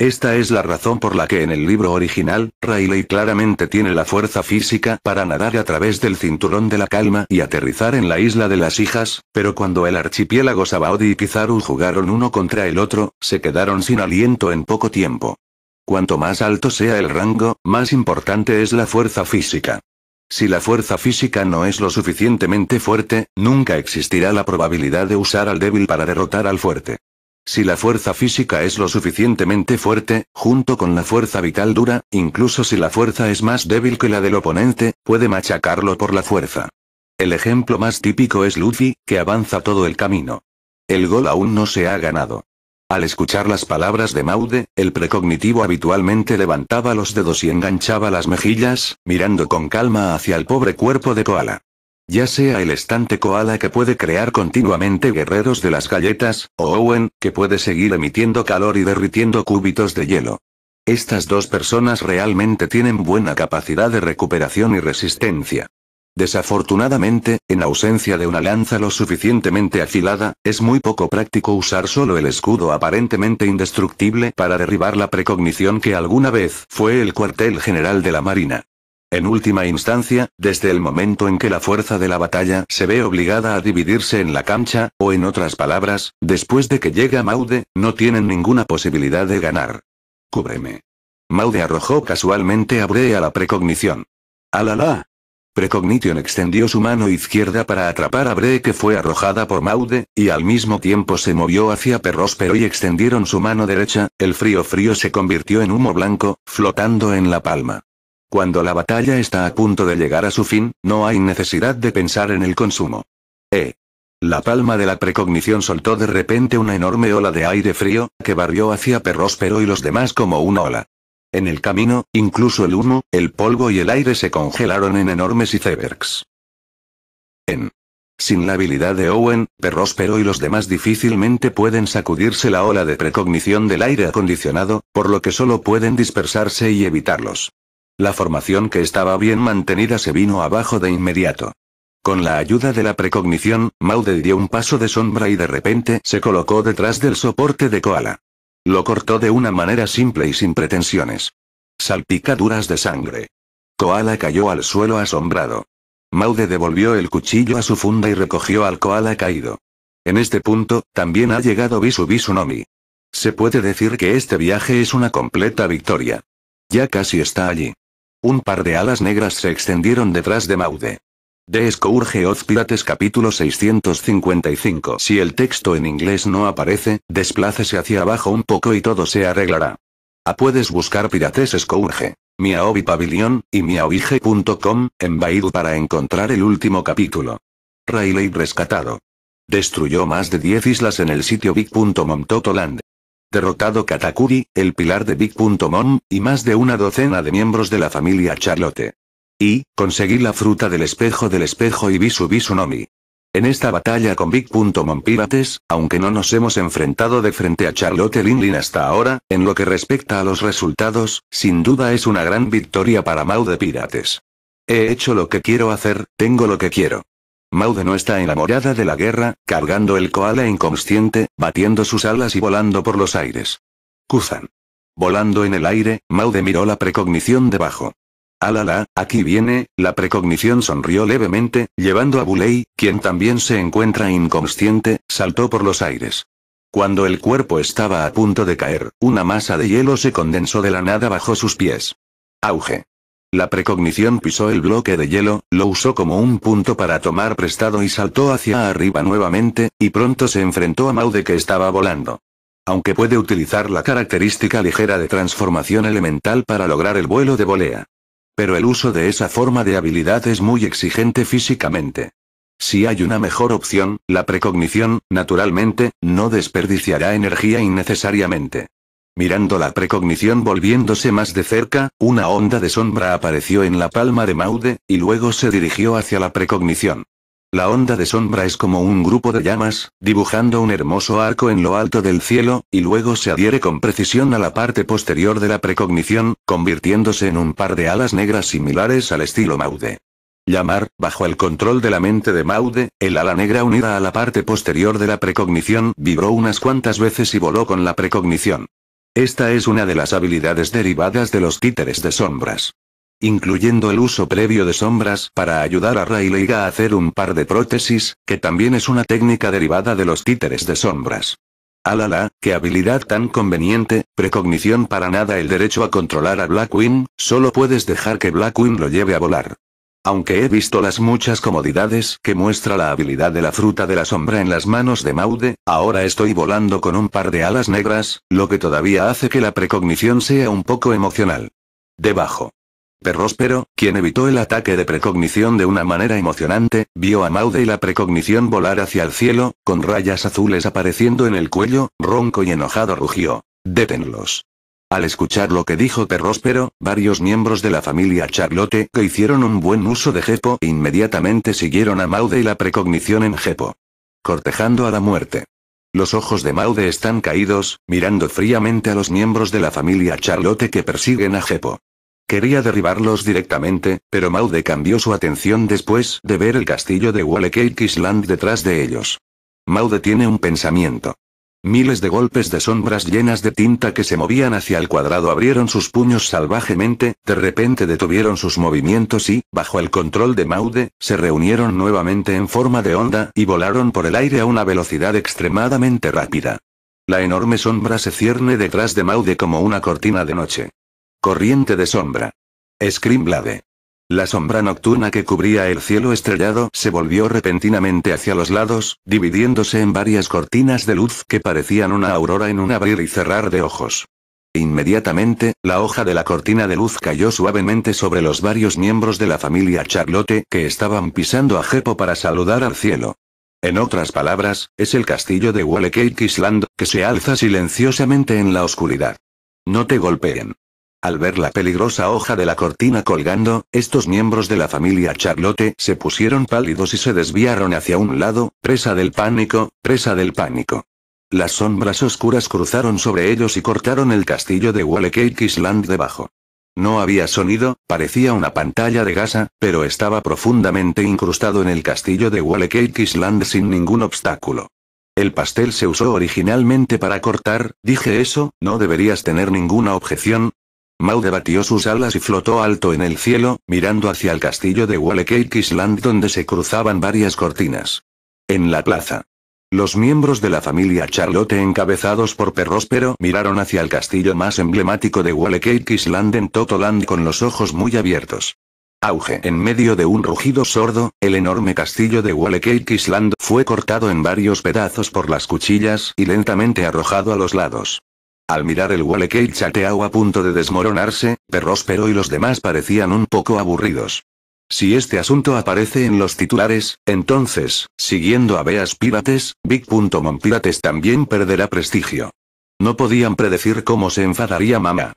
Esta es la razón por la que en el libro original, Riley claramente tiene la fuerza física para nadar a través del cinturón de la calma y aterrizar en la isla de las hijas, pero cuando el archipiélago Sabaody y Kizaru jugaron uno contra el otro, se quedaron sin aliento en poco tiempo. Cuanto más alto sea el rango, más importante es la fuerza física. Si la fuerza física no es lo suficientemente fuerte, nunca existirá la probabilidad de usar al débil para derrotar al fuerte. Si la fuerza física es lo suficientemente fuerte, junto con la fuerza vital dura, incluso si la fuerza es más débil que la del oponente, puede machacarlo por la fuerza. El ejemplo más típico es Luffy, que avanza todo el camino. El gol aún no se ha ganado. Al escuchar las palabras de Maude, el precognitivo habitualmente levantaba los dedos y enganchaba las mejillas, mirando con calma hacia el pobre cuerpo de Koala. Ya sea el estante Koala que puede crear continuamente guerreros de las galletas, o Owen, que puede seguir emitiendo calor y derritiendo cúbitos de hielo. Estas dos personas realmente tienen buena capacidad de recuperación y resistencia. Desafortunadamente, en ausencia de una lanza lo suficientemente afilada, es muy poco práctico usar solo el escudo aparentemente indestructible para derribar la precognición que alguna vez fue el cuartel general de la Marina. En última instancia, desde el momento en que la fuerza de la batalla se ve obligada a dividirse en la cancha, o en otras palabras, después de que llega Maude, no tienen ninguna posibilidad de ganar. Cúbreme. Maude arrojó casualmente a Brea la precognición. ¡Alala! Precognition extendió su mano izquierda para atrapar a Bre, que fue arrojada por Maude, y al mismo tiempo se movió hacia Perróspero y extendieron su mano derecha, el frío frío se convirtió en humo blanco, flotando en la palma. Cuando la batalla está a punto de llegar a su fin, no hay necesidad de pensar en el consumo. Eh. La palma de la precognición soltó de repente una enorme ola de aire frío, que barrió hacia Perróspero y los demás como una ola. En el camino, incluso el humo, el polvo y el aire se congelaron en enormes icebergs. En. Sin la habilidad de Owen, Perrospero y los demás difícilmente pueden sacudirse la ola de precognición del aire acondicionado, por lo que solo pueden dispersarse y evitarlos. La formación que estaba bien mantenida se vino abajo de inmediato. Con la ayuda de la precognición, Maude dio un paso de sombra y de repente se colocó detrás del soporte de Koala. Lo cortó de una manera simple y sin pretensiones. Salpicaduras de sangre. Koala cayó al suelo asombrado. Maude devolvió el cuchillo a su funda y recogió al koala caído. En este punto, también ha llegado Bisu Nomi. Se puede decir que este viaje es una completa victoria. Ya casi está allí. Un par de alas negras se extendieron detrás de Maude. De Scourge of Pirates capítulo 655 Si el texto en inglés no aparece, desplácese hacia abajo un poco y todo se arreglará. A ah, puedes buscar Pirates Scourge. Miaobi Pavilion, y miaoige.com, en Baidu para encontrar el último capítulo. Rayleigh rescatado. Destruyó más de 10 islas en el sitio Totoland. Derrotado Katakuri, el pilar de big.mom, y más de una docena de miembros de la familia Charlotte. Y, conseguí la fruta del espejo del espejo y vi su bisunomi. En esta batalla con Big. Pirates, aunque no nos hemos enfrentado de frente a Charlotte Linlin hasta ahora, en lo que respecta a los resultados, sin duda es una gran victoria para Maude Pirates. He hecho lo que quiero hacer, tengo lo que quiero. Maude no está enamorada de la guerra, cargando el koala inconsciente, batiendo sus alas y volando por los aires. Kuzan. Volando en el aire, Maude miró la precognición debajo. Alala, ah, aquí viene, la precognición sonrió levemente, llevando a Buley, quien también se encuentra inconsciente, saltó por los aires. Cuando el cuerpo estaba a punto de caer, una masa de hielo se condensó de la nada bajo sus pies. Auge. La precognición pisó el bloque de hielo, lo usó como un punto para tomar prestado y saltó hacia arriba nuevamente, y pronto se enfrentó a Maude que estaba volando. Aunque puede utilizar la característica ligera de transformación elemental para lograr el vuelo de volea. Pero el uso de esa forma de habilidad es muy exigente físicamente. Si hay una mejor opción, la precognición, naturalmente, no desperdiciará energía innecesariamente. Mirando la precognición volviéndose más de cerca, una onda de sombra apareció en la palma de Maude, y luego se dirigió hacia la precognición. La onda de sombra es como un grupo de llamas, dibujando un hermoso arco en lo alto del cielo, y luego se adhiere con precisión a la parte posterior de la precognición, convirtiéndose en un par de alas negras similares al estilo Maude. Llamar, bajo el control de la mente de Maude, el ala negra unida a la parte posterior de la precognición vibró unas cuantas veces y voló con la precognición. Esta es una de las habilidades derivadas de los títeres de sombras incluyendo el uso previo de sombras para ayudar a Rayleigh a hacer un par de prótesis, que también es una técnica derivada de los títeres de sombras. Alala, qué habilidad tan conveniente, precognición para nada el derecho a controlar a Blackwing, solo puedes dejar que Blackwing lo lleve a volar. Aunque he visto las muchas comodidades que muestra la habilidad de la fruta de la sombra en las manos de Maude, ahora estoy volando con un par de alas negras, lo que todavía hace que la precognición sea un poco emocional. Debajo. Perróspero, quien evitó el ataque de precognición de una manera emocionante, vio a Maude y la precognición volar hacia el cielo, con rayas azules apareciendo en el cuello, ronco y enojado rugió. Détenlos. Al escuchar lo que dijo Perróspero, varios miembros de la familia Charlotte que hicieron un buen uso de Jepo inmediatamente siguieron a Maude y la precognición en Jepo. Cortejando a la muerte. Los ojos de Maude están caídos, mirando fríamente a los miembros de la familia Charlotte que persiguen a Jepo. Quería derribarlos directamente, pero Maude cambió su atención después de ver el castillo de Wallacake Island detrás de ellos. Maude tiene un pensamiento. Miles de golpes de sombras llenas de tinta que se movían hacia el cuadrado abrieron sus puños salvajemente, de repente detuvieron sus movimientos y, bajo el control de Maude, se reunieron nuevamente en forma de onda y volaron por el aire a una velocidad extremadamente rápida. La enorme sombra se cierne detrás de Maude como una cortina de noche. Corriente de sombra. Scrimblade. La sombra nocturna que cubría el cielo estrellado se volvió repentinamente hacia los lados, dividiéndose en varias cortinas de luz que parecían una aurora en un abrir y cerrar de ojos. Inmediatamente, la hoja de la cortina de luz cayó suavemente sobre los varios miembros de la familia Charlotte que estaban pisando a Jepo para saludar al cielo. En otras palabras, es el castillo de Wallekake Island, que se alza silenciosamente en la oscuridad. No te golpeen. Al ver la peligrosa hoja de la cortina colgando, estos miembros de la familia Charlotte se pusieron pálidos y se desviaron hacia un lado, presa del pánico, presa del pánico. Las sombras oscuras cruzaron sobre ellos y cortaron el castillo de Wallacake Island debajo. No había sonido, parecía una pantalla de gasa, pero estaba profundamente incrustado en el castillo de Wallacake Island sin ningún obstáculo. El pastel se usó originalmente para cortar, dije eso, no deberías tener ninguna objeción, Maude batió sus alas y flotó alto en el cielo, mirando hacia el castillo de Wallacake Island donde se cruzaban varias cortinas. En la plaza. Los miembros de la familia Charlotte encabezados por Perróspero miraron hacia el castillo más emblemático de Wallacake Island en Totoland con los ojos muy abiertos. Auge. En medio de un rugido sordo, el enorme castillo de Wallacake Island fue cortado en varios pedazos por las cuchillas y lentamente arrojado a los lados. Al mirar el Walekei Chateau a punto de desmoronarse, Perrospero y los demás parecían un poco aburridos. Si este asunto aparece en los titulares, entonces, siguiendo a Beas Pirates, Big.mon Pirates también perderá prestigio. No podían predecir cómo se enfadaría mamá.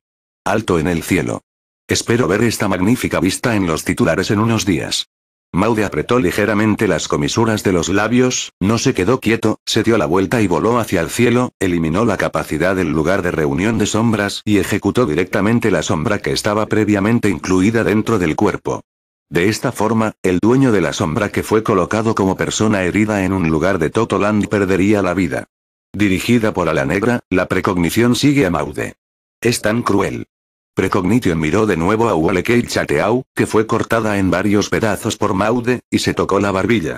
Alto en el cielo. Espero ver esta magnífica vista en los titulares en unos días. Maude apretó ligeramente las comisuras de los labios, no se quedó quieto, se dio la vuelta y voló hacia el cielo, eliminó la capacidad del lugar de reunión de sombras y ejecutó directamente la sombra que estaba previamente incluida dentro del cuerpo. De esta forma, el dueño de la sombra que fue colocado como persona herida en un lugar de Totoland perdería la vida. Dirigida por Ala Negra, la precognición sigue a Maude. Es tan cruel. Precognition miró de nuevo a Walekei Chateau, que fue cortada en varios pedazos por Maude, y se tocó la barbilla.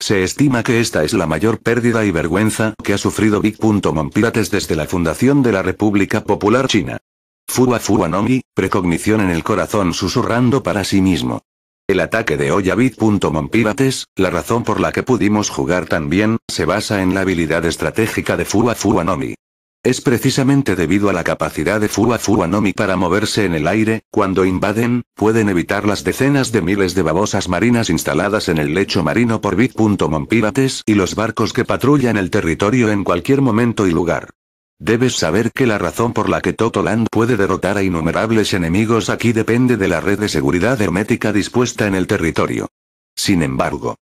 Se estima que esta es la mayor pérdida y vergüenza que ha sufrido Big. desde la fundación de la República Popular China. Fuwa Fua Nomi, precognición en el corazón susurrando para sí mismo. El ataque de hoy a la razón por la que pudimos jugar tan bien, se basa en la habilidad estratégica de Fuwa Fua Nomi. Es precisamente debido a la capacidad de Fua Nomi para moverse en el aire, cuando invaden, pueden evitar las decenas de miles de babosas marinas instaladas en el lecho marino por Bit.mompirates y los barcos que patrullan el territorio en cualquier momento y lugar. Debes saber que la razón por la que Totoland puede derrotar a innumerables enemigos aquí depende de la red de seguridad hermética dispuesta en el territorio. Sin embargo,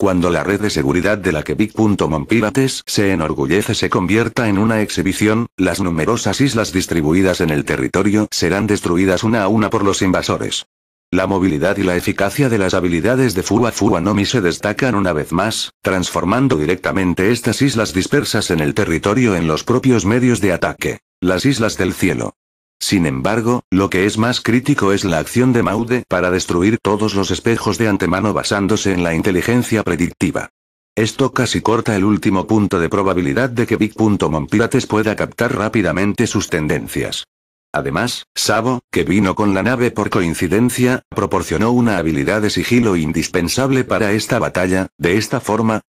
cuando la red de seguridad de la que Big.monpirates se enorgullece se convierta en una exhibición, las numerosas islas distribuidas en el territorio serán destruidas una a una por los invasores. La movilidad y la eficacia de las habilidades de Fua Nomi se destacan una vez más, transformando directamente estas islas dispersas en el territorio en los propios medios de ataque. Las islas del cielo. Sin embargo, lo que es más crítico es la acción de Maude para destruir todos los espejos de antemano basándose en la inteligencia predictiva. Esto casi corta el último punto de probabilidad de que Big.Monpirates pueda captar rápidamente sus tendencias. Además, Sabo, que vino con la nave por coincidencia, proporcionó una habilidad de sigilo indispensable para esta batalla, de esta forma,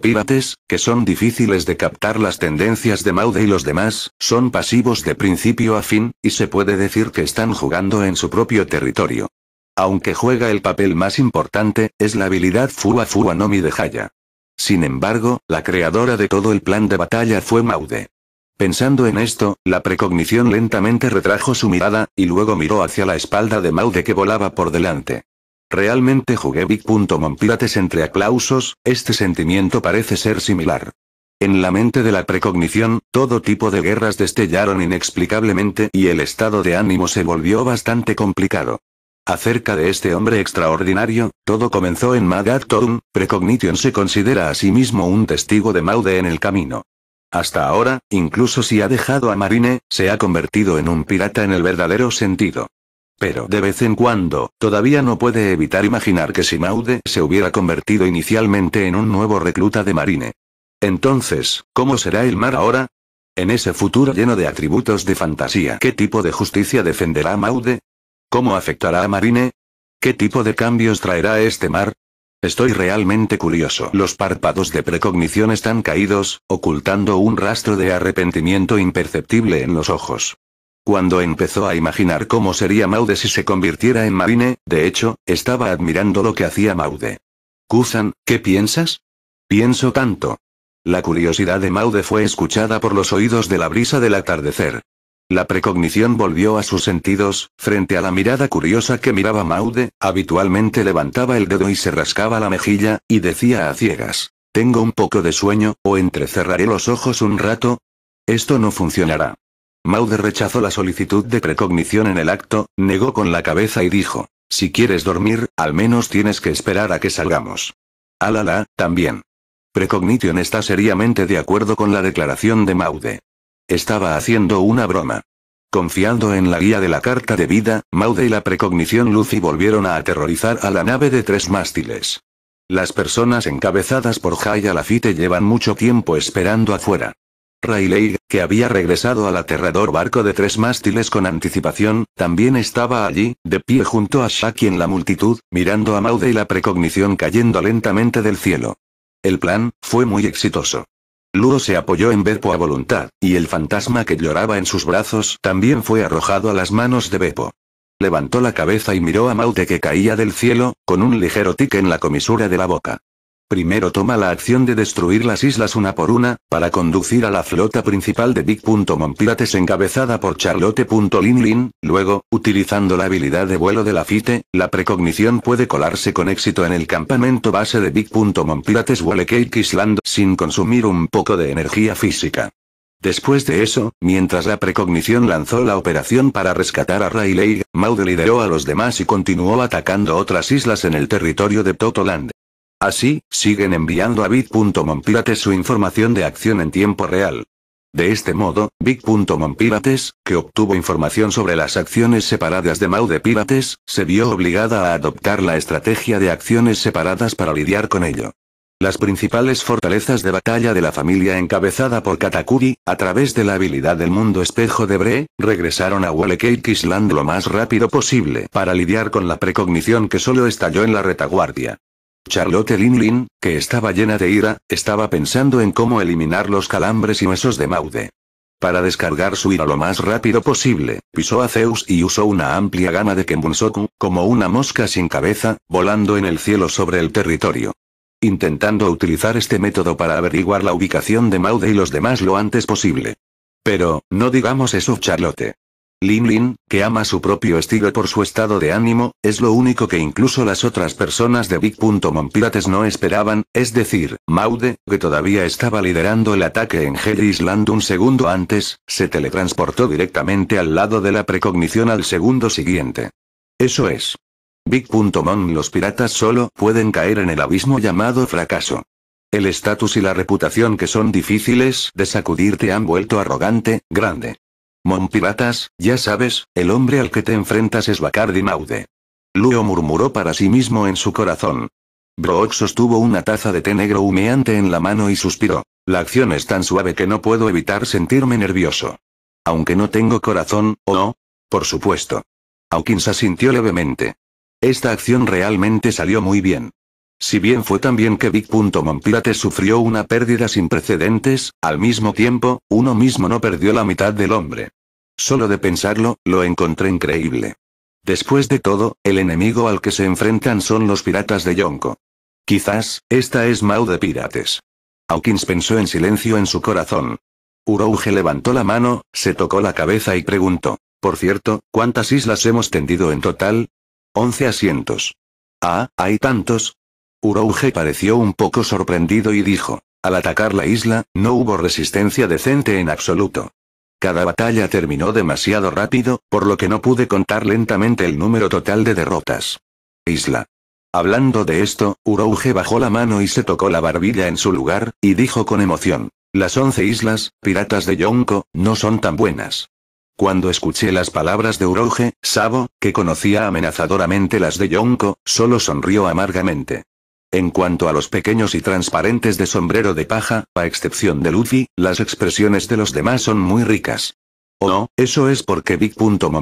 Pirates, que son difíciles de captar las tendencias de Maude y los demás, son pasivos de principio a fin, y se puede decir que están jugando en su propio territorio. Aunque juega el papel más importante, es la habilidad Fua Fua Nomi de Haya. Sin embargo, la creadora de todo el plan de batalla fue Maude. Pensando en esto, la precognición lentamente retrajo su mirada, y luego miró hacia la espalda de Maude que volaba por delante. Realmente jugué Big. entre aplausos, este sentimiento parece ser similar. En la mente de la precognición, todo tipo de guerras destellaron inexplicablemente y el estado de ánimo se volvió bastante complicado. Acerca de este hombre extraordinario, todo comenzó en Town, Precognition se considera a sí mismo un testigo de Maude en el camino. Hasta ahora, incluso si ha dejado a Marine, se ha convertido en un pirata en el verdadero sentido. Pero de vez en cuando, todavía no puede evitar imaginar que si Maude se hubiera convertido inicialmente en un nuevo recluta de Marine. Entonces, ¿cómo será el mar ahora? En ese futuro lleno de atributos de fantasía, ¿qué tipo de justicia defenderá Maude? ¿Cómo afectará a Marine? ¿Qué tipo de cambios traerá este mar? Estoy realmente curioso. Los párpados de precognición están caídos, ocultando un rastro de arrepentimiento imperceptible en los ojos. Cuando empezó a imaginar cómo sería Maude si se convirtiera en Marine, de hecho, estaba admirando lo que hacía Maude. Kuzan, ¿qué piensas? Pienso tanto. La curiosidad de Maude fue escuchada por los oídos de la brisa del atardecer. La precognición volvió a sus sentidos, frente a la mirada curiosa que miraba Maude, habitualmente levantaba el dedo y se rascaba la mejilla, y decía a ciegas. Tengo un poco de sueño, o entrecerraré los ojos un rato. Esto no funcionará. Maude rechazó la solicitud de precognición en el acto, negó con la cabeza y dijo, si quieres dormir, al menos tienes que esperar a que salgamos. Alala, «Ah, también. Precognition está seriamente de acuerdo con la declaración de Maude. Estaba haciendo una broma. Confiando en la guía de la carta de vida, Maude y la precognición Lucy volvieron a aterrorizar a la nave de tres mástiles. Las personas encabezadas por Jaya Lafite llevan mucho tiempo esperando afuera. Rayleigh, que había regresado al aterrador barco de tres mástiles con anticipación, también estaba allí, de pie junto a Shaki en la multitud, mirando a Maude y la precognición cayendo lentamente del cielo. El plan, fue muy exitoso. Luro se apoyó en Beppo a voluntad, y el fantasma que lloraba en sus brazos también fue arrojado a las manos de Beppo. Levantó la cabeza y miró a Maute que caía del cielo, con un ligero tic en la comisura de la boca. Primero toma la acción de destruir las islas una por una, para conducir a la flota principal de Big. encabezada por Charlotte. luego, utilizando la habilidad de vuelo de la FITE, la precognición puede colarse con éxito en el campamento base de Big. Pirates Island sin consumir un poco de energía física. Después de eso, mientras la precognición lanzó la operación para rescatar a Rayleigh, Maud lideró a los demás y continuó atacando otras islas en el territorio de Totoland. Así, siguen enviando a Pirates su información de acción en tiempo real. De este modo, Pirates, que obtuvo información sobre las acciones separadas de Mau de Pirates, se vio obligada a adoptar la estrategia de acciones separadas para lidiar con ello. Las principales fortalezas de batalla de la familia encabezada por Katakuri, a través de la habilidad del mundo espejo de Bre, regresaron a Cake Island lo más rápido posible para lidiar con la precognición que solo estalló en la retaguardia. Charlotte Lin Lin, que estaba llena de ira, estaba pensando en cómo eliminar los calambres y huesos de Maude. Para descargar su ira lo más rápido posible, pisó a Zeus y usó una amplia gama de Kenbunsoku, como una mosca sin cabeza, volando en el cielo sobre el territorio. Intentando utilizar este método para averiguar la ubicación de Maude y los demás lo antes posible. Pero, no digamos eso Charlotte. Lin Lin, que ama su propio estilo por su estado de ánimo, es lo único que incluso las otras personas de Big.Mon Pirates no esperaban, es decir, Maude, que todavía estaba liderando el ataque en Hell Island un segundo antes, se teletransportó directamente al lado de la precognición al segundo siguiente. Eso es. Big.mon los piratas solo pueden caer en el abismo llamado fracaso. El estatus y la reputación que son difíciles de sacudir te han vuelto arrogante, grande, piratas, ya sabes, el hombre al que te enfrentas es Bacardi Maude. Luo murmuró para sí mismo en su corazón. Brox sostuvo una taza de té negro humeante en la mano y suspiró. La acción es tan suave que no puedo evitar sentirme nervioso. Aunque no tengo corazón, ¿o no? Por supuesto. Hawkins asintió levemente. Esta acción realmente salió muy bien. Si bien fue también que Big.mon Pirates sufrió una pérdida sin precedentes, al mismo tiempo, uno mismo no perdió la mitad del hombre. Solo de pensarlo, lo encontré increíble. Después de todo, el enemigo al que se enfrentan son los piratas de Yonko. Quizás, esta es Mau de Pirates. Hawkins pensó en silencio en su corazón. Urouge levantó la mano, se tocó la cabeza y preguntó. Por cierto, ¿cuántas islas hemos tendido en total? Once asientos. Ah, hay tantos, Urouge pareció un poco sorprendido y dijo, al atacar la isla, no hubo resistencia decente en absoluto. Cada batalla terminó demasiado rápido, por lo que no pude contar lentamente el número total de derrotas. Isla. Hablando de esto, Urouge bajó la mano y se tocó la barbilla en su lugar, y dijo con emoción, las once islas, piratas de Yonko, no son tan buenas. Cuando escuché las palabras de Urouge, Sabo, que conocía amenazadoramente las de Yonko, solo sonrió amargamente. En cuanto a los pequeños y transparentes de sombrero de paja, a excepción de Luffy, las expresiones de los demás son muy ricas. Oh, eso es porque Big.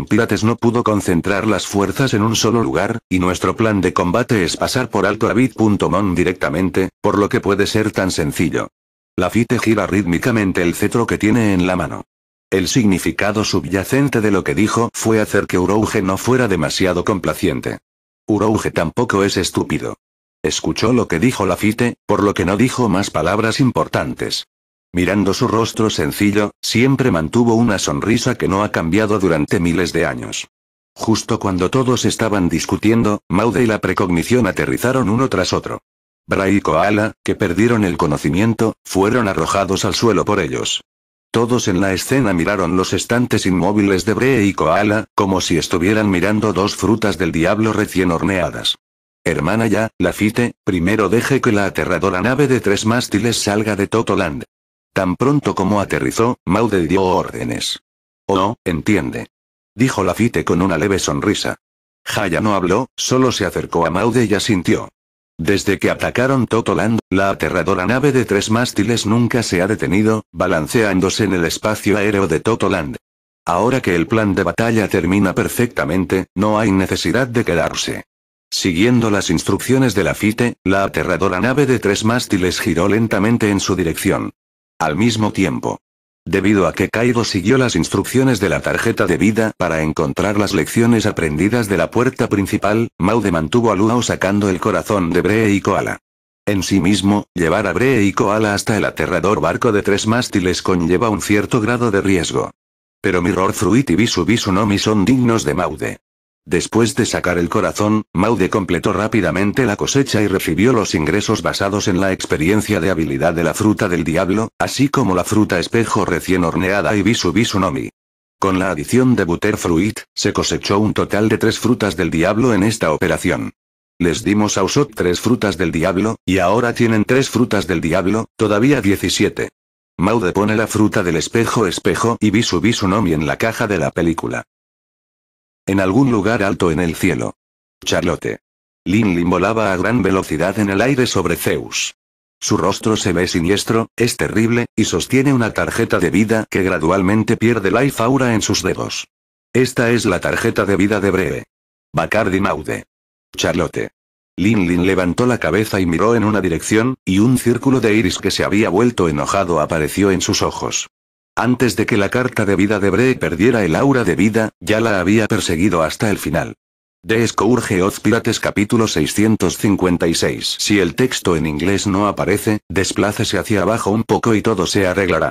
Pirates no pudo concentrar las fuerzas en un solo lugar, y nuestro plan de combate es pasar por alto a Big.Mon directamente, por lo que puede ser tan sencillo. Lafite gira rítmicamente el cetro que tiene en la mano. El significado subyacente de lo que dijo fue hacer que Urouge no fuera demasiado complaciente. Urouge tampoco es estúpido. Escuchó lo que dijo Lafite, por lo que no dijo más palabras importantes. Mirando su rostro sencillo, siempre mantuvo una sonrisa que no ha cambiado durante miles de años. Justo cuando todos estaban discutiendo, Maude y la precognición aterrizaron uno tras otro. Bra y Koala, que perdieron el conocimiento, fueron arrojados al suelo por ellos. Todos en la escena miraron los estantes inmóviles de Bray y Koala, como si estuvieran mirando dos frutas del diablo recién horneadas. Hermana ya, la primero deje que la aterradora nave de tres mástiles salga de Totoland. Tan pronto como aterrizó, Maude dio órdenes. Oh, entiende. Dijo la con una leve sonrisa. Jaya no habló, solo se acercó a Maude y asintió. Desde que atacaron Totoland, la aterradora nave de tres mástiles nunca se ha detenido, balanceándose en el espacio aéreo de Totoland. Ahora que el plan de batalla termina perfectamente, no hay necesidad de quedarse. Siguiendo las instrucciones de la FITE, la aterradora nave de tres mástiles giró lentamente en su dirección. Al mismo tiempo. Debido a que Kaido siguió las instrucciones de la tarjeta de vida para encontrar las lecciones aprendidas de la puerta principal, Maude mantuvo a Luau sacando el corazón de Bree y Koala. En sí mismo, llevar a Bree y Koala hasta el aterrador barco de tres mástiles conlleva un cierto grado de riesgo. Pero Mirror Fruit y Bisu no mi son dignos de Maude. Después de sacar el corazón, Maude completó rápidamente la cosecha y recibió los ingresos basados en la experiencia de habilidad de la fruta del diablo, así como la fruta espejo recién horneada y bisu nomi. Con la adición de Butterfruit, se cosechó un total de tres frutas del diablo en esta operación. Les dimos a Usot tres frutas del diablo, y ahora tienen tres frutas del diablo, todavía 17. Maude pone la fruta del espejo espejo y bisu nomi en la caja de la película. En algún lugar alto en el cielo. Charlotte. Lin volaba a gran velocidad en el aire sobre Zeus. Su rostro se ve siniestro, es terrible, y sostiene una tarjeta de vida que gradualmente pierde la aura en sus dedos. Esta es la tarjeta de vida de Breve. Bacardi Maude. Charlotte. Lin Lin levantó la cabeza y miró en una dirección, y un círculo de iris que se había vuelto enojado apareció en sus ojos. Antes de que la carta de vida de Bre perdiera el aura de vida, ya la había perseguido hasta el final. De Scourge of Pirates capítulo 656 Si el texto en inglés no aparece, desplácese hacia abajo un poco y todo se arreglará.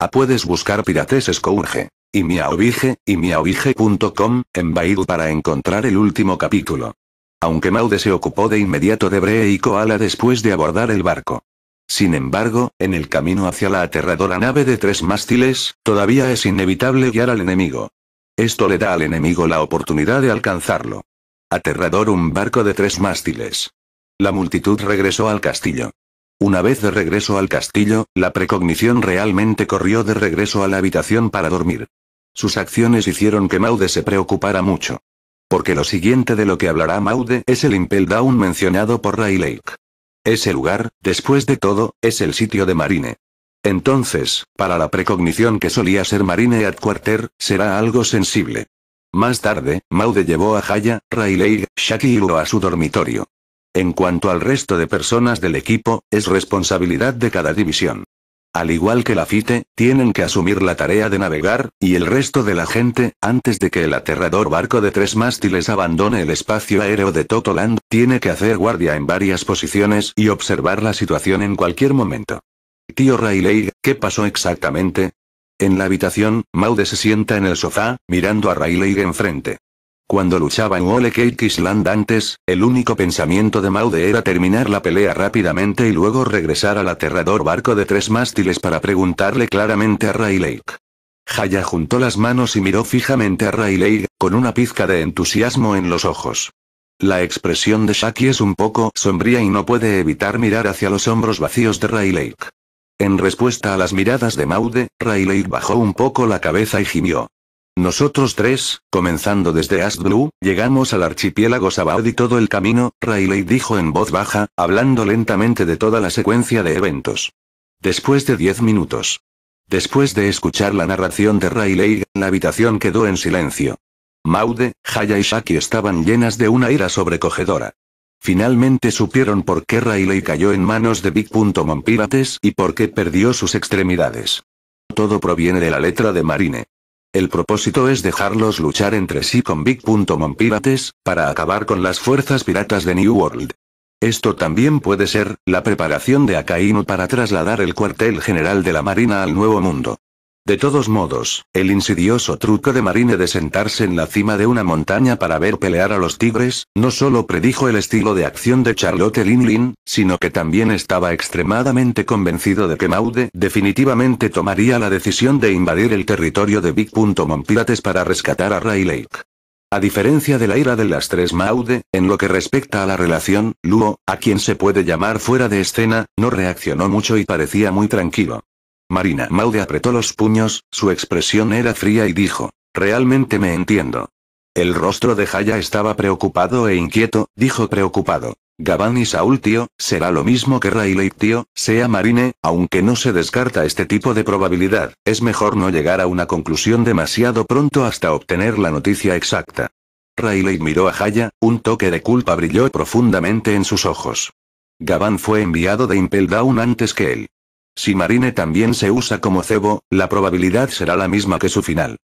A ah, puedes buscar Pirates Scourge. Y miaovige, y miaovige.com, en Baidu para encontrar el último capítulo. Aunque Maude se ocupó de inmediato de Bre y Koala después de abordar el barco. Sin embargo, en el camino hacia la aterradora nave de tres mástiles, todavía es inevitable guiar al enemigo. Esto le da al enemigo la oportunidad de alcanzarlo. Aterrador un barco de tres mástiles. La multitud regresó al castillo. Una vez de regreso al castillo, la precognición realmente corrió de regreso a la habitación para dormir. Sus acciones hicieron que Maude se preocupara mucho. Porque lo siguiente de lo que hablará Maude es el Impel Down mencionado por Ray Lake. Ese lugar, después de todo, es el sitio de Marine. Entonces, para la precognición que solía ser Marine at Quarter, será algo sensible. Más tarde, Maude llevó a Haya, Rayleigh, Shaki y a su dormitorio. En cuanto al resto de personas del equipo, es responsabilidad de cada división. Al igual que la FITE, tienen que asumir la tarea de navegar, y el resto de la gente, antes de que el aterrador barco de tres mástiles abandone el espacio aéreo de Totoland, tiene que hacer guardia en varias posiciones y observar la situación en cualquier momento. Tío Rayleigh, ¿qué pasó exactamente? En la habitación, Maude se sienta en el sofá, mirando a Rayleigh enfrente. Cuando luchaba en Ole Cake Island antes, el único pensamiento de Maude era terminar la pelea rápidamente y luego regresar al aterrador barco de tres mástiles para preguntarle claramente a Lake. Jaya juntó las manos y miró fijamente a Rayleigh, con una pizca de entusiasmo en los ojos. La expresión de Shaki es un poco sombría y no puede evitar mirar hacia los hombros vacíos de Lake. En respuesta a las miradas de Maude, Rayleigh bajó un poco la cabeza y gimió. Nosotros tres, comenzando desde Astblue, llegamos al archipiélago Sabaody todo el camino, Rayleigh dijo en voz baja, hablando lentamente de toda la secuencia de eventos. Después de diez minutos. Después de escuchar la narración de Rayleigh, la habitación quedó en silencio. Maude, Jaya y Shaki estaban llenas de una ira sobrecogedora. Finalmente supieron por qué Rayleigh cayó en manos de Big. y por qué perdió sus extremidades. Todo proviene de la letra de Marine. El propósito es dejarlos luchar entre sí con Big. Pirates, para acabar con las fuerzas piratas de New World. Esto también puede ser, la preparación de Akainu para trasladar el cuartel general de la Marina al Nuevo Mundo. De todos modos, el insidioso truco de Marine de sentarse en la cima de una montaña para ver pelear a los tigres, no solo predijo el estilo de acción de Charlotte Lin Lin, sino que también estaba extremadamente convencido de que Maude definitivamente tomaría la decisión de invadir el territorio de Big. Pirates para rescatar a Ray Lake. A diferencia de la ira de las tres Maude, en lo que respecta a la relación, Luo, a quien se puede llamar fuera de escena, no reaccionó mucho y parecía muy tranquilo. Marina Maude apretó los puños, su expresión era fría y dijo, realmente me entiendo. El rostro de Jaya estaba preocupado e inquieto, dijo preocupado. Gabán y Saúl tío, será lo mismo que Rayleigh tío, sea Marine, aunque no se descarta este tipo de probabilidad, es mejor no llegar a una conclusión demasiado pronto hasta obtener la noticia exacta. Rayleigh miró a Jaya, un toque de culpa brilló profundamente en sus ojos. Gabán fue enviado de Impel Down antes que él. Si Marine también se usa como cebo, la probabilidad será la misma que su final.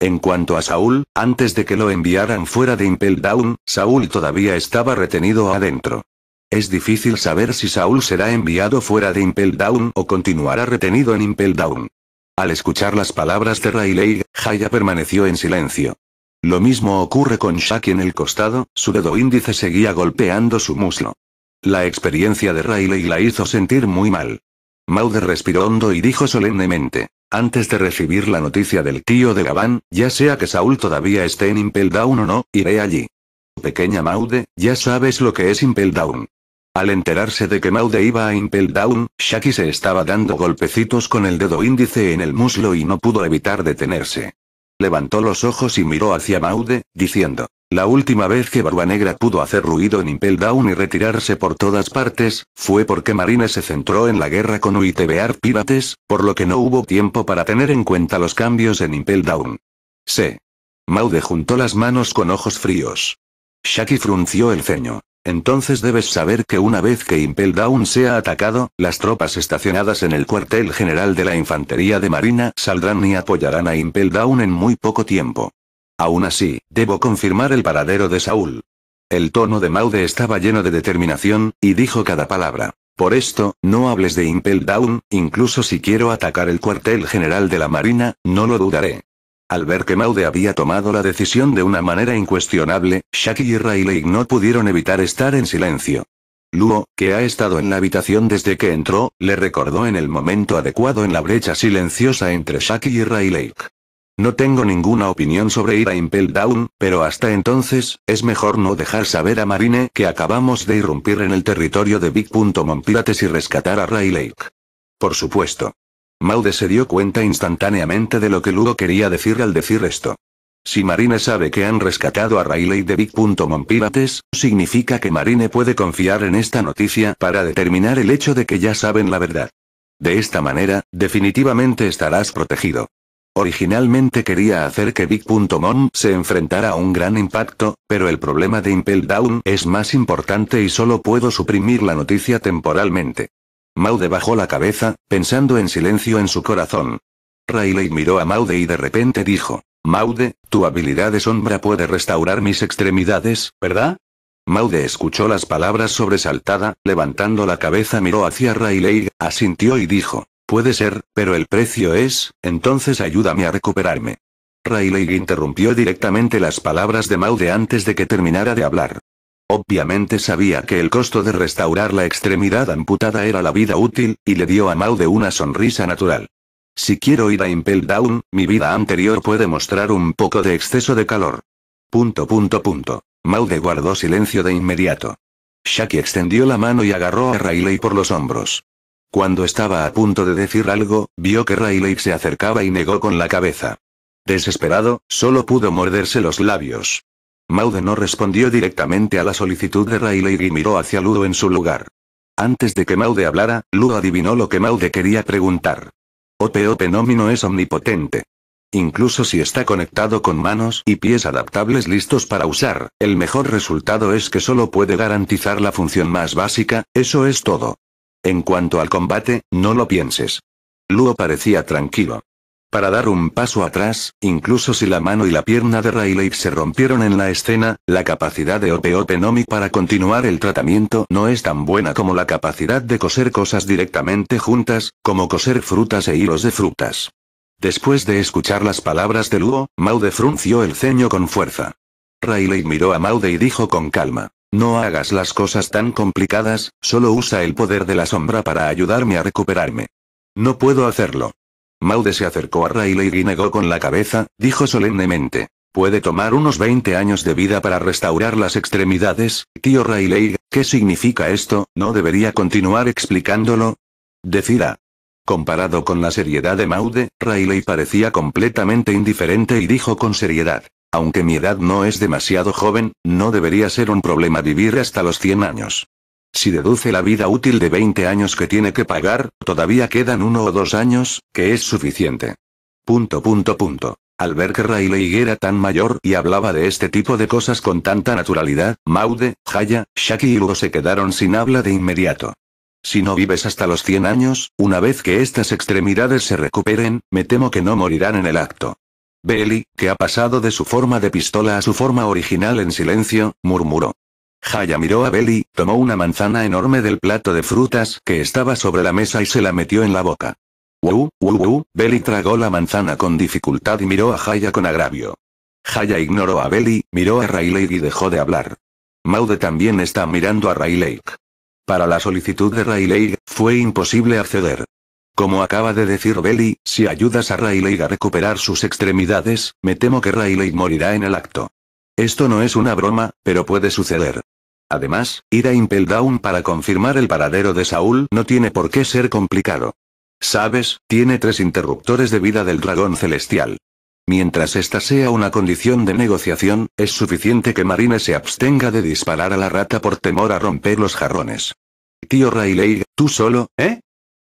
En cuanto a Saúl, antes de que lo enviaran fuera de Impel Down, Saúl todavía estaba retenido adentro. Es difícil saber si Saúl será enviado fuera de Impel Down o continuará retenido en Impel Down. Al escuchar las palabras de Riley, Jaya permaneció en silencio. Lo mismo ocurre con Shaki en el costado, su dedo índice seguía golpeando su muslo. La experiencia de Riley la hizo sentir muy mal. Maude respiró hondo y dijo solemnemente. Antes de recibir la noticia del tío de Gabán, ya sea que Saúl todavía esté en Impel Down o no, iré allí. Pequeña Maude, ya sabes lo que es Impel Down. Al enterarse de que Maude iba a Impel Down, Shaki se estaba dando golpecitos con el dedo índice en el muslo y no pudo evitar detenerse. Levantó los ojos y miró hacia Maude, diciendo, la última vez que Barba Negra pudo hacer ruido en Impel Down y retirarse por todas partes, fue porque Marina se centró en la guerra con UITBR Pirates, por lo que no hubo tiempo para tener en cuenta los cambios en Impel Down. C. Maude juntó las manos con ojos fríos. Shaki frunció el ceño. Entonces debes saber que una vez que Impel Down sea atacado, las tropas estacionadas en el cuartel general de la Infantería de Marina saldrán y apoyarán a Impel Down en muy poco tiempo. Aún así, debo confirmar el paradero de Saúl. El tono de Maude estaba lleno de determinación, y dijo cada palabra. Por esto, no hables de Impel Down, incluso si quiero atacar el cuartel general de la Marina, no lo dudaré. Al ver que Maude había tomado la decisión de una manera incuestionable, Shaki y Rayleigh no pudieron evitar estar en silencio. Luo, que ha estado en la habitación desde que entró, le recordó en el momento adecuado en la brecha silenciosa entre Shaki y Rayleigh. No tengo ninguna opinión sobre ir a Impel Down, pero hasta entonces, es mejor no dejar saber a Marine que acabamos de irrumpir en el territorio de Big. Pirates y rescatar a Ray Lake. Por supuesto. Maude se dio cuenta instantáneamente de lo que Lugo quería decir al decir esto. Si Marine sabe que han rescatado a Rayleigh de Big. Pirates, significa que Marine puede confiar en esta noticia para determinar el hecho de que ya saben la verdad. De esta manera, definitivamente estarás protegido. Originalmente quería hacer que Big.Mon se enfrentara a un gran impacto, pero el problema de Impel Down es más importante y solo puedo suprimir la noticia temporalmente. Maude bajó la cabeza, pensando en silencio en su corazón. Rayleigh miró a Maude y de repente dijo, Maude, tu habilidad de sombra puede restaurar mis extremidades, ¿verdad? Maude escuchó las palabras sobresaltada, levantando la cabeza miró hacia Rayleigh, asintió y dijo, Puede ser, pero el precio es, entonces ayúdame a recuperarme. Rayleigh interrumpió directamente las palabras de Maude antes de que terminara de hablar. Obviamente sabía que el costo de restaurar la extremidad amputada era la vida útil, y le dio a Maude una sonrisa natural. Si quiero ir a Impel Down, mi vida anterior puede mostrar un poco de exceso de calor. Punto punto punto. Maude guardó silencio de inmediato. Shaki extendió la mano y agarró a Rayleigh por los hombros. Cuando estaba a punto de decir algo, vio que Rayleigh se acercaba y negó con la cabeza. Desesperado, solo pudo morderse los labios. Maude no respondió directamente a la solicitud de Rayleigh y miró hacia Ludo en su lugar. Antes de que Maude hablara, Ludo adivinó lo que Maude quería preguntar. Opeo Ope es omnipotente. Incluso si está conectado con manos y pies adaptables listos para usar, el mejor resultado es que solo puede garantizar la función más básica, eso es todo. En cuanto al combate, no lo pienses. Luo parecía tranquilo. Para dar un paso atrás, incluso si la mano y la pierna de Rayleigh se rompieron en la escena, la capacidad de Ope Nomi para continuar el tratamiento no es tan buena como la capacidad de coser cosas directamente juntas, como coser frutas e hilos de frutas. Después de escuchar las palabras de Luo, Maude frunció el ceño con fuerza. Rayleigh miró a Maude y dijo con calma. No hagas las cosas tan complicadas, solo usa el poder de la sombra para ayudarme a recuperarme. No puedo hacerlo. Maude se acercó a Rayleigh y negó con la cabeza, dijo solemnemente. Puede tomar unos 20 años de vida para restaurar las extremidades, tío Rayleigh, ¿Qué significa esto? ¿No debería continuar explicándolo? Decida. Comparado con la seriedad de Maude, Rayleigh parecía completamente indiferente y dijo con seriedad. Aunque mi edad no es demasiado joven, no debería ser un problema vivir hasta los 100 años. Si deduce la vida útil de 20 años que tiene que pagar, todavía quedan uno o dos años, que es suficiente. Punto punto punto. Al ver que Riley era tan mayor y hablaba de este tipo de cosas con tanta naturalidad, Maude, Jaya, Shaki y Hugo se quedaron sin habla de inmediato. Si no vives hasta los 100 años, una vez que estas extremidades se recuperen, me temo que no morirán en el acto. Belly, que ha pasado de su forma de pistola a su forma original en silencio, murmuró. Haya miró a Belly, tomó una manzana enorme del plato de frutas que estaba sobre la mesa y se la metió en la boca. wu, wu», Belly tragó la manzana con dificultad y miró a Haya con agravio. Haya ignoró a Belly, miró a Rayleigh y dejó de hablar. Maude también está mirando a Rayleigh. Para la solicitud de Rayleigh, fue imposible acceder. Como acaba de decir Belly, si ayudas a Rayleigh a recuperar sus extremidades, me temo que Rayleigh morirá en el acto. Esto no es una broma, pero puede suceder. Además, ir a Impel Down para confirmar el paradero de Saúl no tiene por qué ser complicado. Sabes, tiene tres interruptores de vida del dragón celestial. Mientras esta sea una condición de negociación, es suficiente que Marine se abstenga de disparar a la rata por temor a romper los jarrones. Tío Rayleigh, tú solo, ¿eh?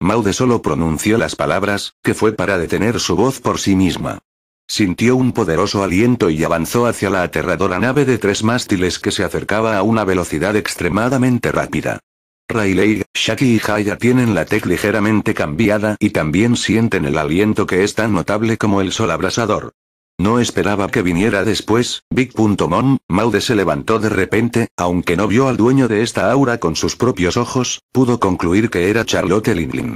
Maude solo pronunció las palabras, que fue para detener su voz por sí misma. Sintió un poderoso aliento y avanzó hacia la aterradora nave de tres mástiles que se acercaba a una velocidad extremadamente rápida. Riley, Shaki y Haya tienen la tec ligeramente cambiada y también sienten el aliento que es tan notable como el sol abrasador. No esperaba que viniera después, Big.mon, Maude se levantó de repente, aunque no vio al dueño de esta aura con sus propios ojos, pudo concluir que era Charlotte Linlin.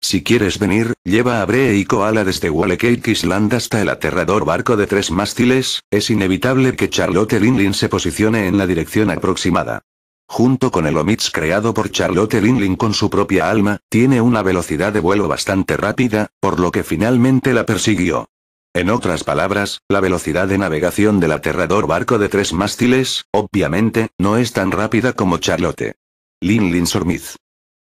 Si quieres venir, lleva a Bree y Koala desde Cake Island hasta el aterrador barco de tres mástiles, es inevitable que Charlotte Linlin se posicione en la dirección aproximada. Junto con el Omits creado por Charlotte Linlin con su propia alma, tiene una velocidad de vuelo bastante rápida, por lo que finalmente la persiguió. En otras palabras, la velocidad de navegación del aterrador barco de tres mástiles, obviamente, no es tan rápida como Charlotte. Lin Lin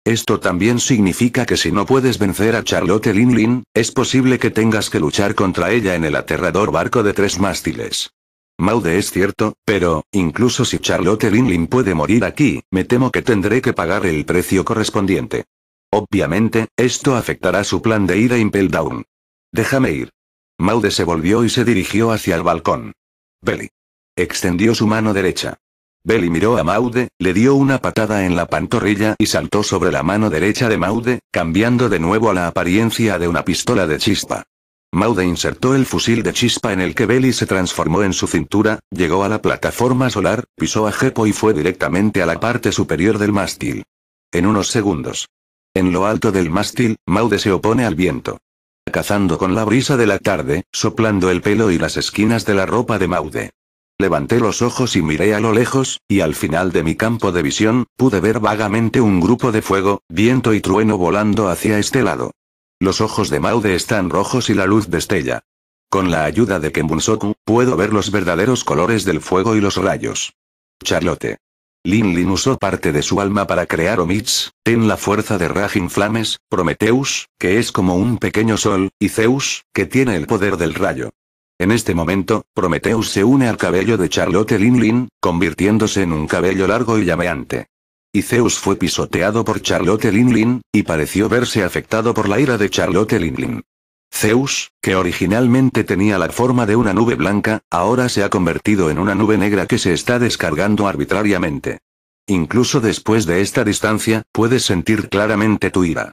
Esto también significa que si no puedes vencer a Charlotte Lin Lin, es posible que tengas que luchar contra ella en el aterrador barco de tres mástiles. Maude es cierto, pero, incluso si Charlotte Lin Lin puede morir aquí, me temo que tendré que pagar el precio correspondiente. Obviamente, esto afectará su plan de ir a Impel Down. Déjame ir. Maude se volvió y se dirigió hacia el balcón. Belly. Extendió su mano derecha. Belly miró a Maude, le dio una patada en la pantorrilla y saltó sobre la mano derecha de Maude, cambiando de nuevo a la apariencia de una pistola de chispa. Maude insertó el fusil de chispa en el que Belly se transformó en su cintura, llegó a la plataforma solar, pisó a Jepo y fue directamente a la parte superior del mástil. En unos segundos. En lo alto del mástil, Maude se opone al viento cazando con la brisa de la tarde, soplando el pelo y las esquinas de la ropa de Maude. Levanté los ojos y miré a lo lejos, y al final de mi campo de visión, pude ver vagamente un grupo de fuego, viento y trueno volando hacia este lado. Los ojos de Maude están rojos y la luz destella. Con la ayuda de Kembunsoku, puedo ver los verdaderos colores del fuego y los rayos. Charlotte. Lin Lin usó parte de su alma para crear Omits, Ten la fuerza de Raging Flames, Prometeus, que es como un pequeño sol, y Zeus, que tiene el poder del rayo. En este momento, Prometeus se une al cabello de Charlotte Lin Lin, convirtiéndose en un cabello largo y llameante. Y Zeus fue pisoteado por Charlotte Lin Lin, y pareció verse afectado por la ira de Charlotte Lin Lin. Zeus, que originalmente tenía la forma de una nube blanca, ahora se ha convertido en una nube negra que se está descargando arbitrariamente. Incluso después de esta distancia, puedes sentir claramente tu ira.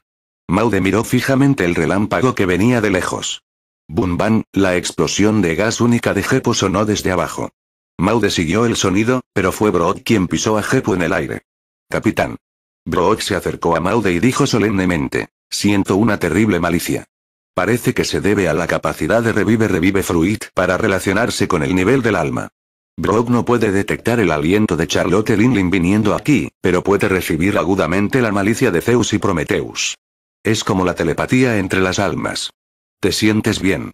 Maude miró fijamente el relámpago que venía de lejos. Bum bam, la explosión de gas única de Jepo sonó desde abajo. Maude siguió el sonido, pero fue Brock quien pisó a Jepo en el aire. Capitán. Brock se acercó a Maude y dijo solemnemente. Siento una terrible malicia. Parece que se debe a la capacidad de Revive Revive Fruit para relacionarse con el nivel del alma. Brock no puede detectar el aliento de Charlotte Linlin viniendo aquí, pero puede recibir agudamente la malicia de Zeus y Prometeus. Es como la telepatía entre las almas. ¿Te sientes bien?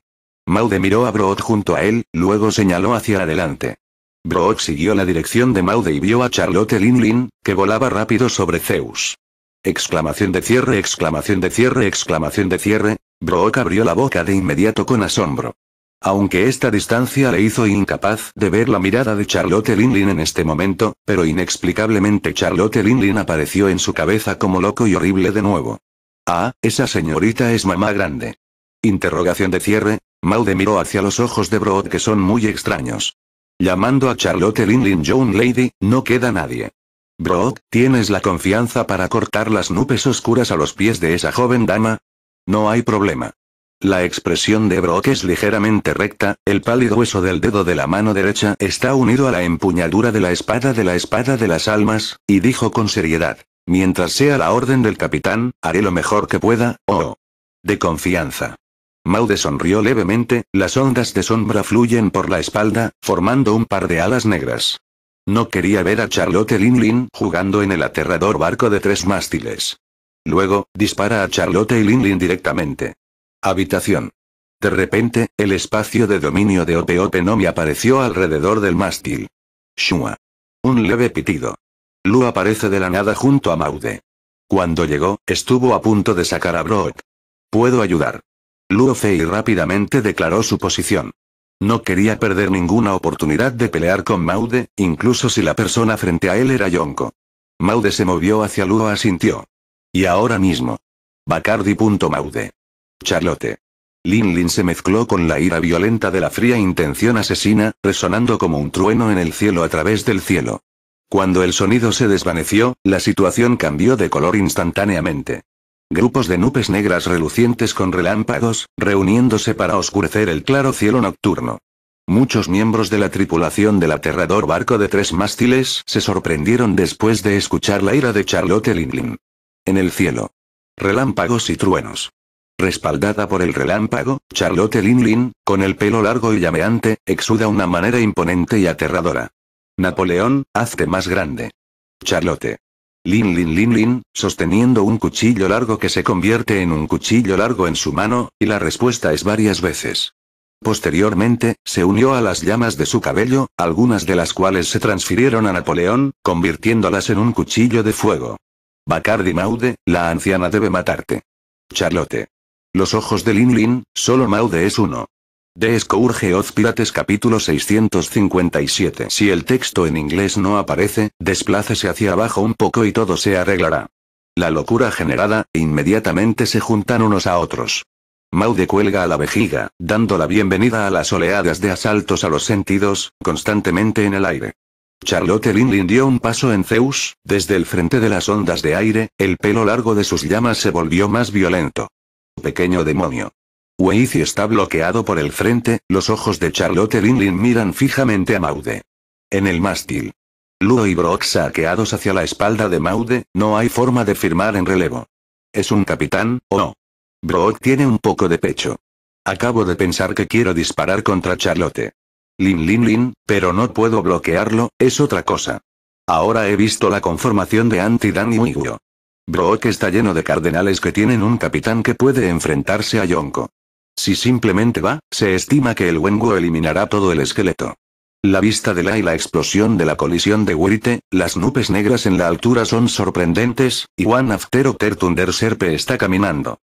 Maude miró a Brock junto a él, luego señaló hacia adelante. Brock siguió la dirección de Maude y vio a Charlotte Linlin, que volaba rápido sobre Zeus. Exclamación de cierre, exclamación de cierre, exclamación de cierre, Brook abrió la boca de inmediato con asombro. Aunque esta distancia le hizo incapaz de ver la mirada de Charlotte Linlin en este momento, pero inexplicablemente Charlotte Linlin apareció en su cabeza como loco y horrible de nuevo. Ah, esa señorita es mamá grande. Interrogación de cierre, Maude miró hacia los ojos de Brooke que son muy extraños. Llamando a Charlotte Linlin Young Lady, no queda nadie. Brooke, ¿tienes la confianza para cortar las nubes oscuras a los pies de esa joven dama? No hay problema. La expresión de Brock es ligeramente recta, el pálido hueso del dedo de la mano derecha está unido a la empuñadura de la espada de la espada de las almas, y dijo con seriedad. Mientras sea la orden del capitán, haré lo mejor que pueda, Oh, de confianza. Maude sonrió levemente, las ondas de sombra fluyen por la espalda, formando un par de alas negras. No quería ver a Charlotte Lin-Lin jugando en el aterrador barco de tres mástiles. Luego, dispara a Charlotte y Lin directamente. Habitación. De repente, el espacio de dominio de Ope Ope no me apareció alrededor del mástil. Shua. Un leve pitido. Lu aparece de la nada junto a Maude. Cuando llegó, estuvo a punto de sacar a Brock. Puedo ayudar. Lu Fei rápidamente declaró su posición. No quería perder ninguna oportunidad de pelear con Maude, incluso si la persona frente a él era Yonko. Maude se movió hacia Luo asintió. Y ahora mismo. Bacardi.maude. Charlotte. Linlin se mezcló con la ira violenta de la fría intención asesina, resonando como un trueno en el cielo a través del cielo. Cuando el sonido se desvaneció, la situación cambió de color instantáneamente. Grupos de nubes negras relucientes con relámpagos, reuniéndose para oscurecer el claro cielo nocturno. Muchos miembros de la tripulación del aterrador barco de tres mástiles se sorprendieron después de escuchar la ira de Charlotte Linlin. En el cielo. Relámpagos y truenos. Respaldada por el relámpago, Charlotte Linlin, con el pelo largo y llameante, exuda una manera imponente y aterradora. Napoleón, hazte más grande. Charlotte. Lin Lin Lin Lin, sosteniendo un cuchillo largo que se convierte en un cuchillo largo en su mano, y la respuesta es varias veces. Posteriormente, se unió a las llamas de su cabello, algunas de las cuales se transfirieron a Napoleón, convirtiéndolas en un cuchillo de fuego. Bacardi Maude, la anciana debe matarte. Charlotte. Los ojos de Lin Lin, solo Maude es uno. De Scourge of Pirates capítulo 657 Si el texto en inglés no aparece, desplácese hacia abajo un poco y todo se arreglará. La locura generada, inmediatamente se juntan unos a otros. Maude cuelga a la vejiga, dando la bienvenida a las oleadas de asaltos a los sentidos, constantemente en el aire. Charlotte Lind dio un paso en Zeus, desde el frente de las ondas de aire, el pelo largo de sus llamas se volvió más violento. Pequeño demonio. Weizi está bloqueado por el frente, los ojos de Charlotte Lindlin miran fijamente a Maude. En el mástil. Luo y Brock saqueados hacia la espalda de Maude, no hay forma de firmar en relevo. ¿Es un capitán, o no? Brock tiene un poco de pecho. Acabo de pensar que quiero disparar contra Charlotte. Lin Lin Lin, pero no puedo bloquearlo, es otra cosa. Ahora he visto la conformación de Anti-Dan y Uiguo. Brook está lleno de cardenales que tienen un capitán que puede enfrentarse a Yonko. Si simplemente va, se estima que el Wengu eliminará todo el esqueleto. La vista de la y la explosión de la colisión de Wurite, las nubes negras en la altura son sorprendentes, y One After ter Thunder Serpe está caminando.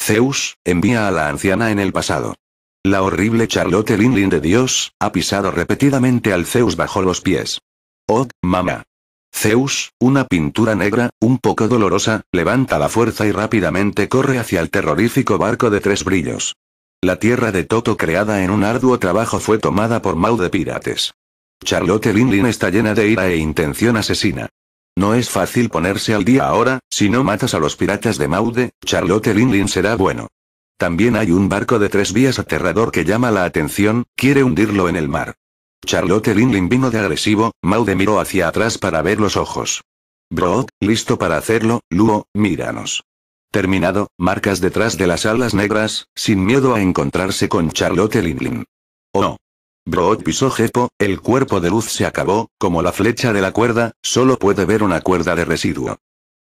Zeus, envía a la anciana en el pasado. La horrible Charlotte Linlin de Dios, ha pisado repetidamente al Zeus bajo los pies. Oh, mamá. Zeus, una pintura negra, un poco dolorosa, levanta la fuerza y rápidamente corre hacia el terrorífico barco de tres brillos. La tierra de Toto creada en un arduo trabajo fue tomada por Maude de pirates. Charlotte Linlin está llena de ira e intención asesina. No es fácil ponerse al día ahora, si no matas a los piratas de Maude, Charlotte Linlin será bueno. También hay un barco de tres vías aterrador que llama la atención, quiere hundirlo en el mar. Charlotte Linlin vino de agresivo, Maude miró hacia atrás para ver los ojos. Brock, listo para hacerlo, Luo, míranos. Terminado, marcas detrás de las alas negras, sin miedo a encontrarse con Charlotte Linlin. Oh no. Broad pisó Jepo, el cuerpo de luz se acabó, como la flecha de la cuerda, solo puede ver una cuerda de residuo.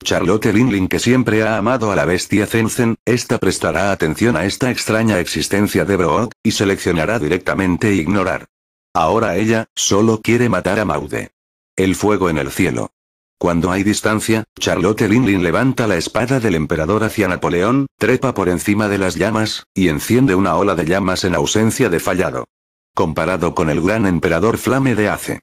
Charlotte Linlin que siempre ha amado a la bestia Zenzen, esta prestará atención a esta extraña existencia de Brook, y seleccionará directamente ignorar. Ahora ella, solo quiere matar a Maude. El fuego en el cielo. Cuando hay distancia, Charlotte Linlin levanta la espada del emperador hacia Napoleón, trepa por encima de las llamas, y enciende una ola de llamas en ausencia de fallado. Comparado con el gran emperador Flame de Hace.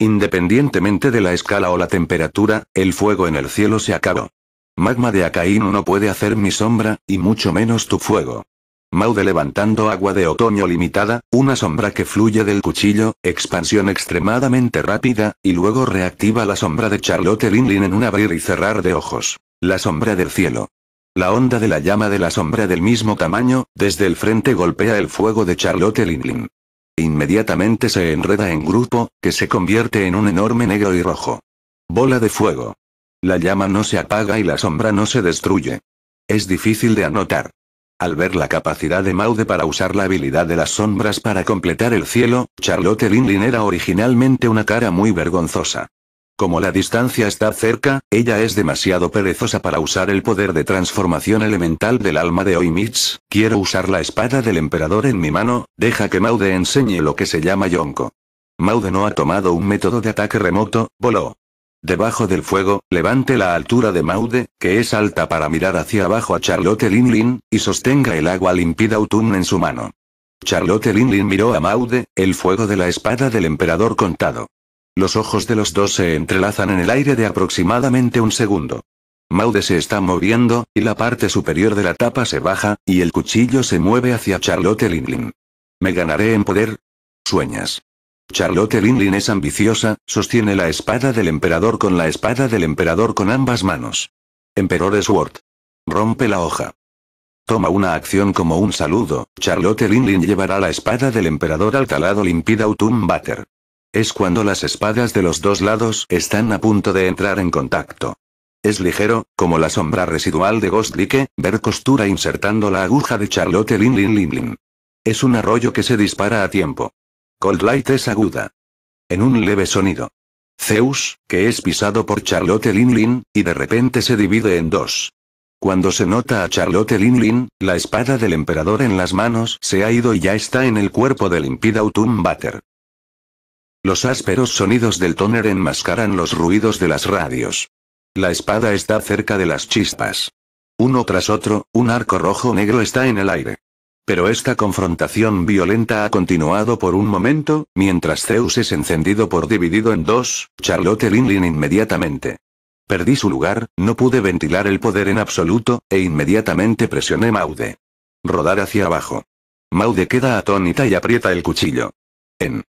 Independientemente de la escala o la temperatura, el fuego en el cielo se acabó. Magma de Acaín no puede hacer mi sombra, y mucho menos tu fuego. Maude levantando agua de otoño limitada, una sombra que fluye del cuchillo, expansión extremadamente rápida, y luego reactiva la sombra de Charlotte Linlin en un abrir y cerrar de ojos. La sombra del cielo. La onda de la llama de la sombra del mismo tamaño, desde el frente golpea el fuego de Charlotte Linlin. Inmediatamente se enreda en grupo, que se convierte en un enorme negro y rojo. Bola de fuego. La llama no se apaga y la sombra no se destruye. Es difícil de anotar. Al ver la capacidad de Maude para usar la habilidad de las sombras para completar el cielo, Charlotte Linlin era originalmente una cara muy vergonzosa. Como la distancia está cerca, ella es demasiado perezosa para usar el poder de transformación elemental del alma de Oimitz, quiero usar la espada del emperador en mi mano, deja que Maude enseñe lo que se llama Yonko. Maude no ha tomado un método de ataque remoto, voló. Debajo del fuego, levante la altura de Maude, que es alta para mirar hacia abajo a Charlotte Lin, y sostenga el agua limpida Autumn en su mano. Charlotte Lin miró a Maude, el fuego de la espada del emperador contado. Los ojos de los dos se entrelazan en el aire de aproximadamente un segundo. Maude se está moviendo, y la parte superior de la tapa se baja, y el cuchillo se mueve hacia Charlotte Linlin. Me ganaré en poder. Sueñas. Charlotte Linlin es ambiciosa, sostiene la espada del emperador con la espada del emperador con ambas manos. Emperor Sword. Rompe la hoja. Toma una acción como un saludo, Charlotte Linlin llevará la espada del emperador al talado limpida Autumn es cuando las espadas de los dos lados están a punto de entrar en contacto. Es ligero, como la sombra residual de Goslique ver costura insertando la aguja de Charlotte Lin Lin Lin Lin. Es un arroyo que se dispara a tiempo. Cold Light es aguda. En un leve sonido. Zeus, que es pisado por Charlotte Lin Lin, y de repente se divide en dos. Cuando se nota a Charlotte Lin Lin, la espada del emperador en las manos se ha ido y ya está en el cuerpo del Impida Autumn los ásperos sonidos del tóner enmascaran los ruidos de las radios. La espada está cerca de las chispas. Uno tras otro, un arco rojo-negro está en el aire. Pero esta confrontación violenta ha continuado por un momento, mientras Zeus es encendido por dividido en dos, Charlotte Linlin inmediatamente. Perdí su lugar, no pude ventilar el poder en absoluto, e inmediatamente presioné Maude. Rodar hacia abajo. Maude queda atónita y aprieta el cuchillo. En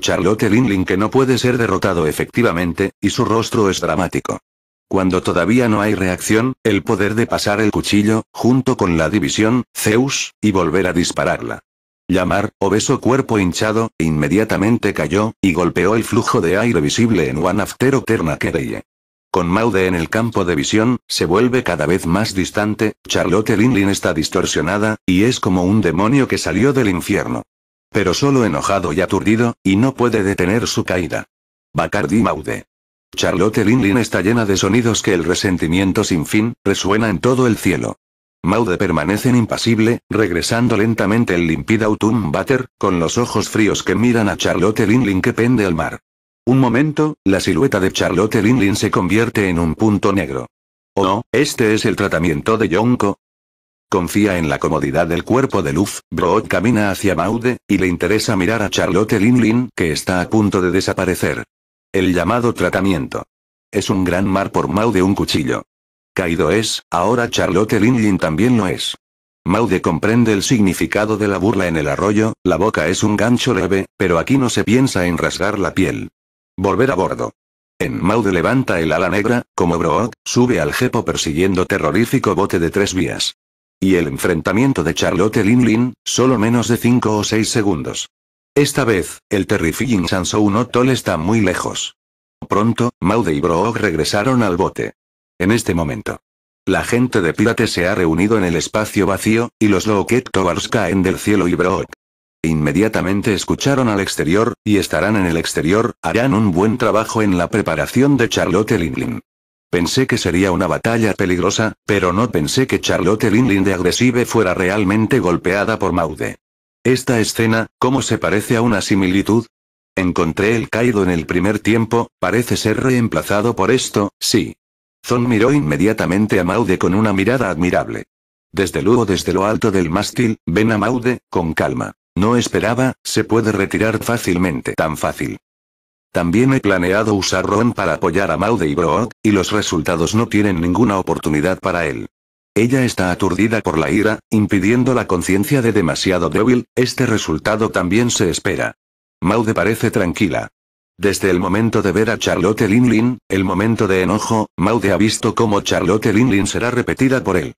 Charlotte Linlin que no puede ser derrotado efectivamente, y su rostro es dramático. Cuando todavía no hay reacción, el poder de pasar el cuchillo, junto con la división, Zeus, y volver a dispararla. Llamar, obeso cuerpo hinchado, inmediatamente cayó, y golpeó el flujo de aire visible en One After Oterna Kereye. Con Maude en el campo de visión, se vuelve cada vez más distante, Charlotte Linlin está distorsionada, y es como un demonio que salió del infierno. Pero solo enojado y aturdido, y no puede detener su caída. Bacardi Maude. Charlotte Linlin está llena de sonidos que el resentimiento sin fin, resuena en todo el cielo. Maude permanece impasible, regresando lentamente el limpid autumn butter, con los ojos fríos que miran a Charlotte Linlin que pende al mar. Un momento, la silueta de Charlotte Linlin se convierte en un punto negro. Oh, este es el tratamiento de Yonko, Confía en la comodidad del cuerpo de Luz, Brood camina hacia Maude, y le interesa mirar a Charlotte Linlin, que está a punto de desaparecer. El llamado tratamiento. Es un gran mar por Maude un cuchillo. Caído es, ahora Charlotte Linlin también lo es. Maude comprende el significado de la burla en el arroyo, la boca es un gancho leve, pero aquí no se piensa en rasgar la piel. Volver a bordo. En Maude levanta el ala negra, como Brood, sube al jepo persiguiendo terrorífico bote de tres vías. Y el enfrentamiento de Charlotte Linlin solo menos de 5 o 6 segundos. Esta vez, el terrifying Sansou no Tol está muy lejos. Pronto, Maude y Brook regresaron al bote. En este momento. La gente de Pirate se ha reunido en el espacio vacío, y los Loket Towers caen del cielo y Brook. Inmediatamente escucharon al exterior, y estarán en el exterior, harán un buen trabajo en la preparación de Charlotte Linlin. Pensé que sería una batalla peligrosa, pero no pensé que Charlotte Linlin de Agresive fuera realmente golpeada por Maude. Esta escena, ¿cómo se parece a una similitud? Encontré el caído en el primer tiempo, parece ser reemplazado por esto, sí. Zon miró inmediatamente a Maude con una mirada admirable. Desde luego desde lo alto del mástil, ven a Maude, con calma. No esperaba, se puede retirar fácilmente. Tan fácil. También he planeado usar Ron para apoyar a Maude y Brock, y los resultados no tienen ninguna oportunidad para él. Ella está aturdida por la ira, impidiendo la conciencia de demasiado débil, este resultado también se espera. Maude parece tranquila. Desde el momento de ver a Charlotte Linlin, el momento de enojo, Maude ha visto cómo Charlotte Linlin será repetida por él.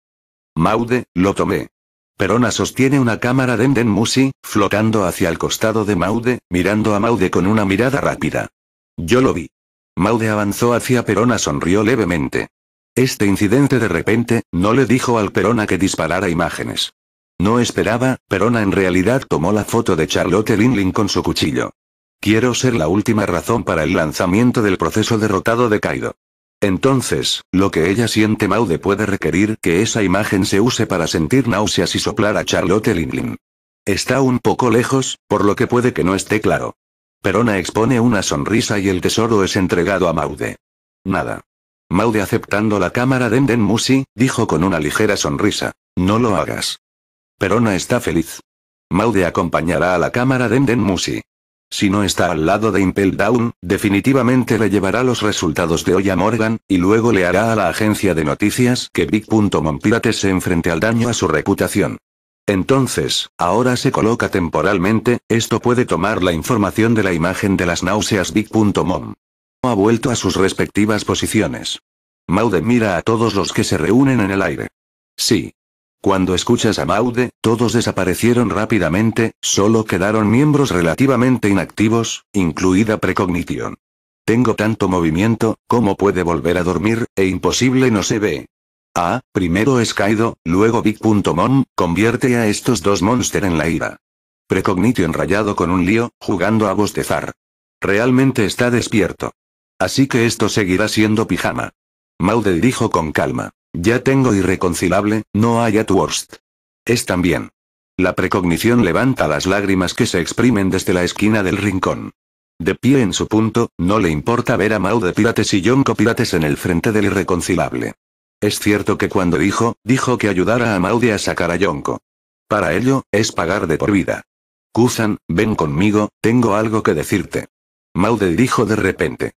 Maude, lo tomé. Perona sostiene una cámara de den Musi, flotando hacia el costado de Maude, mirando a Maude con una mirada rápida. Yo lo vi. Maude avanzó hacia Perona, sonrió levemente. Este incidente de repente, no le dijo al Perona que disparara imágenes. No esperaba, Perona en realidad tomó la foto de Charlotte Linlin con su cuchillo. Quiero ser la última razón para el lanzamiento del proceso derrotado de Kaido. Entonces, lo que ella siente Maude puede requerir que esa imagen se use para sentir náuseas y soplar a Charlotte Linlin. Está un poco lejos, por lo que puede que no esté claro. Perona expone una sonrisa y el tesoro es entregado a Maude. Nada. Maude aceptando la cámara de Enden Musi, dijo con una ligera sonrisa. No lo hagas. Perona está feliz. Maude acompañará a la cámara de Enden Musi. Si no está al lado de Impel Down, definitivamente le llevará los resultados de hoy a Morgan, y luego le hará a la agencia de noticias que Big.Mom Pirates se enfrente al daño a su reputación. Entonces, ahora se coloca temporalmente, esto puede tomar la información de la imagen de las náuseas Big.Mom. Ha vuelto a sus respectivas posiciones. Maude mira a todos los que se reúnen en el aire. Sí, cuando escuchas a Maude, todos desaparecieron rápidamente, solo quedaron miembros relativamente inactivos, incluida Precognition. Tengo tanto movimiento, ¿cómo puede volver a dormir? E imposible no se ve. Ah, primero es Kaido, luego Big.mom, convierte a estos dos monster en la ira. Precognition rayado con un lío, jugando a bostezar. Realmente está despierto. Así que esto seguirá siendo pijama. Maude dijo con calma. Ya tengo irreconcilable, no hay at worst. Es también. La precognición levanta las lágrimas que se exprimen desde la esquina del rincón. De pie en su punto, no le importa ver a Maude Pirates y Yonko Pirates en el frente del irreconcilable. Es cierto que cuando dijo, dijo que ayudara a Maude a sacar a Yonko. Para ello, es pagar de por vida. Kusan, ven conmigo, tengo algo que decirte. Maude dijo de repente.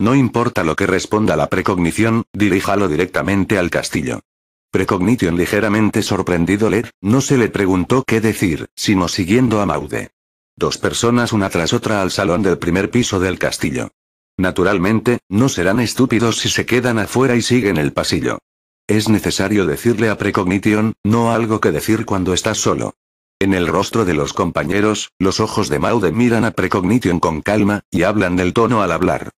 No importa lo que responda la precognición, diríjalo directamente al castillo. Precognition ligeramente sorprendido le, no se le preguntó qué decir, sino siguiendo a Maude. Dos personas una tras otra al salón del primer piso del castillo. Naturalmente, no serán estúpidos si se quedan afuera y siguen el pasillo. Es necesario decirle a Precognition, no algo que decir cuando estás solo. En el rostro de los compañeros, los ojos de Maude miran a Precognition con calma, y hablan del tono al hablar.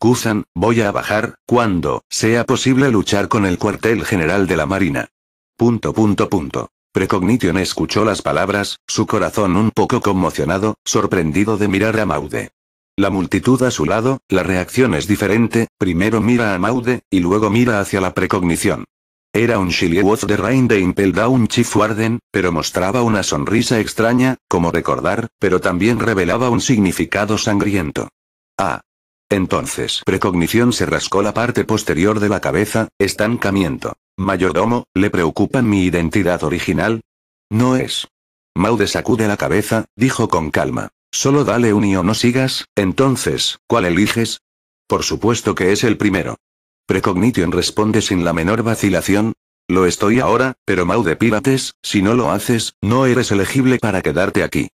Kuzan, voy a bajar, cuando sea posible luchar con el cuartel general de la Marina. Punto punto punto. Precognition escuchó las palabras, su corazón un poco conmocionado, sorprendido de mirar a Maude. La multitud a su lado, la reacción es diferente, primero mira a Maude, y luego mira hacia la precognición. Era un Shiliwoth de Rain de Impel Down Chief Warden, pero mostraba una sonrisa extraña, como recordar, pero también revelaba un significado sangriento. Ah, entonces, precognición se rascó la parte posterior de la cabeza, estancamiento. Mayordomo, ¿le preocupa mi identidad original? No es. Maude sacude la cabeza, dijo con calma. Solo dale un y o no sigas, entonces, ¿cuál eliges? Por supuesto que es el primero. Precognition responde sin la menor vacilación. Lo estoy ahora, pero Maude Pirates, si no lo haces, no eres elegible para quedarte aquí.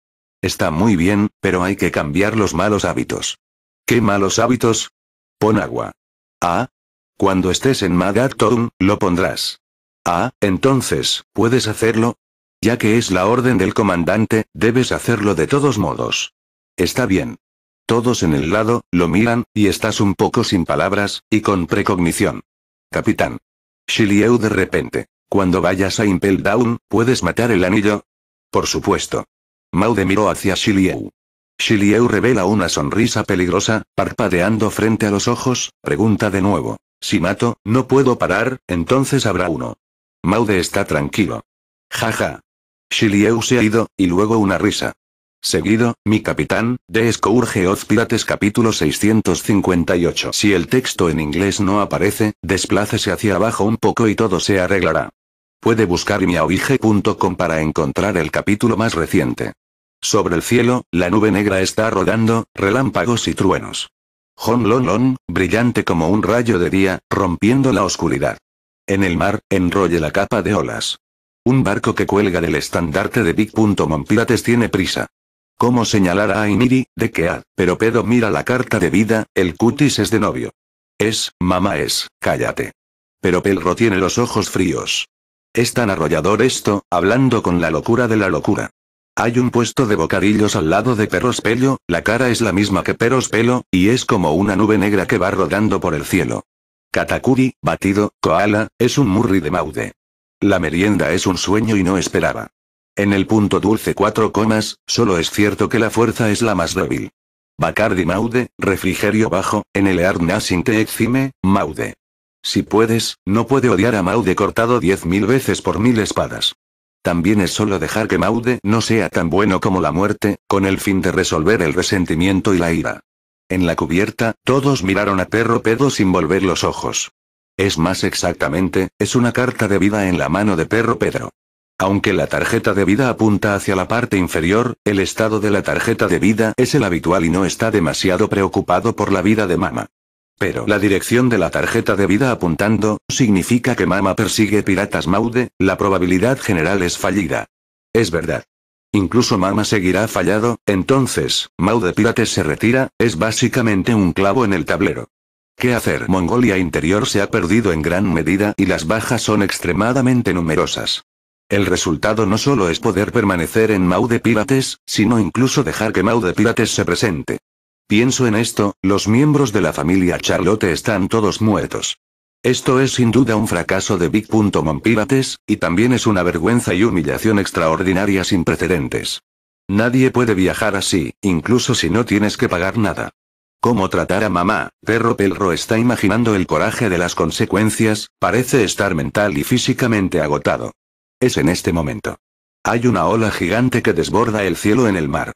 Está muy bien, pero hay que cambiar los malos hábitos. ¡Qué malos hábitos! Pon agua. Ah. Cuando estés en Magatón, lo pondrás. Ah, entonces, ¿puedes hacerlo? Ya que es la orden del comandante, debes hacerlo de todos modos. Está bien. Todos en el lado, lo miran, y estás un poco sin palabras, y con precognición. Capitán. Shilieu de repente. Cuando vayas a Impel Down, ¿puedes matar el anillo? Por supuesto. Maude miró hacia Shilieu. Shilieu revela una sonrisa peligrosa, parpadeando frente a los ojos, pregunta de nuevo. Si mato, no puedo parar, entonces habrá uno. Maude está tranquilo. Jaja. Ja. Shilieu se ha ido, y luego una risa. Seguido, mi capitán, de Scourge Oz Pirates capítulo 658. Si el texto en inglés no aparece, desplácese hacia abajo un poco y todo se arreglará. Puede buscar miauige.com para encontrar el capítulo más reciente. Sobre el cielo, la nube negra está rodando, relámpagos y truenos. Hon Lon Lon, brillante como un rayo de día, rompiendo la oscuridad. En el mar, enrolle la capa de olas. Un barco que cuelga del estandarte de Big. tiene prisa. Como señalará a de que ha, pero pedo mira la carta de vida, el cutis es de novio. Es, mamá es, cállate. Pero Pelro tiene los ojos fríos. Es tan arrollador esto, hablando con la locura de la locura. Hay un puesto de bocadillos al lado de perros pelo, la cara es la misma que perros pelo, y es como una nube negra que va rodando por el cielo. Katakuri, batido, koala, es un murri de maude. La merienda es un sueño y no esperaba. En el punto dulce 4 comas, solo es cierto que la fuerza es la más débil. Bacardi Maude, refrigerio bajo, en el Arnasin te exime, Maude. Si puedes, no puede odiar a Maude cortado 10.000 veces por mil espadas. También es solo dejar que Maude no sea tan bueno como la muerte, con el fin de resolver el resentimiento y la ira. En la cubierta, todos miraron a Perro Pedro sin volver los ojos. Es más exactamente, es una carta de vida en la mano de Perro Pedro. Aunque la tarjeta de vida apunta hacia la parte inferior, el estado de la tarjeta de vida es el habitual y no está demasiado preocupado por la vida de Mama pero la dirección de la tarjeta de vida apuntando, significa que Mama persigue piratas Maude, la probabilidad general es fallida. Es verdad. Incluso Mama seguirá fallado, entonces, Maude Pirates se retira, es básicamente un clavo en el tablero. ¿Qué hacer? Mongolia Interior se ha perdido en gran medida y las bajas son extremadamente numerosas. El resultado no solo es poder permanecer en Maude Pirates, sino incluso dejar que Maude Pirates se presente. Pienso en esto, los miembros de la familia Charlotte están todos muertos. Esto es sin duda un fracaso de Big. y también es una vergüenza y humillación extraordinaria sin precedentes. Nadie puede viajar así, incluso si no tienes que pagar nada. ¿Cómo tratar a mamá? Perro Pelro está imaginando el coraje de las consecuencias, parece estar mental y físicamente agotado. Es en este momento. Hay una ola gigante que desborda el cielo en el mar.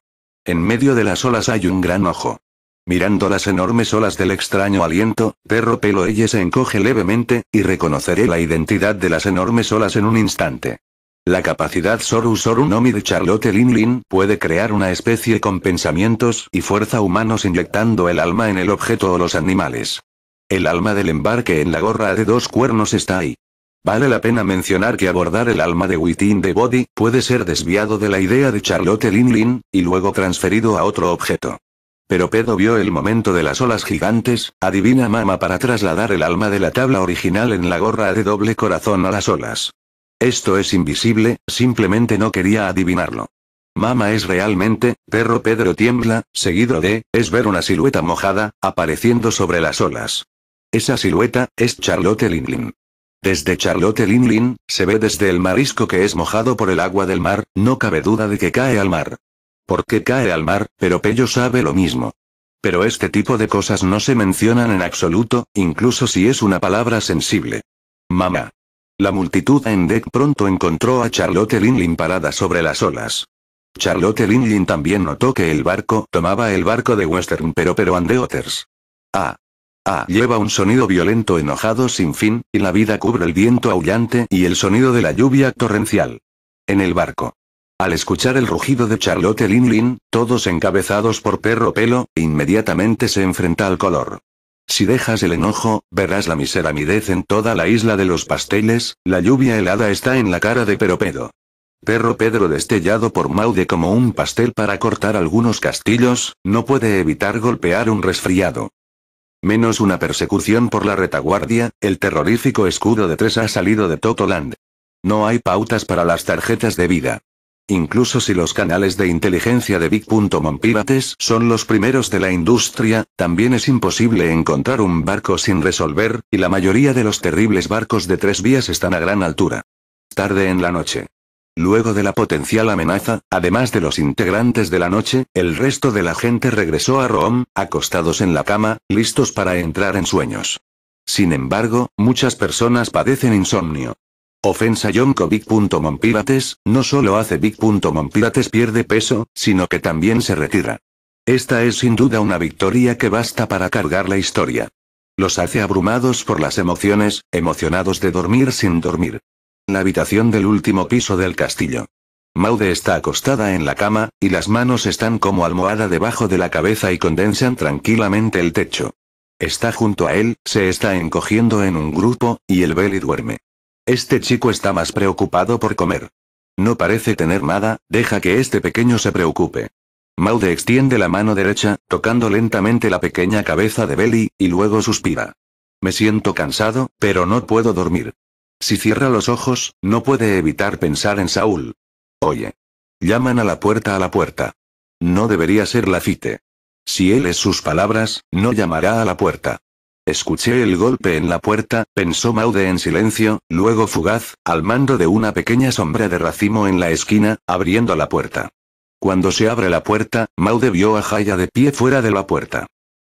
En medio de las olas hay un gran ojo. Mirando las enormes olas del extraño aliento, perro pelo ella se encoge levemente, y reconoceré la identidad de las enormes olas en un instante. La capacidad Soru Soru Nomi de Charlotte Lin Lin puede crear una especie con pensamientos y fuerza humanos inyectando el alma en el objeto o los animales. El alma del embarque en la gorra de dos cuernos está ahí. Vale la pena mencionar que abordar el alma de Within the Body puede ser desviado de la idea de Charlotte Linlin, y luego transferido a otro objeto. Pero Pedro vio el momento de las olas gigantes, adivina mama para trasladar el alma de la tabla original en la gorra de doble corazón a las olas. Esto es invisible, simplemente no quería adivinarlo. Mama es realmente, perro Pedro tiembla, seguido de, es ver una silueta mojada, apareciendo sobre las olas. Esa silueta, es Charlotte Linlin. Desde Charlotte Linlin, se ve desde el marisco que es mojado por el agua del mar, no cabe duda de que cae al mar. Porque cae al mar, pero Pello sabe lo mismo. Pero este tipo de cosas no se mencionan en absoluto, incluso si es una palabra sensible. Mamá. La multitud en deck pronto encontró a Charlotte Linlin parada sobre las olas. Charlotte Linlin también notó que el barco tomaba el barco de Western pero pero and Ah, a. Ah, lleva un sonido violento enojado sin fin, y la vida cubre el viento aullante y el sonido de la lluvia torrencial. En el barco. Al escuchar el rugido de Charlotte Lin Lin, todos encabezados por Perro Pelo, inmediatamente se enfrenta al color. Si dejas el enojo, verás la miseramidez en toda la isla de los pasteles, la lluvia helada está en la cara de Peropedo. Perro Pedro destellado por Maude como un pastel para cortar algunos castillos, no puede evitar golpear un resfriado. Menos una persecución por la retaguardia, el terrorífico escudo de tres ha salido de Totoland. No hay pautas para las tarjetas de vida. Incluso si los canales de inteligencia de Big.Monpirates son los primeros de la industria, también es imposible encontrar un barco sin resolver, y la mayoría de los terribles barcos de tres vías están a gran altura. Tarde en la noche. Luego de la potencial amenaza, además de los integrantes de la noche, el resto de la gente regresó a Rome, acostados en la cama, listos para entrar en sueños. Sin embargo, muchas personas padecen insomnio. Ofensa Yonko Big.monpirates, no solo hace Big.monpirates pierde peso, sino que también se retira. Esta es sin duda una victoria que basta para cargar la historia. Los hace abrumados por las emociones, emocionados de dormir sin dormir la habitación del último piso del castillo. Maude está acostada en la cama, y las manos están como almohada debajo de la cabeza y condensan tranquilamente el techo. Está junto a él, se está encogiendo en un grupo, y el Belly duerme. Este chico está más preocupado por comer. No parece tener nada, deja que este pequeño se preocupe. Maude extiende la mano derecha, tocando lentamente la pequeña cabeza de Belly, y luego suspira. Me siento cansado, pero no puedo dormir. Si cierra los ojos, no puede evitar pensar en Saúl. Oye. Llaman a la puerta a la puerta. No debería ser Lafite. Si él es sus palabras, no llamará a la puerta. Escuché el golpe en la puerta, pensó Maude en silencio, luego fugaz, al mando de una pequeña sombra de racimo en la esquina, abriendo la puerta. Cuando se abre la puerta, Maude vio a Jaya de pie fuera de la puerta.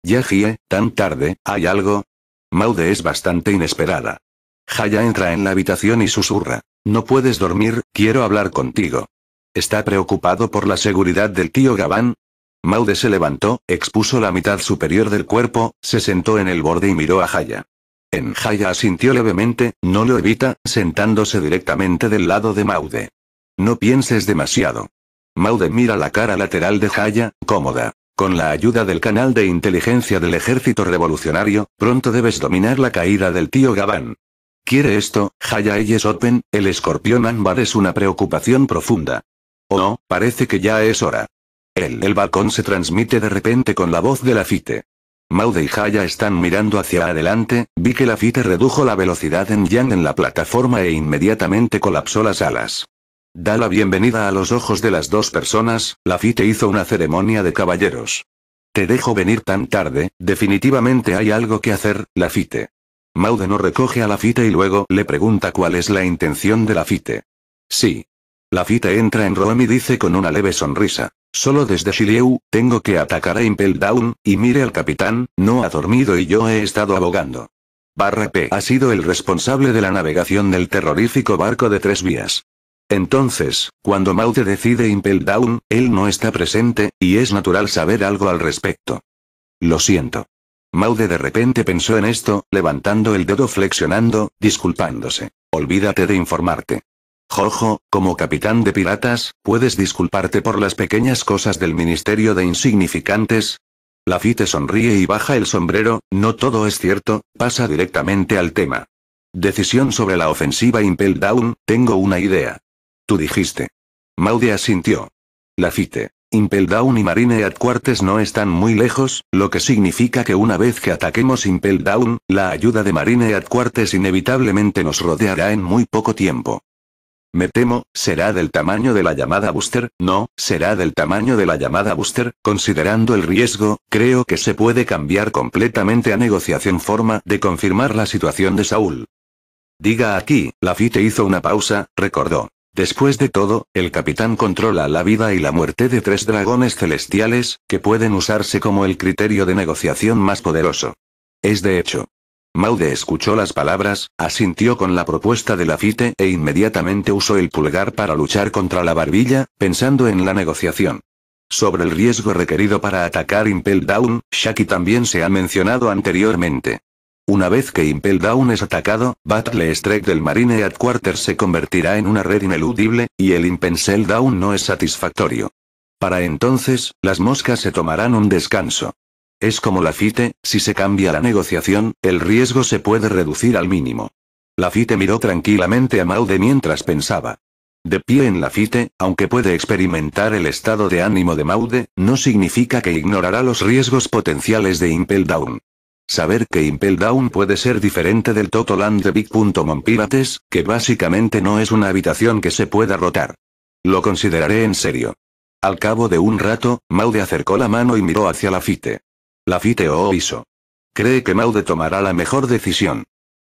Ya tan tarde, ¿hay algo? Maude es bastante inesperada. Jaya entra en la habitación y susurra. No puedes dormir, quiero hablar contigo. ¿Está preocupado por la seguridad del tío Gabán? Maude se levantó, expuso la mitad superior del cuerpo, se sentó en el borde y miró a Jaya. En Jaya asintió levemente, no lo evita, sentándose directamente del lado de Maude. No pienses demasiado. Maude mira la cara lateral de Jaya, cómoda. Con la ayuda del canal de inteligencia del ejército revolucionario, pronto debes dominar la caída del tío Gabán quiere esto, y es open, el escorpión ámbar es una preocupación profunda. Oh, parece que ya es hora. El, del balcón se transmite de repente con la voz de Fite. Maude y Haya están mirando hacia adelante, vi que Fite redujo la velocidad en Yang en la plataforma e inmediatamente colapsó las alas. Da la bienvenida a los ojos de las dos personas, Fite hizo una ceremonia de caballeros. Te dejo venir tan tarde, definitivamente hay algo que hacer, Fite. Maude no recoge a Fite y luego le pregunta cuál es la intención de Fite. Sí. Fite entra en Rome y dice con una leve sonrisa. Solo desde Shiliu, tengo que atacar a Impel Down, y mire al capitán, no ha dormido y yo he estado abogando. Barra P ha sido el responsable de la navegación del terrorífico barco de tres vías. Entonces, cuando Maude decide Impel Down, él no está presente, y es natural saber algo al respecto. Lo siento. Maude de repente pensó en esto, levantando el dedo flexionando, disculpándose. Olvídate de informarte. Jojo, como capitán de piratas, ¿puedes disculparte por las pequeñas cosas del Ministerio de Insignificantes? Lafitte sonríe y baja el sombrero, no todo es cierto, pasa directamente al tema. Decisión sobre la ofensiva Impel Down, tengo una idea. Tú dijiste. Maude asintió. Lafitte. Impel Down y Marine Cuartes no están muy lejos, lo que significa que una vez que ataquemos Impel Down, la ayuda de Marine Cuartes inevitablemente nos rodeará en muy poco tiempo. Me temo, será del tamaño de la llamada Booster, no, será del tamaño de la llamada Booster, considerando el riesgo, creo que se puede cambiar completamente a negociación forma de confirmar la situación de Saúl. Diga aquí, Lafitte hizo una pausa, recordó. Después de todo, el capitán controla la vida y la muerte de tres dragones celestiales, que pueden usarse como el criterio de negociación más poderoso. Es de hecho. Maude escuchó las palabras, asintió con la propuesta de Lafite e inmediatamente usó el pulgar para luchar contra la barbilla, pensando en la negociación. Sobre el riesgo requerido para atacar Impel Down, Shaki también se ha mencionado anteriormente. Una vez que Impel Down es atacado, Battle Strike del Marine Quarter se convertirá en una red ineludible, y el Impel Down no es satisfactorio. Para entonces, las moscas se tomarán un descanso. Es como la si se cambia la negociación, el riesgo se puede reducir al mínimo. La miró tranquilamente a Maude mientras pensaba. De pie en la aunque puede experimentar el estado de ánimo de Maude, no significa que ignorará los riesgos potenciales de Impel Down. Saber que Impel Down puede ser diferente del Totoland de Big.mon que básicamente no es una habitación que se pueda rotar. Lo consideraré en serio. Al cabo de un rato, Maude acercó la mano y miró hacia Lafite. Lafite o hizo. Cree que Maude tomará la mejor decisión.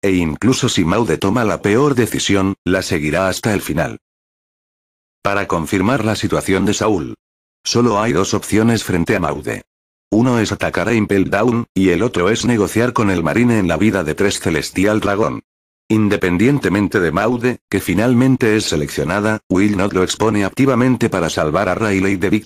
E incluso si Maude toma la peor decisión, la seguirá hasta el final. Para confirmar la situación de Saúl. Solo hay dos opciones frente a Maude. Uno es atacar a Impel Down, y el otro es negociar con el marine en la vida de tres Celestial Dragón. Independientemente de Maude, que finalmente es seleccionada, Will Not lo expone activamente para salvar a Riley de Big.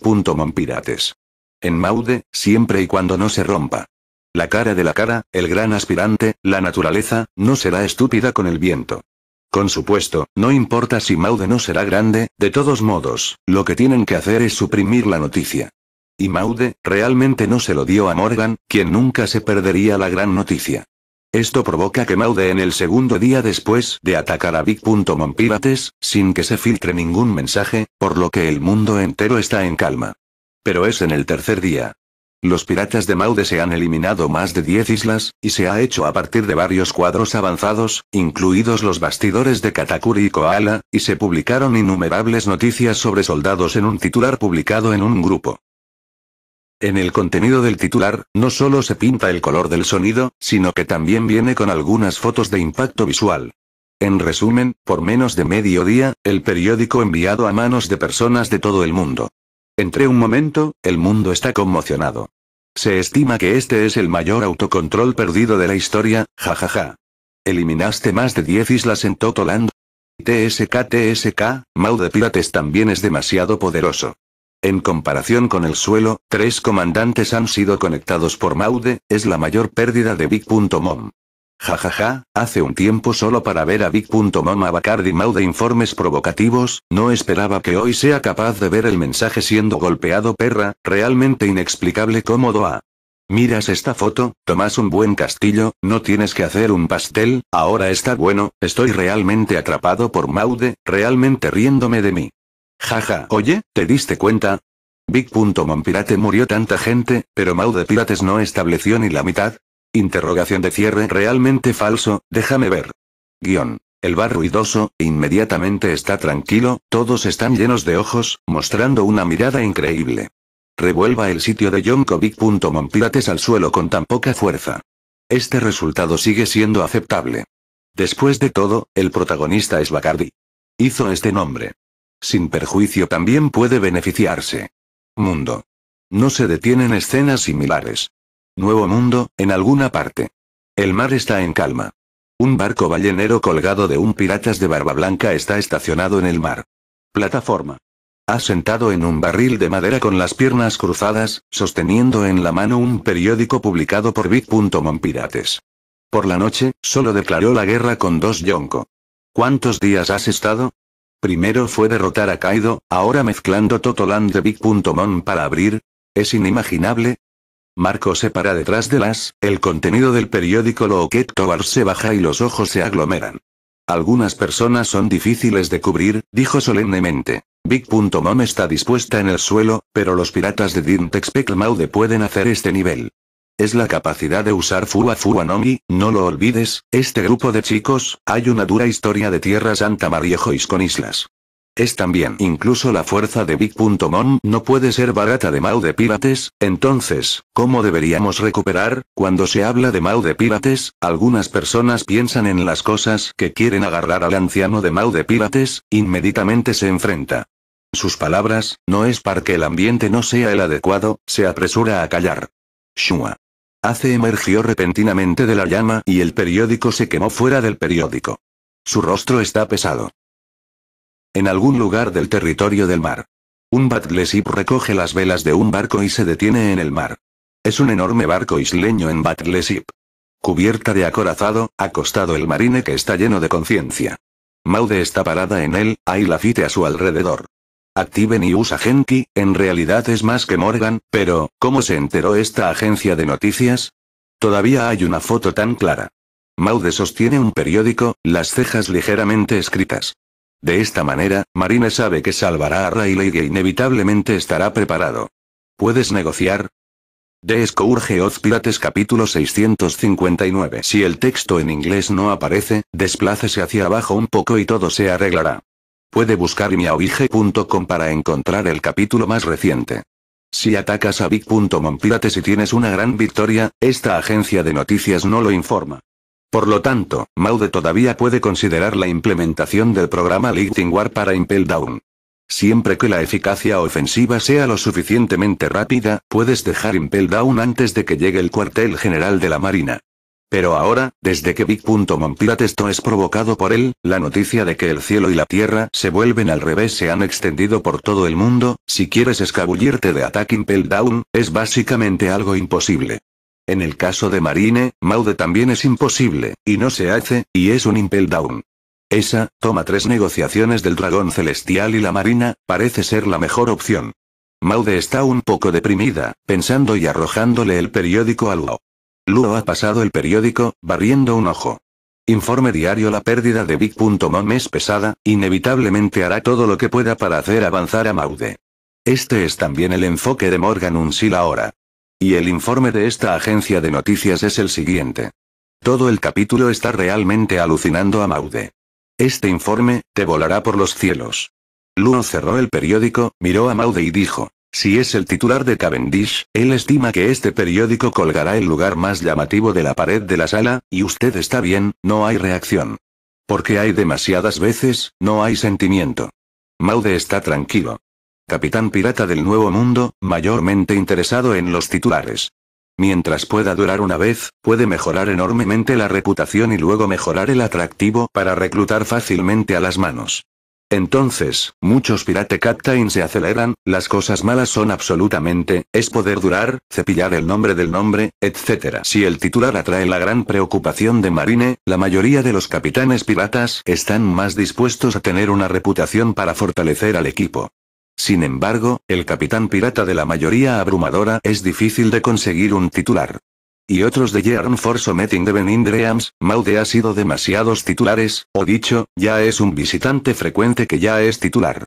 Pirates. En Maude, siempre y cuando no se rompa. La cara de la cara, el gran aspirante, la naturaleza, no será estúpida con el viento. Con supuesto, no importa si Maude no será grande, de todos modos, lo que tienen que hacer es suprimir la noticia. Y Maude, realmente no se lo dio a Morgan, quien nunca se perdería la gran noticia. Esto provoca que Maude en el segundo día después de atacar a Big.mon sin que se filtre ningún mensaje, por lo que el mundo entero está en calma. Pero es en el tercer día. Los piratas de Maude se han eliminado más de 10 islas, y se ha hecho a partir de varios cuadros avanzados, incluidos los bastidores de Katakuri y Koala, y se publicaron innumerables noticias sobre soldados en un titular publicado en un grupo. En el contenido del titular, no solo se pinta el color del sonido, sino que también viene con algunas fotos de impacto visual. En resumen, por menos de medio día, el periódico enviado a manos de personas de todo el mundo. Entre un momento, el mundo está conmocionado. Se estima que este es el mayor autocontrol perdido de la historia, jajaja. Eliminaste más de 10 islas en Totoland. TSK TSK, Mau de Pirates también es demasiado poderoso. En comparación con el suelo, tres comandantes han sido conectados por Maude, es la mayor pérdida de Big.mom. Jajaja, ja, hace un tiempo solo para ver a Big.mom a Bacardi Maude informes provocativos, no esperaba que hoy sea capaz de ver el mensaje siendo golpeado perra, realmente inexplicable cómodo a. Miras esta foto, tomas un buen castillo, no tienes que hacer un pastel, ahora está bueno, estoy realmente atrapado por Maude, realmente riéndome de mí. Jaja, oye, ¿te diste cuenta? Big.monpirate murió tanta gente, pero Mau de Pirates no estableció ni la mitad. Interrogación de cierre realmente falso, déjame ver. Guión. El bar ruidoso, inmediatamente está tranquilo, todos están llenos de ojos, mostrando una mirada increíble. Revuelva el sitio de Yonko Big.monpirates al suelo con tan poca fuerza. Este resultado sigue siendo aceptable. Después de todo, el protagonista es Bacardi. Hizo este nombre. Sin perjuicio también puede beneficiarse. Mundo. No se detienen escenas similares. Nuevo mundo, en alguna parte. El mar está en calma. Un barco ballenero colgado de un piratas de barba blanca está estacionado en el mar. Plataforma. Ha sentado en un barril de madera con las piernas cruzadas, sosteniendo en la mano un periódico publicado por Big.monpirates. Por la noche, solo declaró la guerra con dos Yonko. ¿Cuántos días has estado? Primero fue derrotar a Kaido, ahora mezclando Totoland de Big.mon para abrir. ¿Es inimaginable? Marco se para detrás de las, el contenido del periódico Locket Tobar se baja y los ojos se aglomeran. Algunas personas son difíciles de cubrir, dijo solemnemente. Big.mom está dispuesta en el suelo, pero los piratas de Maude pueden hacer este nivel es la capacidad de usar Fuwa Fuwa Nomi, no lo olvides, este grupo de chicos, hay una dura historia de Tierra Santa Mariejois con islas. Es también incluso la fuerza de Big.mon no puede ser barata de Mau de Pirates, entonces, ¿cómo deberíamos recuperar? Cuando se habla de Mau de Pirates, algunas personas piensan en las cosas que quieren agarrar al anciano de Mau de Pirates, inmediatamente se enfrenta. Sus palabras, no es para que el ambiente no sea el adecuado, se apresura a callar. Shua. Hace emergió repentinamente de la llama y el periódico se quemó fuera del periódico. Su rostro está pesado. En algún lugar del territorio del mar. Un Batleship recoge las velas de un barco y se detiene en el mar. Es un enorme barco isleño en Batleship. Cubierta de acorazado, acostado el marine que está lleno de conciencia. Maude está parada en él, hay fite a su alrededor. Activen y usa Genki, en realidad es más que Morgan, pero, ¿cómo se enteró esta agencia de noticias? Todavía hay una foto tan clara. Maude sostiene un periódico, las cejas ligeramente escritas. De esta manera, Marine sabe que salvará a Riley y que inevitablemente estará preparado. ¿Puedes negociar? De Scourge Oz Pirates capítulo 659 Si el texto en inglés no aparece, desplácese hacia abajo un poco y todo se arreglará. Puede buscar miaoige.com para encontrar el capítulo más reciente. Si atacas a big.monpilates si tienes una gran victoria, esta agencia de noticias no lo informa. Por lo tanto, Maude todavía puede considerar la implementación del programa Lightning War para Impel Down. Siempre que la eficacia ofensiva sea lo suficientemente rápida, puedes dejar Impel Down antes de que llegue el cuartel general de la Marina. Pero ahora, desde que Big.mon esto es provocado por él, la noticia de que el cielo y la tierra se vuelven al revés se han extendido por todo el mundo, si quieres escabullirte de ataque Impel Down, es básicamente algo imposible. En el caso de Marine, Maude también es imposible, y no se hace, y es un Impel Down. Esa, toma tres negociaciones del dragón celestial y la marina, parece ser la mejor opción. Maude está un poco deprimida, pensando y arrojándole el periódico al Lo. Luo ha pasado el periódico, barriendo un ojo. Informe diario La pérdida de Big.mom es pesada, inevitablemente hará todo lo que pueda para hacer avanzar a Maude. Este es también el enfoque de Morgan Unsil ahora. Y el informe de esta agencia de noticias es el siguiente. Todo el capítulo está realmente alucinando a Maude. Este informe, te volará por los cielos. Luo cerró el periódico, miró a Maude y dijo. Si es el titular de Cavendish, él estima que este periódico colgará el lugar más llamativo de la pared de la sala, y usted está bien, no hay reacción. Porque hay demasiadas veces, no hay sentimiento. Maude está tranquilo. Capitán pirata del Nuevo Mundo, mayormente interesado en los titulares. Mientras pueda durar una vez, puede mejorar enormemente la reputación y luego mejorar el atractivo para reclutar fácilmente a las manos. Entonces, muchos Pirate Captain se aceleran, las cosas malas son absolutamente, es poder durar, cepillar el nombre del nombre, etc. Si el titular atrae la gran preocupación de Marine, la mayoría de los capitanes piratas están más dispuestos a tener una reputación para fortalecer al equipo. Sin embargo, el capitán pirata de la mayoría abrumadora es difícil de conseguir un titular y otros de Yearn for Metting de Benindreams, Dreams, Maude ha sido demasiados titulares, o dicho, ya es un visitante frecuente que ya es titular.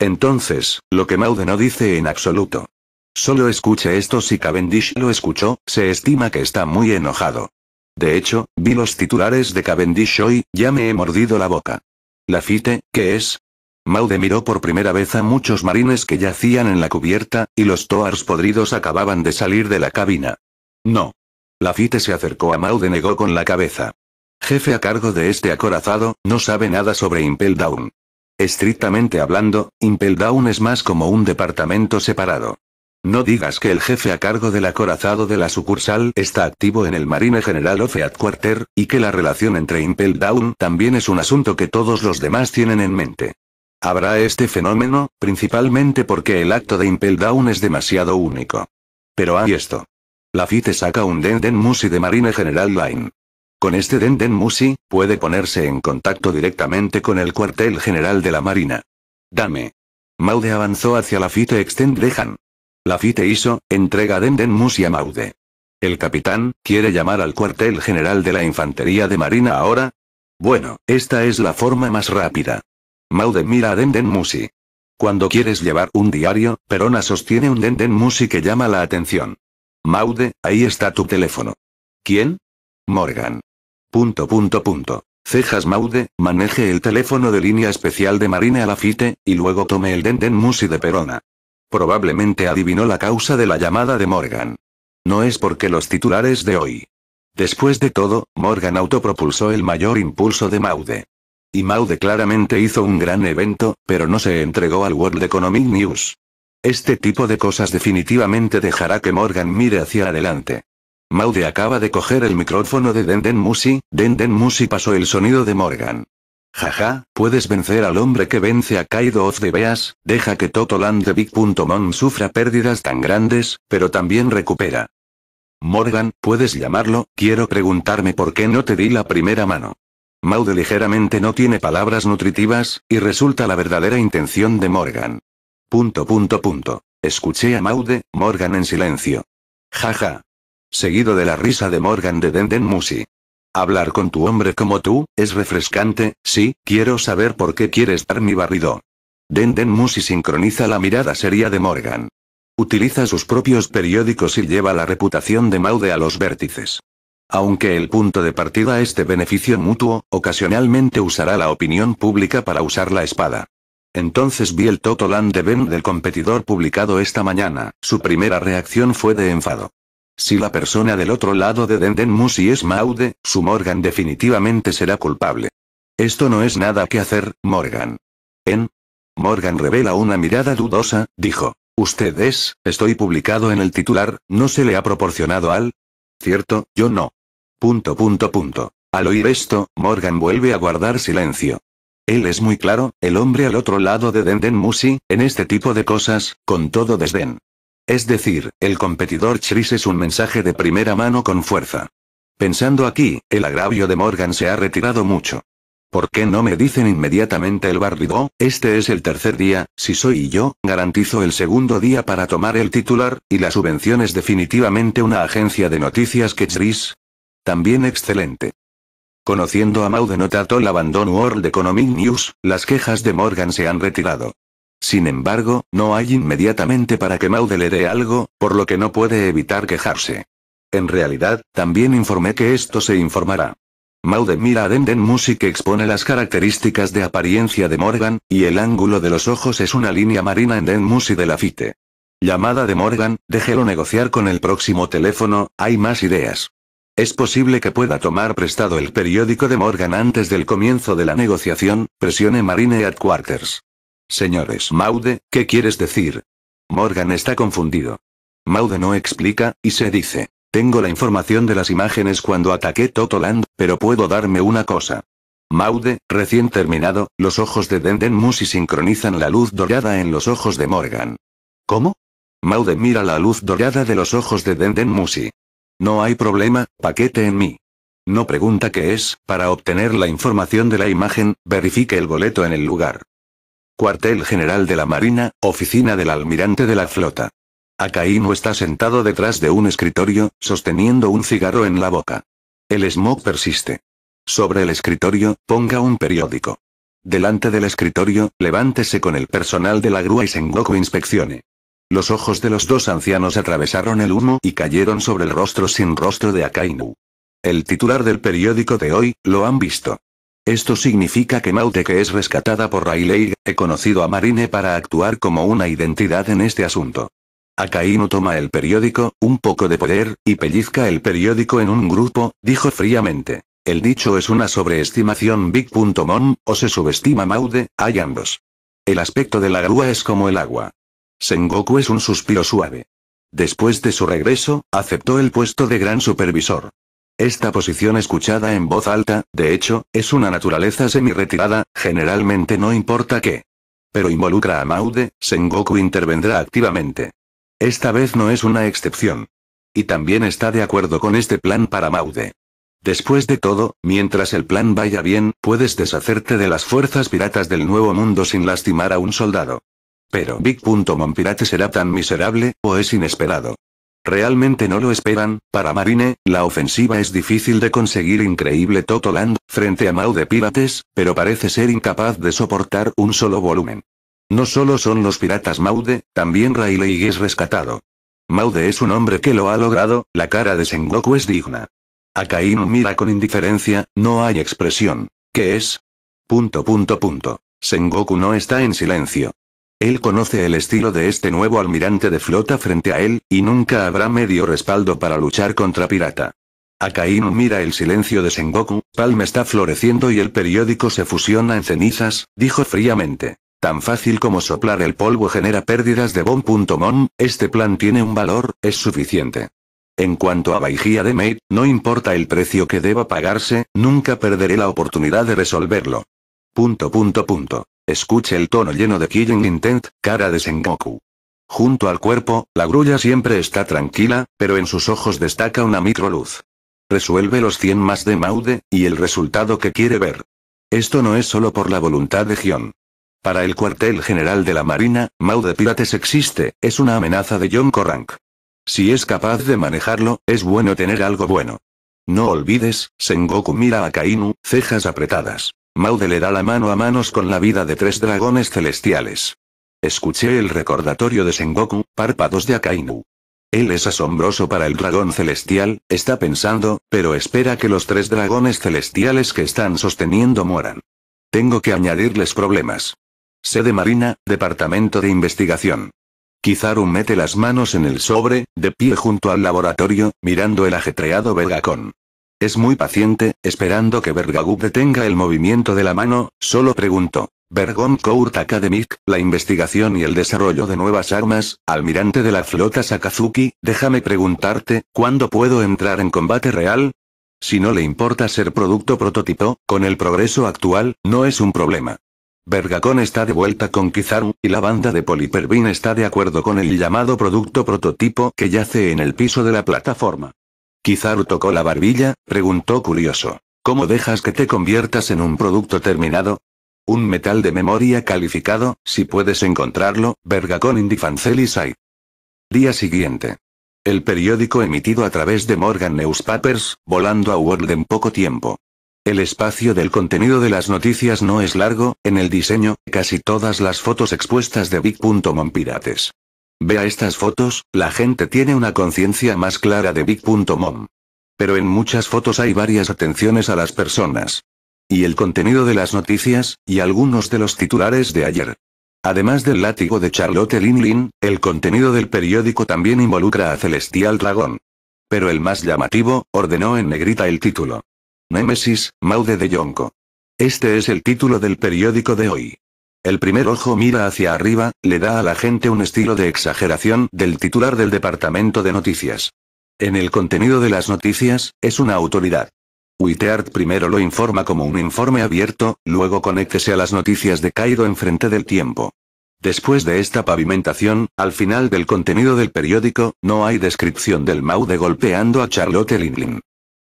Entonces, lo que Maude no dice en absoluto. Solo escuche esto si Cavendish lo escuchó, se estima que está muy enojado. De hecho, vi los titulares de Cavendish hoy, ya me he mordido la boca. La fite, ¿qué es? Maude miró por primera vez a muchos marines que yacían en la cubierta, y los toars podridos acababan de salir de la cabina. No, Lafitte se acercó a Maude negó con la cabeza. Jefe a cargo de este acorazado, no sabe nada sobre Impel Down. Estrictamente hablando, Impel Down es más como un departamento separado. No digas que el jefe a cargo del acorazado de la sucursal está activo en el Marine General Ofeat Quarter, y que la relación entre Impel Down también es un asunto que todos los demás tienen en mente. Habrá este fenómeno, principalmente porque el acto de Impel Down es demasiado único. Pero hay esto fite saca un Denden Musi de marina General Line. Con este Denden Musi, puede ponerse en contacto directamente con el cuartel general de la Marina. Dame. Maude avanzó hacia la fite extendrehan. La fite hizo, entrega denden Musi a Maude. ¿El capitán, quiere llamar al cuartel general de la Infantería de Marina ahora? Bueno, esta es la forma más rápida. Maude mira a Den Musi. Cuando quieres llevar un diario, Perona sostiene un Denden Musi que llama la atención. Maude, ahí está tu teléfono. ¿Quién? Morgan. Punto punto punto. Cejas Maude, maneje el teléfono de línea especial de Marina Lafite, y luego tome el Denden Musi de Perona. Probablemente adivinó la causa de la llamada de Morgan. No es porque los titulares de hoy. Después de todo, Morgan autopropulsó el mayor impulso de Maude. Y Maude claramente hizo un gran evento, pero no se entregó al World Economic News. Este tipo de cosas definitivamente dejará que Morgan mire hacia adelante. Maude acaba de coger el micrófono de Denden Musi, Denden Musi pasó el sonido de Morgan. Jaja, puedes vencer al hombre que vence a Kaido of de Beas, deja que Totoland de Big.mon sufra pérdidas tan grandes, pero también recupera. Morgan, puedes llamarlo, quiero preguntarme por qué no te di la primera mano. Maude ligeramente no tiene palabras nutritivas, y resulta la verdadera intención de Morgan. Punto punto punto. Escuché a Maude, Morgan en silencio. Jaja. Seguido de la risa de Morgan de Denden Musi. Hablar con tu hombre como tú, es refrescante, sí, quiero saber por qué quieres dar mi barrido. Denden Musi sincroniza la mirada seria de Morgan. Utiliza sus propios periódicos y lleva la reputación de Maude a los vértices. Aunque el punto de partida es de beneficio mutuo, ocasionalmente usará la opinión pública para usar la espada. Entonces vi el Totoland de Ben del competidor publicado esta mañana, su primera reacción fue de enfado. Si la persona del otro lado de Denden Musi es Maude, su Morgan definitivamente será culpable. Esto no es nada que hacer, Morgan. En. Morgan revela una mirada dudosa, dijo. Usted es, estoy publicado en el titular, no se le ha proporcionado al. Cierto, yo no. Punto punto punto. Al oír esto, Morgan vuelve a guardar silencio. Él es muy claro, el hombre al otro lado de Denden Musi, en este tipo de cosas, con todo desdén. Es decir, el competidor Chris es un mensaje de primera mano con fuerza. Pensando aquí, el agravio de Morgan se ha retirado mucho. ¿Por qué no me dicen inmediatamente el barbido? Este es el tercer día, si soy yo, garantizo el segundo día para tomar el titular, y la subvención es definitivamente una agencia de noticias que Chris. También excelente. Conociendo a Maude, trató el abandono. World Economic News, las quejas de Morgan se han retirado. Sin embargo, no hay inmediatamente para que Maude le dé algo, por lo que no puede evitar quejarse. En realidad, también informé que esto se informará. Maude mira a Denden Music que expone las características de apariencia de Morgan, y el ángulo de los ojos es una línea marina en Den Music de la FITE. Llamada de Morgan, déjelo negociar con el próximo teléfono, hay más ideas. Es posible que pueda tomar prestado el periódico de Morgan antes del comienzo de la negociación, presione Marine Headquarters. Señores Maude, ¿qué quieres decir? Morgan está confundido. Maude no explica, y se dice. Tengo la información de las imágenes cuando ataqué Totoland, pero puedo darme una cosa. Maude, recién terminado, los ojos de Denden Musi sincronizan la luz dorada en los ojos de Morgan. ¿Cómo? Maude mira la luz dorada de los ojos de Denden Musi. No hay problema, paquete en mí. No pregunta qué es, para obtener la información de la imagen, verifique el boleto en el lugar. Cuartel General de la Marina, oficina del almirante de la flota. Acaíno está sentado detrás de un escritorio, sosteniendo un cigarro en la boca. El smog persiste. Sobre el escritorio, ponga un periódico. Delante del escritorio, levántese con el personal de la grúa y Sengoku inspeccione. Los ojos de los dos ancianos atravesaron el humo y cayeron sobre el rostro sin rostro de Akainu. El titular del periódico de hoy, lo han visto. Esto significa que Maude, que es rescatada por Rayleigh, he conocido a Marine para actuar como una identidad en este asunto. Akainu toma el periódico, un poco de poder, y pellizca el periódico en un grupo, dijo fríamente. El dicho es una sobreestimación Big.mon, o se subestima Maude, hay ambos. El aspecto de la grúa es como el agua. Sengoku es un suspiro suave. Después de su regreso, aceptó el puesto de gran supervisor. Esta posición escuchada en voz alta, de hecho, es una naturaleza semi-retirada, generalmente no importa qué. Pero involucra a Maude, Sengoku intervendrá activamente. Esta vez no es una excepción. Y también está de acuerdo con este plan para Maude. Después de todo, mientras el plan vaya bien, puedes deshacerte de las fuerzas piratas del Nuevo Mundo sin lastimar a un soldado. Pero Pirate será tan miserable, o es inesperado. Realmente no lo esperan, para Marine, la ofensiva es difícil de conseguir increíble Totoland, frente a Maude Pirates, pero parece ser incapaz de soportar un solo volumen. No solo son los piratas Maude, también Riley es rescatado. Maude es un hombre que lo ha logrado, la cara de Sengoku es digna. Akainu mira con indiferencia, no hay expresión. ¿Qué es? Punto punto punto. Sengoku no está en silencio. Él conoce el estilo de este nuevo almirante de flota frente a él, y nunca habrá medio respaldo para luchar contra pirata. Akainu mira el silencio de Sengoku, palma está floreciendo y el periódico se fusiona en cenizas, dijo fríamente. Tan fácil como soplar el polvo genera pérdidas de bon.mon, este plan tiene un valor, es suficiente. En cuanto a Baijía de Maid, no importa el precio que deba pagarse, nunca perderé la oportunidad de resolverlo. Punto punto punto. Escuche el tono lleno de Killing Intent, cara de Sengoku. Junto al cuerpo, la grulla siempre está tranquila, pero en sus ojos destaca una luz. Resuelve los 100 más de Maude, y el resultado que quiere ver. Esto no es solo por la voluntad de Gion. Para el cuartel general de la Marina, Maude Pirates existe, es una amenaza de John Corrank. Si es capaz de manejarlo, es bueno tener algo bueno. No olvides, Sengoku mira a Kainu, cejas apretadas. Maude le da la mano a manos con la vida de tres dragones celestiales. Escuché el recordatorio de Sengoku, párpados de Akainu. Él es asombroso para el dragón celestial, está pensando, pero espera que los tres dragones celestiales que están sosteniendo mueran. Tengo que añadirles problemas. Sede Marina, Departamento de Investigación. Kizaru mete las manos en el sobre, de pie junto al laboratorio, mirando el ajetreado Vegacón. Es muy paciente, esperando que Bergagup detenga el movimiento de la mano, solo preguntó. Bergom Court Academic, la investigación y el desarrollo de nuevas armas, almirante de la flota Sakazuki, déjame preguntarte, ¿cuándo puedo entrar en combate real? Si no le importa ser producto prototipo, con el progreso actual, no es un problema. Bergacon está de vuelta con Kizaru, y la banda de Polipervin está de acuerdo con el llamado producto prototipo que yace en el piso de la plataforma. Kizaru tocó la barbilla, preguntó curioso. ¿Cómo dejas que te conviertas en un producto terminado? Un metal de memoria calificado, si puedes encontrarlo, verga con indifancelis site Día siguiente. El periódico emitido a través de Morgan Newspapers, volando a World en poco tiempo. El espacio del contenido de las noticias no es largo, en el diseño, casi todas las fotos expuestas de Big.mompirates. Vea estas fotos, la gente tiene una conciencia más clara de Big.mom. Pero en muchas fotos hay varias atenciones a las personas. Y el contenido de las noticias, y algunos de los titulares de ayer. Además del látigo de Charlotte Lin Lin, el contenido del periódico también involucra a Celestial Dragón. Pero el más llamativo, ordenó en negrita el título. Nemesis, Maude de Yonko. Este es el título del periódico de hoy. El primer ojo mira hacia arriba, le da a la gente un estilo de exageración del titular del departamento de noticias. En el contenido de las noticias, es una autoridad. Witteart primero lo informa como un informe abierto, luego conéctese a las noticias de Kaido en frente del tiempo. Después de esta pavimentación, al final del contenido del periódico, no hay descripción del Maude golpeando a Charlotte Linlin.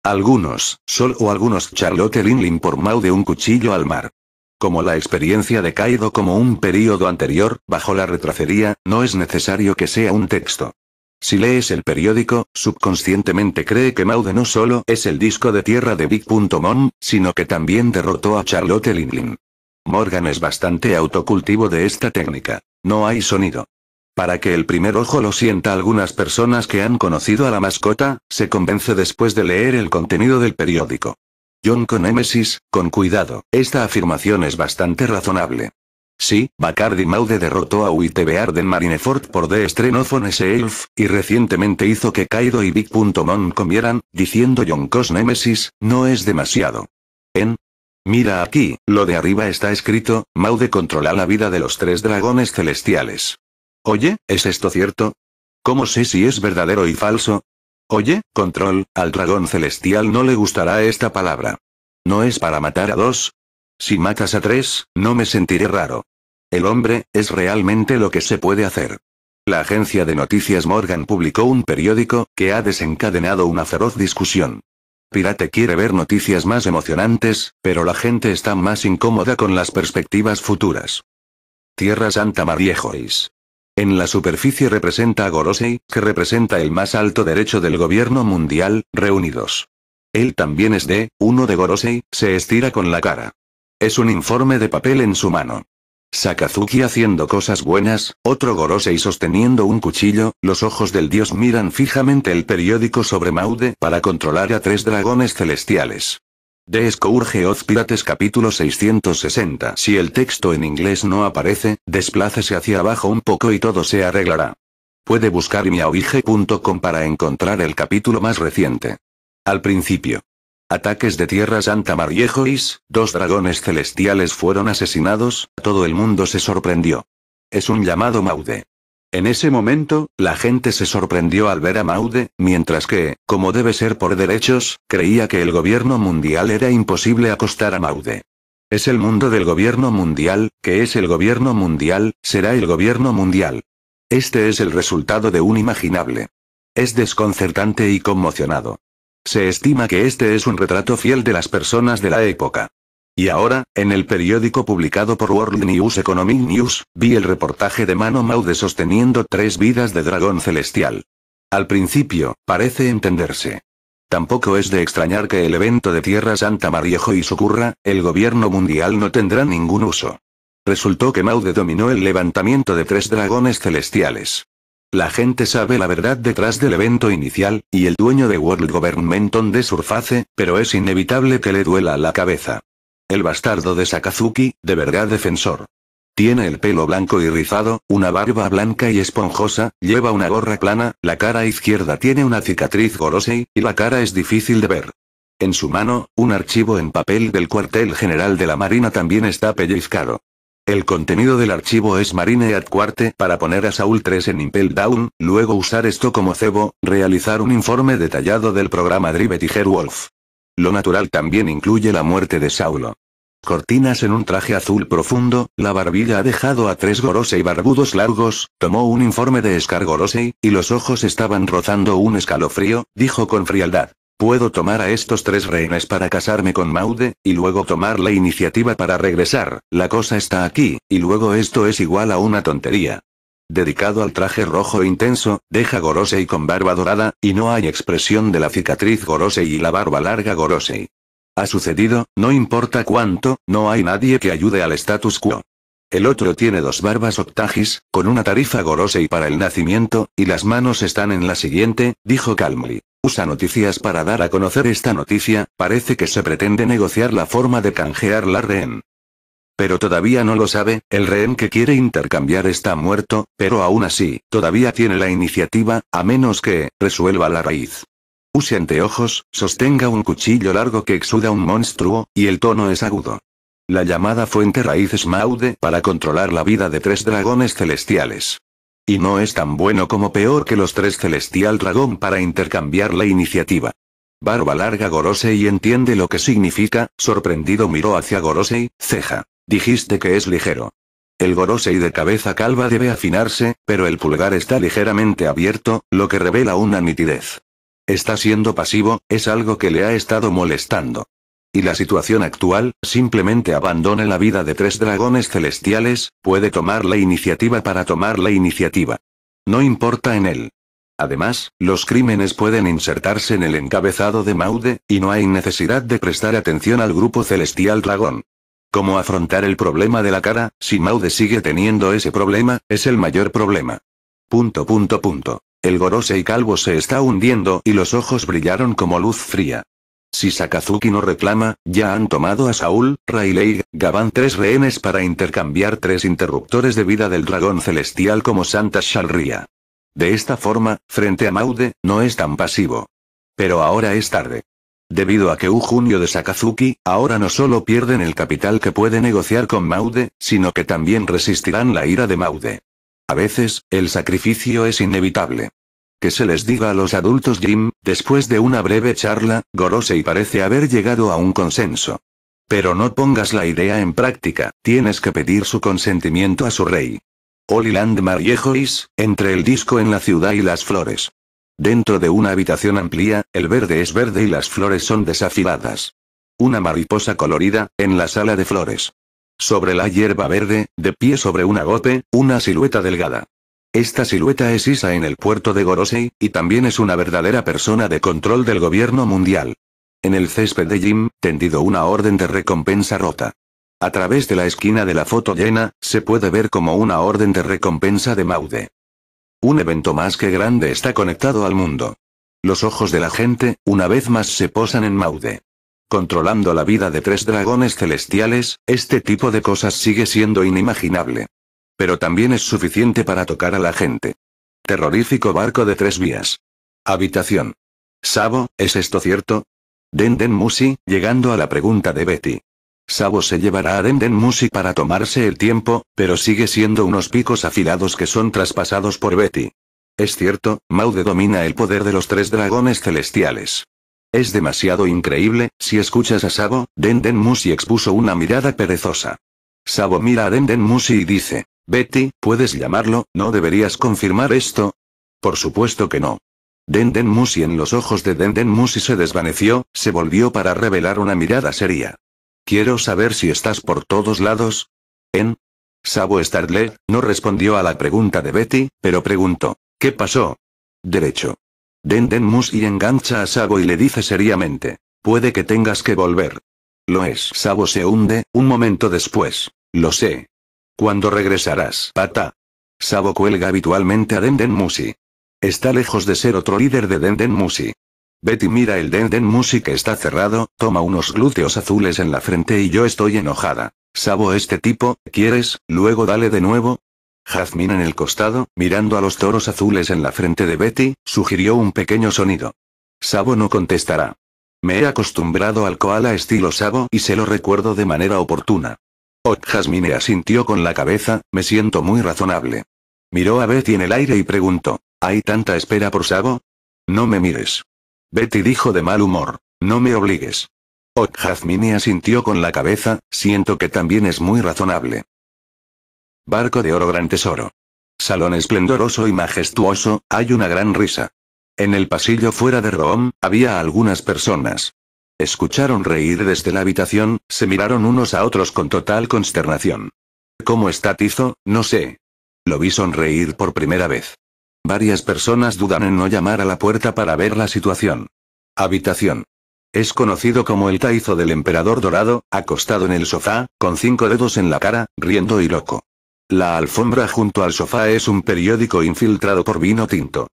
Algunos, Sol o algunos Charlotte Linlin por Maude un cuchillo al mar. Como la experiencia de Kaido como un periodo anterior, bajo la retracería, no es necesario que sea un texto. Si lees el periódico, subconscientemente cree que Maude no solo es el disco de tierra de Big.mom, sino que también derrotó a Charlotte Linlin. Morgan es bastante autocultivo de esta técnica. No hay sonido. Para que el primer ojo lo sienta algunas personas que han conocido a la mascota, se convence después de leer el contenido del periódico. John Nemesis, con cuidado, esta afirmación es bastante razonable. Sí, Bacardi Maude derrotó a UITB Arden Marineford por The Estrenóphone, Elf, y recientemente hizo que Kaido y Big.mon comieran, diciendo Yonkos Nemesis, no es demasiado. En. Mira aquí, lo de arriba está escrito, Maude controla la vida de los tres dragones celestiales. Oye, ¿es esto cierto? ¿Cómo sé si es verdadero y falso? Oye, control, al dragón celestial no le gustará esta palabra. ¿No es para matar a dos? Si matas a tres, no me sentiré raro. El hombre, es realmente lo que se puede hacer. La agencia de noticias Morgan publicó un periódico, que ha desencadenado una feroz discusión. Pirate quiere ver noticias más emocionantes, pero la gente está más incómoda con las perspectivas futuras. Tierra Santa María Joyce. En la superficie representa a Gorosei, que representa el más alto derecho del gobierno mundial, reunidos. Él también es de, uno de Gorosei, se estira con la cara. Es un informe de papel en su mano. Sakazuki haciendo cosas buenas, otro Gorosei sosteniendo un cuchillo, los ojos del dios miran fijamente el periódico sobre Maude para controlar a tres dragones celestiales. De Scourge Oz Pirates capítulo 660 Si el texto en inglés no aparece, desplácese hacia abajo un poco y todo se arreglará. Puede buscar miauige.com para encontrar el capítulo más reciente. Al principio. Ataques de Tierra Santa Mariejois, dos dragones celestiales fueron asesinados, todo el mundo se sorprendió. Es un llamado Maude. En ese momento, la gente se sorprendió al ver a Maude, mientras que, como debe ser por derechos, creía que el gobierno mundial era imposible acostar a Maude. Es el mundo del gobierno mundial, que es el gobierno mundial, será el gobierno mundial. Este es el resultado de un imaginable. Es desconcertante y conmocionado. Se estima que este es un retrato fiel de las personas de la época. Y ahora, en el periódico publicado por World News Economic News, vi el reportaje de Mano Maude sosteniendo tres vidas de dragón celestial. Al principio, parece entenderse. Tampoco es de extrañar que el evento de Tierra Santa Mariejo y sucurra, el gobierno mundial no tendrá ningún uso. Resultó que Maude dominó el levantamiento de tres dragones celestiales. La gente sabe la verdad detrás del evento inicial, y el dueño de World Government on surface, pero es inevitable que le duela la cabeza. El bastardo de Sakazuki, de verdad defensor. Tiene el pelo blanco y rizado, una barba blanca y esponjosa, lleva una gorra plana, la cara izquierda tiene una cicatriz gorosei, y la cara es difícil de ver. En su mano, un archivo en papel del cuartel general de la Marina también está pellizcado. El contenido del archivo es Marine at Quarte para poner a Saul 3 en Impel Down, luego usar esto como cebo, realizar un informe detallado del programa Drive Tiger Wolf. Lo natural también incluye la muerte de Saulo. Cortinas en un traje azul profundo, la barbilla ha dejado a tres Gorosei barbudos largos, tomó un informe de Gorosei, y los ojos estaban rozando un escalofrío, dijo con frialdad. Puedo tomar a estos tres rehenes para casarme con Maude, y luego tomar la iniciativa para regresar, la cosa está aquí, y luego esto es igual a una tontería. Dedicado al traje rojo intenso, deja Gorosei con barba dorada, y no hay expresión de la cicatriz Gorosei y la barba larga Gorosei. Ha sucedido, no importa cuánto, no hay nadie que ayude al status quo. El otro tiene dos barbas octagis, con una tarifa Gorosei para el nacimiento, y las manos están en la siguiente, dijo Calmly. Usa noticias para dar a conocer esta noticia, parece que se pretende negociar la forma de canjear la rehén. Pero todavía no lo sabe, el rehén que quiere intercambiar está muerto, pero aún así, todavía tiene la iniciativa, a menos que, resuelva la raíz. Use anteojos, sostenga un cuchillo largo que exuda un monstruo, y el tono es agudo. La llamada fuente raíz es Maude para controlar la vida de tres dragones celestiales. Y no es tan bueno como peor que los tres celestial dragón para intercambiar la iniciativa. Barba larga Gorosei entiende lo que significa, sorprendido miró hacia Gorosei, ceja. Dijiste que es ligero. El gorosei de cabeza calva debe afinarse, pero el pulgar está ligeramente abierto, lo que revela una nitidez. Está siendo pasivo, es algo que le ha estado molestando. Y la situación actual, simplemente abandone la vida de tres dragones celestiales, puede tomar la iniciativa para tomar la iniciativa. No importa en él. Además, los crímenes pueden insertarse en el encabezado de Maude, y no hay necesidad de prestar atención al grupo celestial dragón. Cómo afrontar el problema de la cara, si Maude sigue teniendo ese problema, es el mayor problema. Punto punto punto. El gorose y calvo se está hundiendo y los ojos brillaron como luz fría. Si Sakazuki no reclama, ya han tomado a Saúl, Rayleigh, Gaban tres rehenes para intercambiar tres interruptores de vida del dragón celestial como Santa Shalria. De esta forma, frente a Maude, no es tan pasivo. Pero ahora es tarde. Debido a que un junio de Sakazuki, ahora no solo pierden el capital que puede negociar con Maude, sino que también resistirán la ira de Maude. A veces, el sacrificio es inevitable. Que se les diga a los adultos Jim, después de una breve charla, Gorosei parece haber llegado a un consenso. Pero no pongas la idea en práctica, tienes que pedir su consentimiento a su rey. Holy Land Mariejois, entre el disco en la ciudad y las flores. Dentro de una habitación amplia, el verde es verde y las flores son desafiladas. Una mariposa colorida, en la sala de flores. Sobre la hierba verde, de pie sobre una gote, una silueta delgada. Esta silueta es Isa en el puerto de Gorosei, y también es una verdadera persona de control del gobierno mundial. En el césped de Jim, tendido una orden de recompensa rota. A través de la esquina de la foto llena, se puede ver como una orden de recompensa de Maude. Un evento más que grande está conectado al mundo. Los ojos de la gente, una vez más, se posan en Maude. Controlando la vida de tres dragones celestiales, este tipo de cosas sigue siendo inimaginable. Pero también es suficiente para tocar a la gente. Terrorífico barco de tres vías. Habitación. Sabo, ¿es esto cierto? Den Musi, llegando a la pregunta de Betty. Sabo se llevará a Denden Musi para tomarse el tiempo, pero sigue siendo unos picos afilados que son traspasados por Betty. Es cierto, Maude domina el poder de los tres dragones celestiales. Es demasiado increíble, si escuchas a Sabo, Denden Musi expuso una mirada perezosa. Sabo mira a Denden Musi y dice, Betty, puedes llamarlo, ¿no deberías confirmar esto? Por supuesto que no. Denden Musi en los ojos de Denden Musi se desvaneció, se volvió para revelar una mirada seria. Quiero saber si estás por todos lados. En. Sabo Starlet no respondió a la pregunta de Betty, pero preguntó. ¿Qué pasó? Derecho. Den Den Musi engancha a Sabo y le dice seriamente. Puede que tengas que volver. Lo es. Sabo se hunde, un momento después. Lo sé. ¿Cuándo regresarás, pata? Sabo cuelga habitualmente a Denden Musi. Está lejos de ser otro líder de Denden Musi. Betty mira el Den Den Music está cerrado, toma unos glúteos azules en la frente y yo estoy enojada. Sabo este tipo, ¿quieres? Luego dale de nuevo, Jazmín en el costado, mirando a los toros azules en la frente de Betty, sugirió un pequeño sonido. Sabo no contestará. Me he acostumbrado al koala estilo Sabo y se lo recuerdo de manera oportuna. Oh, Jasmine asintió con la cabeza, me siento muy razonable. Miró a Betty en el aire y preguntó, ¿hay tanta espera por Sabo? No me mires. Betty dijo de mal humor. No me obligues. Oh, sintió asintió con la cabeza, siento que también es muy razonable. Barco de oro gran tesoro. Salón esplendoroso y majestuoso, hay una gran risa. En el pasillo fuera de Room, había algunas personas. Escucharon reír desde la habitación, se miraron unos a otros con total consternación. ¿Cómo está Tizo? No sé. Lo vi sonreír por primera vez. Varias personas dudan en no llamar a la puerta para ver la situación. Habitación. Es conocido como el taizo del emperador dorado, acostado en el sofá, con cinco dedos en la cara, riendo y loco. La alfombra junto al sofá es un periódico infiltrado por vino tinto.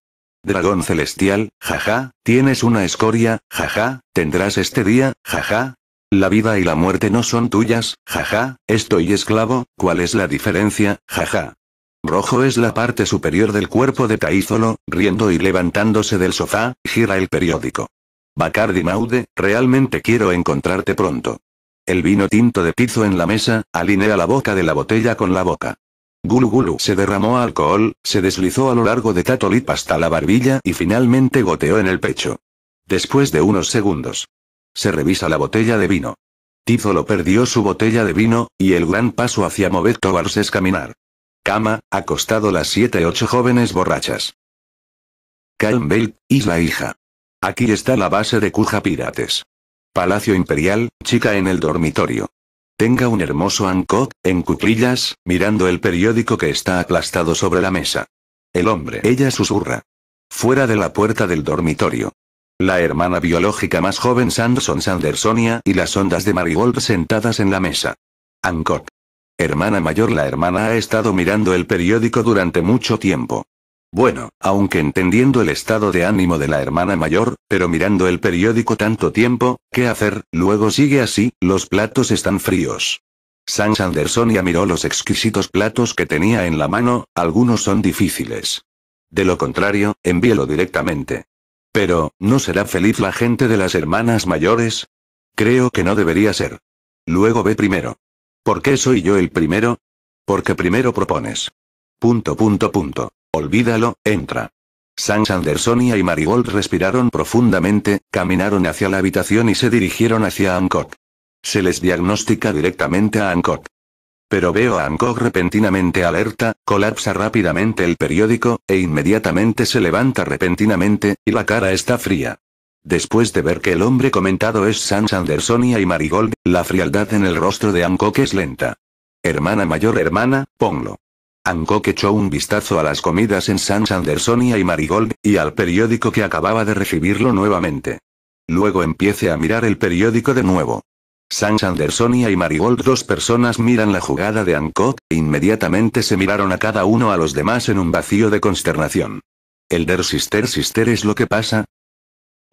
Dragón celestial, jaja, tienes una escoria, jaja, tendrás este día, jaja. La vida y la muerte no son tuyas, jaja, estoy esclavo, ¿cuál es la diferencia, jaja? Rojo es la parte superior del cuerpo de Taízolo, riendo y levantándose del sofá, gira el periódico. Bacardi Maude, realmente quiero encontrarte pronto. El vino tinto de Tizo en la mesa, alinea la boca de la botella con la boca. Gulu se derramó alcohol, se deslizó a lo largo de Tatolip hasta la barbilla y finalmente goteó en el pecho. Después de unos segundos. Se revisa la botella de vino. Tizolo perdió su botella de vino, y el gran paso hacia Movetovars es caminar. Cama, acostado las siete ocho jóvenes borrachas. Campbell, Isla Hija. Aquí está la base de Cuja Pirates. Palacio Imperial, chica en el dormitorio. Tenga un hermoso Hancock, en cuclillas, mirando el periódico que está aplastado sobre la mesa. El hombre. Ella susurra. Fuera de la puerta del dormitorio. La hermana biológica más joven Sanderson Sandersonia y las ondas de Marigold sentadas en la mesa. Hancock. Hermana mayor La hermana ha estado mirando el periódico durante mucho tiempo. Bueno, aunque entendiendo el estado de ánimo de la hermana mayor, pero mirando el periódico tanto tiempo, ¿qué hacer? Luego sigue así, los platos están fríos. Sans ya miró los exquisitos platos que tenía en la mano, algunos son difíciles. De lo contrario, envíelo directamente. Pero, ¿no será feliz la gente de las hermanas mayores? Creo que no debería ser. Luego ve primero. ¿Por qué soy yo el primero? Porque primero propones. Punto punto punto. Olvídalo, entra. Sans Sanderson y Marigold respiraron profundamente, caminaron hacia la habitación y se dirigieron hacia Hancock. Se les diagnostica directamente a Hancock. Pero veo a Hancock repentinamente alerta, colapsa rápidamente el periódico, e inmediatamente se levanta repentinamente, y la cara está fría. Después de ver que el hombre comentado es San Sandersonia y Marigold, la frialdad en el rostro de Hancock es lenta. Hermana mayor hermana, ponlo. Hancock echó un vistazo a las comidas en San Sandersonia y Marigold, y al periódico que acababa de recibirlo nuevamente. Luego empiece a mirar el periódico de nuevo. San Sandersonia y Marigold, dos personas miran la jugada de Hancock, e inmediatamente se miraron a cada uno a los demás en un vacío de consternación. El der sister sister es lo que pasa,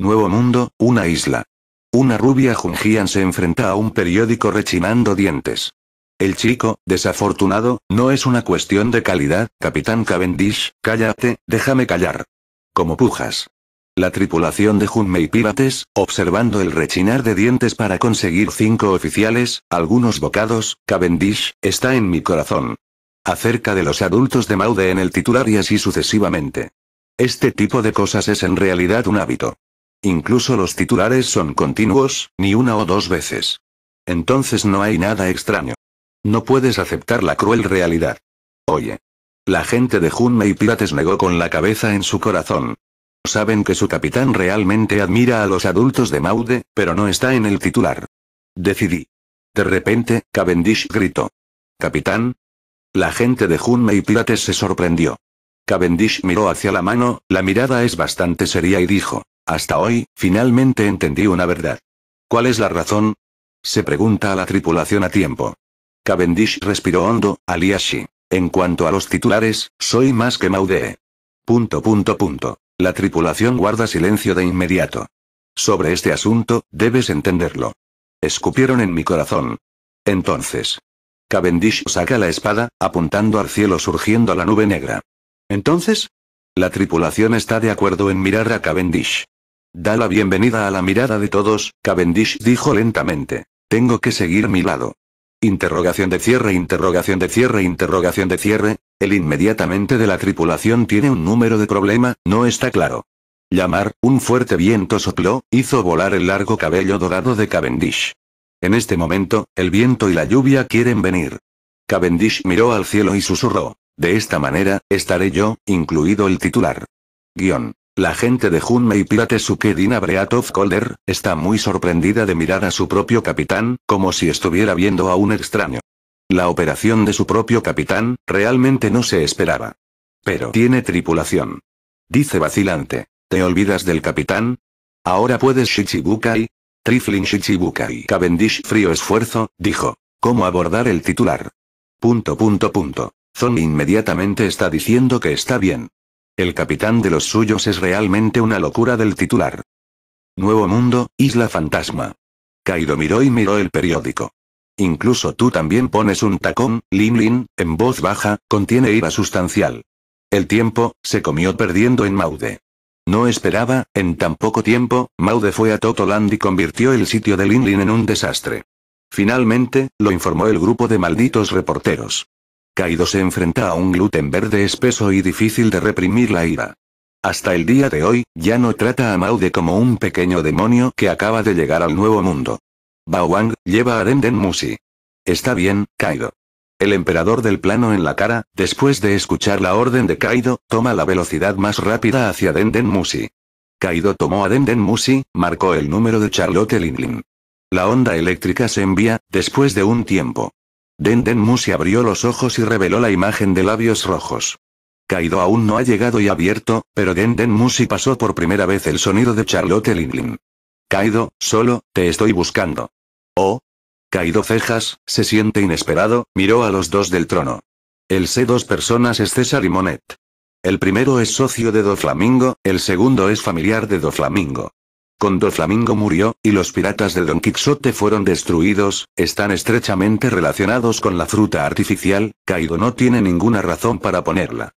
Nuevo Mundo, una isla. Una rubia Jungian se enfrenta a un periódico rechinando dientes. El chico, desafortunado, no es una cuestión de calidad, Capitán Cavendish, cállate, déjame callar. Como pujas. La tripulación de y Pirates, observando el rechinar de dientes para conseguir cinco oficiales, algunos bocados, Cavendish, está en mi corazón. Acerca de los adultos de Maude en el titular y así sucesivamente. Este tipo de cosas es en realidad un hábito. Incluso los titulares son continuos, ni una o dos veces. Entonces no hay nada extraño. No puedes aceptar la cruel realidad. Oye. La gente de y Pirates negó con la cabeza en su corazón. Saben que su capitán realmente admira a los adultos de Maude, pero no está en el titular. Decidí. De repente, Cavendish gritó. ¿Capitán? La gente de y Pirates se sorprendió. Cavendish miró hacia la mano, la mirada es bastante seria y dijo. Hasta hoy, finalmente entendí una verdad. ¿Cuál es la razón? Se pregunta a la tripulación a tiempo. Cavendish respiró hondo, Aliashi. En cuanto a los titulares, soy más que Maudee. Punto punto punto. La tripulación guarda silencio de inmediato. Sobre este asunto, debes entenderlo. Escupieron en mi corazón. Entonces. Cavendish saca la espada, apuntando al cielo surgiendo la nube negra. Entonces. La tripulación está de acuerdo en mirar a Cavendish. Da la bienvenida a la mirada de todos, Cavendish dijo lentamente. Tengo que seguir mi lado. Interrogación de cierre, interrogación de cierre, interrogación de cierre. El inmediatamente de la tripulación tiene un número de problema, no está claro. Llamar, un fuerte viento sopló, hizo volar el largo cabello dorado de Cavendish. En este momento, el viento y la lluvia quieren venir. Cavendish miró al cielo y susurró. De esta manera, estaré yo, incluido el titular. Guión. La gente de Junmei Pirate Sukedina Breatov Colder, está muy sorprendida de mirar a su propio capitán, como si estuviera viendo a un extraño. La operación de su propio capitán, realmente no se esperaba. Pero tiene tripulación. Dice vacilante. ¿Te olvidas del capitán? Ahora puedes Shichibukai. Trifling Shichibukai. Cavendish frío esfuerzo, dijo. ¿Cómo abordar el titular? Punto punto punto. Zon inmediatamente está diciendo que está bien. El capitán de los suyos es realmente una locura del titular. Nuevo Mundo, Isla Fantasma. Kaido miró y miró el periódico. Incluso tú también pones un tacón, Lin Lin, en voz baja, contiene ira sustancial. El tiempo, se comió perdiendo en Maude. No esperaba, en tan poco tiempo, Maude fue a Totoland y convirtió el sitio de Lin Lin en un desastre. Finalmente, lo informó el grupo de malditos reporteros. Kaido se enfrenta a un gluten verde espeso y difícil de reprimir la ira. Hasta el día de hoy, ya no trata a Maude como un pequeño demonio que acaba de llegar al nuevo mundo. Bao Wang, lleva a Denden Musi. Está bien, Kaido. El emperador del plano en la cara, después de escuchar la orden de Kaido, toma la velocidad más rápida hacia Denden Musi. Kaido tomó a Denden Musi, marcó el número de Charlotte Linlin. La onda eléctrica se envía, después de un tiempo. Denden abrió los ojos y reveló la imagen de labios rojos. Kaido aún no ha llegado y abierto, pero Denden Musi pasó por primera vez el sonido de Charlotte Linlin. Kaido, solo, te estoy buscando. Oh. Kaido Cejas, se siente inesperado, miró a los dos del trono. El sé dos personas es César y Monet. El primero es socio de Doflamingo, el segundo es familiar de Doflamingo. Cuando Flamingo murió, y los piratas de Don Quixote fueron destruidos, están estrechamente relacionados con la fruta artificial, Kaido no tiene ninguna razón para ponerla.